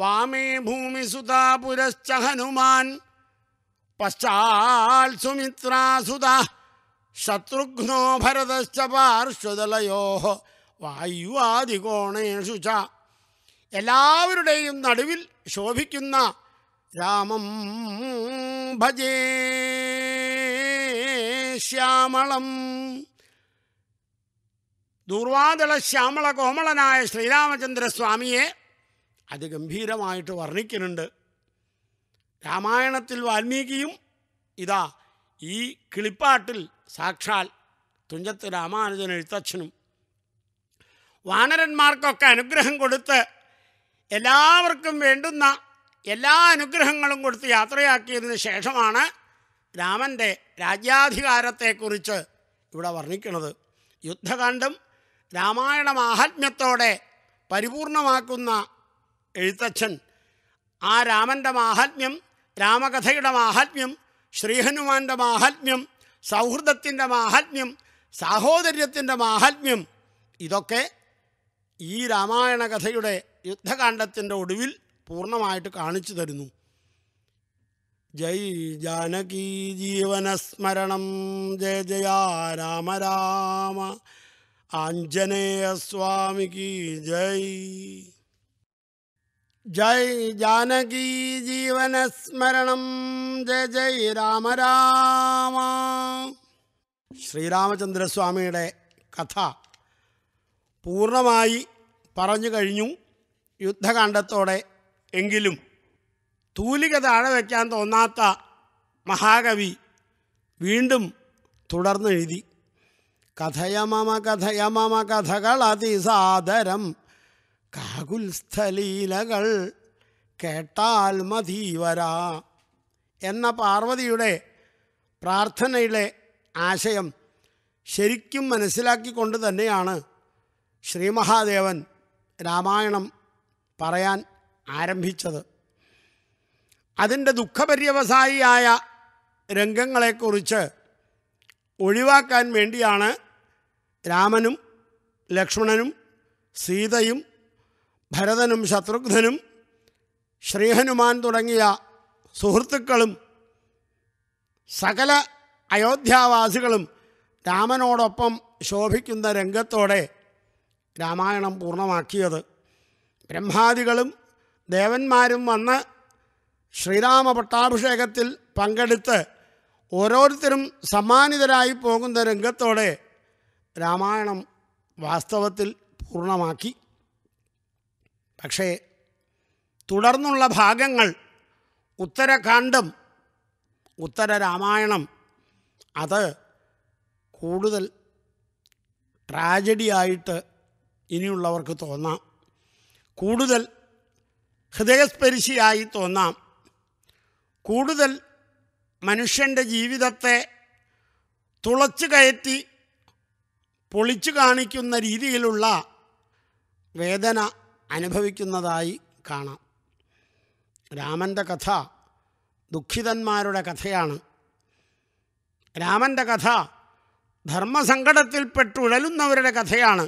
വാമേ ഭൂമി സുതാപുരശ്ച ഹനുമാൻ പശ്ചാൽ സുമിത്രാസുത ശത്രുഘ്നോ ഭരതശ്ച പാർശ്വതലയോ വായുവാദികോണേഷു ച എല്ലാവരുടെയും നടുവിൽ ശോഭിക്കുന്ന രാമം ഭജേ ശ്യാമളം ദുർവാദള ശ്യാമള കോമളനായ ശ്രീരാമചന്ദ്രസ്വാമിയെ അതിഗംഭീരമായിട്ട് വർണ്ണിക്കുന്നുണ്ട് രാമായണത്തിൽ വാൽമീകിയും ഇതാ ഈ കിളിപ്പാട്ടിൽ സാക്ഷാൽ തുഞ്ചത്ത് രാമാനുജൻ എഴുത്തച്ഛനും വാനരന്മാർക്കൊക്കെ അനുഗ്രഹം കൊടുത്ത് എല്ലാവർക്കും വേണ്ടുന്ന എല്ലാ അനുഗ്രഹങ്ങളും കൊടുത്ത് യാത്രയാക്കിയതിന് ശേഷമാണ് രാമൻ്റെ രാജ്യാധികാരത്തെക്കുറിച്ച് ഇവിടെ വർണ്ണിക്കുന്നത് യുദ്ധകാന്ഡം രാമായണ മാഹാത്മ്യത്തോടെ പരിപൂർണമാക്കുന്ന എഴുത്തച്ഛൻ ആ രാമൻ്റെ മാഹാത്മ്യം രാമകഥയുടെ മാഹാത്മ്യം ശ്രീഹനുമാൻ്റെ മാഹാത്മ്യം സൗഹൃദത്തിൻ്റെ മാഹാത്മ്യം സാഹോദര്യത്തിൻ്റെ മാഹാത്മ്യം ഇതൊക്കെ ഈ രാമായണ കഥയുടെ യുദ്ധകാന്ഡത്തിൻ്റെ ഒടുവിൽ പൂർണ്ണമായിട്ട് കാണിച്ചു തരുന്നു ജയ് ജാനകി ജീവനസ്മരണം ജയ ജയ രാമ രാമ ആഞ്ജനേയ സ്വാമിക്ക് ജയ് ജയ് ജാനകി ജീവനസ്മരണം ജയ ജയ് രാമരാമ ശ്രീരാമചന്ദ്രസ്വാമിയുടെ കഥ പൂർണ്ണമായി പറഞ്ഞു കഴിഞ്ഞു യുദ്ധകാന്ഡത്തോടെ എങ്കിലും തൂലിക താഴെ വയ്ക്കാൻ തോന്നാത്ത മഹാകവി വീണ്ടും എഴുതി കഥയ മമ കഥയ മമ കഥകൾ അതിസാദരം കാകുൽസ്ഥലീലകൾ കേട്ടാൽ മതീവരാ എന്ന പാർവതിയുടെ പ്രാർത്ഥനയിലെ ആശയം ശരിക്കും മനസ്സിലാക്കിക്കൊണ്ട് തന്നെയാണ് ശ്രീമഹാദേവൻ രാമായണം പറയാൻ ആരംഭിച്ചത് അതിൻ്റെ ദുഃഖപര്യവസായിയായ രംഗങ്ങളെക്കുറിച്ച് ഒഴിവാക്കാൻ വേണ്ടിയാണ് രാമനും ലക്ഷ്മണനും സീതയും ഭരതനും ശത്രുഘ്നും ശ്രീഹനുമാൻ തുടങ്ങിയ സുഹൃത്തുക്കളും സകല അയോധ്യാവാസികളും രാമനോടൊപ്പം ശോഭിക്കുന്ന രംഗത്തോടെ രാമായണം പൂർണ്ണമാക്കിയത് ബ്രഹ്മാദികളും ദേവന്മാരും വന്ന് ശ്രീരാമ പട്ടാഭിഷേകത്തിൽ പങ്കെടുത്ത് ഓരോരുത്തരും സമ്മാനിതരായി പോകുന്ന രംഗത്തോടെ രാമായണം വാസ്തവത്തിൽ പൂർണ്ണമാക്കി പക്ഷേ തുടർന്നുള്ള ഭാഗങ്ങൾ ഉത്തരകാന്ഡം ഉത്തര രാമായണം അത് കൂടുതൽ ആയിട്ട് ഇനിയുള്ളവർക്ക് തോന്നാം കൂടുതൽ ഹൃദയസ്പരിശിയായി തോന്നാം കൂടുതൽ മനുഷ്യൻ്റെ ജീവിതത്തെ തുളച്ചു കയറ്റി പൊളിച്ചു കാണിക്കുന്ന രീതിയിലുള്ള വേദന അനുഭവിക്കുന്നതായി കാണാം രാമൻ്റെ കഥ ദുഃഖിതന്മാരുടെ കഥയാണ് രാമൻ്റെ കഥ ധർമ്മസങ്കടത്തിൽപ്പെട്ടുഴലുന്നവരുടെ കഥയാണ്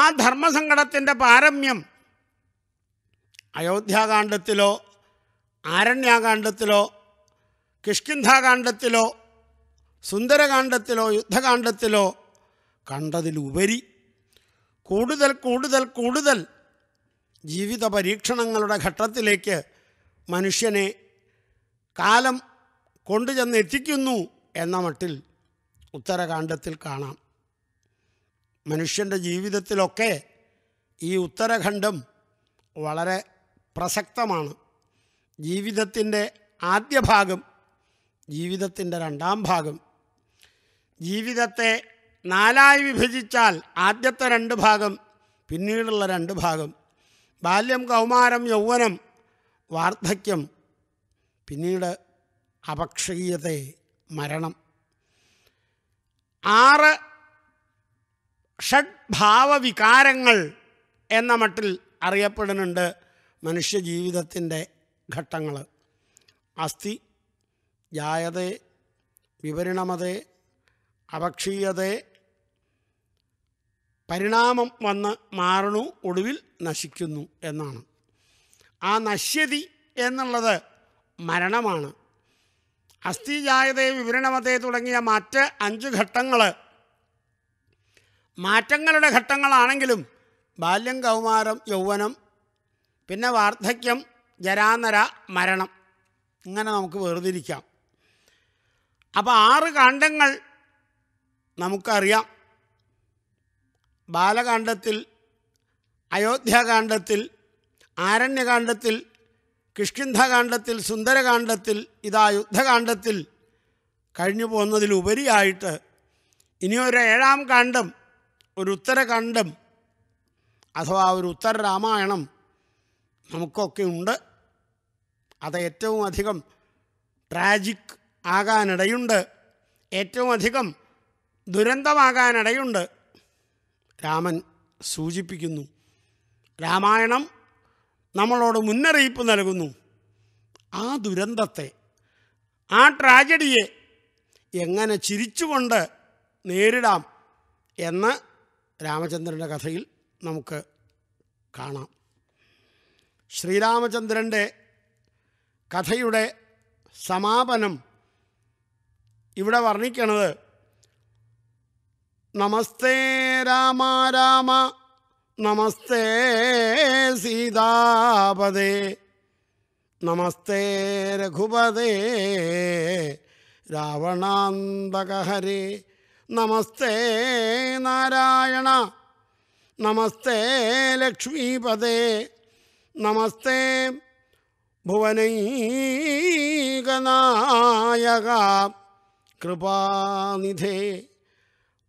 ആ ധർമ്മസങ്കടത്തിൻ്റെ പാരമ്യം അയോധ്യാകാന്ഡത്തിലോ ആരണ്യാകാന്ഡത്തിലോ കിഷ്കിന്ധാകാന്ഡത്തിലോ സുന്ദരകാന്ഡത്തിലോ യുദ്ധകാന്ഡത്തിലോ കണ്ടതിലുപരി കൂടുതൽ കൂടുതൽ കൂടുതൽ ജീവിത പരീക്ഷണങ്ങളുടെ ഘട്ടത്തിലേക്ക് മനുഷ്യനെ കാലം കൊണ്ടുചെന്ന് എത്തിക്കുന്നു എന്ന മട്ടിൽ ഉത്തരകാന്ഡത്തിൽ കാണാം മനുഷ്യൻ്റെ ജീവിതത്തിലൊക്കെ ഈ ഉത്തരഖണ്ഡം വളരെ പ്രസക്തമാണ് ജീവിതത്തിൻ്റെ ആദ്യ ഭാഗം ജീവിതത്തിൻ്റെ രണ്ടാം ഭാഗം ജീവിതത്തെ നാലായി വിഭജിച്ചാൽ ആദ്യത്തെ രണ്ട് ഭാഗം പിന്നീടുള്ള രണ്ട് ഭാഗം ബാല്യം കൗമാരം യൗവനം വാർദ്ധക്യം പിന്നീട് അപക്ഷീയത മരണം ആറ് ഷഡ്ഭാവവികാരങ്ങൾ എന്ന മട്ടിൽ അറിയപ്പെടുന്നുണ്ട് മനുഷ്യജീവിതത്തിൻ്റെ ഘട്ടങ്ങൾ അസ്ഥി ജായതെ വിപരിണമതേ അപക്ഷീയതേ പരിണാമം വന്ന് മാറണു ഒടുവിൽ നശിക്കുന്നു എന്നാണ് ആ നശ്യതി എന്നുള്ളത് മരണമാണ് അസ്ഥി ജായതേ വിവരണമതേ തുടങ്ങിയ മറ്റ് അഞ്ച് ഘട്ടങ്ങൾ മാറ്റങ്ങളുടെ ഘട്ടങ്ങളാണെങ്കിലും ബാല്യം കൗമാരം യൗവനം പിന്നെ വാർദ്ധക്യം ജരാനര മരണം ഇങ്ങനെ നമുക്ക് വേർതിരിക്കാം അപ്പോൾ ആറ് കാണ്ഡങ്ങൾ നമുക്കറിയാം ബാലകാണ്ഡത്തിൽ അയോധ്യാകാന്ഡത്തിൽ ആരണ്യകാന്ഡത്തിൽ കിഷ്കിന്ധകാന്ഡത്തിൽ സുന്ദരകാന്ഡത്തിൽ ഇതാ യുദ്ധകാന്ഡത്തിൽ കഴിഞ്ഞു പോകുന്നതിലുപരിയായിട്ട് ഇനി ഒരു ഏഴാം കാണ്ഡം ഒരു ഉത്തരകാന്ഡം അഥവാ ഒരു ഉത്തര രാമായണം നമുക്കൊക്കെ ഉണ്ട് അത് ഏറ്റവും അധികം ട്രാജിക് ആകാനിടയുണ്ട് ഏറ്റവും അധികം ദുരന്തമാകാനിടയുണ്ട് രാമൻ സൂചിപ്പിക്കുന്നു രാമായണം നമ്മളോട് മുന്നറിയിപ്പ് നൽകുന്നു ആ ദുരന്തത്തെ ആ ട്രാജഡിയെ എങ്ങനെ ചിരിച്ചുകൊണ്ട് നേരിടാം എന്ന് രാമചന്ദ്രൻ്റെ കഥയിൽ നമുക്ക് കാണാം ശ്രീരാമചന്ദ്രൻ്റെ കഥയുടെ സമാപനം ഇവിടെ വർണ്ണിക്കണത് നമസ്തേ രാമ രാമ നമസ്തേ സീതാപദേ നമസ്തേ രഘുപദേ രാവണാന്തകഹരേ നമസ്തേ നാരായണ നമസ്തേ ലക്ഷ്മീപദേ നമസ്തേ ഭുവനൈകനായക കൃപാനിധേ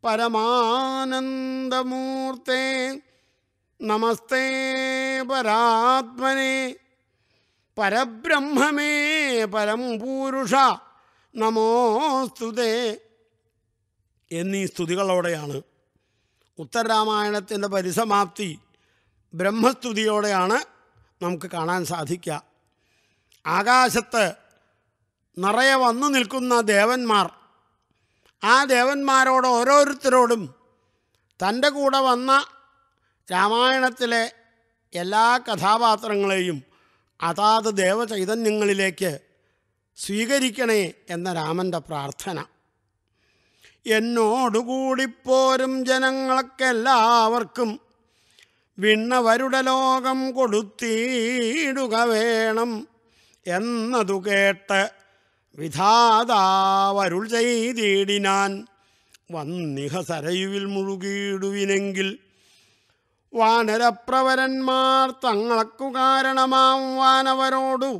പരമാനന്ദമൂർത്തെ നമസ്തേ പരാത്മനെ പരബ്രഹ്മമേ പരം പൂരുഷ നമോസ്തുതേ എന്നീ സ്തുതികളോടെയാണ് ഉത്തരരാമായണത്തിൻ്റെ പരിസമാപ്തി ബ്രഹ്മസ്തുതിയോടെയാണ് നമുക്ക് കാണാൻ സാധിക്കുക ആകാശത്ത് നിറയെ വന്നു നിൽക്കുന്ന ദേവന്മാർ ആ ദേവന്മാരോട് ഓരോരുത്തരോടും തൻ്റെ കൂടെ വന്ന രാമായണത്തിലെ എല്ലാ കഥാപാത്രങ്ങളെയും അതാത് ദേവചൈതന്യങ്ങളിലേക്ക് സ്വീകരിക്കണേ എന്ന രാമൻ്റെ പ്രാർത്ഥന എന്നോടുകൂടിപ്പോരും ജനങ്ങൾക്കെല്ലാവർക്കും വിണ്ണവരുടെ ലോകം കൊടുത്തിടുക വേണം എന്നതു കേട്ട് വിധാതാവരുൾ ചെയ്തിടിനാൻ വന്നിഹ സരയുവിൽ മുഴുകിയിടുവിനെങ്കിൽ വാനരപ്രവരന്മാർ തങ്ങൾക്കു കാരണമാം വാനവരോടു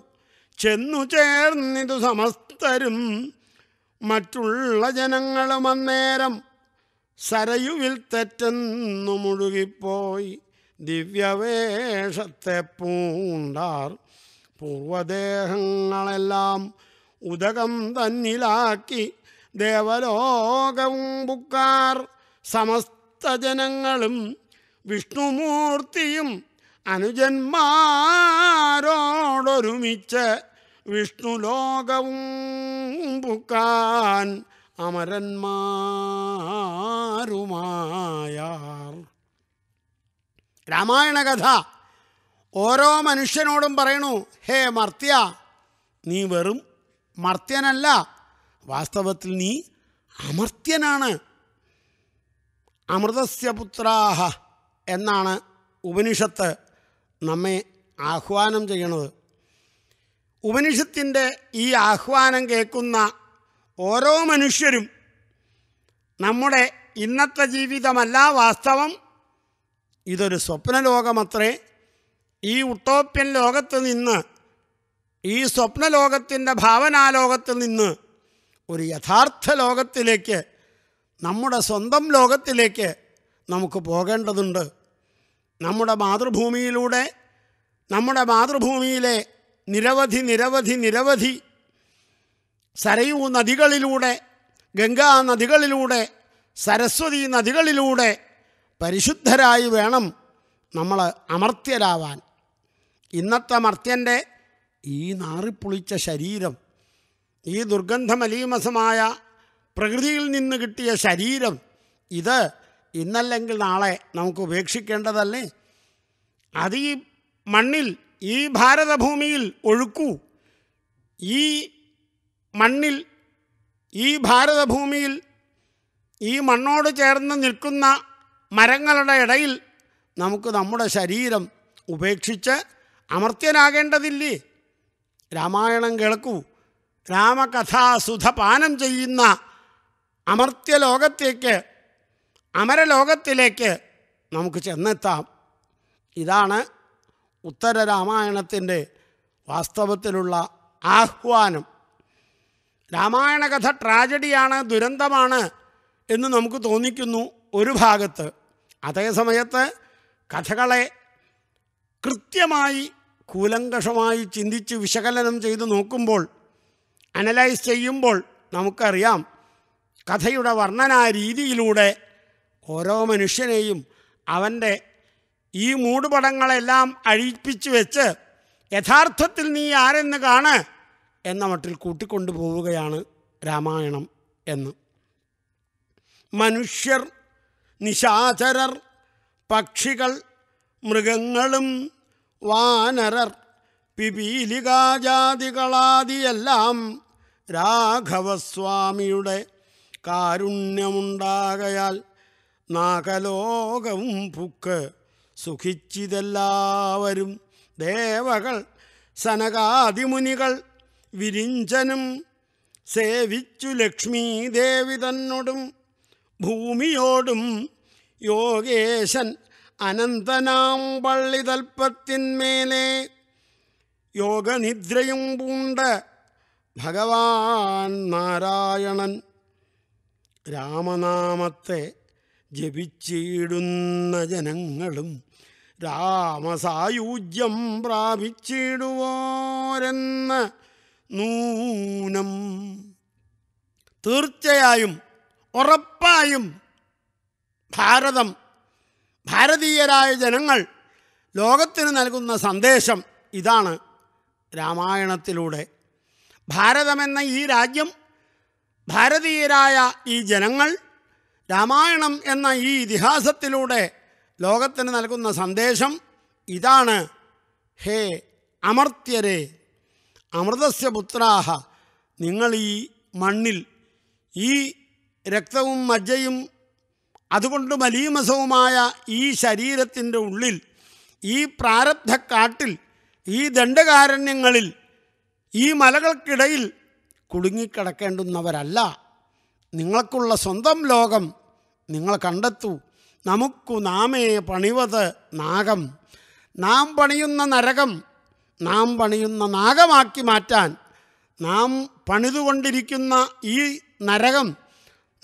ചെന്നു ചേർന്നിതു സമസ്തരും മറ്റുള്ള ജനങ്ങളും അന്നേരം സരയുവിൽ തെറ്റെന്നു മുഴുകിപ്പോയി ദിവ്യവേഷത്തെ പൂണ്ടാർ പൂർവദേഹങ്ങളെല്ലാം ഉദകം തന്നിലാക്കി ദേവലോകവും ബുക്കാർ സമസ്ത ജനങ്ങളും വിഷ്ണുമൂർത്തിയും അനുജന്മാരോടൊരുമിച്ച് വിഷ്ണുലോകവും ബുക്കാൻ അമരന്മാരുമായ രാമായണ കഥ ഓരോ മനുഷ്യനോടും പറയണു ഹേ മർത്യ നീ വെറും മർത്യനല്ല വാസ്തവത്തിൽ നീ അമർത്യനാണ് അമൃതസ്യപുത്രാഹ എന്നാണ് ഉപനിഷത്ത് നമ്മെ ആഹ്വാനം ചെയ്യണത് ഉപനിഷത്തിൻ്റെ ഈ ആഹ്വാനം കേൾക്കുന്ന ഓരോ മനുഷ്യരും നമ്മുടെ ഇന്നത്തെ ജീവിതമല്ല വാസ്തവം ഇതൊരു സ്വപ്നലോകമത്രേ ഈ ഉട്ടോപ്യൻ ലോകത്ത് നിന്ന് ഈ സ്വപ്നലോകത്തിൻ്റെ ഭാവനാലോകത്തിൽ നിന്ന് ഒരു യഥാർത്ഥ ലോകത്തിലേക്ക് നമ്മുടെ സ്വന്തം ലോകത്തിലേക്ക് നമുക്ക് പോകേണ്ടതുണ്ട് നമ്മുടെ മാതൃഭൂമിയിലൂടെ നമ്മുടെ മാതൃഭൂമിയിലെ നിരവധി നിരവധി നിരവധി സരയൂ നദികളിലൂടെ ഗംഗാ നദികളിലൂടെ സരസ്വതി നദികളിലൂടെ പരിശുദ്ധരായി വേണം നമ്മൾ അമർത്യരാവാൻ ഇന്നത്തെ മർത്യൻ്റെ ഈ നാറിപ്പൊളിച്ച ശരീരം ഈ ദുർഗന്ധമലീമസമായ പ്രകൃതിയിൽ നിന്ന് കിട്ടിയ ശരീരം ഇത് ഇന്നല്ലെങ്കിൽ നാളെ നമുക്ക് ഉപേക്ഷിക്കേണ്ടതല്ലേ അത് ഈ മണ്ണിൽ ഈ ഭാരതഭൂമിയിൽ ഒഴുക്കൂ ഈ മണ്ണിൽ ഈ ഭാരതഭൂമിയിൽ ഈ മണ്ണോട് ചേർന്ന് നിൽക്കുന്ന മരങ്ങളുടെ ഇടയിൽ നമുക്ക് നമ്മുടെ ശരീരം ഉപേക്ഷിച്ച് അമർത്യനാകേണ്ടതില്ലേ രാമായണം കേൾക്കൂ രാമകഥാസുധ പാനം ചെയ്യുന്ന അമർത്യ അമരലോകത്തിലേക്ക് നമുക്ക് ചെന്നെത്താം ഇതാണ് ഉത്തര രാമായണത്തിൻ്റെ വാസ്തവത്തിലുള്ള ആഹ്വാനം രാമായണ കഥ ട്രാജഡിയാണ് ദുരന്തമാണ് എന്ന് നമുക്ക് തോന്നിക്കുന്നു ഒരു ഭാഗത്ത് അതേസമയത്ത് കഥകളെ കൃത്യമായി കൂലങ്കഷമായി ചിന്തിച്ച് വിശകലനം ചെയ്തു നോക്കുമ്പോൾ അനലൈസ് ചെയ്യുമ്പോൾ നമുക്കറിയാം കഥയുടെ വർണ്ണനാ രീതിയിലൂടെ ഓരോ മനുഷ്യനെയും അവൻ്റെ ഈ മൂടുപടങ്ങളെല്ലാം അഴിപ്പിച്ച് വെച്ച് യഥാർത്ഥത്തിൽ നീ ആരെന്ന് കാണ് എന്ന മട്ടിൽ കൂട്ടിക്കൊണ്ടു പോവുകയാണ് രാമായണം എന്ന് മനുഷ്യർ നിശാചരർ പക്ഷികൾ മൃഗങ്ങളും വാനരർ പിപീലികാജാതികളാദിയെല്ലാം രാഘവസ്വാമിയുടെ കാരുണ്യമുണ്ടാകയാൽ നാഗലോകവും പുക്ക് സുഖിച്ചിതെല്ലാവരും ദേവകൾ സനകാദിമുനികൾ വിരിഞ്ചനും സേവിച്ചു ലക്ഷ്മീ തന്നോടും ഭൂമിയോടും യോഗേശൻ അനന്തനാം പള്ളിതൽപ്പത്തിന്മേലെ യോഗനിദ്രയും പൂണ്ട ഭഗവാൻ നാരായണൻ രാമനാമത്തെ ജപിച്ചിടുന്ന ജനങ്ങളും രാമസായൂജ്യം പ്രാപിച്ചിടുവോരെന്ന നൂനം തീർച്ചയായും ഉറപ്പായും ഭാരതം ഭാരതീയരായ ജനങ്ങൾ ലോകത്തിന് നൽകുന്ന സന്ദേശം ഇതാണ് രാമായണത്തിലൂടെ ഭാരതമെന്ന ഈ രാജ്യം ഭാരതീയരായ ഈ ജനങ്ങൾ രാമായണം എന്ന ഈ ഇതിഹാസത്തിലൂടെ ലോകത്തിന് നൽകുന്ന സന്ദേശം ഇതാണ് ഹേ അമർത്യരെ അമൃതസ്യ പുത്രാഹ നിങ്ങൾ ഈ മണ്ണിൽ ഈ രക്തവും മജ്ജയും അതുകൊണ്ട് മലീമസവുമായ ഈ ശരീരത്തിൻ്റെ ഉള്ളിൽ ഈ പ്രാരബ്ധക്കാട്ടിൽ ഈ ദണ്ഡകാരണ്യങ്ങളിൽ ഈ മലകൾക്കിടയിൽ കുടുങ്ങിക്കിടക്കേണ്ടുന്നവരല്ല നിങ്ങൾക്കുള്ള സ്വന്തം ലോകം നിങ്ങൾ കണ്ടെത്തൂ നമുക്കു നാമേ പണിവത് നാഗം നാം പണിയുന്ന നരകം നാം പണിയുന്ന നാഗമാക്കി മാറ്റാൻ നാം പണിതുകൊണ്ടിരിക്കുന്ന ഈ നരകം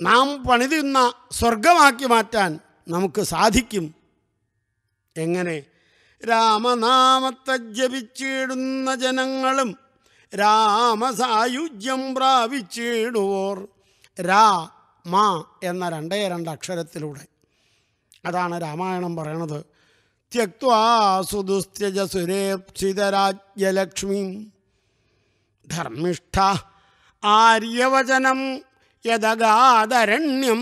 നാം പണിതുന്ന സ്വർഗമാക്കി മാറ്റാൻ നമുക്ക് സാധിക്കും എങ്ങനെ രാമനാമത്തെ ജപിച്ചിടുന്ന ജനങ്ങളും രാമസായുജ്യം പ്രാപിച്ചിടുവോർ രാ മാ എന്ന രണ്ടേ രണ്ട് അക്ഷരത്തിലൂടെ അതാണ് രാമായണം പറയണത് ത്യക്വാസുദുസ്ത്യജ സുരേപ്സിതരാജ്യലക്ഷ്മി ധർമ്മിഷ്ഠ ആര്യവചനം യദഗാദരണ്യം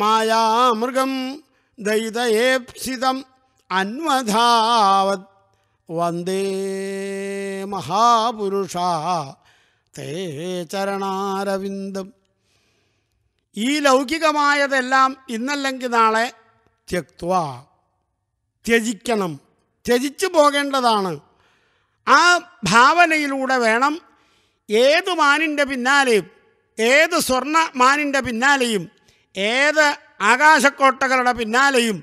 മായാമൃഗം ദൈതയേപ്സിതം അന്വധാവത് വന്ദേ മഹാപുരുഷ തേ ചരണാരവിന്ദം ഈ ലൗകികമായതെല്ലാം ഇന്നല്ലെങ്കിൽ നാളെ ത്യക്വ ത്യജിക്കണം ത്യജിച്ചു പോകേണ്ടതാണ് ആ ഭാവനയിലൂടെ വേണം ഏതു മാനിൻ്റെ പിന്നാലെയും ഏത് സ്വർണ്ണമാനിൻ്റെ പിന്നാലെയും ഏത് ആകാശക്കോട്ടകളുടെ പിന്നാലെയും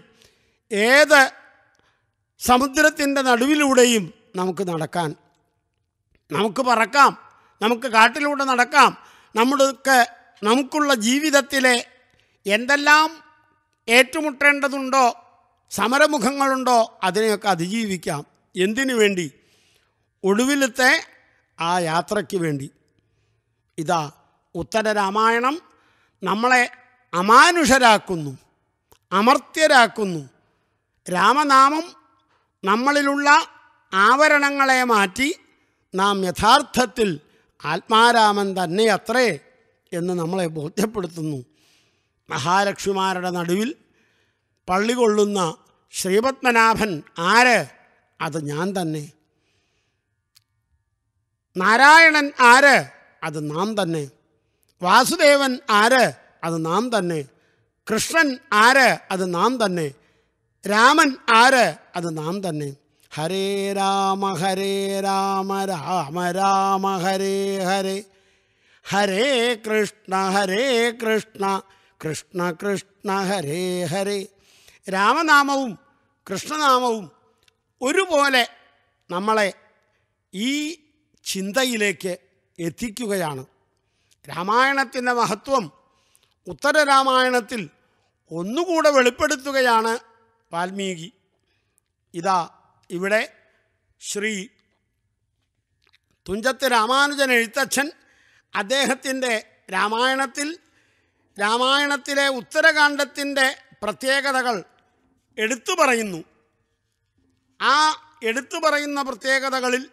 ഏത് സമുദ്രത്തിൻ്റെ നടുവിലൂടെയും നമുക്ക് നടക്കാൻ നമുക്ക് പറക്കാം നമുക്ക് കാട്ടിലൂടെ നടക്കാം നമ്മുടെ നമുക്കുള്ള ജീവിതത്തിലെ എന്തെല്ലാം ഏറ്റുമുട്ടേണ്ടതുണ്ടോ സമരമുഖങ്ങളുണ്ടോ അതിനെയൊക്കെ അതിജീവിക്കാം എന്തിനു വേണ്ടി ഒടുവിലത്തെ ആ യാത്രയ്ക്ക് വേണ്ടി ഇതാ ഉത്തര രാമായണം നമ്മളെ അമാനുഷരാക്കുന്നു അമർത്യരാക്കുന്നു രാമനാമം നമ്മളിലുള്ള ആവരണങ്ങളെ മാറ്റി നാം യഥാർത്ഥത്തിൽ ആത്മാരാമൻ അത്രേ എന്ന് നമ്മളെ ബോധ്യപ്പെടുത്തുന്നു മഹാലക്ഷ്മിമാരുടെ നടുവിൽ പള്ളി കൊള്ളുന്ന ശ്രീപത്മനാഭൻ ആര് അത് ഞാൻ തന്നെ നാരായണൻ ആര് അത് നാം തന്നെ വാസുദേവൻ ആര് അത് നാം തന്നെ കൃഷ്ണൻ ആര് അത് നാം തന്നെ രാമൻ ആര് അത് നാം തന്നെ ഹരേ രാമ ഹരേ രാമ രാമ രാമ ഹരേ ഹരേ ഹരേ കൃഷ്ണ ഹരേ കൃഷ്ണ കൃഷ്ണ കൃഷ്ണ ഹരേ ഹരേ രാമനാമവും കൃഷ്ണനാമവും ഒരുപോലെ നമ്മളെ ഈ ചിന്തയിലേക്ക് എത്തിക്കുകയാണ് രാമായണത്തിൻ്റെ മഹത്വം ഉത്തര രാമായണത്തിൽ ഒന്നുകൂടെ വെളിപ്പെടുത്തുകയാണ് വാൽമീകി ഇതാ ഇവിടെ ശ്രീ തുഞ്ചത്ത് രാമാനുജൻ എഴുത്തച്ഛൻ അദ്ദേഹത്തിൻ്റെ രാമായണത്തിൽ രാമായണത്തിലെ ഉത്തരകാണ്ഡത്തിൻ്റെ പ്രത്യേകതകൾ എടുത്തു പറയുന്നു ആ എടുത്തു പറയുന്ന പ്രത്യേകതകളിൽ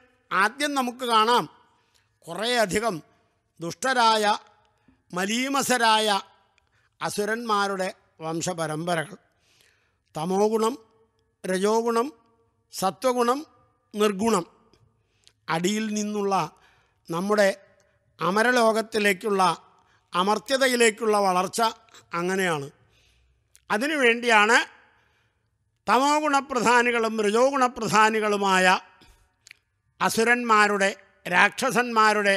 ആദ്യം നമുക്ക് കാണാം കുറേയധികം ദുഷ്ടരായ മലീമസരായ അസുരന്മാരുടെ വംശപരമ്പരകൾ തമോ ഗുണം രജോ ഗുണം സത്വഗുണം നിർഗുണം അടിയിൽ നിന്നുള്ള നമ്മുടെ അമരലോകത്തിലേക്കുള്ള അമർത്യതയിലേക്കുള്ള വളർച്ച അങ്ങനെയാണ് അതിനുവേണ്ടിയാണ് തമോ ഗുണപ്രധാനികളും രജോ ഗുണപ്രധാനികളുമായ അസുരന്മാരുടെ രാക്ഷസന്മാരുടെ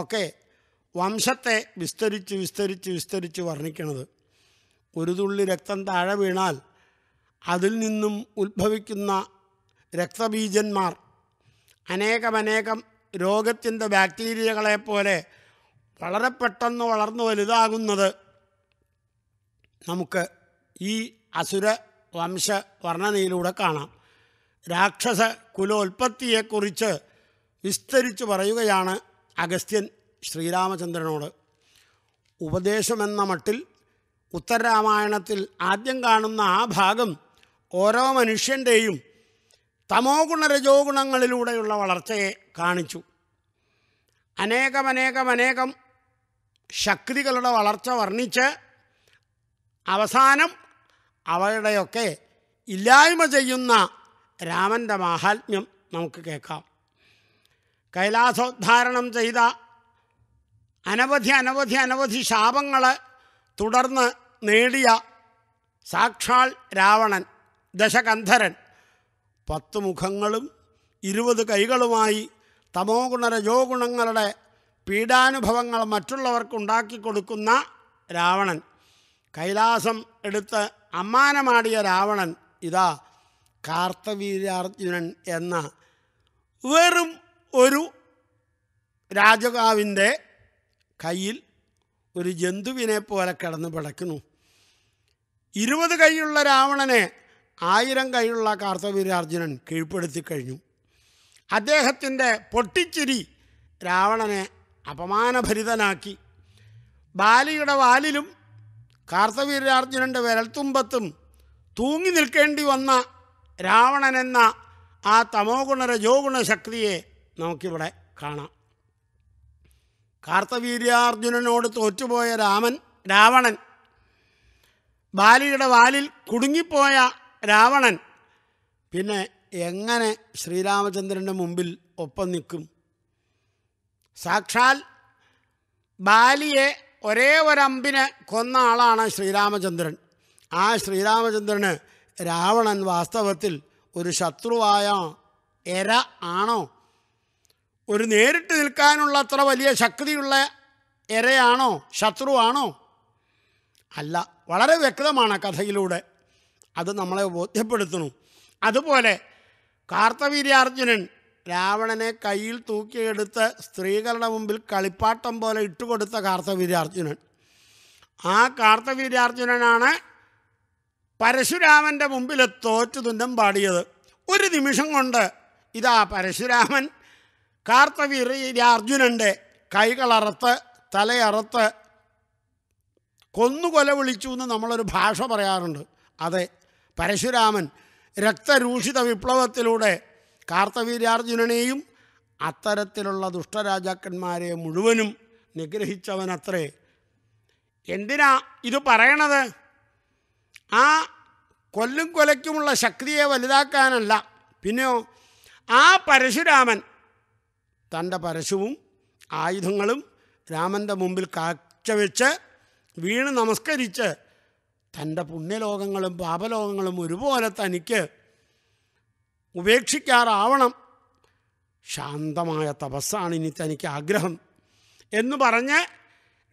ഒക്കെ വംശത്തെ വിസ്തരിച്ച് വിസ്തരിച്ച് വിസ്തരിച്ച് വർണ്ണിക്കണത് ഒരു തുള്ളി രക്തം താഴെ വീണാൽ അതിൽ നിന്നും ഉത്ഭവിക്കുന്ന രക്തബീജന്മാർ അനേകമനേകം രോഗത്തിൻ്റെ ബാക്ടീരിയകളെപ്പോലെ വളരെ പെട്ടെന്ന് വളർന്നു വലുതാകുന്നത് നമുക്ക് ഈ അസുര വംശ വർണ്ണനയിലൂടെ കാണാം രാക്ഷസ കുലോൽപ്പത്തിയെക്കുറിച്ച് വിസ്തരിച്ച് പറയുകയാണ് അഗസ്ത്യൻ ശ്രീരാമചന്ദ്രനോട് ഉപദേശമെന്ന മട്ടിൽ ഉത്തരരാമായണത്തിൽ ആദ്യം കാണുന്ന ആ ഭാഗം ഓരോ മനുഷ്യൻ്റെയും തമോ ഗുണരജോ ഗുണങ്ങളിലൂടെയുള്ള വളർച്ചയെ കാണിച്ചു അനേകമനേകമനേകം ശക്തികളുടെ വളർച്ച വർണ്ണിച്ച് അവസാനം അവയുടെയൊക്കെ ഇല്ലായ്മ ചെയ്യുന്ന രാമൻ്റെ മാഹാത്മ്യം നമുക്ക് കേൾക്കാം കൈലാസോദ്ധാരണം ചെയ്ത അനവധി അനവധി അനവധി ശാപങ്ങൾ തുടർന്ന് നേടിയ സാക്ഷാൽ രാവണൻ ദശകന്ധരൻ പത്ത് മുഖങ്ങളും ഇരുപത് കൈകളുമായി തമോ ഗുണരജോ ഗുണങ്ങളുടെ പീഡാനുഭവങ്ങൾ മറ്റുള്ളവർക്കുണ്ടാക്കി കൊടുക്കുന്ന രാവണൻ കൈലാസം എടുത്ത് അമ്മാനമാടിയ രാവണൻ ഇതാ കാർത്തവീര്യാർജുനൻ എന്ന വെറും ഒരു രാജകാവിൻ്റെ കയ്യിൽ ഒരു ജന്തുവിനെ പോലെ കിടന്ന് പിടക്കുന്നു ഇരുപത് കൈയുള്ള രാവണനെ ആയിരം കൈയുള്ള കാർത്തവീരാർജുനൻ കീഴ്പ്പെടുത്തി കഴിഞ്ഞു അദ്ദേഹത്തിൻ്റെ പൊട്ടിച്ചിരി രാവണനെ അപമാനഭരിതനാക്കി ബാലിയുടെ വാലിലും കാർത്തവീരാർജുനൻ്റെ വിരൽത്തുമ്പത്തും തൂങ്ങി നിൽക്കേണ്ടി വന്ന രാവണനെന്ന ആ തമോഗുണ രജോഗുണ ശക്തിയെ നമുക്കിവിടെ കാണാം കാർത്തവീര്യാർജുനനോട് തോറ്റുപോയ രാമൻ രാവണൻ ബാലിയുടെ വാലിൽ കുടുങ്ങിപ്പോയ രാവണൻ പിന്നെ എങ്ങനെ ശ്രീരാമചന്ദ്രൻ്റെ മുമ്പിൽ ഒപ്പം നിൽക്കും സാക്ഷാൽ ബാലിയെ ഒരേ ഒരമ്പിന് കൊന്ന ആളാണ് ശ്രീരാമചന്ദ്രൻ ആ ശ്രീരാമചന്ദ്രന് രാവണൻ വാസ്തവത്തിൽ ഒരു ശത്രുവായ എര ആണോ ഒരു നേരിട്ട് നിൽക്കാനുള്ള അത്ര വലിയ ശക്തിയുള്ള എരയാണോ ശത്രുവാണോ അല്ല വളരെ വ്യക്തമാണ് കഥയിലൂടെ അത് നമ്മളെ ബോധ്യപ്പെടുത്തുന്നു അതുപോലെ കാർത്തവീര്യാർജുനൻ രാവണനെ കയ്യിൽ തൂക്കിയെടുത്ത് സ്ത്രീകളുടെ മുമ്പിൽ കളിപ്പാട്ടം പോലെ ഇട്ടുകൊടുത്ത കാർത്തവീര്യാർജുനൻ ആ കാർത്തവീര്യാർജുനനാണ് പരശുരാമൻ്റെ മുമ്പിൽ തോറ്റു തുന്നം പാടിയത് ഒരു നിമിഷം കൊണ്ട് ഇതാ പരശുരാമൻ കാർത്തവീർ അർജുനൻ്റെ കൈകളറുത്ത് തലയറുത്ത് കൊന്നുകൊല വിളിച്ചു എന്ന് നമ്മളൊരു ഭാഷ പറയാറുണ്ട് അതെ പരശുരാമൻ രക്തരൂഷിത വിപ്ലവത്തിലൂടെ കാർത്തവീര്യാർജുനനെയും അത്തരത്തിലുള്ള ദുഷ്ടരാജാക്കന്മാരെ മുഴുവനും നിഗ്രഹിച്ചവനത്രേ എന്തിനാ ഇത് പറയണത് ആ കൊല്ലും കൊലയ്ക്കുമുള്ള ശക്തിയെ വലുതാക്കാനല്ല പിന്നെയോ ആ പരശുരാമൻ തൻ്റെ പരശുവും ആയുധങ്ങളും രാമൻ്റെ മുമ്പിൽ കാച്ചവെച്ച് വീണ് നമസ്കരിച്ച് തൻ്റെ പുണ്യലോകങ്ങളും പാപലോകങ്ങളും ഒരുപോലെ തനിക്ക് ഉപേക്ഷിക്കാറാവണം ശാന്തമായ തപസ്സാണ് ഇനി തനിക്ക് ആഗ്രഹം എന്ന് പറഞ്ഞ്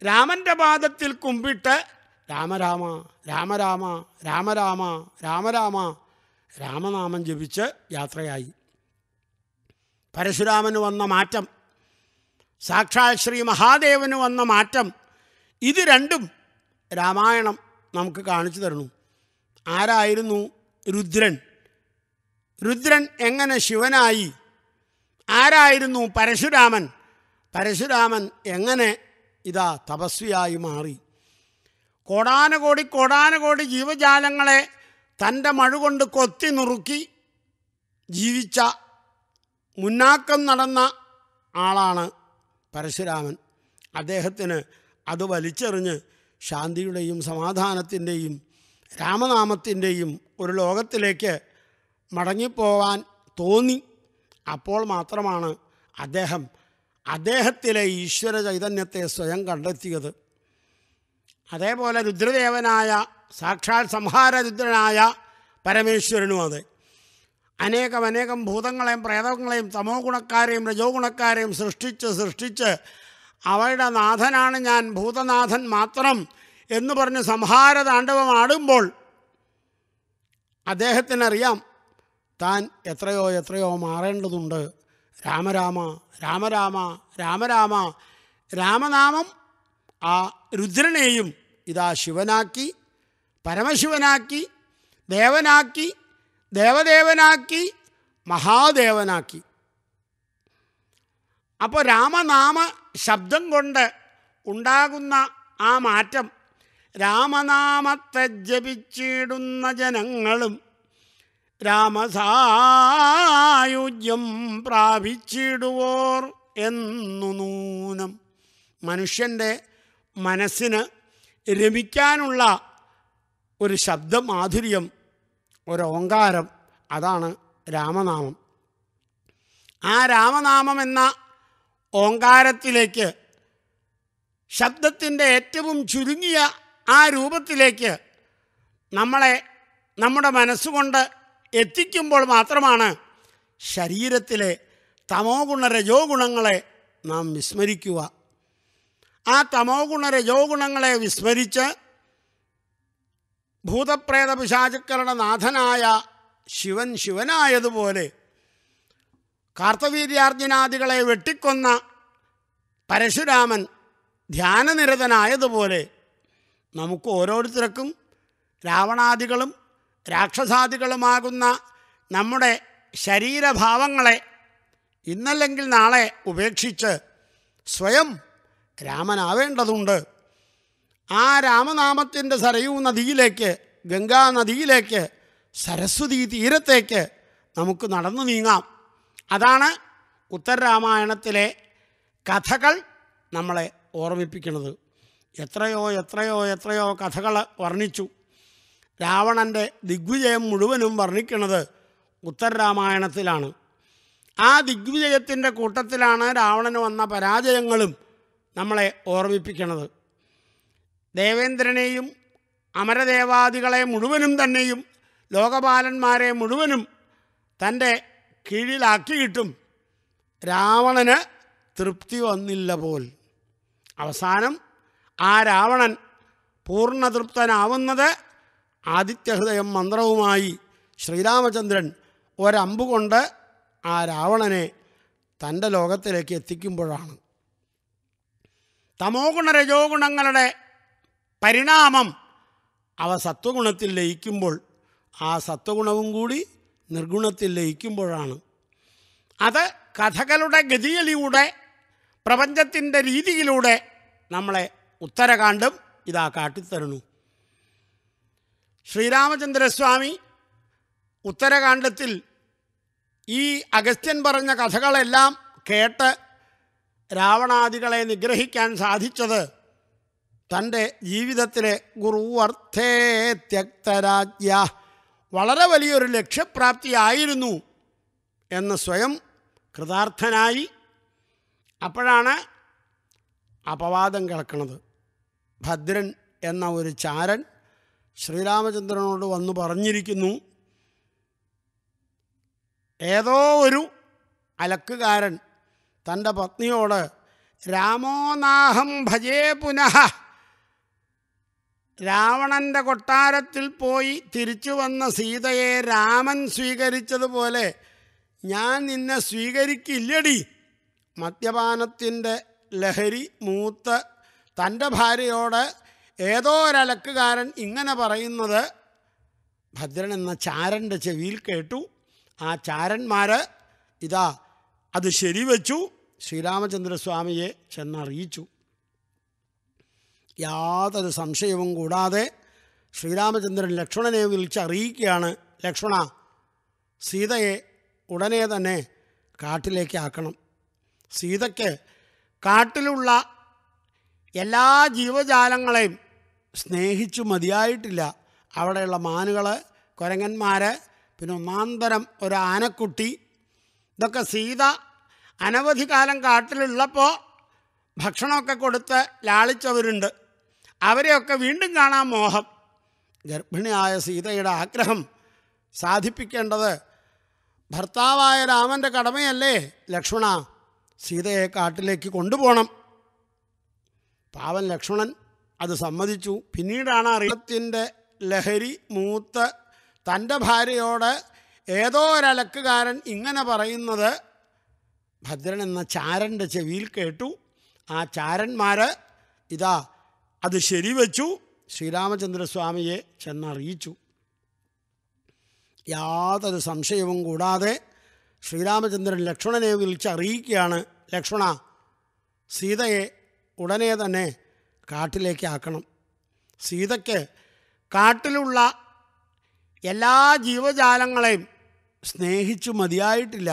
രാമൻ്റെ പാദത്തിൽ കുമ്പിട്ട് രാമരാമ രാമരാമ രാമരാമ രാമരാമ രാമനാമം ജപിച്ച് യാത്രയായി പരശുരാമന് വന്ന മാറ്റം സാക്ഷാൽ ശ്രീ മഹാദേവന് വന്ന മാറ്റം ഇത് രണ്ടും രാമായണം നമുക്ക് കാണിച്ചു തരണു ആരായിരുന്നു രുദ്രൻ രുദ്രൻ എങ്ങനെ ശിവനായി ആരായിരുന്നു പരശുരാമൻ പരശുരാമൻ എങ്ങനെ ഇതാ തപസ്വിയായി മാറി കോടാനകോടി കോടാനകോടി ജീവജാലങ്ങളെ തൻ്റെ കൊണ്ട് കൊത്തി നുറുക്കി ജീവിച്ച മുന്നാക്കം നടന്ന ആളാണ് പരശുരാമൻ അദ്ദേഹത്തിന് അത് വലിച്ചെറിഞ്ഞ് ശാന്തിയുടെയും സമാധാനത്തിൻ്റെയും രാമനാമത്തിൻ്റെയും ഒരു ലോകത്തിലേക്ക് മടങ്ങിപ്പോവാൻ തോന്നി അപ്പോൾ മാത്രമാണ് അദ്ദേഹം അദ്ദേഹത്തിലെ ഈശ്വര ചൈതന്യത്തെ സ്വയം കണ്ടെത്തിയത് അതേപോലെ രുദ്രദേവനായ സാക്ഷാൽ സംഹാരരുദ്രനായ പരമേശ്വരനും അതെ അനേകം അനേകം ഭൂതങ്ങളെയും പ്രേതങ്ങളെയും തമോ ഗുണക്കാരെയും രജോ ഗുണക്കാരെയും സൃഷ്ടിച്ച് സൃഷ്ടിച്ച് അവരുടെ നാഥനാണ് ഞാൻ ഭൂതനാഥൻ മാത്രം എന്ന് പറഞ്ഞ് സംഹാരതാണ്ഡവം ആടുമ്പോൾ അദ്ദേഹത്തിനറിയാം താൻ എത്രയോ എത്രയോ മാറേണ്ടതുണ്ട് രാമരാമ രാമരാമ രാമരാമ രാമനാമം ആ രുദ്രനെയും ഇതാ ശിവനാക്കി പരമശിവനാക്കി ദേവനാക്കി ദേവദേവനാക്കി മഹാദേവനാക്കി അപ്പോൾ രാമനാമ ശബ്ദം കൊണ്ട് ഉണ്ടാകുന്ന ആ മാറ്റം രാമനാമത്തെ ജപിച്ചിടുന്ന ജനങ്ങളും രാമസായുജ്യം പ്രാപിച്ചിടുവോർ എന്നു നൂനം മനുഷ്യൻ്റെ മനസ്സിന് രമിക്കാനുള്ള ഒരു ശബ്ദമാധുര്യം ഒരു ഓങ്കാരം അതാണ് രാമനാമം ആ രാമനാമം എന്ന ഓങ്കാരത്തിലേക്ക് ശബ്ദത്തിൻ്റെ ഏറ്റവും ചുരുങ്ങിയ ആ രൂപത്തിലേക്ക് നമ്മളെ നമ്മുടെ മനസ്സുകൊണ്ട് എത്തിക്കുമ്പോൾ മാത്രമാണ് ശരീരത്തിലെ തമോ ഗുണ രജോ ഗുണങ്ങളെ നാം വിസ്മരിക്കുക ആ തമോ ഗുണ രജോ ഗുണങ്ങളെ വിസ്മരിച്ച് ഭൂതപ്രേതപിശാചുക്കളുടെ നാഥനായ ശിവൻ ശിവനായതുപോലെ കാർത്തവീര്യാർജുനാദികളെ വെട്ടിക്കൊന്ന പരശുരാമൻ ധ്യാനനിരതനായതുപോലെ നമുക്ക് ഓരോരുത്തർക്കും രാവണാദികളും രാക്ഷസാദികളുമാകുന്ന നമ്മുടെ ശരീരഭാവങ്ങളെ ഇന്നല്ലെങ്കിൽ നാളെ ഉപേക്ഷിച്ച് സ്വയം രാമനാവേണ്ടതുണ്ട് ആ രാമനാമത്തിൻ്റെ സരയൂ നദിയിലേക്ക് ഗംഗാ നദിയിലേക്ക് സരസ്വതി തീരത്തേക്ക് നമുക്ക് നടന്നു നീങ്ങാം അതാണ് ഉത്തരരാമായണത്തിലെ കഥകൾ നമ്മളെ ഓർമ്മിപ്പിക്കുന്നത് എത്രയോ എത്രയോ എത്രയോ കഥകൾ വർണ്ണിച്ചു രാവണൻ്റെ ദിഗ്വിജയം മുഴുവനും വർണ്ണിക്കുന്നത് ഉത്തരരാമായണത്തിലാണ് ആ ദിഗ്വിജയത്തിൻ്റെ കൂട്ടത്തിലാണ് രാവണന് വന്ന പരാജയങ്ങളും നമ്മളെ ഓർമ്മിപ്പിക്കുന്നത് ദേവേന്ദ്രനെയും അമരദേവാദികളെ മുഴുവനും തന്നെയും ലോകപാലന്മാരെ മുഴുവനും തൻ്റെ കീഴിലാക്കിയിട്ടും രാവണന് തൃപ്തി വന്നില്ല പോൽ അവസാനം ആ രാവണൻ പൂർണ്ണതൃപ്തനാവുന്നത് ആദിത്യഹൃദയം മന്ത്രവുമായി ശ്രീരാമചന്ദ്രൻ ഒരമ്പ് കൊണ്ട് ആ രാവണനെ തൻ്റെ ലോകത്തിലേക്ക് എത്തിക്കുമ്പോഴാണ് തമോ ഗുണ ഗുണങ്ങളുടെ പരിണാമം അവ സത്വഗുണത്തിൽ ലയിക്കുമ്പോൾ ആ സത്വഗുണവും കൂടി നിർഗുണത്തിൽ ലയിക്കുമ്പോഴാണ് അത് കഥകളുടെ ഗതികളിലൂടെ പ്രപഞ്ചത്തിൻ്റെ രീതിയിലൂടെ നമ്മളെ ഉത്തരകാണ്ടും ഇതാ കാട്ടിത്തരണു ശ്രീരാമചന്ദ്രസ്വാമി ഉത്തരകാണ്ഡത്തിൽ ഈ അഗസ്ത്യൻ പറഞ്ഞ കഥകളെല്ലാം കേട്ട് രാവണാദികളെ നിഗ്രഹിക്കാൻ സാധിച്ചത് തൻ്റെ ജീവിതത്തിലെ ഗുരുവർത്ഥേ ത്യക്തരാജ്യ വളരെ വലിയൊരു ലക്ഷ്യപ്രാപ്തിയായിരുന്നു എന്ന് സ്വയം കൃതാർത്ഥനായി അപ്പോഴാണ് അപവാദം കിടക്കുന്നത് ഭദ്രൻ എന്ന ഒരു ചാരൻ ശ്രീരാമചന്ദ്രനോട് വന്നു പറഞ്ഞിരിക്കുന്നു ഏതോ ഒരു അലക്കുകാരൻ തൻ്റെ പത്നിയോട് രാമോനാഹം ഭജേ പുനഃ രാവണന്റെ കൊട്ടാരത്തിൽ പോയി തിരിച്ചു വന്ന സീതയെ രാമൻ സ്വീകരിച്ചതുപോലെ ഞാൻ നിന്നെ സ്വീകരിക്കില്ലടി മദ്യപാനത്തിൻ്റെ ലഹരി മൂത്ത് തൻ്റെ ഭാര്യയോട് ഏതോ ഒരലക്കുകാരൻ ഇങ്ങനെ പറയുന്നത് ഭദ്രൻ എന്ന ചാരൻ്റെ ചെവിയിൽ കേട്ടു ആ ചാരന്മാർ ഇതാ അത് ശരിവെച്ചു ശ്രീരാമചന്ദ്രസ്വാമിയെ ചെന്നറിയിച്ചു യാതൊരു സംശയവും കൂടാതെ ശ്രീരാമചന്ദ്രൻ ലക്ഷ്മണനെ വിളിച്ചറിയിക്കുകയാണ് ലക്ഷ്മണ സീതയെ ഉടനെ തന്നെ കാട്ടിലേക്ക് ആക്കണം സീതയ്ക്ക് കാട്ടിലുള്ള എല്ലാ ജീവജാലങ്ങളെയും സ്നേഹിച്ചു മതിയായിട്ടില്ല അവിടെയുള്ള മാനുകൾ കുരങ്ങന്മാർ പിന്നെ ഒന്നാന്തരം ഒരു ആനക്കുട്ടി ഇതൊക്കെ സീത അനവധി കാലം കാട്ടിലുള്ളപ്പോൾ ഭക്ഷണമൊക്കെ കൊടുത്ത് ലാളിച്ചവരുണ്ട് അവരെയൊക്കെ വീണ്ടും കാണാൻ മോഹം ഗർഭിണിയായ സീതയുടെ ആഗ്രഹം സാധിപ്പിക്കേണ്ടത് ഭർത്താവായ രാമൻ്റെ കടമയല്ലേ ലക്ഷ്മണ സീതയെ കാട്ടിലേക്ക് കൊണ്ടുപോകണം പാവൻ ലക്ഷ്മണൻ അത് സമ്മതിച്ചു പിന്നീടാണ് അറിയത്തിൻ്റെ ലഹരി മൂത്ത് തൻ്റെ ഭാര്യയോട് ഏതോ ഒരലക്കുകാരൻ ഇങ്ങനെ പറയുന്നത് ഭദ്രൻ എന്ന ചാരൻ്റെ ചെവിയിൽ കേട്ടു ആ ചാരന്മാർ ഇതാ അത് ശരിവെച്ചു ശ്രീരാമചന്ദ്രസ്വാമിയെ ചെന്നറിയിച്ചു യാതൊരു സംശയവും കൂടാതെ ശ്രീരാമചന്ദ്രൻ ലക്ഷ്മണനെ വിളിച്ചറിയിക്കുകയാണ് ലക്ഷ്മണ സീതയെ ഉടനെ തന്നെ കാട്ടിലേക്ക് ആക്കണം സീതയ്ക്ക് കാട്ടിലുള്ള എല്ലാ ജീവജാലങ്ങളെയും സ്നേഹിച്ചു മതിയായിട്ടില്ല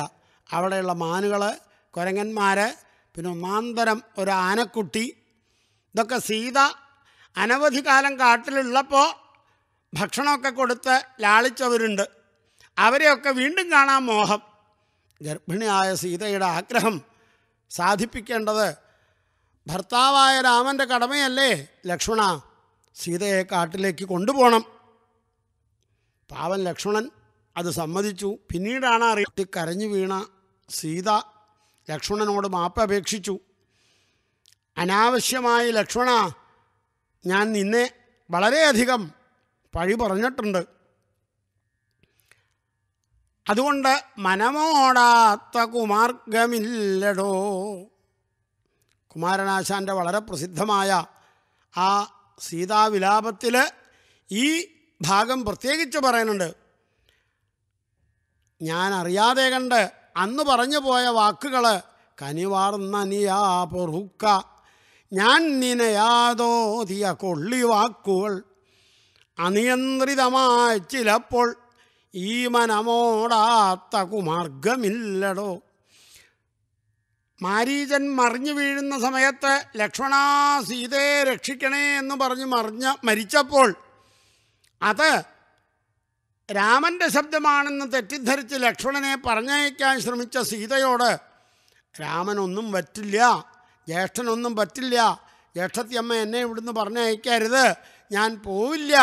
അവിടെയുള്ള മാനുകൾ കുരങ്ങന്മാർ പിന്നെ ഒന്നാന്തരം ഒരു ആനക്കുട്ടി ഇതൊക്കെ സീത അനവധി കാലം കാട്ടിലുള്ളപ്പോൾ ഭക്ഷണമൊക്കെ കൊടുത്ത് ലാളിച്ചവരുണ്ട് അവരെയൊക്കെ വീണ്ടും കാണാൻ മോഹം ഗർഭിണിയായ സീതയുടെ ആഗ്രഹം സാധിപ്പിക്കേണ്ടത് ഭർത്താവായ രാമൻ്റെ കടമയല്ലേ ലക്ഷ്മണ സീതയെ കാട്ടിലേക്ക് കൊണ്ടുപോകണം പാവൻ ലക്ഷ്മണൻ അത് സമ്മതിച്ചു പിന്നീടാണ് അറിയിട്ട് കരഞ്ഞു വീണ സീത ലക്ഷ്മണനോട് മാപ്പ് അപേക്ഷിച്ചു അനാവശ്യമായി ലക്ഷ്മണ ഞാൻ നിന്നെ വളരെയധികം പഴി പറഞ്ഞിട്ടുണ്ട് അതുകൊണ്ട് മനമോടാത്ത കുമാർഗമില്ലടോ കുമാരനാശാൻ്റെ വളരെ പ്രസിദ്ധമായ ആ സീതാവിലാപത്തിൽ ഈ ഭാഗം പ്രത്യേകിച്ച് പറയുന്നുണ്ട് ഞാൻ അറിയാതെ കണ്ട് അന്ന് പറഞ്ഞു പോയ വാക്കുകൾ കനിവാർന്നനിയാ പൊറുക്ക ഞാൻ നിനയാതോതിയ കൊള്ളിവാക്കുകൾ അനിയന്ത്രിതമായി ചിലപ്പോൾ ഈ മനമോടാത്ത കുമാർഗമില്ലടോ മാരീചൻ മറിഞ്ഞു വീഴുന്ന സമയത്ത് ലക്ഷ്മണാ സീതയെ രക്ഷിക്കണേ എന്ന് പറഞ്ഞ് മറിഞ്ഞ മരിച്ചപ്പോൾ അത് രാമൻ്റെ ശബ്ദമാണെന്ന് തെറ്റിദ്ധരിച്ച് ലക്ഷ്മണനെ പറഞ്ഞയക്കാൻ ശ്രമിച്ച സീതയോട് രാമനൊന്നും പറ്റില്ല ജ്യേഷ്ഠനൊന്നും പറ്റില്ല ജ്യേഷ്ഠത്തിയമ്മ എന്നെ ഇവിടുന്ന് പറഞ്ഞയക്കരുത് ഞാൻ പോവില്ല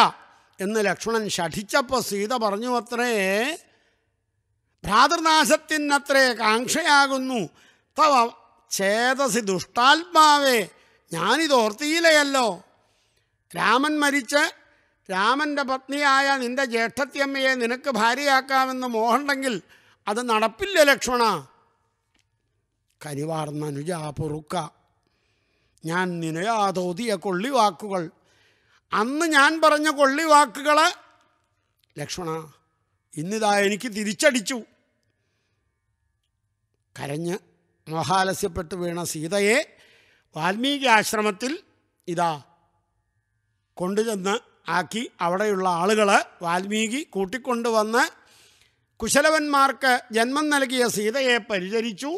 എന്ന് ലക്ഷ്മണൻ ഷഠിച്ചപ്പോൾ സീത പറഞ്ഞു അത്രേ ഭ്രാതൃനാശത്തിനത്രേ കാക്ഷയാകുന്നു തവ ചേതസി ദുഷ്ടാത്മാവേ ഓർത്തിയില്ലയല്ലോ രാമൻ മരിച്ച് രാമൻ്റെ പത്നിയായ നിന്റെ ജ്യേഷ്ഠത്തിയമ്മയെ നിനക്ക് ഭാര്യയാക്കാമെന്ന് മോഹമുണ്ടെങ്കിൽ അത് നടപ്പില്ല ലക്ഷ്മണ കരിവാർന്നനുജ പൊറുക്ക ഞാൻ കൊള്ളി കൊള്ളിവാക്കുകൾ അന്ന് ഞാൻ പറഞ്ഞ കൊള്ളിവാക്കുകൾ ലക്ഷ്മണ ഇന്നിതാ എനിക്ക് തിരിച്ചടിച്ചു കരഞ്ഞ് മോഹാലസ്യപ്പെട്ട് വീണ സീതയെ വാൽമീകി ആശ്രമത്തിൽ ഇതാ കൊണ്ടുചെന്ന് ആക്കി അവിടെയുള്ള ആളുകൾ വാൽമീകി കൂട്ടിക്കൊണ്ടുവന്ന് കുശലവന്മാർക്ക് ജന്മം നൽകിയ സീതയെ പരിചരിച്ചു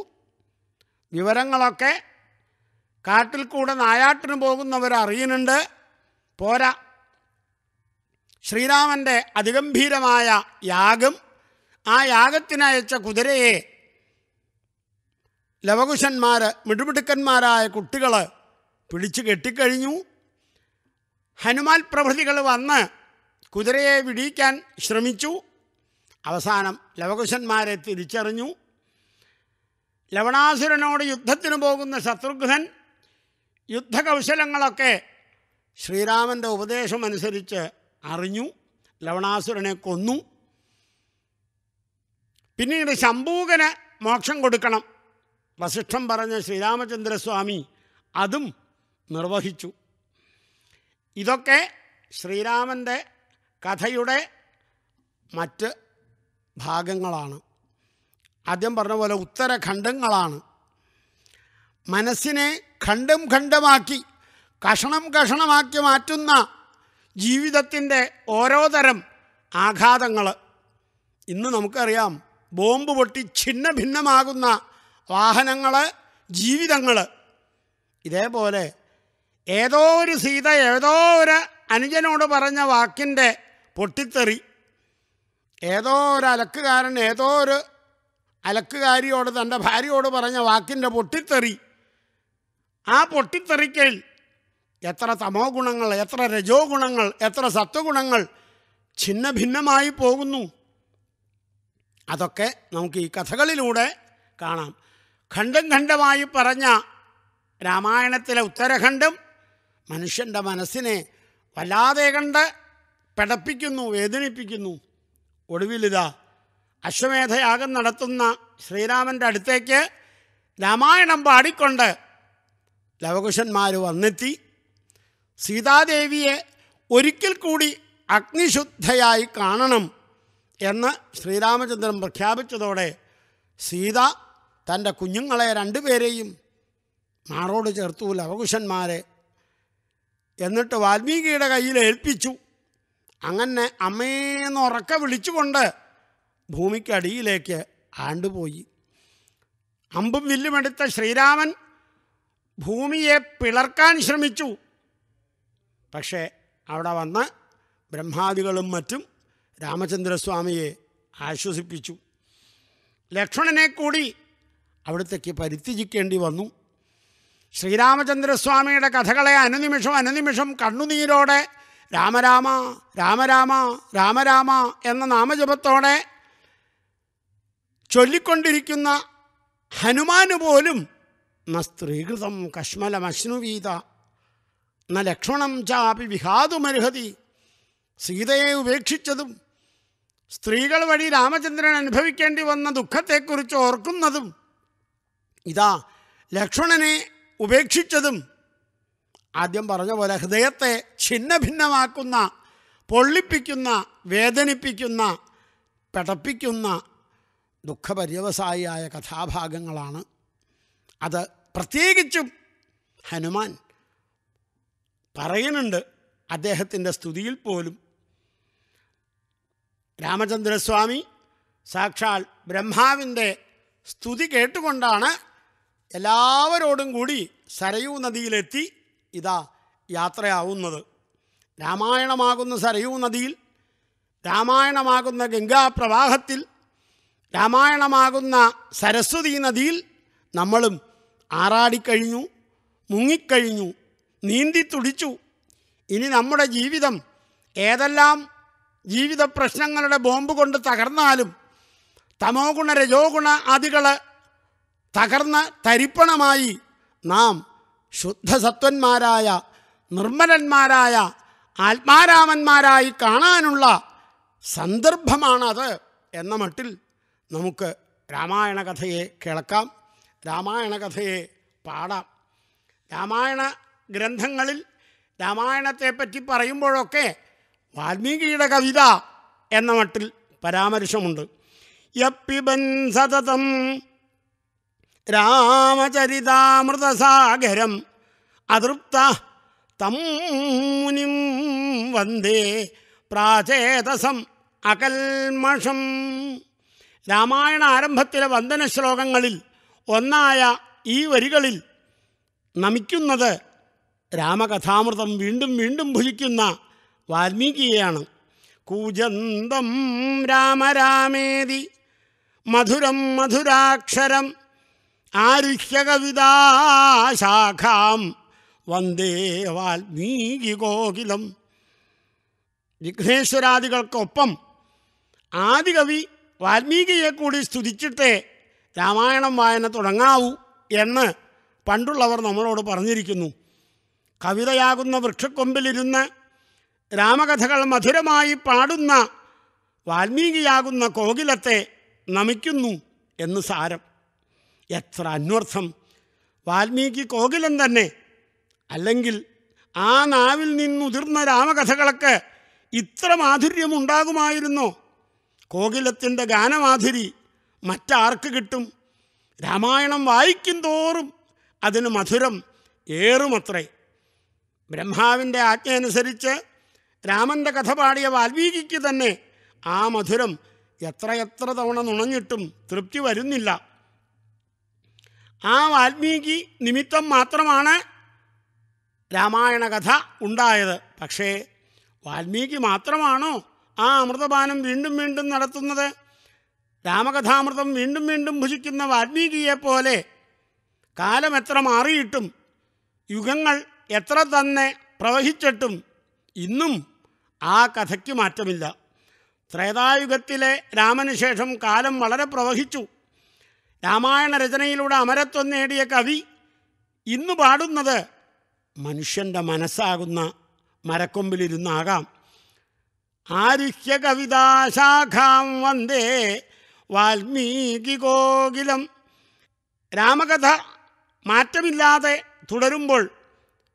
വിവരങ്ങളൊക്കെ കാട്ടിൽ കൂടെ നായാട്ടിന് പോകുന്നവർ അറിയുന്നുണ്ട് പോരാ ശ്രീരാമൻ്റെ അതിഗംഭീരമായ യാഗം ആ യാഗത്തിനയച്ച കുതിരയെ ലവകുശന്മാർ മിടുമിടുക്കന്മാരായ കുട്ടികൾ പിടിച്ചു കെട്ടിക്കഴിഞ്ഞു ഹനുമാൻ പ്രഭൃതികൾ വന്ന് കുതിരയെ വിടിയിക്കാൻ ശ്രമിച്ചു അവസാനം ലവകുശന്മാരെ തിരിച്ചറിഞ്ഞു ലവണാസുരനോട് യുദ്ധത്തിന് പോകുന്ന ശത്രുഘ്നൻ യുദ്ധകൗശലങ്ങളൊക്കെ ശ്രീരാമൻ്റെ ഉപദേശമനുസരിച്ച് അറിഞ്ഞു ലവണാസുരനെ കൊന്നു പിന്നീട് ശംഭൂകന് മോക്ഷം കൊടുക്കണം വസിഷ്ഠം പറഞ്ഞ ശ്രീരാമചന്ദ്രസ്വാമി അതും നിർവഹിച്ചു ഇതൊക്കെ ശ്രീരാമൻ്റെ കഥയുടെ മറ്റ് ഭാഗങ്ങളാണ് ആദ്യം പറഞ്ഞ പോലെ ഉത്തരഖണ്ഡങ്ങളാണ് മനസ്സിനെ ഖണ്ഡം ഖണ്ഡമാക്കി കഷണം കഷണമാക്കി മാറ്റുന്ന ജീവിതത്തിൻ്റെ ഓരോ തരം ആഘാതങ്ങൾ ഇന്ന് നമുക്കറിയാം ബോംബ് പൊട്ടി ഛിന്ന ഭിന്നമാകുന്ന വാഹനങ്ങൾ ജീവിതങ്ങൾ ഇതേപോലെ ഏതോ ഒരു സീത ഏതോ ഒരു അനുജനോട് പറഞ്ഞ വാക്കിൻ്റെ പൊട്ടിത്തെറി ഏതോ ഒരു അലക്കുകാരൻ ഏതോ ഒരു അലക്കുകാരിയോട് തൻ്റെ ഭാര്യയോട് പറഞ്ഞ വാക്കിൻ്റെ പൊട്ടിത്തെറി ആ പൊട്ടിത്തെറിക്കൽ എത്ര തമോ ഗുണങ്ങൾ എത്ര രജോ ഗുണങ്ങൾ എത്ര സത്വഗുണങ്ങൾ ഛിന്ന ഭിന്നമായി പോകുന്നു അതൊക്കെ നമുക്ക് ഈ കഥകളിലൂടെ കാണാം ഖണ്ഡം ഖണ്ഡമായി പറഞ്ഞ രാമായണത്തിലെ ഉത്തരഖണ്ഡം മനുഷ്യൻ്റെ മനസ്സിനെ വല്ലാതെ കണ്ട് പിടപ്പിക്കുന്നു വേദനിപ്പിക്കുന്നു ഒടുവിലിതാ അശ്വമേധയാഗം നടത്തുന്ന ശ്രീരാമൻ്റെ അടുത്തേക്ക് രാമായണം പാടിക്കൊണ്ട് ലവകുശന്മാർ വന്നെത്തി സീതാദേവിയെ ഒരിക്കൽ കൂടി അഗ്നിശുദ്ധയായി കാണണം എന്ന് ശ്രീരാമചന്ദ്രൻ പ്രഖ്യാപിച്ചതോടെ സീത തൻ്റെ കുഞ്ഞുങ്ങളെ രണ്ടുപേരെയും മാറോട് ചേർത്തു ലവകുശന്മാരെ എന്നിട്ട് വാൽമീകിയുടെ കയ്യിൽ ഏൽപ്പിച്ചു അങ്ങനെ അമ്മേന്ന് ഉറക്ക വിളിച്ചുകൊണ്ട് ഭൂമിക്കടിയിലേക്ക് ആണ്ടുപോയി അമ്പും വില്ലുമെടുത്ത ശ്രീരാമൻ ഭൂമിയെ പിളർക്കാൻ ശ്രമിച്ചു പക്ഷേ അവിടെ വന്ന് ബ്രഹ്മാദികളും മറ്റും രാമചന്ദ്രസ്വാമിയെ ആശ്വസിപ്പിച്ചു ലക്ഷ്മണനെ കൂടി അവിടത്തേക്ക് പരിത്യജിക്കേണ്ടി വന്നു ശ്രീരാമചന്ദ്രസ്വാമിയുടെ കഥകളെ അനുനിമിഷം അനുനിമിഷം കണ്ണുനീരോടെ രാമരാമ രാമരാമ രാമരാമ എന്ന നാമജപത്തോടെ ചൊല്ലിക്കൊണ്ടിരിക്കുന്ന ഹനുമാന് പോലും ന സ്ത്രീകൃതം കശ്മലമശ്നുവീത ന ലക്ഷ്മണം ചാപി വിഹാതുമർഹതി സീതയെ ഉപേക്ഷിച്ചതും സ്ത്രീകൾ വഴി രാമചന്ദ്രൻ അനുഭവിക്കേണ്ടി വന്ന ദുഃഖത്തെക്കുറിച്ച് ഓർക്കുന്നതും ഇതാ ലക്ഷ്മണനെ ഉപേക്ഷിച്ചതും ആദ്യം പറഞ്ഞ പോലെ ഹൃദയത്തെ ഛിന്ന ഭിന്നമാക്കുന്ന പൊള്ളിപ്പിക്കുന്ന വേദനിപ്പിക്കുന്ന പടപ്പിക്കുന്ന ദുഃഖപര്യവസായിയായ കഥാഭാഗങ്ങളാണ് അത് പ്രത്യേകിച്ചും ഹനുമാൻ പറയുന്നുണ്ട് അദ്ദേഹത്തിൻ്റെ സ്തുതിയിൽ പോലും രാമചന്ദ്രസ്വാമി സാക്ഷാൽ ബ്രഹ്മാവിൻ്റെ സ്തുതി കേട്ടുകൊണ്ടാണ് എല്ലാവരോടും കൂടി സരയൂ നദിയിലെത്തി ഇതാ യാത്രയാവുന്നത് രാമായണമാകുന്ന സരയൂ നദിയിൽ രാമായണമാകുന്ന ഗംഗാപ്രവാഹത്തിൽ രാമായണമാകുന്ന സരസ്വതി നദിയിൽ നമ്മളും ആറാടിക്കഴിഞ്ഞു മുങ്ങിക്കഴിഞ്ഞു നീന്തി തുടിച്ചു ഇനി നമ്മുടെ ജീവിതം ഏതെല്ലാം ജീവിത പ്രശ്നങ്ങളുടെ ബോംബ് കൊണ്ട് തകർന്നാലും തമോ ഗുണ രജോ ഗുണ ആദികൾ തകർന്ന് തരിപ്പണമായി നാം ശുദ്ധസത്വന്മാരായ നിർമ്മലന്മാരായ ആത്മാരാമന്മാരായി കാണാനുള്ള സന്ദർഭമാണത് എന്ന മട്ടിൽ നമുക്ക് രാമായണ കഥയെ കേൾക്കാം രാമായണ കഥയെ പാടാം രാമായണ ഗ്രന്ഥങ്ങളിൽ രാമായണത്തെപ്പറ്റി പറയുമ്പോഴൊക്കെ വാൽമീകിയുടെ കവിത എന്ന മട്ടിൽ പരാമർശമുണ്ട് യപ്പിബൻ സതതം രാമചരിതാമൃതസാഗരം അതൃപ്ത തം മുനിം വന്ദേ പ്രാചേതസം അകൽമഷം രാമായണ ആരംഭത്തിലെ വന്ദന ശ്ലോകങ്ങളിൽ ഒന്നായ ഈ വരികളിൽ നമിക്കുന്നത് രാമകഥാമൃതം വീണ്ടും വീണ്ടും ഭുജിക്കുന്ന വാൽമീകിയെയാണ് കൂജന്തം രാമരാമേതി മധുരം മധുരാക്ഷരം ആരുഹ്യകവിതാശാഖാം വന്ദേ വാൽമീകി ഗോകിലം വിഘ്നേശ്വരാദികൾക്കൊപ്പം ആദികവി വാൽമീകിയെ കൂടി സ്തുതിച്ചിട്ടേ രാമായണം വായന തുടങ്ങാവൂ എന്ന് പണ്ടുള്ളവർ നമ്മളോട് പറഞ്ഞിരിക്കുന്നു കവിതയാകുന്ന വൃക്ഷക്കൊമ്പിലിരുന്ന് രാമകഥകൾ മധുരമായി പാടുന്ന വാൽമീകിയാകുന്ന കോകിലത്തെ നമിക്കുന്നു എന്ന് സാരം എത്ര അന്വർത്ഥം വാൽമീകി കോകിലൻ തന്നെ അല്ലെങ്കിൽ ആ നാവിൽ നിന്നുതിർന്ന രാമകഥകളൊക്കെ ഇത്ര മാധുര്യമുണ്ടാകുമായിരുന്നോ കോകിലത്തിൻ്റെ ഗാനമാധുരി മറ്റാർക്ക് കിട്ടും രാമായണം വായിക്കും തോറും അതിന് മധുരം ഏറുമത്രേ ബ്രഹ്മാവിൻ്റെ ആജ്ഞയനുസരിച്ച് രാമൻ്റെ കഥ പാടിയ വാൽമീകിക്ക് തന്നെ ആ മധുരം എത്രയെത്ര തവണ നുണഞ്ഞിട്ടും തൃപ്തി വരുന്നില്ല ആ വാൽമീകി നിമിത്തം മാത്രമാണ് രാമായണ കഥ ഉണ്ടായത് പക്ഷേ വാൽമീകി മാത്രമാണോ ആ അമൃതപാനം വീണ്ടും വീണ്ടും നടത്തുന്നത് രാമകഥാമൃതം വീണ്ടും വീണ്ടും ഭുജിക്കുന്ന വാൽമീകിയെപ്പോലെ കാലം എത്ര മാറിയിട്ടും യുഗങ്ങൾ എത്ര തന്നെ പ്രവഹിച്ചിട്ടും ഇന്നും ആ കഥയ്ക്ക് മാറ്റമില്ല ത്രേതായുഗത്തിലെ രാമന് ശേഷം കാലം വളരെ പ്രവഹിച്ചു രാമായണ രചനയിലൂടെ അമരത്വം നേടിയ കവി ഇന്ന് പാടുന്നത് മനുഷ്യൻ്റെ മനസ്സാകുന്ന മരക്കൊമ്പിലിരുന്നാകാം ആരുഹ്യകവിതാശാഖാം വന്ദേ വാൽമീകികോകിലം രാമകഥ മാറ്റമില്ലാതെ തുടരുമ്പോൾ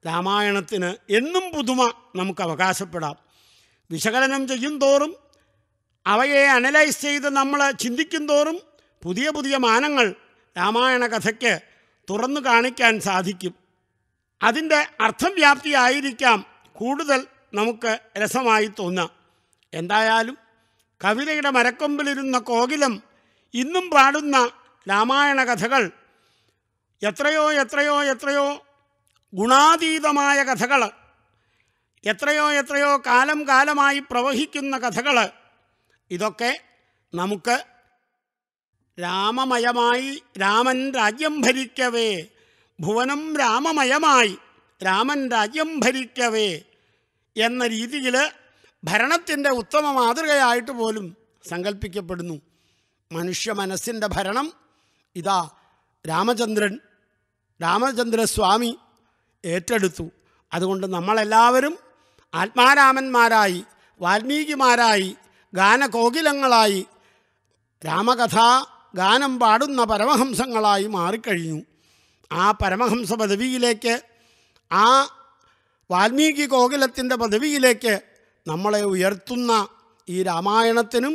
രാമായണത്തിന് എന്നും പുതുമ നമുക്ക് അവകാശപ്പെടാം വിശകലനം ചെയ്യും തോറും അവയെ അനലൈസ് ചെയ്ത് നമ്മൾ ചിന്തിക്കും തോറും പുതിയ പുതിയ മാനങ്ങൾ രാമായണ കഥയ്ക്ക് തുറന്നു കാണിക്കാൻ സാധിക്കും അതിൻ്റെ അർത്ഥം വ്യാപ്തിയായിരിക്കാം കൂടുതൽ നമുക്ക് രസമായി തോന്നാം എന്തായാലും കവിതയുടെ മരക്കൊമ്പിലിരുന്ന കോകിലം ഇന്നും പാടുന്ന രാമായണ കഥകൾ എത്രയോ എത്രയോ എത്രയോ ഗുണാതീതമായ കഥകൾ എത്രയോ എത്രയോ കാലം കാലമായി പ്രവഹിക്കുന്ന കഥകൾ ഇതൊക്കെ നമുക്ക് രാമമയമായി രാമൻ രാജ്യം ഭരിക്കവേ ഭുവനം രാമമയമായി രാമൻ രാജ്യം ഭരിക്കവേ എന്ന രീതിയിൽ ഭരണത്തിൻ്റെ ഉത്തമ മാതൃകയായിട്ട് പോലും സങ്കല്പിക്കപ്പെടുന്നു മനുഷ്യ മനസ്സിൻ്റെ ഭരണം ഇതാ രാമചന്ദ്രൻ രാമചന്ദ്രസ്വാമി ഏറ്റെടുത്തു അതുകൊണ്ട് നമ്മളെല്ലാവരും ആത്മാരാമന്മാരായി വാൽമീകിമാരായി ഗാനകോകിലങ്ങളായി രാമകഥാ ഗാനം പാടുന്ന പരമഹംസങ്ങളായി മാറിക്കഴിഞ്ഞു ആ പരമഹംസ പദവിയിലേക്ക് ആ വാൽമീകി കോകിലത്തിൻ്റെ പദവിയിലേക്ക് നമ്മളെ ഉയർത്തുന്ന ഈ രാമായണത്തിനും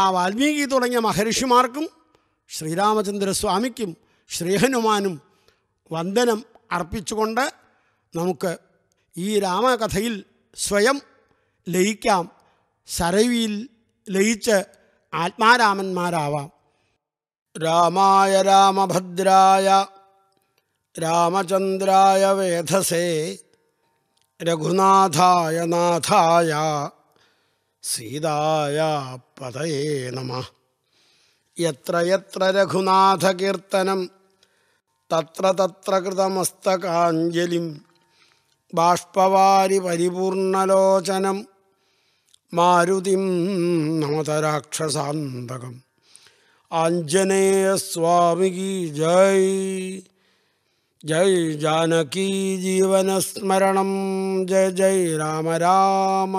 ആ വാൽമീകി തുടങ്ങിയ മഹർഷിമാർക്കും ശ്രീരാമചന്ദ്രസ്വാമിക്കും ശ്രീഹനുമാനും വന്ദനം അർപ്പിച്ചുകൊണ്ട് നമുക്ക് ഈ രാമകഥയിൽ സ്വയം ലയിക്കാം സരവിയിൽ ലയിച്ച് ആത്മാരാമന്മാരാവാം രാമായ രാമഭദ്രായ രാമചന്ദ്രായ വേധസേ രഘുനാഥായ നാഥായ സീതായ പതയേ നമ എത്ര എത്ര രഘുനാഥകീർത്തനം തത്ര തത്ര കൃതമസ്തകാഞ്ജലിം ബാഷ്പവാരി പരിപൂർണലോചനം മാരുതിം നമതരാക്ഷസാന്തകം സ്വാമികി ജയ് जय जानकी जीवनस्मरणं जय जय राम राम